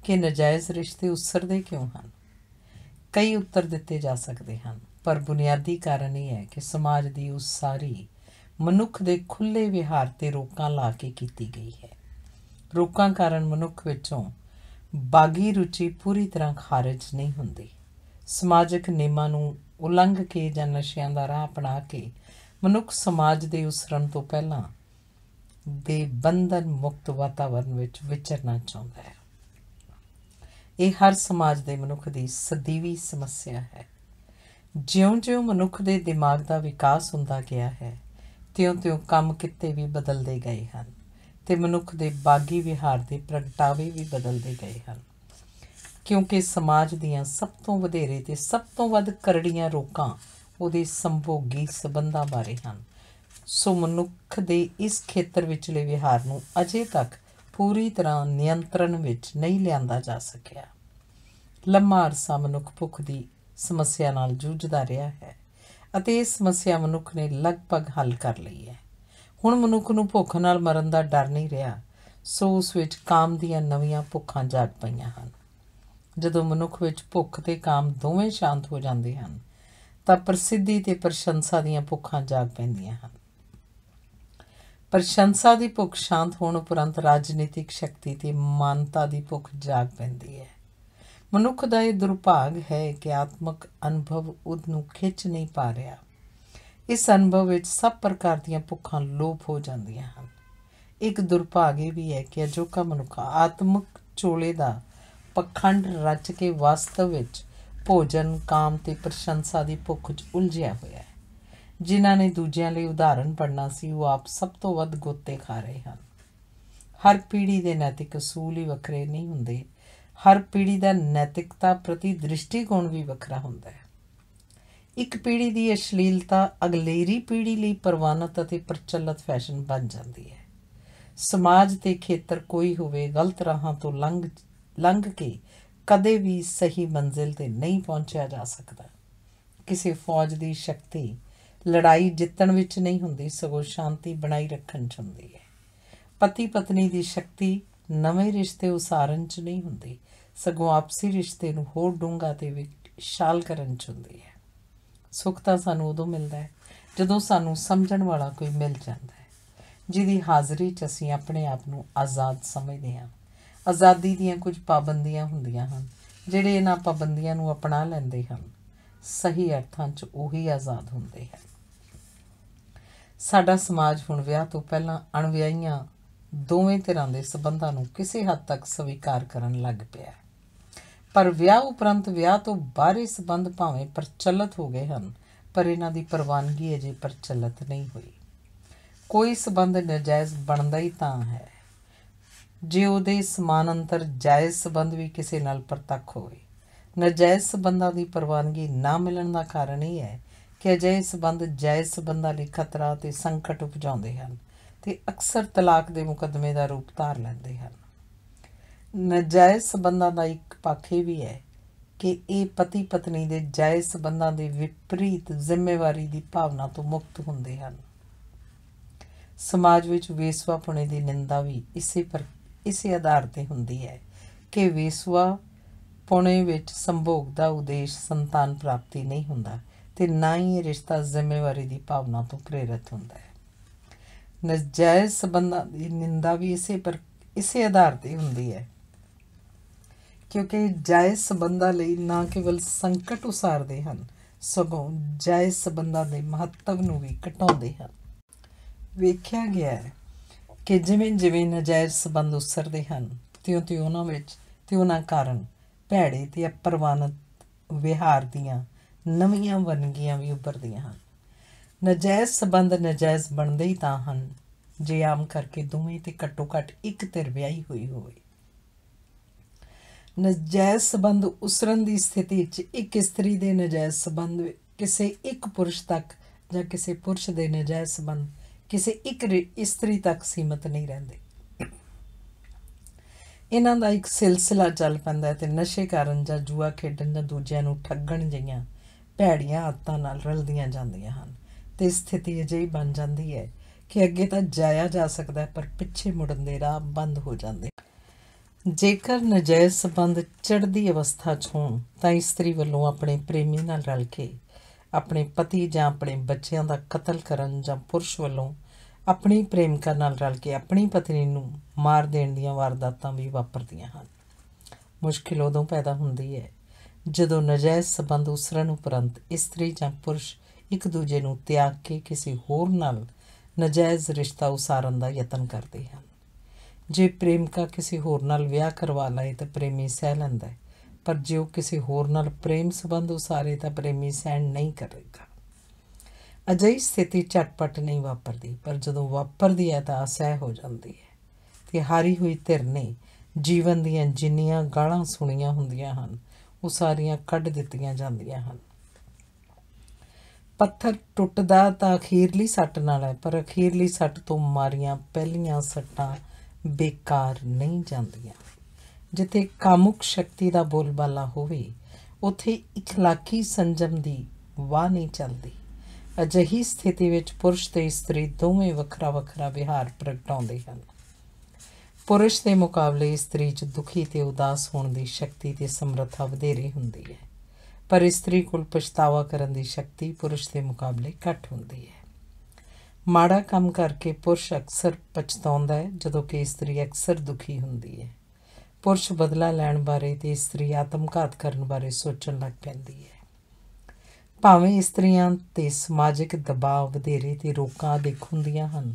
A: ਕਿ ਨਜਾਇਜ਼ ਰਿਸ਼ਤੇ ਉਸਰਦੇ ਕਿਉਂ ਹਨ ਕਈ ਉੱਤਰ ਦਿੱਤੇ ਜਾ ਸਕਦੇ ਹਨ ਪਰ ਬੁਨਿਆਦੀ ਕਾਰਨ ਇਹ ਹੈ ਕਿ ਸਮਾਜ ਦੀ ਉਸ ਸਾਰੀ ਮਨੁੱਖ ਦੇ ਖੁੱਲੇ ਵਿਹਾਰ ਤੇ ਰੋਕਾਂ ਲਾ ਕੇ ਕੀਤੀ ਗਈ ਹੈ ਰੋਕਾਂ ਕਾਰਨ ਮਨੁੱਖ ਵਿੱਚੋਂ ਬਾਗੀ ਰੁਚੀ ਪੂਰੀ ਤਰ੍ਹਾਂ ਖਾਰਜ ਨਹੀਂ ਹੁੰਦੀ ਸਮਾਜਿਕ ਨਿਯਮਾਂ ਨੂੰ ਉਲੰਘ ਕੇ ਜਾਂ ਨਸ਼ਿਆਂ ਦਾ ਰਾਹ ਅਪਣਾ ਕੇ ਮਨੁੱਖ ਸਮਾਜ ਦੇ ਉਸਰਨ ਤੋਂ ਪਹਿਲਾਂ ਦੇ ਬੰਧਨ ਮੁਕਤ ਵਾਤਾਵਰਣ ਵਿੱਚ ਵਿਚਰਨਾ ਚਾਹੁੰਦਾ ਹੈ ਇਹ ਹਰ ਸਮਾਜ ਦੇ ਮਨੁੱਖ ਦੀ ਸਦੀਵੀ ਸਮੱਸਿਆ ਹੈ ਜਿਉਂ-ਜਿਉਂ ਮਨੁੱਖ ਦੇ ਦਿਮਾਗ ਦਾ ਵਿਕਾਸ ਹੁੰਦਾ ਗਿਆ ਹੈ ਤਿਉਂ-ਤਿਉਂ ਕੰਮ ਕਿਤੇ ਵੀ ਬਦਲਦੇ ਗਏ ਹਨ ਤੇ ਮਨੁੱਖ ਦੇ ਬਾਗੀ ਵਿਹਾਰ ਦੇ ਪ੍ਰਗਟਾਵੇ ਵੀ ਬਦਲਦੇ ਗਏ ਹਨ ਕਿਉਂਕਿ ਸਮਾਜ ਦੀਆਂ ਸਭ ਤੋਂ ਵਧੇਰੇ ਤੇ ਸਭ ਤੋਂ ਵੱਧ ਕਰੜੀਆਂ ਰੋਕਾਂ ਉਹਦੇ ਸੰਭੋਗੀ ਸਬੰਧਾਂ ਬਾਰੇ ਹਨ ਸੋ ਮਨੁੱਖ ਦੇ ਇਸ ਖੇਤਰ ਵਿੱਚਲੇ ਵਿਹਾਰ ਨੂੰ ਅਜੇ ਤੱਕ ਪੂਰੀ ਤਰ੍ਹਾਂ ਨਿਯੰਤਰਣ ਵਿੱਚ ਨਹੀਂ ਲਿਆਂਦਾ ਜਾ ਸਕਿਆ ਲੰਮਾ ਅਰਸਾ ਮਨੁੱਖ ਭੁੱਖ ਦੀ ਸਮੱਸਿਆ ਨਾਲ ਜੂਝਦਾ ਰਿਹਾ ਹੈ ਅਤੇ ਇਹ ਸਮੱਸਿਆ ਮਨੁੱਖ ਨੇ ਲਗਭਗ ਹੱਲ ਕਰ ਲਈ ਹੈ ਹੁਣ ਮਨੁੱਖ ਨੂੰ ਭੁੱਖ ਨਾਲ ਮਰਨ ਦਾ ਡਰ ਨਹੀਂ ਰਿਹਾ ਸੋ ਉਸ ਵਿੱਚ ਕਾਮ ਦੀਆਂ ਨਵੀਆਂ ਭੁੱਖਾਂ ਜਾਗ ਪਈਆਂ ਹਨ ਜਦੋਂ ਮਨੁੱਖ ਵਿੱਚ ਭੁੱਖ ਤੇ ਕਾਮ ਦੋਵੇਂ ਸ਼ਾਂਤ ਹੋ ਜਾਂਦੇ ਹਨ ਤਾਂ ਪ੍ਰਸਿੱਧੀ ਤੇ ਪ੍ਰਸ਼ੰਸਾ ਦੀਆਂ ਭੁੱਖਾਂ ਜਾਗ ਪੈਂਦੀਆਂ ਹਨ ਪ੍ਰਸ਼ੰਸਾ ਦੀ ਭੁੱਖ ਸ਼ਾਂਤ ਹੋਣ ਉਪਰੰਤ ਰਾਜਨੀਤਿਕ ਸ਼ਕਤੀ ਤੇ ਮਾਨਤਾ ਦੀ ਭੁੱਖ ਜਾਗ ਪੈਂਦੀ ਹੈ ਮਨੁੱਖ ਦਾ ਇਹ ਦੁਰਭਾਗ ਹੈ ਕਿ ਆਤਮਿਕ ਅਨੁਭਵ ਉਸ ਨੂੰ ਖਿੱਚ ਨਹੀਂ ਪਾ ਰਿਹਾ ਇਸ ਅਨੁਭਵ ਵਿੱਚ ਸਭ ਪ੍ਰਕਾਰ ਦੀਆਂ ਭੁੱਖਾਂ ਲੋਪ ਹੋ ਜਾਂਦੀਆਂ ਹਨ ਇੱਕ ਦੁਰਭਾਗ ਇਹ ਵੀ ਹੈ ਕਿ ਅਜੋਕਾ ਮਨੁੱਖ ਆਤਮਿਕ ਚੋਲੇ ਦਾ ਪਖੰਡ ਰਚ ਕੇ ਵਾਸਤਵ ਵਿੱਚ ਭੋਜਨ ਕਾਮ ਤੇ ਪ੍ਰਸ਼ੰਸਾ ਦੀ ਭੁੱਖ 'ਚ ਉਲਝਿਆ ਹੋਇਆ ਹੈ ਜਿਨ੍ਹਾਂ ਨੇ ਦੂਜਿਆਂ ਲਈ ਉਦਾਹਰਣ ਬਣਨਾ ਸੀ ਉਹ ਆਪ ਸਭ ਤੋਂ ਵੱਧ ਗੋਤੇ ਖਾ ਰਹੇ ਹਨ ਹਰ ਪੀੜ੍ਹੀ ਦੇ ਨੈਤਿਕ ਅਸੂਲ ਹੀ ਵੱਖਰੇ ਨਹੀਂ ਹੁੰਦੇ ਹਰ ਪੀੜ੍ਹੀ ਦਾ ਨੈਤਿਕਤਾ ਪ੍ਰਤੀ ਦ੍ਰਿਸ਼ਟੀਕੋਣ ਵੀ ਵੱਖਰਾ ਹੁੰਦਾ ਹੈ ਇੱਕ ਪੀੜ੍ਹੀ ਦੀ ਅਸ਼ਲੀਲਤਾ ਅਗਲੇਰੀ ਪੀੜ੍ਹੀ ਲਈ ਪਰਵਾਨਤ ਅਤੇ ਪ੍ਰਚਲਿਤ ਫੈਸ਼ਨ ਬਣ ਜਾਂਦੀ ਹੈ ਸਮਾਜ ਤੇ ਖੇਤਰ ਕੋਈ ਹੋਵੇ ਗਲਤ ਰਾਹਾਂ ਤੋਂ ਲੰਘ ਲੰਘ ਕੇ ਕਦੇ ਵੀ ਸਹੀ ਮੰਜ਼ਿਲ ਤੇ ਨਹੀਂ ਪਹੁੰਚਿਆ ਜਾ ਸਕਦਾ ਕਿਸੇ ਫੌਜ ਦੀ ਸ਼ਕਤੀ ਲੜਾਈ ਜਿੱਤਣ ਵਿੱਚ ਨਹੀਂ ਹੁੰਦੀ ਸਗੋਂ ਸ਼ਾਂਤੀ ਬਣਾਈ ਰੱਖਣ 'ਚ ਹੁੰਦੀ ਹੈ ਪਤੀ ਪਤਨੀ ਦੀ ਸ਼ਕਤੀ ਨਵੇਂ ਰਿਸ਼ਤੇ ਉਸਾਰਨ 'ਚ ਨਹੀਂ ਹੁੰਦੀ ਸਗੋਂ ਆਪਸੀ ਰਿਸ਼ਤੇ ਨੂੰ ਹੋਰ ਡੂੰਘਾ ਤੇ ਵਿਸ਼ਾਲ ਕਰਨ 'ਚ ਹੁੰਦੀ ਹੈ ਸੁੱਖ ਤਾਂ ਸਾਨੂੰ ਉਦੋਂ ਮਿਲਦਾ ਹੈ ਜਦੋਂ ਸਾਨੂੰ ਸਮਝਣ ਵਾਲਾ ਕੋਈ ਮਿਲ ਜਾਂਦਾ ਹੈ ਜਿਹਦੀ ਹਾਜ਼ਰੀ 'ਚ ਅਸੀਂ ਆਪਣੇ ਆਪ ਨੂੰ ਆਜ਼ਾਦ ਸਮਝਦੇ ਹਾਂ ਆਜ਼ਾਦੀ ਦੀਆਂ ਕੁਝ ਪਾਬੰਦੀਆਂ ਹੁੰਦੀਆਂ ਹਨ ਜਿਹੜੇ ਇਹਨਾਂ ਪਾਬੰਦੀਆਂ ਨੂੰ ਅਪਣਾ ਲੈਂਦੇ ਹਨ ਸਹੀ ਅਰਥਾਂ 'ਚ ਉਹੀ ਆਜ਼ਾਦ ਹੁੰਦੇ ਹਨ ਸਾਡਾ ਸਮਾਜ ਹੁਣ ਵਿਆਹ ਤੋਂ ਪਹਿਲਾਂ ਅਣਵਿਆਹੀਆਂ ਦੋਵੇਂ ਤਰ੍ਹਾਂ ਦੇ ਸਬੰਧਾਂ ਨੂੰ ਕਿਸੇ ਹੱਦ ਤੱਕ ਸਵੀਕਾਰ ਕਰਨ ਲੱਗ ਪਿਆ ਹੈ ਪਰ ਵਿਆਹ ਉਪਰੰਤ ਵਿਆਹ ਤੋਂ ਬਾਹਰੀ ਸਬੰਧ ਭਾਵੇਂ ਪ੍ਰਚਲਿਤ ਹੋ ਗਏ ਹਨ ਪਰ ਇਹਨਾਂ ਦੀ ਪ੍ਰਵਾਨਗੀ ਅਜੇ ਪ੍ਰਚਲਿਤ ਨਹੀਂ ਹੋਈ ਕੋਈ ਸਬੰਧ ਨਜਾਇਜ਼ ਬਣਦਾ ਹੀ ਤਾਂ ਹੈ ਜੇ ਉਹਦੇ ਅੰਤਰ ਜਾਇਜ਼ ਸਬੰਧ ਵੀ ਕਿਸੇ ਨਾਲ ਪ੍ਰਤੱਖ ਹੋਵੇ ਨਜਾਇਜ਼ ਸਬੰਧਾਂ ਦੀ ਪ੍ਰਵਾਨਗੀ ਨਾ ਮਿਲਣ ਦਾ ਕਾਰਨ ਇਹ ਹੈ ਕਿ ਅਜਿਹੇ ਸਬੰਧ ਜਾਇਜ਼ ਸਬੰਧਾਂ ਲਈ ਖਤਰਾ ਤੇ ਸੰਕਟ ਉਪਜਾਉਂਦੇ ਹਨ ਤੇ ਅਕਸਰ ਤਲਾਕ ਦੇ ਮੁਕੱਦਮੇ ਦਾ ਰੂਪ ਧਾਰ ਲੈਂਦੇ ਹਨ ਨਜਾਇਜ਼ ਸਬੰਧਾਂ ਦਾ ਇੱਕ ਪੱਖ ਇਹ ਵੀ ਹੈ ਕਿ ਇਹ ਪਤੀ ਪਤਨੀ ਦੇ ਜਾਇਜ਼ ਸਬੰਧਾਂ ਦੇ ਵਿਪਰੀਤ ਜ਼ਿੰਮੇਵਾਰੀ ਦੀ ਭਾਵਨਾ ਤੋਂ ਮੁਕਤ ਹੁੰਦੇ ਹਨ ਸਮਾਜ ਵਿੱਚ ਵੇਸਵਾਪਣੇ ਦੀ ਨਿੰਦਾ ਵੀ ਇਸੇ ਪਰ ਇਸੇ ਆਧਾਰ ਤੇ ਹੁੰਦੀ ਹੈ ਕਿ ਵੇਸਵਾ ਪੁਣੇ ਵਿੱਚ ਸੰਭੋਗ ਦਾ ਉਦੇਸ਼ ਸੰਤਾਨ ਪ੍ਰਾਪਤੀ ਨਹੀਂ ਹੁੰਦਾ ਤੇ ਨਾ ਹੀ ਇਹ ਰਿਸ਼ਤਾ ਜ਼ਿੰਮੇਵਾਰੀ ਦੀ ਭਾਵਨਾ ਤੋਂ ਪ੍ਰੇਰਿਤ ਹੁੰਦਾ ਹੈ ਨਜਾਇਜ਼ ਸਬੰਧਾਂ ਦੀ ਨਿੰਦਾ ਵੀ ਇਸੇ ਪਰ ਇਸੇ ਆਧਾਰ ਤੇ ਹੁੰਦੀ ਹੈ ਕਿਉਂਕਿ ਜਾਇਜ਼ ਸਬੰਧਾਂ ਲਈ ਨਾ ਕੇਵਲ ਸੰਕਟ ਉਸਾਰਦੇ ਹਨ ਸਗੋਂ ਜਾਇਜ਼ ਸਬੰਧਾਂ ਦੇ ਮਹੱਤਵ ਨੂੰ ਵੀ ਘਟਾਉਂਦੇ ਹਨ ਵੇਖਿਆ ਗਿਆ ਹੈ ਕਿ ਜਿਵੇਂ ਜਿਵੇਂ ਨਜਾਇਜ਼ ਸਬੰਧ ਉਸਰਦੇ ਹਨ ਤਿਉ ਤਿਉ ਉਹਨਾਂ ਵਿੱਚ ਤੇ ਉਹਨਾਂ ਕਾਰਨ ਭੈੜੇ ਤੇ ਅਪਰਵਾਨਤ ਵਿਹਾਰ ਦੀਆਂ ਨਵੀਆਂ ਵੰਨਗੀਆਂ ਵੀ ਉੱਭਰਦੀਆਂ ਹਨ ਨਜਾਇਜ਼ ਸਬੰਧ ਨਜਾਇਜ਼ ਬਣਦੇ ਹੀ ਤਾਂ ਹਨ ਜੇ ਆਮ ਕਰਕੇ ਦੋਵੇਂ ਤੇ ਘੱਟੋ ਘੱਟ ਇੱਕ ਧਿਰ ਵਿਆਹੀ ਹੋਈ ਹੋਵੇ ਨਜਾਇਜ਼ ਸਬੰਧ ਉਸਰਨ ਦੀ ਸਥਿਤੀ 'ਚ ਇੱਕ ਇਸਤਰੀ ਦੇ ਨਜਾਇਜ਼ ਸਬੰਧ ਕਿਸੇ ਇੱਕ ਪੁਰਸ਼ ਤੱਕ ਜਾਂ ਕਿਸੇ ਪੁਰਸ਼ ਦੇ ਨਜਾਇਜ਼ ਸਬੰਧ ਕਿਸੇ ਇੱਕ ਇਸਤਰੀ ਤੱਕ ਸੀਮਤ ਨਹੀਂ ਰਹਿੰਦੇ ਇਹਨਾਂ ਦਾ ਇੱਕ ਸਿਲਸਿਲਾ ਚੱਲ ਪੈਂਦਾ ਤੇ ਨਸ਼ੇ ਕਾਰਨ ਜਾਂ ਜੂਆ ਖੇਡਣ ਜਾਂ ਦੂਜਿਆਂ ਨੂੰ ਠੱਗਣ ਜਈਆਂ ਭੈੜੀਆਂ ਆਦਤਾਂ ਨਾਲ ਰਲਦੀਆਂ ਜਾਂਦੀਆਂ ਹਨ ਤੇ ਸਥਿਤੀ ਅਜਿਹੀ ਬਣ ਜਾਂਦੀ ਹੈ ਕਿ ਅੱਗੇ ਤਾਂ ਜਾਇਆ ਜਾ ਸਕਦਾ ਪਰ ਪਿੱਛੇ ਮੁੜਨ ਦੇ ਰਾਹ ਬੰਦ ਹੋ ਜਾਂਦੇ ਜੇਕਰ ਨਜਾਇਜ਼ ਸਬੰਧ ਚੜ੍ਹਦੀ ਅਵਸਥਾ 'ਚ ਹੋਣ ਤਾਂ ਇਸਤਰੀ ਵੱਲੋਂ ਆਪਣੇ ਪ੍ਰੇਮੀ ਨਾਲ ਰਲ ਕੇ ਆਪਣੇ ਪਤੀ ਜਾਂ ਆਪਣੇ ਬੱਚਿਆਂ ਦਾ ਕਤਲ ਕਰਨ ਜਾਂ ਪੁਰਸ਼ ਵੱਲੋਂ ਆਪਣੀ ਪ੍ਰੇਮਿਕਾ ਨਾਲ ਰਲ ਕੇ ਆਪਣੀ ਪਤਨੀ ਨੂੰ ਮਾਰ ਦੇਣ ਦੀਆਂ ਵਾਰਦਾਤਾਂ ਵੀ ਵਾਪਰਦੀਆਂ ਹਨ ਮੁਸ਼ਕਿਲ ਉਦੋਂ ਪੈਦਾ ਹੁੰਦੀ ਹੈ ਜਦੋਂ ਨਜਾਇਜ਼ ਸਬੰਧ ਉਸਰਨ ਉਪਰੰਤ ਇਸਤਰੀ ਜਾਂ ਪੁਰਸ਼ ਇੱਕ ਦੂਜੇ ਨੂੰ ਤਿਆਗ ਕੇ ਕਿਸੇ ਹੋਰ ਨਾਲ ਨਜਾਇਜ਼ ਰਿਸ਼ਤਾ ਉਸਾਰਨ ਦਾ ਯਤਨ ਕਰਦੇ ਹਨ ਜੇ ਪ੍ਰੇਮਿਕਾ ਕਿਸੇ ਹੋਰ ਨਾਲ ਵਿਆਹ ਕਰਵਾ ਲਏ ਤਾਂ ਪ੍ਰੇਮੀ ਸਹਿ ਲੈਂਦਾ ਹੈ ਪਰ ਜੇ ਉਹ ਕਿਸੇ ਹੋਰ ਨਾਲ ਪ੍ਰੇਮ ਸੰਬੰਧ ਉਸਾਰੇ ਤਾਂ ਪ੍ਰੇਮੀ ਸਹਿਣ ਨਹੀਂ ਕਰੇਗਾ ਅਜਿਹੀ ਸਥਿਤੀ ਝਟਪਟ ਨਹੀਂ ਵਾਪਰਦੀ ਪਰ ਜਦੋਂ ਵਾਪਰਦੀ ਹੈ ਤਾਂ ਅਸਹਿ ਹੋ ਜਾਂਦੀ ਹੈ ਤੇ ਹਾਰੀ ਹੋਈ ਧਿਰ ਨੇ ਜੀਵਨ ਦੀਆਂ ਜਿੰਨੀਆਂ ਗਾਲਾਂ ਸੁਣੀਆਂ ਹੁੰਦੀਆਂ ਹਨ ਉਹ ਸਾਰੀਆਂ ਕੱਢ ਦਿੱਤੀਆਂ ਜਾਂਦੀਆਂ ਹਨ ਪੱਥਰ ਟੁੱਟਦਾ ਤਾਂ ਅਖੀਰਲੀ ਸੱਟ ਨਾਲ ਹੈ ਪਰ ਅਖੀਰਲੀ ਸੱਟ ਤੋਂ ਮਾਰੀਆਂ ਪਹਿਲੀਆਂ ਸੱਟਾਂ ਬੇਕਾਰ ਨਹੀਂ ਜਾਂਦੀਆਂ ਜਿੱਥੇ ਕਾਮੁਕ ਸ਼ਕਤੀ ਦਾ ਬੋਲਬਾਲਾ ਹੋਵੇ ਉਥੇ ਇਖਲਾਕੀ ਸੰਜਮ ਦੀ ਵਾਹ ਨਹੀਂ ਚੱਲਦੀ ਅਜਿਹੀ ਸਥਿਤੀ ਵਿੱਚ ਪੁਰਸ਼ ਤੇ ਇਸਤਰੀ ਦੋਵੇਂ ਵੱਖਰਾ ਵੱਖਰਾ ਵਿਹਾਰ ਪ੍ਰਗਟਾਉਂਦੇ ਹਨ ਪੁਰਸ਼ ਦੇ ਮੁਕਾਬਲੇ ਇਸਤਰੀ 'ਚ ਦੁਖੀ ਤੇ ਉਦਾਸ ਹੋਣ ਦੀ ਸ਼ਕਤੀ ਤੇ ਸਮਰੱਥਾ ਵਧੇਰੇ ਹੁੰਦੀ ਹੈ ਪਰ ਇਸਤਰੀ ਕੋਲ ਪਛਤਾਵਾ ਕਰਨ ਦੀ ਸ਼ਕਤੀ ਪੁਰਸ਼ ਦੇ ਮੁਕਾਬਲੇ ਘੱਟ ਹੁੰਦੀ ਹੈ ਮਾੜਾ ਕੰਮ ਕਰਕੇ ਪੁਰਸ਼ ਅਕਸਰ ਪਛਤਾਉਂਦਾ ਹੈ ਜਦੋਂ ਕਿ ਇਸਤਰੀ ਅਕਸਰ ਦੁਖੀ ਹੁੰਦੀ ਹੈ ਪੁਰਸ਼ ਬਦਲਾ ਲੈਣ ਬਾਰੇ ਤੇ ਇਸਤਰੀ ਆਤਮਘਾਤ ਕਰਨ ਬਾਰੇ ਸੋਚਣ ਲੱਗ ਪੈਂਦੀ ਹੈ ਭਾਵੇਂ ਇਸਤਰੀਆਂ ਤੇ ਸਮਾਜਿਕ ਦਬਾਅ ਵਧੇਰੇ ਤੇ ਰੋਕਾਂ ਦੇਖ ਹੁੰਦੀਆਂ ਹਨ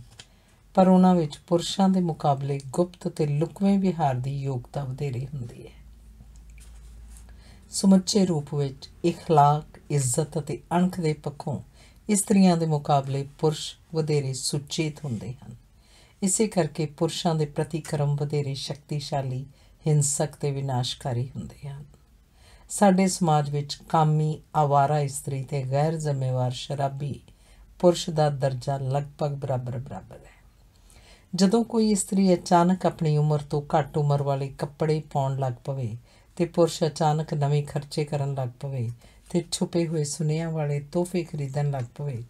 A: ਪਰ ਉਹਨਾਂ ਵਿੱਚ ਪੁਰਸ਼ਾਂ ਦੇ ਮੁਕਾਬਲੇ ਗੁਪਤ ਤੇ ਲੁਕਵੇਂ ਵਿਹਾਰ ਦੀ ਯੋਗਤਾ ਵਧੇਰੇ ਹੁੰਦੀ ਹੈ ਸਮੁੱਚੇ ਰੂਪ ਵਿੱਚ اخلاق ਇੱਜ਼ਤ ਅਤੇ ਅਣਖ ਦੇ ਪੱਖੋਂ ਇਸਤਰੀਆਂ ਦੇ ਮੁਕਾਬਲੇ ਪੁਰਸ਼ ਵਧੇਰੇ ਸੁਚੇਤ ਹੁੰਦੇ ਹਨ ਇਸੇ ਕਰਕੇ ਪੁਰਸ਼ਾਂ ਦੇ ਪ੍ਰਤੀਕਰਮ ਵਧੇਰੇ ਸ਼ਕਤੀਸ਼ਾਲੀ ਹਿੰਸਕ ਤੇ ਵਿਨਾਸ਼ਕਾਰੀ ਹੁੰਦੇ ਹਨ ਸਾਡੇ ਸਮਾਜ ਵਿੱਚ ਕਾਮੀ ਆਵਾਰਾ ਇਸਤਰੀ ਤੇ ਗੈਰ ਜ਼ਿੰਮੇਵਾਰ ਸ਼ਰਾਬੀ ਪੁਰਸ਼ ਦਾ ਦਰਜਾ ਲਗਭਗ ਬਰਾਬਰ ਬਰਾਬਰ ਹੈ ਜਦੋਂ ਕੋਈ ਇਸਤਰੀ ਅਚਾਨਕ ਆਪਣੀ ਉਮਰ ਤੋਂ ਘੱਟ ਉਮਰ ਵਾਲੇ ਕੱਪੜੇ ਪਾਉਣ ਲੱਗ ਪਵੇ ਤੇ ਪੁਰਸ਼ ਅਚਾਨਕ ਨਵੇਂ ਖਰਚੇ ਕਰਨ ਲੱਗ ਪਵੇ ਤੇ ਛੁਪੇ ਹੋਏ ਸੁਨੇਹਾ ਵਾਲੇ ਤੋਹਫੇ ਖਰੀਦਣ ਲੱਗ ਪਵੇ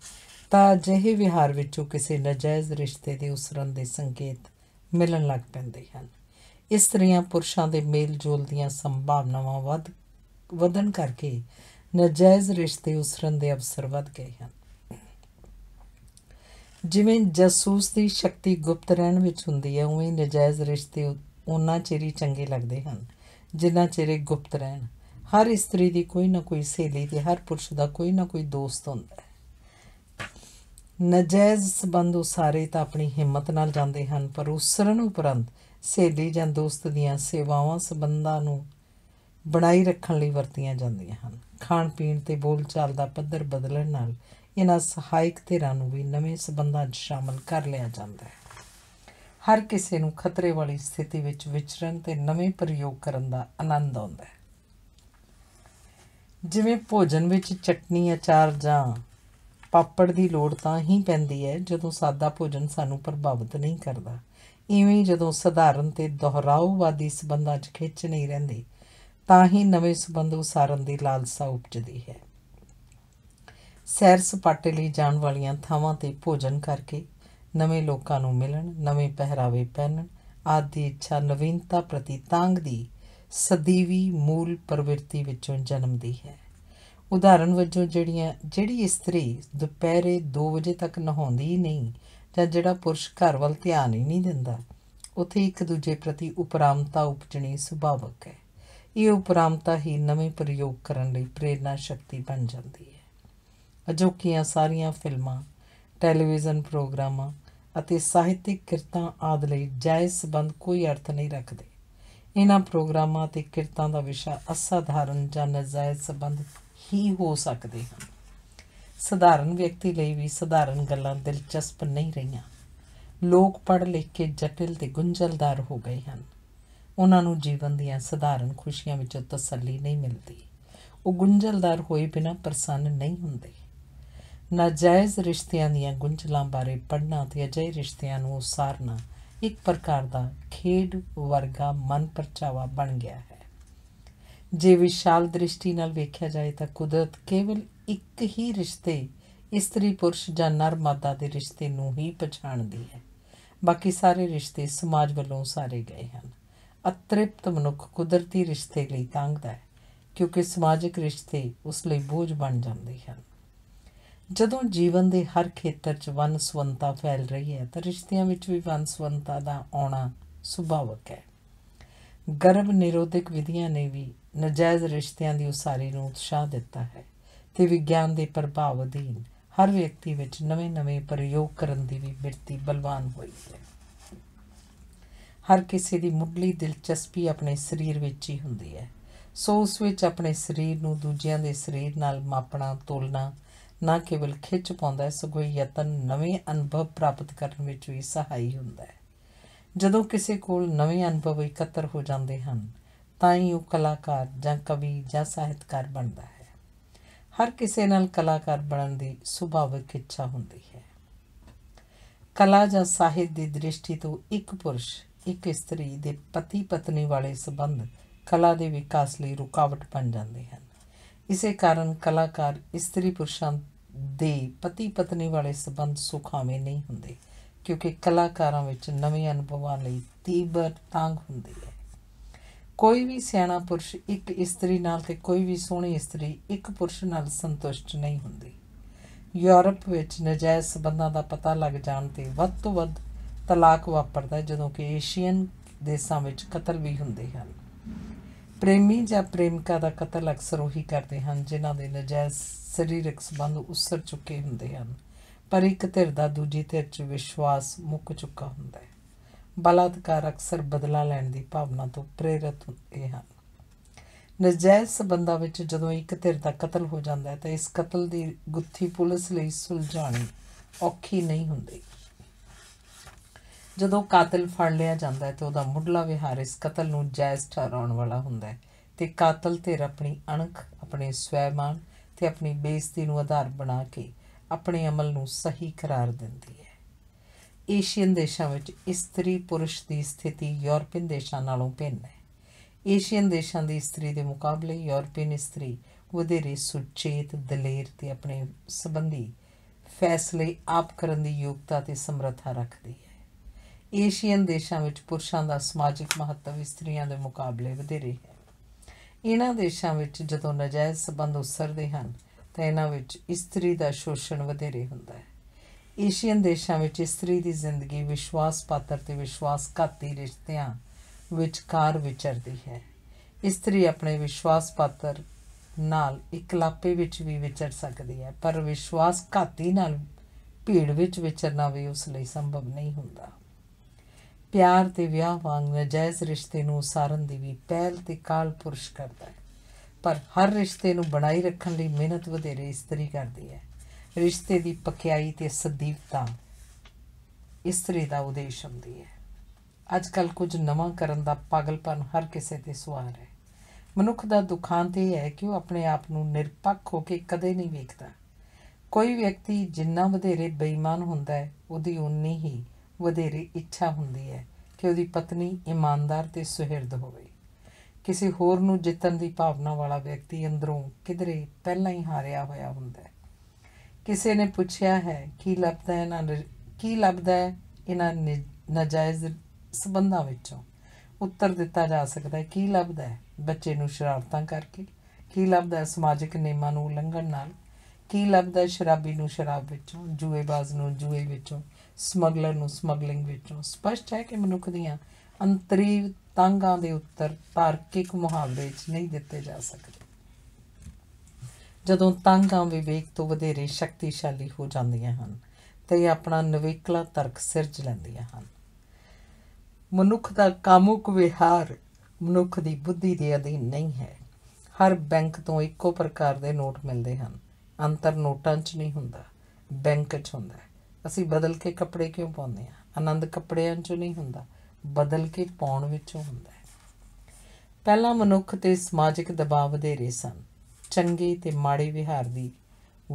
A: ਤਾਂ ਅਜਿਹੇ ਵਿਹਾਰ ਵਿੱਚੋਂ ਕਿਸੇ ਨਜਾਇਜ਼ ਰਿਸ਼ਤੇ ਦੇ ਉਸਰਨ ਦੇ ਸੰਕੇਤ ਮਿਲਣ ਲੱਗ ਪੈਂਦੇ ਹਨ ਇਸਤਰੀਆਂ ਪੁਰਸ਼ਾਂ ਦੇ ਮੇਲ-ਜੋਲ ਦੀਆਂ ਸੰਭਾਵਨਾਵਾਂ ਵੱਧ ਵਧਣ ਕਰਕੇ ਨਜਾਇਜ਼ ਰਿਸ਼ਤੇ ਉਸਰਨ ਦੇ ਅਵਸਰ ਵੱਧ ਗਏ ਹਨ ਜਿਵੇਂ ਜਾਸੂਸ ਦੀ ਸ਼ਕਤੀ ਗੁਪਤ ਰਹਿਣ ਵਿੱਚ ਹੁੰਦੀ ਹੈ ਉਵੇਂ ਨਜਾਇਜ਼ ਰਿਸ਼ਤੇ ਉਹਨਾਂ ਚਿਹਰੀ ਚੰਗੇ ਲੱਗਦੇ ਹਨ ਜਿੰਨਾ ਚਿਹਰੇ ਗੁਪਤ ਰਹਿਣ ਹਰ ਇਸਤਰੀ ਦੀ ਕੋਈ ਨਾ ਕੋਈ ਸਹੇਲੀ ਤੇ ਹਰ ਪੁਰਸ਼ ਦਾ ਕੋਈ ਨਾ ਕੋਈ ਦੋਸਤ ਹੁੰਦਾ ਹੈ ਨਜਾਇਜ਼ ਸਬੰਧ ਸਾਰੇ ਤਾਂ ਆਪਣੀ ਹਿੰਮਤ ਨਾਲ ਜਾਂਦੇ ਹਨ ਪਰ ਉਸਰਨ ਉਪਰੰਤ ਸਹੇਲੀ ਜਾਂ ਦੋਸਤ ਦੀਆਂ ਸੇਵਾਵਾਂ ਸੰਬੰਧਾਂ ਨੂੰ ਬਣਾਈ ਰੱਖਣ ਲਈ ਵਰਤੀਆਂ ਜਾਂਦੀਆਂ ਹਨ ਖਾਣ ਪੀਣ ਤੇ ਬੋਲ ਚਾਲ ਦਾ ਪੱਧਰ ਬਦਲਣ ਨਾਲ ਇਹਨਾਂ ਸਹਾਇਕ ਧਿਰਾਂ ਨੂੰ ਵੀ ਨਵੇਂ ਸੰਬੰਧਾਂ 'ਚ ਸ਼ਾਮਲ ਕਰ ਲਿਆ ਜਾਂਦਾ ਹੈ ਹਰ ਕਿਸੇ ਨੂੰ ਖਤਰੇ ਵਾਲੀ ਸਥਿਤੀ ਵਿੱਚ ਵਿਚਰਨ ਤੇ ਨਵੇਂ ਪ੍ਰਯੋਗ ਕਰਨ ਦਾ ਆਨੰਦ ਆਉਂਦਾ ਹੈ ਜਿਵੇਂ ਭੋਜਨ ਵਿੱਚ ਚਟਨੀ ਅਚਾਰ ਜਾਂ ਪਾਪੜ ਦੀ ਲੋੜ ਤਾਂ ਹੀ ਪੈਂਦੀ ਹੈ ਜਦੋਂ ਸਾਦਾ ਭੋਜਨ ਸਾਨੂੰ ਪ੍ਰਭਾਵਿਤ ਨਹੀਂ ਕਰਦਾ ਇਵੇਂ ਜਦੋਂ ਸਧਾਰਨ ਤੇ ਦੁਹਰਾਉਵਾਦੀ ਸਬੰਧਾਂ 'ਚ ਖਿੱਚ ਨਹੀਂ ਰਹਿੰਦੀ ਤਾਂ ਹੀ ਨਵੇਂ ਸਬੰਧ ਉਸਾਰਨ ਦੀ ਲਾਲਸਾ ਉਪਜਦੀ ਹੈ ਸੈਰ ਸਪਾਟੇ ਲਈ ਜਾਣ ਵਾਲੀਆਂ ਥਾਵਾਂ ਤੇ ਭੋਜਨ ਕਰਕੇ ਨਵੇਂ ਲੋਕਾਂ ਨੂੰ ਮਿਲਣ ਨਵੇਂ ਪਹਿਰਾਵੇ ਪਹਿਨਣ ਆਦਿ ਇੱਛਾ ਨਵੀਨਤਾ ਪ੍ਰਤੀ ਤਾਂਗ ਦੀ ਸਦੀਵੀ ਮੂਲ ਪ੍ਰਵਿਰਤੀ ਵਿੱਚੋਂ ਜਨਮਦੀ ਹੈ ਉਦਾਹਰਨ ਵਜੋਂ ਜਿਹੜੀਆਂ ਜਿਹੜੀ ਇਸਤਰੀ ਦੁਪਹਿਰੇ 2 ਵਜੇ ਤੱਕ ਨਹਾਉਂਦੀ ਨਹੀਂ ਜਾਂ ਜਿਹੜਾ ਪੁਰਸ਼ ਘਰ ਵੱਲ ਧਿਆਨ ਹੀ ਨਹੀਂ ਦਿੰਦਾ ਉਥੇ ਇੱਕ ਦੂਜੇ ਪ੍ਰਤੀ ਉਪਰਾਮਤਾ ਉਪਜਣੀ ਸੁਭਾਵਕ ਹੈ ਇਹ ਉਪਰਾਮਤਾ ਹੀ ਨਵੇਂ ਪ੍ਰਯੋਗ ਕਰਨ ਲਈ ਪ੍ਰੇਰਣਾ ਸ਼ਕਤੀ ਬਣ ਜਾਂਦੀ ਹੈ ਅਜੋਕੀਆਂ ਸਾਰੀਆਂ ਫਿਲਮਾਂ ਟੈਲੀਵਿਜ਼ਨ ਪ੍ਰੋਗਰਾਮਾਂ ਅਤੇ ਸਾਹਿਤਿਕ ਕਿਰਤਾਂ ਆਦ ਲਈ ਜਾਇਜ਼ ਸੰਬੰਧ ਕੋਈ ਅਰਥ ਨਹੀਂ ਰੱਖਦੇ ਇਹਨਾਂ ਪ੍ਰੋਗਰਾਮਾਂ ਤੇ ਕਿਰਤਾਂ ਦਾ ਵਿਸ਼ਾ ਅਸਾਧਾਰਨ ਜਾਂ ਨਜਾਇਜ਼ ਸੰਬੰਧ ਹੀ ਹੋ ਸਕਦੇ ਹਨ ਸਧਾਰਨ ਵਿਅਕਤੀ ਲਈ ਵੀ ਸਧਾਰਨ ਗੱਲਾਂ ਦਿਲਚਸਪ ਨਹੀਂ ਰਹੀਆਂ ਲੋਕ ਪੜ੍ਹ ਲਿਖ ਕੇ ਜਟਿਲ ਤੇ ਗੁੰਝਲਦਾਰ ਹੋ ਗਏ ਹਨ ਉਹਨਾਂ ਨੂੰ ਜੀਵਨ ਦੀਆਂ ਸਧਾਰਨ ਖੁਸ਼ੀਆਂ ਵਿੱਚੋਂ ਤਸੱਲੀ ਨਹੀਂ ਮਿਲਦੀ ਉਹ ਗੁੰਝਲਦਾਰ ਹੋਏ ਬਿਨਾ ਪ੍ਰਸੰਨ ਨਹੀਂ ਹੁੰਦੇ ਨਾਜਾਇਜ਼ ਰਿਸ਼ਤਿਆਂ ਦੀਆਂ ਗੁੰਝਲਾਂ ਬਾਰੇ ਪੜ੍ਹਨਾ ਤੇ ਅਜਿਹੇ ਰਿਸ਼ਤਿਆਂ ਨੂੰ ਉਸਾਰਨਾ ਇੱਕ ਪ੍ਰਕਾਰ ਦਾ ਖੇਡ ਵਰਗਾ ਮਨਪਰਚਾਵਾ ਬਣ ਗਿਆ ਹੈ ਜੇ ਵਿਸ਼ਾਲ ਦ੍ਰਿਸ਼ਟੀ ਨਾਲ ਵੇਖਿਆ ਜਾਏ ਤਾਂ ਕੁਦਰਤ ਕੇਵਲ ਇੱਕ ਹੀ ਰਿਸ਼ਤੇ ਇਸਤਰੀ ਪੁਰਸ਼ ਜਾਂ ਨਰ ਮਾਦਾ ਦੇ ਰਿਸ਼ਤੇ ਨੂੰ ਹੀ ਪਛਾਣਦੀ ਹੈ ਬਾਕੀ ਸਾਰੇ ਰਿਸ਼ਤੇ ਸਮਾਜ ਵੱਲੋਂ ਸਾਰੇ ਗਏ ਹਨ ਅਤ੍ਰਿਪਤ ਮਨੁੱਖ ਕੁਦਰਤੀ ਰਿਸ਼ਤੇ ਲਈ ਤੰਗਦਾ ਹੈ ਕਿਉਂਕਿ ਸਮਾਜਿਕ ਰਿਸ਼ਤੇ ਉਸ ਲਈ ਬੋਝ ਬਣ ਜਾਂਦੇ ਹਨ ਜਦੋਂ ਜੀਵਨ ਦੇ ਹਰ ਖੇਤਰ 'ਚ ਵਨ ਸੁਵੰਤਾ ਫੈਲ ਰਹੀ ਹੈ ਤਾਂ ਰਿਸ਼ਤਿਆਂ ਵਿੱਚ ਵੀ ਵਨ ਸੁਵੰਤਾ ਦਾ ਆਉਣਾ ਸੁਭਾਵਕ ਹੈ ਗਰਭ ਨਿਰੋਧਕ ਵਿਧੀਆਂ ਨੇ ਵੀ ਨਜਾਇਜ਼ ਰਿਸ਼ਤਿਆਂ ਦੀ ਉਸਾਰੀ ਨੂੰ ਉਤਸ਼ਾਹ ਦਿੱਤਾ ਹੈ ਤੇ ਵਿਗਿਆਨ ਦੇ ਪ੍ਰਭਾਵ ਅਧੀਨ ਹਰ ਵਿਅਕਤੀ ਵਿੱਚ ਨਵੇਂ-ਨਵੇਂ ਪ੍ਰਯੋਗ ਕਰਨ ਦੀ ਵੀ ਬਿਰਤੀ ਬਲਵਾਨ ਹੋਈ ਹੈ ਹਰ ਕਿਸੇ ਦੀ ਮੁੱਢਲੀ ਦਿਲਚਸਪੀ ਆਪਣੇ ਸਰੀਰ ਵਿੱਚ ਹੀ ਹੁੰਦੀ ਹੈ ਸੋ ਉਸ ਵਿੱਚ ਆਪਣੇ ਸਰੀਰ ਨੂੰ ਦੂਜਿਆਂ ਦੇ ਸਰੀਰ ਨਾਲ ਮਾਪਣਾ ਤੋਲਣਾ ਨਾ ਕੇਵਲ ਖਿੱਚ ਪਾਉਂਦਾ ਹੈ ਸਗੋਂ ਯਤਨ ਨਵੇਂ ਅਨੁਭਵ ਪ੍ਰਾਪਤ ਕਰਨ ਵਿੱਚ ਵੀ ਸਹਾਈ ਹੁੰਦਾ ਹੈ ਜਦੋਂ ਕਿਸੇ ਕੋਲ ਨਵੇਂ ਅਨੁਭਵ ਇਕੱਤਰ ਹੋ ਜਾਂਦੇ ਹਨ ਤਾਂ ਹੀ ਉਹ ਕਲਾਕਾਰ ਜਾਂ ਕਵੀ ਜਾਂ ਸਾਹਿਤਕਾਰ ਬਣਦਾ ਹੈ ਹਰ ਕਿਸੇ ਨਾਲ ਕਲਾਕਾਰ ਬਣਨ ਦੀ ਸੁਭਾਵਿਕ ਇੱਛਾ ਹੁੰਦੀ ਹੈ ਕਲਾ ਜਾਂ ਸਾਹਿਤ ਦੀ ਦ੍ਰਿਸ਼ਟੀ ਤੋਂ ਇੱਕ ਪੁਰਸ਼ ਇੱਕ ਇਸਤਰੀ ਦੇ ਪਤੀ ਪਤਨੀ ਵਾਲੇ ਸਬੰਧ ਕਲਾ ਦੇ ਵਿਕਾਸ ਲਈ ਰੁਕਾਵਟ ਬਣ ਜਾਂਦੇ ਹਨ ਇਸੇ ਕਾਰਨ ਕਲਾਕਾਰ ਇਸਤਰੀ ਪੁਰਸ਼ਾਂ ਦੇ ਪਤੀ ਪਤਨੀ ਵਾਲੇ ਸਬੰਧ ਸੁਖਾਵੇਂ ਨਹੀਂ ਹੁੰਦੇ ਕਿਉਂਕਿ ਕਲਾਕਾਰਾਂ ਵਿੱਚ ਨਵੇਂ ਅਨੁਭਵਾਂ ਲਈ ਤੀਬਰ ਤਾਂਗ ਹੁੰਦੀ ਹੈ ਕੋਈ ਵੀ ਸਿਆਣਾ ਪੁਰਸ਼ ਇੱਕ ਇਸਤਰੀ ਨਾਲ ਤੇ ਕੋਈ ਵੀ ਸੋਹਣੀ ਇਸਤਰੀ ਇੱਕ ਪੁਰਸ਼ ਨਾਲ ਸੰਤੁਸ਼ਟ ਨਹੀਂ ਹੁੰਦੀ ਯੂਰਪ ਵਿੱਚ ਨਜਾਇਜ਼ ਸਬੰਧਾਂ ਦਾ ਪਤਾ ਲੱਗ ਜਾਣ ਤੇ ਵੱਧ ਤੋਂ ਵੱਧ ਤਲਾਕ ਵਾਪਰਦਾ ਜਦੋਂ ਕਿ ਏਸ਼ੀਅਨ ਦੇਸ਼ਾਂ ਵਿੱਚ ਕਤਲ ਵੀ ਹੁੰਦੇ ਹਨ ਪ੍ਰੇਮੀ ਜਾਂ ਪ੍ਰੇਮਿਕਾ ਦਾ ਕਤਲ ਅਕਸਰ ਉਹੀ ਕਰਦੇ ਹਨ ਜਿਨ੍ਹਾਂ ਦੇ ਨਜਾਇਜ਼ ਸਰੀਰਕ ਸਬੰਧ ਉਸਰ ਚੁੱਕੇ ਹੁੰਦੇ ਹਨ ਪਰ ਇੱਕ ਧਿਰ ਦਾ ਦੂਜੀ ਧਿਰ 'ਚ ਵਿਸ਼ਵਾਸ ਮੁੱਕ ਚੁੱਕਾ ਹੁੰਦਾ ਹੈ ਬਲਾਤਕਾਰ ਅਕਸਰ ਬਦਲਾ ਲੈਣ ਦੀ ਭਾਵਨਾ ਤੋਂ ਪ੍ਰੇਰਿਤ ਹੁੰਦੇ ਹਨ ਨਜਾਇਜ਼ ਸਬੰਧਾਂ ਵਿੱਚ ਜਦੋਂ ਇੱਕ ਧਿਰ ਦਾ ਕਤਲ ਹੋ ਜਾਂਦਾ ਹੈ ਤਾਂ ਇਸ ਕਤਲ ਦੀ ਗੁੱਥੀ ਪੁਲਿਸ ਲਈ ਸੁਲਝਾਣੀ ਔਖੀ ਨਹੀਂ ਹੁੰਦੀ ਜਦੋਂ ਕਾਤਲ ਫੜ ਲਿਆ ਜਾਂਦਾ ਹੈ ਤਾਂ ਉਹਦਾ ਮੁੱਢਲਾ ਵਿਹਾਰ ਇਸ ਕਤਲ ਨੂੰ ਜਾਇਜ਼ ਠਹਿਰਾਉਣ ਵਾਲਾ ਹੁੰਦਾ ਹੈ ਤੇ ਕਾਤਲ ਤੇ ਆਪਣੀ ਅਣਖ ਆਪਣੇ ਸਵੈਮਾਨ ਤੇ ਆਪਣੀ ਬੇਇੱਜ਼ਤੀ ਨੂੰ ਆਧਾਰ ਬਣਾ ਕੇ ਆਪਣੇ ਅਮਲ ਨੂੰ ਸਹੀ ਕਰਾਰ ਦਿੰਦੀ ਹੈ ਏਸ਼ੀਅਨ ਦੇਸ਼ਾਂ ਵਿੱਚ ਇਸਤਰੀ ਪੁਰਸ਼ ਦੀ ਸਥਿਤੀ ਯੂਰਪੀਅਨ ਦੇਸ਼ਾਂ ਨਾਲੋਂ ਭਿੰਨ ਹੈ ਏਸ਼ੀਅਨ ਦੇਸ਼ਾਂ ਦੀ ਇਸਤਰੀ ਦੇ ਮੁਕਾਬਲੇ ਯੂਰਪੀਅਨ ਇਸਤਰੀ ਵਧੇਰੇ ਸੁਚੇਤ ਦਲੇਰ ਤੇ ਆਪਣੇ ਸੰਬੰਧੀ ਫੈਸਲੇ ਆਪ ਕਰਨ ਦੀ ਯੋਗਤਾ ਤੇ ਸਮਰੱਥਾ ਰੱਖਦੀ ਹੈ ਏਸ਼ੀਅਨ ਦੇਸ਼ਾਂ ਵਿੱਚ ਪੁਰਸ਼ਾਂ ਦਾ ਸਮਾਜਿਕ ਮਹੱਤਵ ਇਸਤਰੀਆਂ ਦੇ ਮੁਕਾਬਲੇ ਵਧੇਰੇ ਹੈ ਇਹਨਾਂ ਦੇਸ਼ਾਂ ਵਿੱਚ ਜਦੋਂ ਨਜਾਇਜ਼ ਸਬੰਧ ਉਸਰਦੇ ਹਨ ਤਾਂ ਇਹਨਾਂ ਵਿੱਚ ਇਸਤਰੀ ਦਾ ਸ਼ੋਸ਼ਣ ਵਧੇਰੇ ਹੁੰਦਾ ਹੈ ਏਸ਼ੀਅਨ ਦੇਸ਼ਾਂ ਵਿੱਚ ਇਸਤਰੀ ਦੀ ਜ਼ਿੰਦਗੀ ਵਿਸ਼ਵਾਸ ਪਾਤਰ ਤੇ ਘਾਤੀ ਰਿਸ਼ਤਿਆਂ ਕਾਰ ਵਿਚਰਦੀ ਹੈ ਇਸਤਰੀ ਆਪਣੇ ਵਿਸ਼ਵਾਸ ਪਾਤਰ ਨਾਲ ਇਕਲਾਪੇ ਵਿੱਚ ਵੀ ਵਿਚਰ ਸਕਦੀ ਹੈ ਪਰ ਵਿਸ਼ਵਾਸ ਘਾਤੀ ਨਾਲ ਭੀੜ ਵਿੱਚ ਵਿਚਰਨਾ ਵੀ ਉਸ ਲਈ ਸੰਭਵ ਨਹੀਂ ਹੁੰਦਾ ਪਿਆਰ ਤੇ ਵਿਆਹ ਵਾਂਗ ਨਜਾਇਜ਼ ਰਿਸ਼ਤੇ ਨੂੰ ਸਾਰਨ ਦੀ ਵੀ ਪਹਿਲ ਤੇ ਕਾਲ ਪੁਰਸ਼ ਕਰਦਾ ਹੈ ਪਰ ਹਰ ਰਿਸ਼ਤੇ ਨੂੰ ਬਣਾਈ ਰੱਖਣ ਲਈ ਮਿਹਨਤ ਵਧੇਰੇ ਇਸਤਰੀ ਕਰਦੀ ਹੈ ਰਿਸ਼ਤੇ ਦੀ ਪਕਿਆਈ ਤੇ ਸਦੀਵਤਾ ਇਸਤਰੀ ਦਾ ਉਦੇਸ਼ ਹੁੰਦੀ ਹੈ ਅੱਜ ਕੱਲ ਕੁਝ ਨਵਾਂ ਕਰਨ ਦਾ ਪਾਗਲਪਨ ਹਰ ਕਿਸੇ ਤੇ ਸਵਾਰ ਹੈ ਮਨੁੱਖ ਦਾ ਦੁਖਾਂਤ ਇਹ ਹੈ ਕਿ ਉਹ ਆਪਣੇ ਆਪ ਨੂੰ ਨਿਰਪੱਖ ਹੋ ਕੇ ਕਦੇ ਨਹੀਂ ਵੇਖਦਾ ਕੋਈ ਵਿਅਕਤੀ ਜਿੰਨਾ ਵਧੇਰੇ ਬੇਈਮਾਨ ਹੁੰਦਾ ਹੈ ਉਹਦੀ ਉਨੀ ਹੀ ਵਧੇਰੇ ਇੱਛਾ ਹੁੰਦੀ ਹੈ ਕਿ ਉਹਦੀ ਪਤਨੀ ਇਮਾਨਦਾਰ ਤੇ ਸੁਹਿਰਦ ਹੋਵੇ ਕਿਸੇ ਹੋਰ ਨੂੰ ਜਿੱਤਣ ਦੀ ਭਾਵਨਾ ਵਾਲਾ ਵਿਅਕਤੀ ਅੰਦਰੋਂ ਕਿਧਰੇ ਪਹਿਲਾਂ ਹੀ ਹਾਰਿਆ ਹੋਇਆ ਹੁੰਦਾ ਹੈ ਕਿਸੇ ਨੇ ਪੁੱਛਿਆ ਹੈ ਕੀ ਲੱਭਦਾ ਹੈ ਨਾ ਕੀ ਲੱਭਦਾ ਹੈ ਇਹਨਾਂ ਨਜਾਇਜ਼ ਸਬੰਧਾਂ ਵਿੱਚੋਂ ਉੱਤਰ ਦਿੱਤਾ ਜਾ ਸਕਦਾ ਹੈ ਕੀ ਲੱਭਦਾ ਹੈ ਬੱਚੇ ਨੂੰ ਸ਼ਰਾਰਤਾਂ ਕਰਕੇ ਕੀ ਲੱਭਦਾ ਹੈ ਸਮਾਜਿਕ ਨਿਯਮਾਂ ਨੂੰ ਉਲੰਘਣ ਨਾਲ ਕੀ ਲੱਭਦਾ ਹੈ ਸ਼ਰਾਬੀ ਨੂੰ ਸ਼ਰਾਬ ਵਿੱਚੋਂ ਜੂਏਬਾਜ਼ ਨੂੰ ਜੂਏ ਵਿੱਚੋਂ ਸਮਗਲਰ ਨੂੰ ਸਮਗਲਿੰਗ ਵਿੱਚੋਂ ਸਪਸ਼ਟ ਹੈ ਕਿ ਮਨੁੱਖ ਦੀਆਂ ਅੰਤਰੀ ਤਾਂਗਾਂ ਦੇ ਉੱਤਰ ਤਾਰਕਿਕ ਮੁਹਾਵਰੇ 'ਚ ਨਹੀਂ ਦਿੱਤੇ ਜਾ ਸਕਦੇ ਜਦੋਂ ਤੰਗਾਂ ਵਿਵੇਕ ਤੋਂ ਵਧੇਰੇ ਸ਼ਕਤੀਸ਼ਾਲੀ ਹੋ ਜਾਂਦੀਆਂ ਹਨ ਤੇ ਆਪਣਾ ਨਵੇਕਲਾ ਤਰਕ ਸਿਰਜ ਲੈਂਦੀਆਂ ਹਨ ਮਨੁੱਖ ਦਾ ਕਾਮੁਕ ਵਿਹਾਰ ਮਨੁੱਖ ਦੀ ਬੁੱਧੀ ਦੇ ਅਧੀਨ ਨਹੀਂ ਹੈ ਹਰ ਬੈਂਕ ਤੋਂ ਇੱਕੋ ਪ੍ਰਕਾਰ ਦੇ ਨੋਟ ਮਿਲਦੇ ਹਨ ਅੰਤਰ ਨੋਟਾਂ 'ਚ ਨਹੀਂ ਹੁੰਦਾ ਬੈਂਕ 'ਚ ਹੁੰਦਾ ਅਸੀਂ ਬਦਲ ਕੇ ਕੱਪੜੇ ਕਿਉਂ ਪਾਉਂਦੇ ਹਾਂ ਆਨੰਦ ਕੱਪੜਿਆਂ 'ਚ ਨਹੀਂ ਹੁੰਦਾ ਬਦਲ ਕੇ ਪਾਉਣ ਵਿੱਚੋਂ ਹੁੰਦਾ ਹੈ ਪਹਿਲਾਂ ਮਨੁੱਖ ਤੇ ਸਮਾਜਿਕ ਦਬਾਅ ਵਧੇਰੇ ਸਨ ਚੰਗੇ ਤੇ ਮਾੜੇ ਵਿਹਾਰ ਦੀ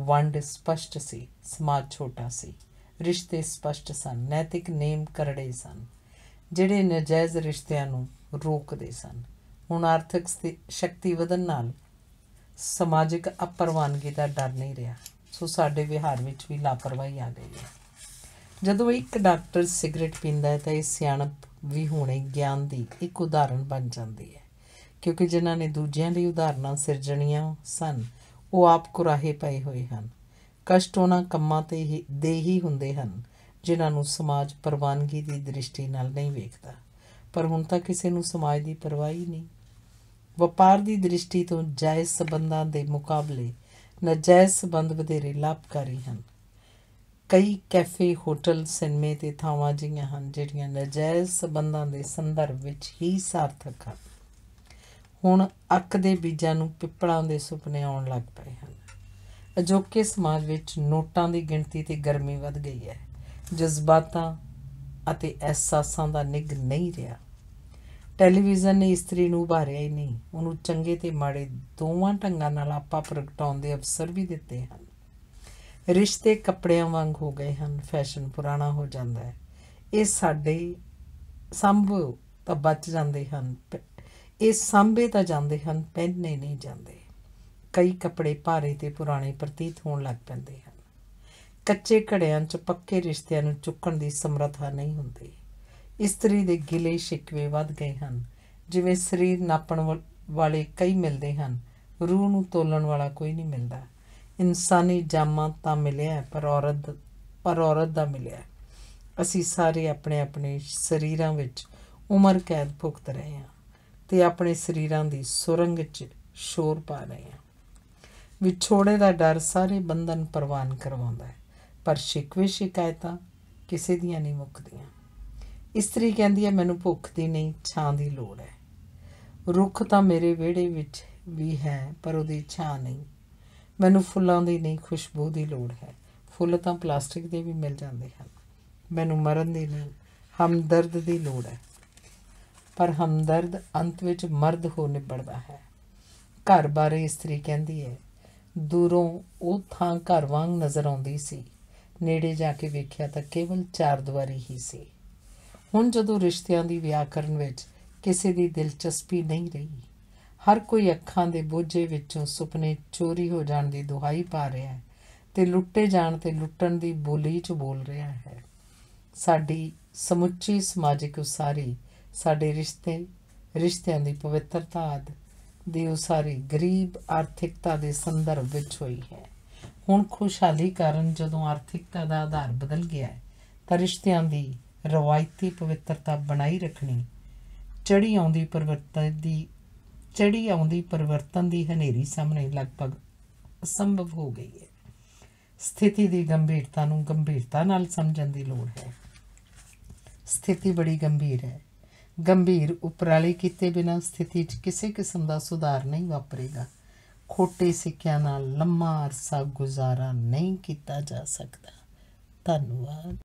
A: ਵੰਡ ਸਪਸ਼ਟ ਸੀ ਸਮਾਜ ਛੋਟਾ ਸੀ ਰਿਸ਼ਤੇ ਸਪਸ਼ਟ ਸਨ ਨੈਤਿਕ ਨੇਮ ਕਰੜੇ ਸਨ ਜਿਹੜੇ ਨਜਾਇਜ਼ ਰਿਸ਼ਤਿਆਂ ਨੂੰ ਰੋਕਦੇ ਸਨ ਹੁਣ ਆਰਥਿਕ ਸ਼ਕਤੀ ਵਧਨ ਨਾਲ ਸਮਾਜਿਕ ਅਪਰਵਾਨਗੀ ਦਾ ਡਰ ਨਹੀਂ ਰਿਹਾ ਸੋ ਸਾਡੇ ਵਿਹਾਰ ਵਿੱਚ ਵੀ ਲਾਪਰਵਾਹੀ ਆ ਗਈ ਹੈ ਜਦੋਂ ਇੱਕ ਡਾਕਟਰ ਸਿਗਰਟ ਪੀਂਦਾ ਹੈ ਤਾਂ ਇਹ ਸਿਆਣਪ ਵੀ ਹੋਣੇ ਗਿਆਨ ਦੀ ਇੱਕ ਉਦਾਹਰਣ ਬਣ ਜਾਂਦੀ ਹੈ ਕਿਉਂਕਿ ਜਿਨ੍ਹਾਂ ਨੇ ਦੂਜਿਆਂ ਲਈ ਉਦਾਹਰਨਾਂ ਸਿਰਜਣੀਆਂ ਸਨ ਉਹ ਆਪ ਕੁਰਾਹੇ ਪਏ ਹੋਏ ਹਨ ਕਸ਼ਟ ਉਹਨਾਂ ਕੰਮਾਂ ਤੇ ਹੀ ਦੇ ਹੀ ਹੁੰਦੇ ਹਨ ਜਿਨ੍ਹਾਂ ਨੂੰ ਸਮਾਜ ਪਰਵਾਨਗੀ ਦੀ ਦ੍ਰਿਸ਼ਟੀ ਨਾਲ ਨਹੀਂ ਵੇਖਦਾ ਪਰ ਹੁਣ ਤਾਂ ਕਿਸੇ ਨੂੰ ਸਮਾਜ ਦੀ ਪਰਵਾਹ ਹੀ ਨਹੀਂ ਵਪਾਰ ਦੀ ਦ੍ਰਿਸ਼ਟੀ ਤੋਂ ਜਾਇਜ਼ ਸਬੰਧਾਂ ਦੇ ਮੁਕਾਬਲੇ ਨਜਾਇਜ਼ ਸਬੰਧ ਵਧੇਰੇ ਲਾਭਕਾਰੀ ਹਨ ਕਈ ਕੈਫੇ ਹੋਟਲ ਸਿਨੇਮੇ ਤੇ ਥਾਵਾਂ ਜਿਹੀਆਂ ਹਨ ਜਿਹੜੀਆਂ ਨਜਾਇਜ਼ ਸਬੰਧਾਂ ਦੇ ਸੰਦਰਭ ਵਿੱਚ ਹੀ ਸਾਰਥਕ ਹਨ ਹੁਣ ਅੱਕ ਦੇ ਬੀਜਾਂ ਨੂੰ ਪਿੱਪਲਾਂ ਦੇ ਸੁਪਨੇ ਆਉਣ ਲੱਗ ਪਏ ਹਨ ਅਜੋਕੇ ਸਮਾਜ ਵਿੱਚ ਨੋਟਾਂ ਦੀ ਗਿਣਤੀ ਤੇ ਗਰਮੀ ਵੱਧ ਗਈ ਹੈ ਜਜ਼ਬਾਤਾਂ ਅਤੇ ਅਹਿਸਾਸਾਂ ਦਾ ਨਿੱਘ ਨਹੀਂ ਰਿਹਾ ਟੈਲੀਵਿਜ਼ਨ ਨੇ ਇਸਤਰੀ ਨੂੰ ਉਭਾਰਿਆ ਹੀ ਨਹੀਂ ਉਹਨੂੰ ਚੰਗੇ ਤੇ ਮਾੜੇ ਦੋਵਾਂ ਢੰਗਾਂ ਨਾਲ ਆਪਾ ਪ੍ਰਗਟਾਉਣ ਦੇ ਅਵਸਰ ਵੀ ਦਿੱਤੇ ਹਨ ਰਿਸ਼ਤੇ ਕੱਪੜਿਆਂ ਵਾਂਗ ਹੋ ਗਏ ਹਨ ਫੈਸ਼ਨ ਪੁਰਾਣਾ ਹੋ ਜਾਂਦਾ ਹੈ ਇਹ ਸਾਡੇ ਸੰਭ ਤਾਂ ਬਚ ਜਾਂਦੇ ਹਨ ਇਹ ਸਾਂਭੇ ਤਾਂ ਜਾਂਦੇ ਹਨ ਪਹਿਨੇ ਨਹੀਂ ਜਾਂਦੇ ਕਈ ਕੱਪੜੇ ਭਾਰੇ ਤੇ ਪੁਰਾਣੇ ਪ੍ਰਤੀਤ ਹੋਣ ਲੱਗ ਪੈਂਦੇ ਹਨ ਕੱਚੇ ਘੜਿਆਂ 'ਚ ਪੱਕੇ ਰਿਸ਼ਤਿਆਂ ਨੂੰ ਚੁੱਕਣ ਦੀ ਸਮਰੱਥਾ ਨਹੀਂ ਹੁੰਦੀ ਇਸਤਰੀ ਦੇ ਗਿਲੇ ਸ਼ਿਕਵੇ ਵੱਧ ਗਏ ਹਨ ਜਿਵੇਂ ਸਰੀਰ ਨਾਪਣ ਵਾਲੇ ਕਈ ਮਿਲਦੇ ਹਨ ਰੂਹ ਨੂੰ ਤੋਲਣ ਵਾਲਾ ਕੋਈ ਨਹੀਂ ਮਿਲਦਾ ਇਨਸਾਨੀ ਜਾਮਾ ਤਾਂ ਮਿਲਿਆ ਪਰ ਔਰਤ ਪਰ ਔਰਤ ਦਾ ਮਿਲਿਆ ਅਸੀਂ ਸਾਰੇ ਆਪਣੇ ਆਪਣੇ ਸਰੀਰਾਂ ਵਿੱਚ ਉਮਰ ਕੈਦ ਭੁਗਤ ਰਹੇ ਹਾਂ ਤੇ ਆਪਣੇ ਸਰੀਰਾਂ ਦੀ ਸੁਰੰਗ 'ਚ ਸ਼ੋਰ ਪਾ ਰਹੇ ਹਾਂ ਵਿਛੋੜੇ ਦਾ ਡਰ ਸਾਰੇ ਬੰਧਨ ਪ੍ਰਵਾਨ ਕਰਵਾਉਂਦਾ ਹੈ ਪਰ ਸ਼ਿਕਵੇ ਸ਼ਿਕਾਇਤਾਂ ਕਿਸੇ ਦੀਆਂ ਨਹੀਂ ਮੁੱਕਦੀਆਂ ਇਸਤਰੀ ਕਹਿੰਦੀ ਹੈ ਮੈਨੂੰ ਭੁੱਖ ਦੀ ਨਹੀਂ ਛਾਂ ਦੀ ਲੋੜ ਹੈ ਰੁੱਖ ਤਾਂ ਮੇਰੇ ਵਿਹੜੇ ਵਿੱਚ ਵੀ ਹੈ ਪਰ ਉਹਦੀ ਛਾਂ ਨਹੀਂ ਮੈਨੂੰ ਫੁੱਲਾਂ ਦੀ ਨਹੀਂ ਖੁਸ਼ਬੂ ਦੀ ਲੋੜ ਹੈ ਫੁੱਲ ਤਾਂ ਪਲਾਸਟਿਕ ਦੇ ਵੀ ਮਿਲ ਜਾਂਦੇ ਹਨ ਮੈਨੂੰ ਮਰਨ ਦੀ ਨਹੀਂ ਹਮਦਰਦ ਦੀ ਲੋੜ ਹੈ ਪਰ ਹਮਦਰਦ ਅੰਤ ਵਿੱਚ ਮਰਦ ਹੋ ਨਿਬੜਦਾ ਹੈ ਘਰ ਬਾਰੇ ਇਸਤਰੀ ਕਹਿੰਦੀ ਹੈ ਦੂਰੋਂ ਉਹ ਥਾਂ ਘਰ ਵਾਂਗ ਨਜ਼ਰ ਆਉਂਦੀ ਸੀ ਨੇੜੇ ਜਾ ਕੇ ਵੇਖਿਆ ਤਾਂ ਕੇਵਲ ਚਾਰ ਦੀਵਾਰੀ ਹੀ ਸੀ ਹੁਣ ਜਦੋਂ ਰਿਸ਼ਤਿਆਂ ਦੀ ਵਿਆਕਰਨ ਵਿੱਚ ਕਿਸੇ ਦੀ ਦਿਲਚਸਪੀ ਨਹੀਂ ਰਹੀ ਹਰ ਕੋਈ ਅੱਖਾਂ ਦੇ ਬੋਝੇ ਵਿੱਚੋਂ ਸੁਪਨੇ ਚੋਰੀ ਹੋ ਜਾਣ ਦੀ ਦੁਹਾਈ ਪਾ ਰਿਹਾ ਹੈ ਤੇ ਲੁੱਟੇ ਜਾਣ ਤੇ ਲੁੱਟਣ ਦੀ ਬੋਲੀ 'ਚ ਬੋਲ ਰਿਹਾ ਹੈ ਸਾਡੀ ਸਮੁੱਚੀ ਸਮਾਜਿਕ ਉਸਾਰੀ ਸਾਡੇ ਰਿਸ਼ਤੇ ਰਿਸ਼ਤਿਆਂ ਦੀ ਪਵਿੱਤਰਤਾ ਆਦ ਦੀ ਉਸਾਰੀ ਗਰੀਬ ਆਰਥਿਕਤਾ ਦੇ ਸੰਦਰਭ ਵਿੱਚ ਹੋਈ ਹੈ ਹੁਣ ਖੁਸ਼ਹਾਲੀ ਕਾਰਨ ਜਦੋਂ ਆਰਥਿਕਤਾ ਦਾ ਆਧਾਰ ਬਦਲ ਗਿਆ ਹੈ ਤਾਂ ਰਿਸ਼ਤਿਆਂ ਦੀ ਰਵਾਇਤੀ ਪਵਿੱਤਰਤਾ ਬਣਾਈ ਰੱਖਣੀ ਚੜੀ ਆਉਂਦੀ ਪਰਵਰਤਨ ਦੀ ਚੜੀ ਆਉਂਦੀ ਪਰਵਰਤਨ ਦੀ ਹਨੇਰੀ ਸਾਹਮਣੇ ਲਗਭਗ ਅਸੰਭਵ ਹੋ ਗਈ ਹੈ ਸਥਿਤੀ ਦੀ ਗੰਭੀਰਤਾ ਨੂੰ ਗੰਭੀਰਤਾ ਨਾਲ ਸਮਝਣ ਦੀ ਲੋੜ ਹੈ ਸਥਿਤੀ ਬੜੀ ਗੰਭੀਰ ਹੈ ਗੰਭੀਰ ਉਪਰਾਲੇ ਕੀਤੇ ਬਿਨਾਂ ਸਥਿਤੀ 'ਚ ਕਿਸੇ ਕਿਸਮ ਦਾ ਸੁਧਾਰ ਨਹੀਂ ਵਾਪਰੇਗਾ ਖੋਟੇ ਸਿੱਕਿਆਂ ਨਾਲ ਲੰਮਾ ਅਰਸਾ ਗੁਜ਼ਾਰਾ ਨਹੀਂ ਕੀਤਾ ਜਾ ਸਕਦਾ ਧੰਨਵਾਦ